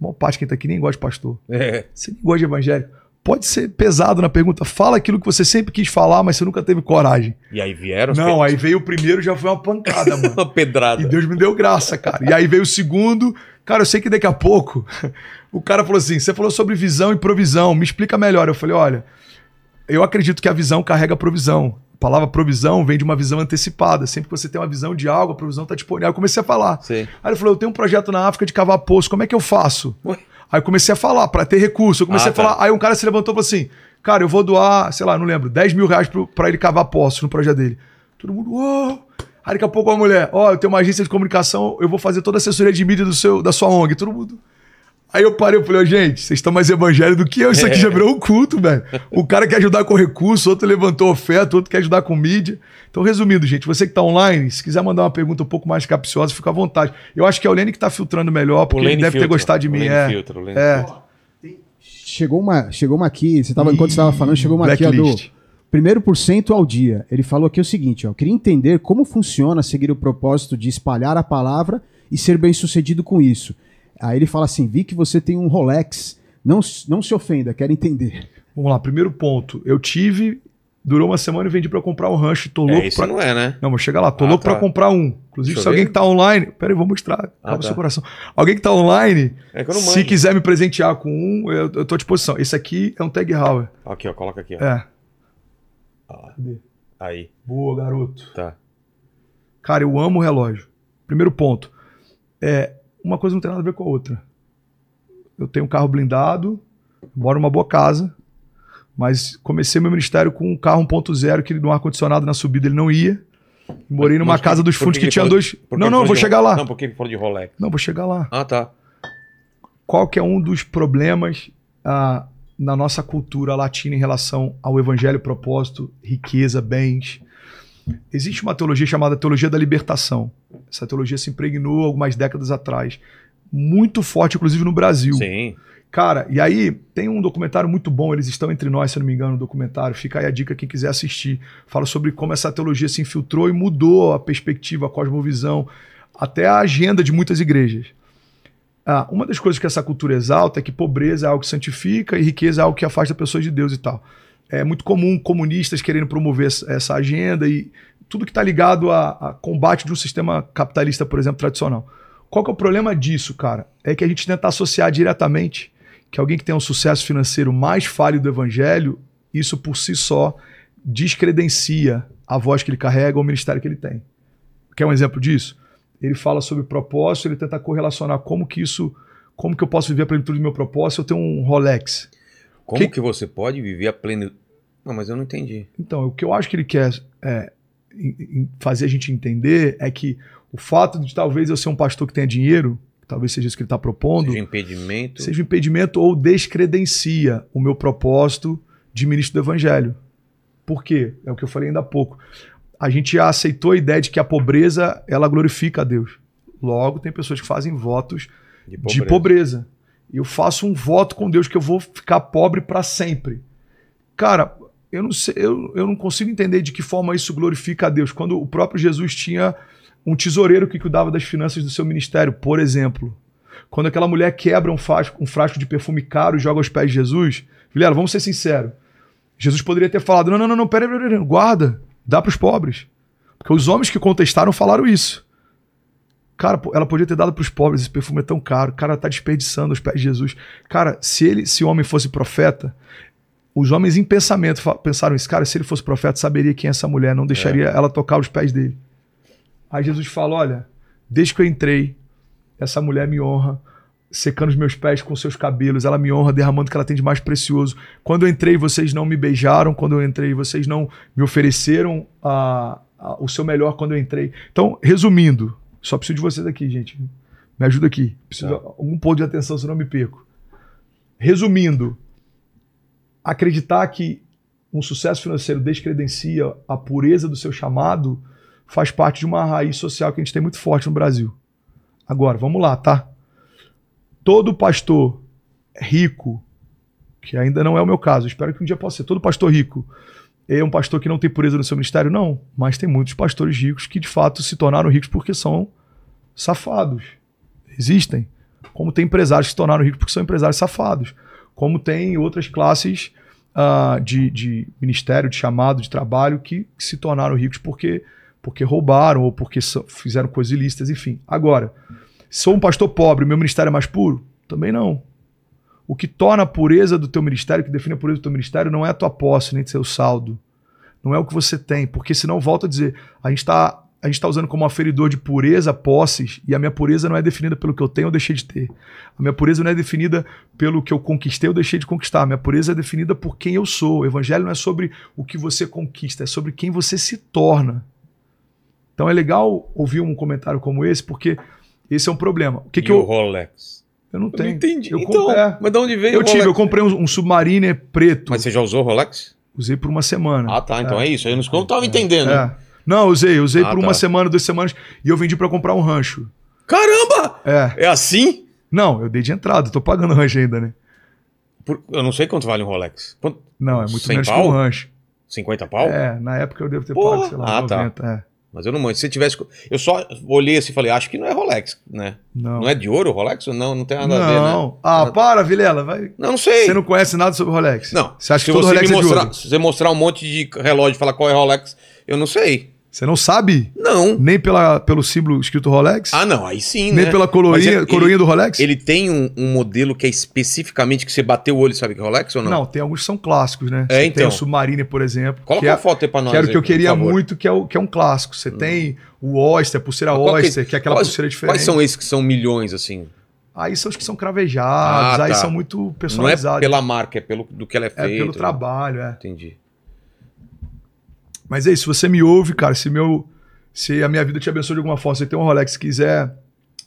A maior parte quem tá aqui nem gosta de pastor. É. Você nem gosta de evangélico. Pode ser pesado na pergunta. Fala aquilo que você sempre quis falar, mas você nunca teve coragem. E aí vieram? Não, aí veio o primeiro, já foi uma pancada, <laughs> mano. uma pedrada. E Deus me deu graça, cara. E aí veio o segundo. Cara, eu sei que daqui a pouco <laughs> o cara falou assim: você falou sobre visão e provisão, me explica melhor. Eu falei, olha, eu acredito que a visão carrega provisão. A palavra provisão vem de uma visão antecipada. Sempre que você tem uma visão de algo, a provisão está disponível. Aí eu comecei a falar. Sim. Aí ele falou: Eu tenho um projeto na África de cavar poço, como é que eu faço? Ué? Aí eu comecei a falar, para ter recurso. Eu comecei ah, a falar. Tá. Aí um cara se levantou e falou assim: Cara, eu vou doar, sei lá, não lembro, 10 mil reais para ele cavar poço no projeto dele. Todo mundo, uou! Aí daqui a pouco a mulher, ó, oh, eu tenho uma agência de comunicação, eu vou fazer toda a assessoria de mídia do seu, da sua ONG. Todo mundo. Aí eu parei e falei, gente, vocês estão mais evangélicos do que eu, isso aqui é. já virou um culto, velho. O cara quer ajudar com recurso, outro levantou oferta, outro quer ajudar com mídia. Então, resumindo, gente, você que está online, se quiser mandar uma pergunta um pouco mais capciosa, fica à vontade. Eu acho que é o Lene que está filtrando melhor, porque ele deve filtra, ter gostado de mim. Lene é. Filtra, o Lene é. Chegou uma, chegou uma aqui, você tava, enquanto você estava falando, chegou uma Blacklist. aqui, do primeiro por cento ao dia. Ele falou aqui o seguinte, ó, queria entender como funciona seguir o propósito de espalhar a palavra e ser bem sucedido com isso. Aí ele fala assim: vi que você tem um Rolex. Não, não se ofenda, quero entender. Vamos lá, primeiro ponto. Eu tive, durou uma semana e vendi para comprar um rancho. Tô louco é, isso pra... não é, né? Não, mas chega lá, tô ah, louco tá. para comprar um. Inclusive, Deixa se alguém ver. que tá online. Pera aí, vou mostrar. Ah, tá. seu coração. Alguém que tá online, é que se quiser me presentear com um, eu, eu tô à disposição. Esse aqui é um Tag Heuer. Aqui, ó, coloca aqui, ó. É. Cadê? Aí. Boa, garoto. Tá. Cara, eu amo o relógio. Primeiro ponto. É, uma coisa não tem nada a ver com a outra. Eu tenho um carro blindado, moro numa boa casa, mas comecei meu ministério com um carro 1.0 que no ar-condicionado na subida ele não ia. Morei numa mas, casa dos fundos que, que tinha dois. Não, não, vou chegar lá. Não, porque por de Rolex. Não, vou chegar lá. Ah, tá. Qual que é um dos problemas ah, na nossa cultura latina em relação ao evangelho, propósito, riqueza, bens? Existe uma teologia chamada teologia da libertação. Essa teologia se impregnou algumas décadas atrás, muito forte, inclusive no Brasil. Sim. Cara, e aí tem um documentário muito bom, eles estão entre nós, se não me engano, um documentário. Fica aí a dica quem quiser assistir. Fala sobre como essa teologia se infiltrou e mudou a perspectiva, a cosmovisão, até a agenda de muitas igrejas. Ah, uma das coisas que essa cultura exalta é que pobreza é algo que santifica e riqueza é algo que afasta pessoas de Deus e tal é muito comum comunistas querendo promover essa agenda e tudo que está ligado a, a, combate de um sistema capitalista, por exemplo, tradicional. Qual que é o problema disso, cara? É que a gente tenta associar diretamente que alguém que tem um sucesso financeiro mais falho do evangelho, isso por si só descredencia a voz que ele carrega ou o ministério que ele tem. Quer um exemplo disso? Ele fala sobre propósito, ele tenta correlacionar como que isso, como que eu posso viver a plenitude do meu propósito, eu tenho um Rolex. Como que, que você pode viver a plenitude? Não, mas eu não entendi. Então, o que eu acho que ele quer é, fazer a gente entender é que o fato de talvez eu ser um pastor que tenha dinheiro, talvez seja isso que ele está propondo. Seja um impedimento. Seja um impedimento ou descredencia o meu propósito de ministro do evangelho. Por quê? É o que eu falei ainda há pouco. A gente já aceitou a ideia de que a pobreza ela glorifica a Deus. Logo, tem pessoas que fazem votos de pobreza. De pobreza. Eu faço um voto com Deus que eu vou ficar pobre para sempre. Cara, eu não, sei, eu, eu não consigo entender de que forma isso glorifica a Deus. Quando o próprio Jesus tinha um tesoureiro que cuidava das finanças do seu ministério, por exemplo. Quando aquela mulher quebra um frasco, um frasco de perfume caro e joga aos pés de Jesus, Vilela, vamos ser sinceros. Jesus poderia ter falado: não, não, não, não guarda, dá para os pobres. Porque os homens que contestaram falaram isso. Cara, ela podia ter dado para os pobres, esse perfume é tão caro. Cara, tá desperdiçando os pés de Jesus. Cara, se ele, se o homem fosse profeta, os homens em pensamento pensaram isso. Cara, se ele fosse profeta, saberia quem é essa mulher, não é. deixaria é. ela tocar os pés dele. Aí Jesus fala: Olha, desde que eu entrei, essa mulher me honra, secando os meus pés com seus cabelos, ela me honra, derramando o que ela tem de mais precioso. Quando eu entrei, vocês não me beijaram, quando eu entrei, vocês não me ofereceram a, a, o seu melhor quando eu entrei. Então, resumindo, só preciso de vocês aqui, gente. Me ajuda aqui. Preciso tá. algum ponto de atenção, senão eu me perco. Resumindo, acreditar que um sucesso financeiro descredencia a pureza do seu chamado faz parte de uma raiz social que a gente tem muito forte no Brasil. Agora, vamos lá, tá? Todo pastor rico, que ainda não é o meu caso, espero que um dia possa ser, todo pastor rico é um pastor que não tem pureza no seu ministério? Não, mas tem muitos pastores ricos que de fato se tornaram ricos porque são safados. Existem. Como tem empresários que se tornaram ricos porque são empresários safados. Como tem outras classes uh, de, de, ministério, de chamado, de trabalho que, se tornaram ricos porque, porque roubaram ou porque fizeram coisas ilícitas, enfim. Agora, sou um pastor pobre, meu ministério é mais puro? Também não. O que torna a pureza do teu ministério, que define a pureza do teu ministério, não é a tua posse, nem seu saldo. Não é o que você tem. Porque senão, volta a dizer, a gente está a gente está usando como aferidor de pureza posses, e a minha pureza não é definida pelo que eu tenho ou deixei de ter. A minha pureza não é definida pelo que eu conquistei ou deixei de conquistar. A minha pureza é definida por quem eu sou. O evangelho não é sobre o que você conquista, é sobre quem você se torna. Então é legal ouvir um comentário como esse, porque esse é um problema. O que e que o eu... Rolex. Eu não eu tenho. Não entendi. Eu então, é. mas de onde veio Eu tive, Rolex? eu comprei um, um Submariner preto. Mas você já usou Rolex? Usei por uma semana. Ah, tá. Então é, é isso. Eu não estava é. entendendo. É. Não, usei. Usei ah, por tá. uma semana, duas semanas. E eu vendi para comprar um rancho. Caramba! É. É assim? Não, eu dei de entrada. Tô pagando rancho ainda, né? Por... eu não sei quanto vale um Rolex. Quanto... Não, é muito menos pau? que um rancho. 50 pau? É, na época eu devo ter Porra. pago, sei lá, ah, 90. Tá. É. Mas eu não manjo. Se tivesse. Eu só olhei assim e falei, acho que não é Rolex, né? Não. Não é de ouro Rolex? Não, não tem nada não. a ver, né? Não. Ah, para, Vilela. Vai... Não, não sei. Você não conhece nada sobre Rolex? Não. Você acha se que todo Rolex mostrar, é de ouro? Se você mostrar um monte de relógio e falar qual é Rolex, eu não sei. Você não sabe? Não. Nem pela, pelo símbolo escrito Rolex? Ah, não, aí sim, Nem né? pela coroinha, coroinha do Rolex? Ele tem um, um, modelo que é especificamente que você bateu o olho, sabe que é Rolex ou não? Não, tem alguns que são clássicos, né? É, você então. Tem o Submariner, por exemplo. Coloca uma é, foto aí pra nós. Que era o que eu queria muito, que é, o, que é um clássico. Você hum. tem o Oyster, pulseira é- Oyster, que, que, é aquela quais, pulseira diferente. Quais são esses que são milhões, assim? Aí são os que são cravejados, ah, tá. aí são muito personalizados. Não é pela marca, é pelo do que ela é feita. É pelo né? trabalho, é. Entendi. Mas é isso, você me ouve, cara, se meu se a minha vida te abençoou de alguma forma, você tem um Rolex, quiser,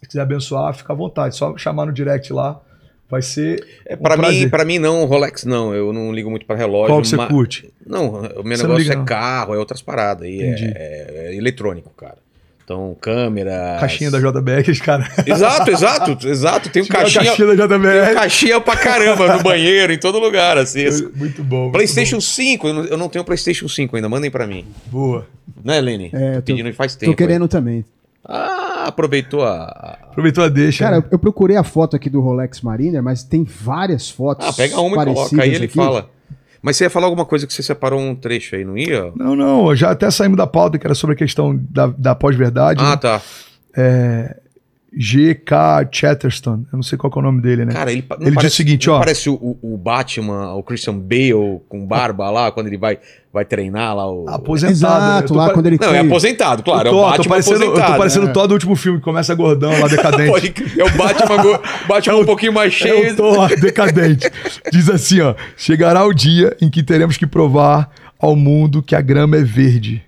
se quiser abençoar, fica à vontade, só chamar no direct lá. Vai ser. É, para mim, para mim não, Rolex não. Eu não ligo muito para relógio. Qual você curte? Não, o meu você negócio liga, é não. carro, é outras paradas. É, é, é eletrônico, cara. Então, câmera. Caixinha da JBL, cara. Exato, exato, <laughs> exato. Tem um caixinha. caixinha da JBL. caixinha pra caramba no banheiro, em todo lugar, assim. Muito bom. PlayStation bom. 5, eu não, eu não tenho PlayStation 5 ainda, mandem pra mim. Boa. Né, Lene? É, tô pedindo faz tempo. Tô querendo aí. também. Ah, aproveitou a. Aproveitou a deixa. Cara, né? eu procurei a foto aqui do Rolex Mariner, mas tem várias fotos. Ah, pega uma e coloca aí, ele aqui. fala. Mas você ia falar alguma coisa que você separou um trecho aí, não ia? Não, não, já até saímos da pauta, que era sobre a questão da, da pós-verdade. Ah, né? tá. É, G.K. Chatterton, eu não sei qual é o nome dele, né? Cara, ele, ele parece, diz o seguinte, ó. Parece o, o, Batman, o Christian Bale com barba lá, quando ele vai, vai treinar lá o. Aposentado. Exato, né? lá par... quando ele. Não, é aposentado, claro. É tô, né? <laughs> é o Batman tô parecendo, aposentado. Eu tô parecendo né? o do último filme, que começa gordão lá, decadente. é o Batman, Batman <laughs> é o, um pouquinho mais cheio. É o Thor, decadente. Diz assim, ó. Chegará o dia em que teremos que provar ao mundo que a grama é verde.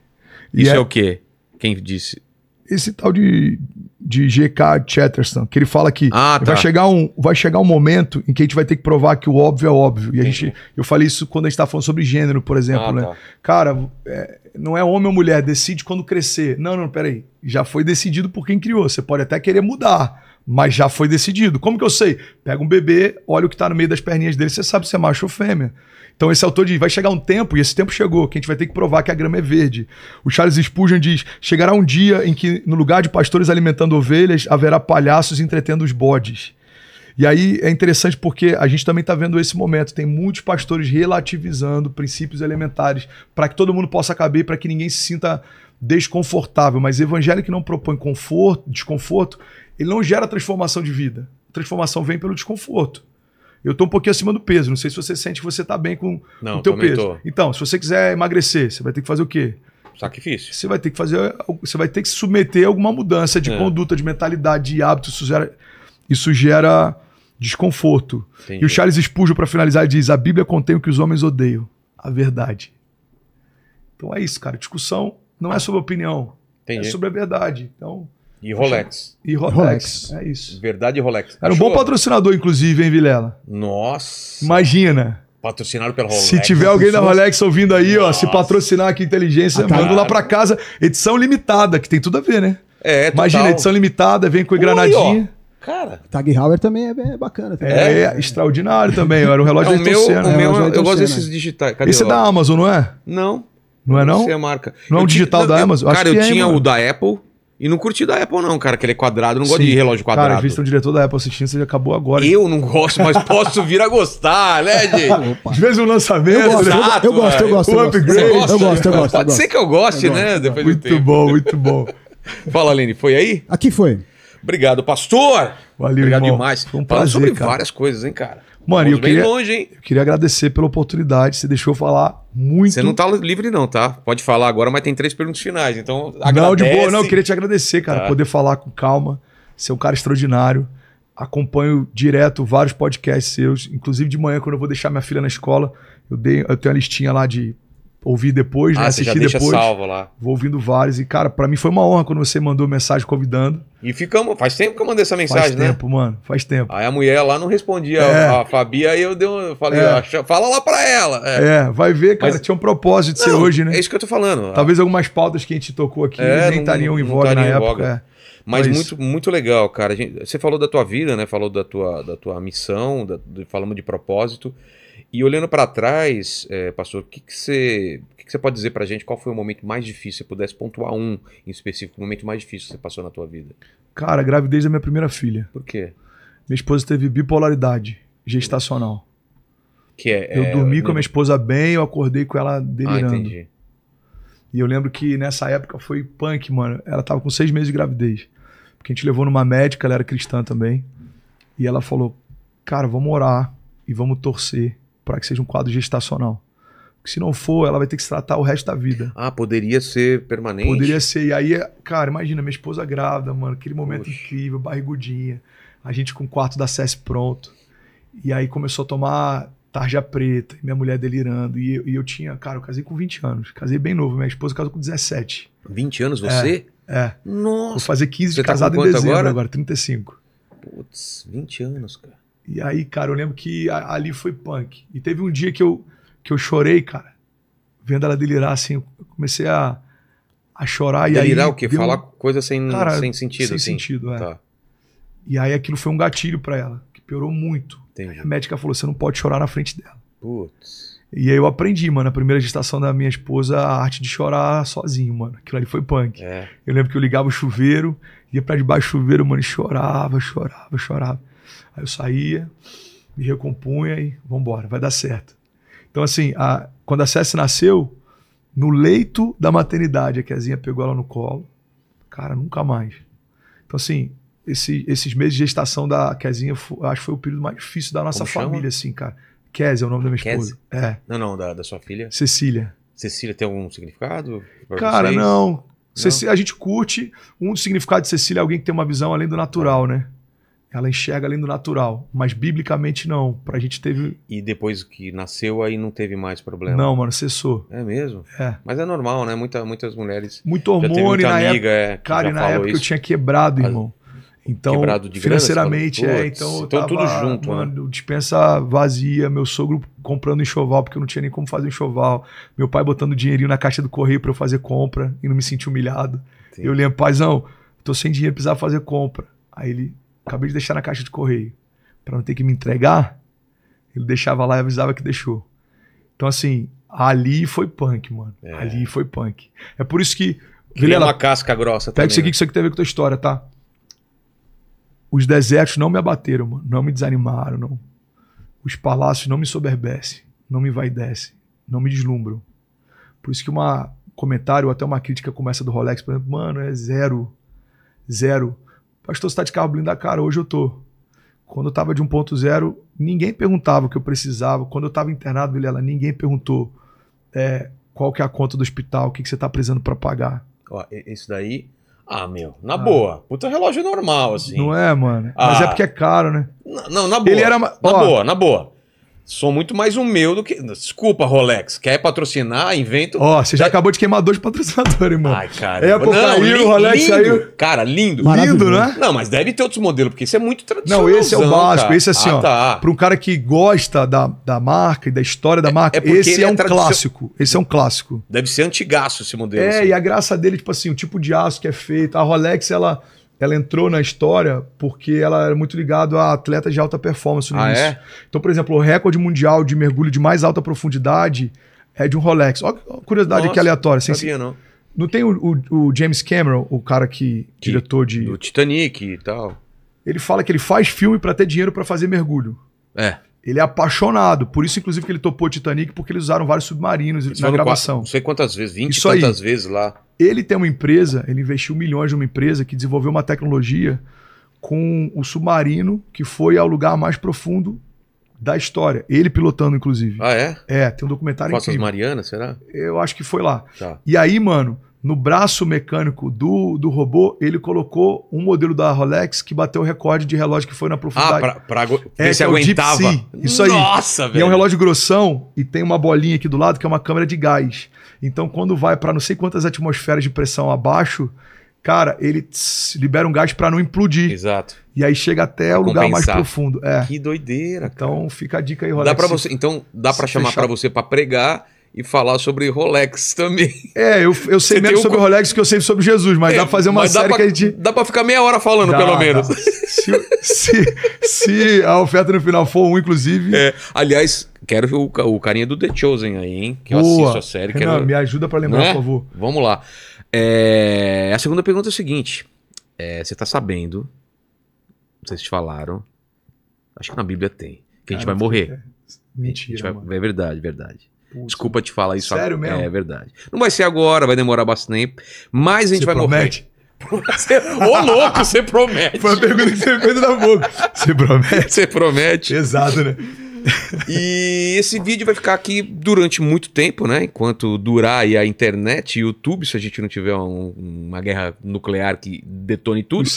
E Isso é... é o quê? Quem disse? Esse tal de de GK Chatterton, que ele fala que ah, tá. vai, chegar um, vai chegar um momento em que a gente vai ter que provar que o óbvio é óbvio. E a gente, eu falei isso quando a gente estava falando sobre gênero, por exemplo, ah, né? Tá. Cara, é, não é homem ou mulher, decide quando crescer. Não, não, peraí. Já foi decidido por quem criou. Você pode até querer mudar, mas já foi decidido. Como que eu sei? Pega um bebê, olha o que está no meio das perninhas dele, você sabe se é macho ou fêmea. Então esse autor diz, vai chegar um tempo, e esse tempo chegou, que a gente vai ter que provar que a grama é verde. O Charles Spurgeon diz, chegará um dia em que no lugar de pastores alimentando ovelhas, haverá palhaços entretendo os bodes. E aí é interessante porque a gente também está vendo esse momento. Tem muitos pastores relativizando princípios elementares para que todo mundo possa caber, para que ninguém se sinta desconfortável. Mas evangelho que não propõe conforto, desconforto, ele não gera transformação de vida. A transformação vem pelo desconforto. Eu estou um pouquinho acima do peso. Não sei se você sente que você está bem com o teu peso. Tô. Então, se você quiser emagrecer, você vai ter que fazer o quê? Sacrifício. Você vai ter que fazer. Você vai ter que se submeter a alguma mudança de é. conduta, de mentalidade, de hábito. Isso gera, isso gera desconforto. Entendi. E o Charles Spurgeon, para finalizar, diz: a Bíblia contém o que os homens odeiam. A verdade. Então é isso, cara. Discussão não é ah. sobre opinião. É Entendi. É sobre a verdade. Então. E Rolex. E Rolex. Rolex. É isso. Verdade Rolex. Era Achou? um bom patrocinador, inclusive, hein, Vilela? Nossa. Imagina. Patrocinado pela Rolex. Se tiver alguém da Rolex ouvindo aí, Nossa. ó, se patrocinar aqui inteligência, ah, manda lá para casa. Edição limitada, que tem tudo a ver, né? É, total. Imagina, edição limitada, vem com a granadinha. Cara. Tag Heuer também é, é bacana. Também. É, é, é extraordinário também. Era um relógio é, o meu, o né? meu, é, eu, eu gosto desses né? digitais. Cadê Esse é da Amazon, não é? Não. Não é não? Esse é a marca. Não é o digital da Amazon? Cara, eu é, tinha o da Apple. E não curti da Apple, não, cara, que ele é quadrado. não gosto de relógio quadrado. Cara, visto o diretor da Apple assistindo, você já acabou agora. Eu não gosto, mas posso vir a gostar, né, <laughs> gente? De vez um lançamento. Eu gosto, Exato, né? eu, eu gosto, eu gosto. É. O upgrade. Eu gosto, eu gosto. Eu gosto Pode ser que eu goste, eu gosto, né? Depois muito bom, muito bom. <laughs> Fala, Lene, foi aí? Aqui foi. Obrigado, pastor. Valeu, Obrigado irmão. demais. Foi um prazer, sobre cara. várias coisas, hein, cara? Mano, eu queria, longe, hein? eu queria agradecer pela oportunidade. Você deixou eu falar muito. Você não tá livre, não, tá? Pode falar agora, mas tem três perguntas finais. Então, agradece. Não, de boa, não. Eu queria te agradecer, cara. Tá. Poder falar com calma. Você é um cara extraordinário. Acompanho direto vários podcasts seus. Inclusive de manhã, quando eu vou deixar minha filha na escola, eu, dei, eu tenho a listinha lá de ouvir depois, né, ah, né? assistir depois. salvo lá. Vou ouvindo vários. E, cara, para mim foi uma honra quando você mandou mensagem convidando. E ficamos. Faz tempo que eu mandei essa mensagem, faz né? Faz tempo, mano. Faz tempo. Aí a mulher lá não respondia é. a, a Fabi, aí eu, dei eu falei, é. fala lá para ela. É, é vai ver, cara. Mas... Tinha um propósito de não, ser hoje, né? É isso que eu tô falando. Talvez algumas pautas que a gente tocou aqui é, nem tá estariam em voga tá na época. Voga. É. Mas, Mas muito, muito legal, cara. Gente, você falou da tua vida, né? Falou da tua, da tua missão, da, de, falamos de propósito. E olhando para trás, é, pastor, o que, que, você, que, que você pode dizer para a gente? Qual foi o momento mais difícil? Se pudesse pontuar um em específico, o momento mais difícil que você passou na tua vida? Cara, a gravidez da minha primeira filha. Por quê? Minha esposa teve bipolaridade gestacional. Que é, eu é, dormi com a minha esposa bem, eu acordei com ela delirando. Ah, entendi. E eu lembro que nessa época foi punk, mano. Ela tava com seis meses de gravidez. Porque a gente levou numa médica, ela era cristã também. E ela falou: Cara, vamos orar e vamos torcer para que seja um quadro gestacional. Porque se não for, ela vai ter que se tratar o resto da vida. Ah, poderia ser permanente? Poderia ser. E aí, cara, imagina, minha esposa grávida, mano, aquele momento Oxe. incrível, barrigudinha, a gente com o quarto da SES pronto. E aí começou a tomar tarja preta, minha mulher delirando. E eu, e eu, tinha, cara, eu casei com 20 anos. Casei bem novo. Minha esposa casou com 17. 20 anos é, você? É. é. Nossa. Vou fazer 15 de tá casado em dezembro agora? agora, 35. Putz, 20 anos, cara. E aí, cara, eu lembro que a, ali foi punk. E teve um dia que eu, que eu chorei, cara, vendo ela delirar assim. Eu comecei a, a chorar. Delirar e aí, o quê? Falar coisa sem, cara, sem sentido, sem assim. sentido, é. Tá. E aí aquilo foi um gatilho para ela, que piorou muito. Entendi. A médica falou: você não pode chorar na frente dela. Putz. E aí eu aprendi, mano, na primeira gestação da minha esposa, a arte de chorar sozinho, mano. Aquilo ali foi punk. É. Eu lembro que eu ligava o chuveiro, ia pra debaixo do chuveiro, mano, chorava, chorava, chorava. Aí eu saía, me recompunha e vamos embora, vai dar certo. Então, assim, a, quando a César nasceu, no leito da maternidade, a Kezinha pegou ela no colo. Cara, nunca mais. Então, assim, esse, esses meses de gestação da Kezinha, acho que foi o período mais difícil da nossa Como família, chama? assim, cara. Kez é o nome da minha Kez? esposa. É. Não, não, da, da sua filha? Cecília. Cecília tem algum significado? Cara, vocês? não. Cecília, a gente curte. Um significado de Cecília é alguém que tem uma visão além do natural, tá. né? ela enxerga além do natural, mas biblicamente não. Pra gente teve. E depois que nasceu, aí não teve mais problema. Não, mano, cessou. É mesmo? É. Mas é normal, né? Muita, muitas mulheres. Muito hormônio, muita na amiga, época. É, cara, e na época isso. eu tinha quebrado, irmão. Então, quebrado de financeiramente, grana, é. Então, Então tava, tudo junto, né? mano. Né? Dispensa vazia, meu sogro comprando enxoval, porque eu não tinha nem como fazer enxoval. Meu pai botando dinheirinho na caixa do correio para eu fazer compra e não me senti humilhado. Sim. Eu lembro, paizão, tô sem dinheiro, precisava fazer compra. Aí ele, Acabei de deixar na caixa de correio. Para não ter que me entregar, ele deixava lá e avisava que deixou. Então, assim, ali foi punk, mano. É. Ali foi punk. É por isso que. Vilela, uma casca grossa pega também. Pega isso aqui, né? que isso aqui tem a ver com a tua história, tá? Os desertos não me abateram, mano. Não me desanimaram, não. Os palácios não me soberbecem. Não me vaidecem. Não me deslumbram. Por isso que uma comentário ou até uma crítica começa do Rolex, por exemplo, mano, é zero. Zero. Pastor, você tá de carro blindado? Cara, hoje eu tô. Quando eu tava de 1.0, ninguém perguntava o que eu precisava. Quando eu tava internado, Vilela, ninguém perguntou é, qual que é a conta do hospital, o que, que você tá precisando para pagar. Ó, isso daí ah, meu, na ah. boa. Puta relógio normal, assim. Não é, mano. Ah. Mas é porque é caro, né? Não, na boa. Ele era. Ó, na boa, na boa. Sou muito mais um meu do que. Desculpa, Rolex. Quer patrocinar? Invento. Ó, oh, você já é... acabou de queimar dois patrocinadores, mano. Ai, cara. É, Apple não, caiu, o Rolex lindo. saiu. Cara, lindo. Lindo, né? Não, mas deve ter outros modelos, porque esse é muito tradicional. Não, esse é o básico. Cara. Esse, é assim, ah, ó. Tá. Pra um cara que gosta da, da marca e da história da é, marca, é, esse é, é, um clássico. Esse é um clássico. Deve ser antigaço esse modelo. É, assim. e a graça dele, tipo assim, o tipo de aço que é feito. A Rolex, ela ela entrou na história porque ela era muito ligada a atletas de alta performance no ah, início. É? Então, por exemplo, o recorde mundial de mergulho de mais alta profundidade é de um Rolex. Olha a curiosidade Nossa, aqui aleatória. Sem sabia, se... não. Não tem o, o, o, James Cameron, o cara que, que diretor de. Do Titanic e tal. Ele fala que ele faz filme para ter dinheiro para fazer mergulho. É. Ele é apaixonado. Por isso, inclusive, que ele topou Titanic, porque eles usaram vários submarinos eles na gravação. Quatro, não sei quantas vezes, 20 isso quantas aí. vezes lá. Ele tem uma empresa, ele investiu milhões numa empresa que desenvolveu uma tecnologia com o submarino que foi ao lugar mais profundo da história. Ele pilotando, inclusive. Ah, é? É, tem um documentário Fossas incrível. Marianas, será? Eu acho que foi lá. Tá. E aí, mano, no braço mecânico do, do robô, ele colocou um modelo da Rolex que bateu o recorde de relógio que foi na ah, profundidade. Ah, pra, pra, é, se é aguentava. isso aí. Nossa, velho. E é um relógio grossão e tem uma bolinha aqui do lado que é uma câmera de gás. Então, quando vai para não sei quantas atmosferas de pressão abaixo, cara, ele tss, libera um gás para não implodir. Exato. E aí chega até o Compensar. lugar mais profundo. É. Que doideira. Então, cara. Então, fica a dica aí, Rolex. Dá para você, então, dá para chamar para você para pregar e falar sobre Rolex também. É, eu, eu sei menos sobre o... Rolex que eu sei sobre Jesus, mas é, dá pra fazer uma série pra, que a gente. Dá pra ficar meia hora falando, dá, pelo menos. Se, se, se, a oferta no final for um, inclusive. É, aliás, quero o, o carinha do The Chosen aí, hein? Que Boa. eu assisto a série. Renan, quero... me ajuda para lembrar, é? por favor. Vamos lá. É, a segunda pergunta é a seguinte: é, você tá sabendo, não sei se te falaram, acho que na Bíblia tem, que Cara, é, a gente vai morrer. Mentira. Vai... É verdade, verdade. Desculpa te falar isso. Sério mesmo? É verdade. Não vai ser agora, vai demorar bastante tempo. Mas a gente você vai promete? morrer. <laughs> ô louco, você promete. Foi a pergunta que você fez na boca. Você promete? Você promete. Exato, né? e esse vídeo vai ficar aqui durante muito tempo, né? Enquanto durar aí a internet e YouTube, se a gente não tiver um, uma guerra nuclear que detone tudo.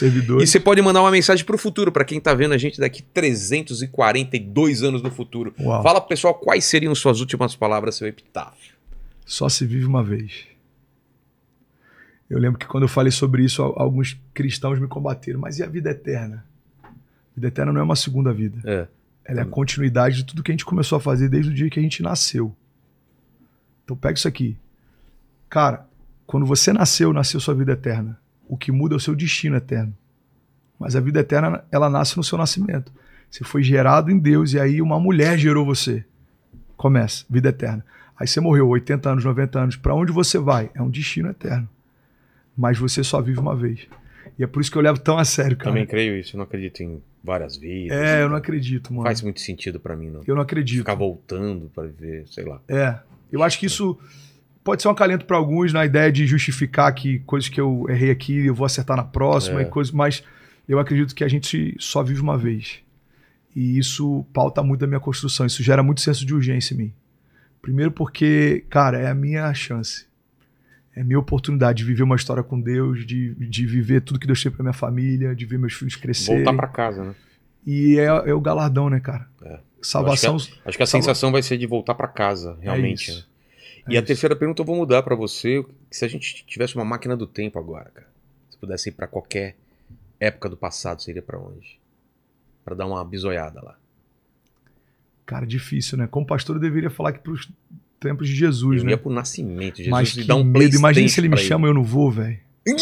E você pode mandar uma mensagem pro futuro, para quem tá vendo a gente daqui 342 anos no futuro. Uau. Fala, pessoal, quais seriam suas últimas palavras, seu epitáfio? Só se vive uma vez. Eu lembro que quando eu falei sobre isso, alguns cristãos me combateram. Mas e a vida eterna? A vida eterna não é uma segunda vida. É. Ela é a hum. continuidade de tudo que a gente começou a fazer desde o dia que a gente nasceu. Então pega isso aqui. Cara, quando você nasceu, nasceu sua vida eterna. O que muda é o seu destino eterno. Mas a vida eterna, ela nasce no seu nascimento. Você foi gerado em Deus e aí uma mulher gerou você. Começa, vida eterna. Aí você morreu 80 anos, 90 anos, para onde você vai? É um destino eterno. Mas você só vive uma vez. E é por isso que eu levo tão a sério, cara. Também creio isso, eu não acredito em várias vezes. É, eu não acredito, mano. Faz muito sentido para mim, não. Eu não acredito. Ficar voltando para ver, sei lá. É. Eu acho que isso pode ser um acalento para alguns na ideia de justificar que coisas que eu errei aqui eu vou acertar na próxima é. e coisas, mas eu acredito que a gente só vive uma vez. E isso pauta muito a minha construção, isso gera muito senso de urgência em mim. Primeiro porque, cara, é a minha chance é minha oportunidade de viver uma história com Deus, de, de viver tudo que Deus tem para minha família, de ver meus filhos crescer. Voltar para casa, né? E é, é, o galardão, né, cara? É. Salvação. Acho que, a, acho que a sensação vai ser de voltar para casa, realmente. É né? e é a terceira pergunta eu vou mudar para você. Se a gente tivesse uma máquina do tempo agora, cara, se pudesse ir para qualquer época do passado, seria para onde? Para dar uma bisoiada lá. Cara, difícil, né? Como pastor, eu deveria falar que pros Tempo de Jesus, né? Eu ia pro nascimento de Jesus mas e um medo. Imagina se ele me ele. chama e eu não vou, velho. <laughs>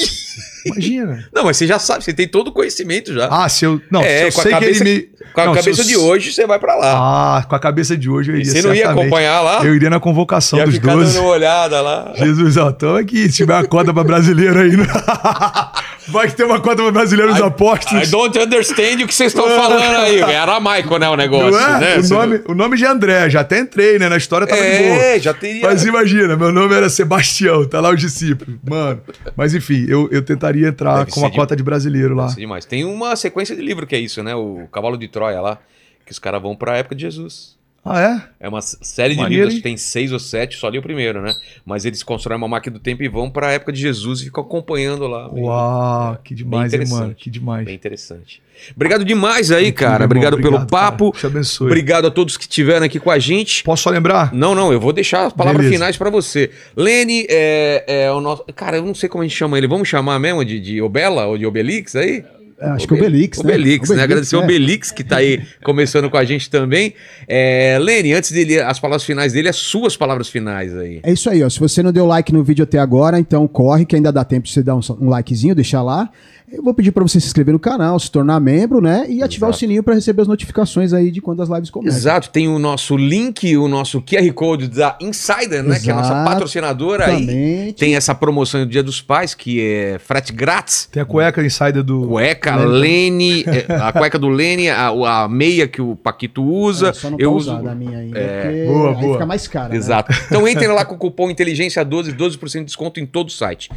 Imagina. Não, mas você já sabe, você tem todo o conhecimento já. Ah, se eu. Não, é, se eu sei cabeça, que ele me. Com a não, cabeça eu... de hoje, você vai pra lá. Ah, com a cabeça de hoje eu iria. E você não ia acompanhar lá? Eu iria na convocação ia dos 12. dando uma olhada lá. Jesus, ó, tô aqui. Se tiver a corda pra brasileiro aí. Né? <laughs> Vai ter uma Copa Brasileira dos Apostas. I don't understand o que vocês estão <laughs> falando aí. Era Michael, né, o negócio. É? Né? O, nome, o nome de é André, já até entrei, né? Na história tava é, de boa. É, já teria. Mas imagina, meu nome era Sebastião, tá lá o discípulo. Mano. Mas enfim, eu, eu tentaria entrar Deve com uma de... cota de brasileiro lá. demais. Tem uma sequência de livro que é isso, né? O Cavalo de Troia lá, que os caras vão pra época de Jesus. Ah, é? É uma série de Maneiro, livros, que tem seis ou sete, só li o primeiro, né? Mas eles constroem uma máquina do tempo e vão para a época de Jesus e ficam acompanhando lá. Uau, que demais, hein, mano? Que demais. Bem interessante. Obrigado demais aí, cara. Obrigado, obrigado pelo cara. papo. Te abençoe. Obrigado a todos que estiveram aqui com a gente. Posso só lembrar? Não, não, eu vou deixar as palavras Beleza. finais para você. Lene é, é, o nosso. Cara, eu não sei como a gente chama ele. Vamos chamar mesmo de, de Obela ou de Obelix aí? É. Ah, acho que o Belix, né? Belix, né? Agradecer o é. Belix que está aí <laughs> começando com a gente também. É, Lene, antes dele, as palavras finais dele, as suas palavras finais aí. É isso aí, ó. Se você não deu like no vídeo até agora, então corre que ainda dá tempo de você dar um, um likezinho, deixar lá. Eu vou pedir para você se inscrever no canal, se tornar membro, né? E ativar Exato. o sininho para receber as notificações aí de quando as lives começam. Exato, tem o nosso link, o nosso QR Code da Insider, né? Exato. Que é a nossa patrocinadora aí. Tem essa promoção do Dia dos Pais, que é frete grátis. Tem a cueca Insider do. Cueca, Lene, <laughs> é, a cueca do Lene, a, a, meia que o Paquito usa. É, só não eu uso a minha ainda, é... boa, boa. fica mais cara. Né? Exato. Né? Então entre lá com o cupom Inteligência 12, 12% de desconto em todo o site.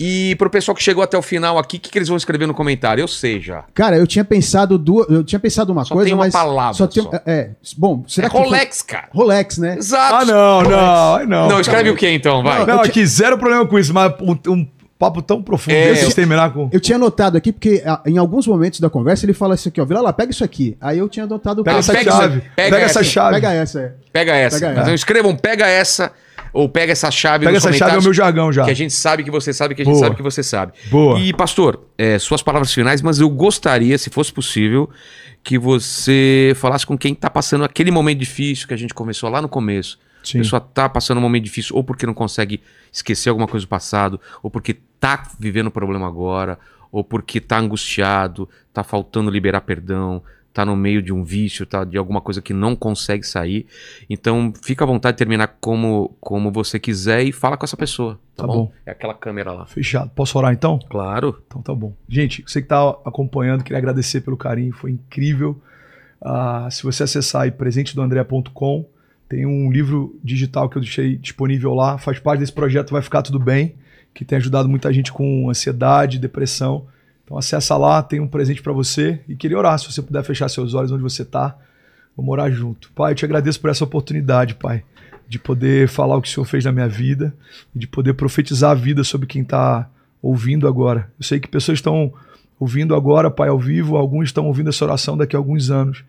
E pro pessoal que chegou até o final aqui, o que, que eles vão vão escrever no comentário, ou seja. Cara, eu tinha pensado duas, eu tinha pensado uma só coisa, tem uma mas palavra só tem só. é, é bom, será é que Rolex, foi... cara. Rolex, né? Exato. Ah, não, Rolex. não, não. Não, escreve o que então, vai. Não, não aqui tinha... zero problema com isso, mas um, um papo tão profundo é, eu, terminar com. Eu tinha anotado aqui, porque a, ah, em alguns momentos da conversa ele fala isso aqui, ó. Vira lá, pega isso aqui. Aí eu tinha anotado. Pega, ah, essa, pega, chave, pega, pega essa, chave. Pega, essa, é. Pega essa. Pega essa. Pega essa. Então escrevam, pega essa ou pega essa chave Pega essa chave é o meu jargão já. Que a gente sabe que você sabe, que a gente Boa. sabe que você sabe. Boa. E, pastor, é, suas palavras finais, mas eu gostaria, se fosse possível, que você falasse com quem está passando aquele momento difícil que a gente começou lá no começo. Sim. A pessoa tá passando um momento difícil, ou porque não consegue esquecer alguma coisa do passado, ou porque tá vivendo um problema agora, ou porque tá angustiado, tá faltando liberar perdão, tá no meio de um vício, tá de alguma coisa que não consegue sair. Então, fica à vontade de terminar como, como você quiser e fala com essa pessoa. Tá, tá bom? bom? É aquela câmera lá. Fechado. Posso orar então? Claro. Então tá bom. Gente, você que tá acompanhando, queria agradecer pelo carinho, foi incrível. Ah, se você acessar aí presentedoandré.com, tem um livro digital que eu deixei disponível lá, faz parte desse projeto Vai Ficar Tudo Bem, que tem ajudado muita gente com ansiedade, depressão. Então acessa lá, tem um presente para você e queria orar, se você puder fechar seus olhos onde você está, vamos orar junto. Pai, eu te agradeço por essa oportunidade, Pai, de poder falar o que o Senhor fez na minha vida e de poder profetizar a vida sobre quem está ouvindo agora. Eu sei que pessoas estão ouvindo agora, Pai, ao vivo, alguns estão ouvindo essa oração daqui a alguns anos,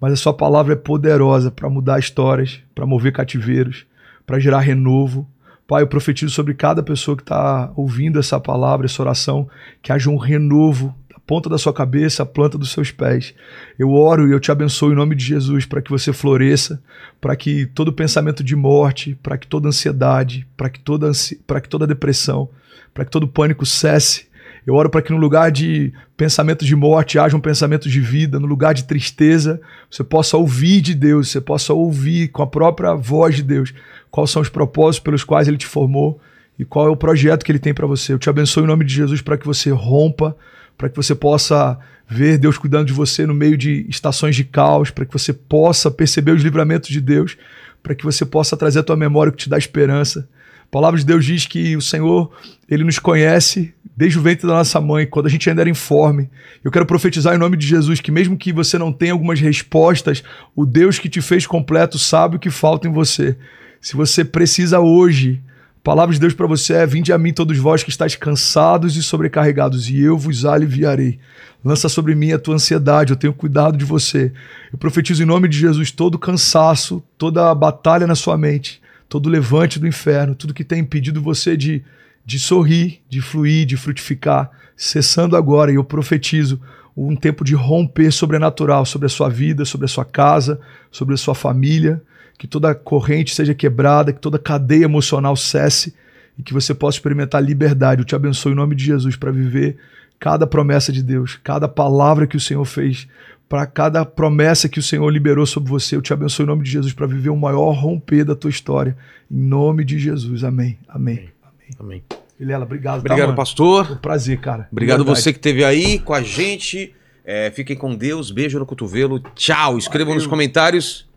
mas a sua palavra é poderosa para mudar histórias, para mover cativeiros, para gerar renovo, Pai, eu profetizo sobre cada pessoa que está ouvindo essa palavra, essa oração, que haja um renovo da ponta da sua cabeça, a planta dos seus pés. Eu oro e eu te abençoo em nome de Jesus para que você floresça, para que todo pensamento de morte, para que toda ansiedade, para que toda ansi... para que toda depressão, para que todo pânico cesse eu oro para que no lugar de pensamento de morte haja um pensamento de vida, no lugar de tristeza, você possa ouvir de Deus, você possa ouvir com a própria voz de Deus quais são os propósitos pelos quais ele te formou e qual é o projeto que ele tem para você. Eu te abençoo em nome de Jesus para que você rompa, para que você possa ver Deus cuidando de você no meio de estações de caos, para que você possa perceber os livramentos de Deus, para que você possa trazer a tua memória que te dá esperança a palavra de Deus diz que o Senhor, ele nos conhece desde o ventre da nossa mãe, quando a gente ainda era informe. Eu quero profetizar em nome de Jesus que mesmo que você não tenha algumas respostas, o Deus que te fez completo sabe o que falta em você. Se você precisa hoje, a palavra de Deus para você é: Vinde a mim todos vós que estáis cansados e sobrecarregados, e eu vos aliviarei. Lança sobre mim a tua ansiedade, eu tenho cuidado de você. Eu profetizo em nome de Jesus todo cansaço, toda batalha na sua mente todo levante do inferno, tudo que tem impedido você de, de sorrir, de fluir, de frutificar, cessando agora, e eu profetizo um tempo de romper sobrenatural sobre a sua vida, sobre a sua casa, sobre a sua família, que toda corrente seja quebrada, que toda cadeia emocional cesse e que você possa experimentar liberdade. Eu te abençoo em nome de Jesus para viver cada promessa de Deus, cada palavra que o Senhor fez para cada promessa que o Senhor liberou sobre você. Eu te abençoo em nome de Jesus para viver o maior romper da tua história. Em nome de Jesus. Amém. Amém. Amém. Amém. Vilela, obrigado. Tá, obrigado, tá, pastor. um prazer, cara. Obrigado você que esteve aí com a gente. É, fiquem com Deus. Beijo no cotovelo. Tchau. Escrevam Valeu. nos comentários.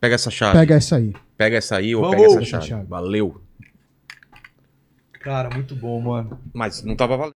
Pega essa chave. Pega essa aí. Pega essa aí Vamos. ou pega essa chave. Valeu. Cara, muito bom, mano. Mas não tava valendo.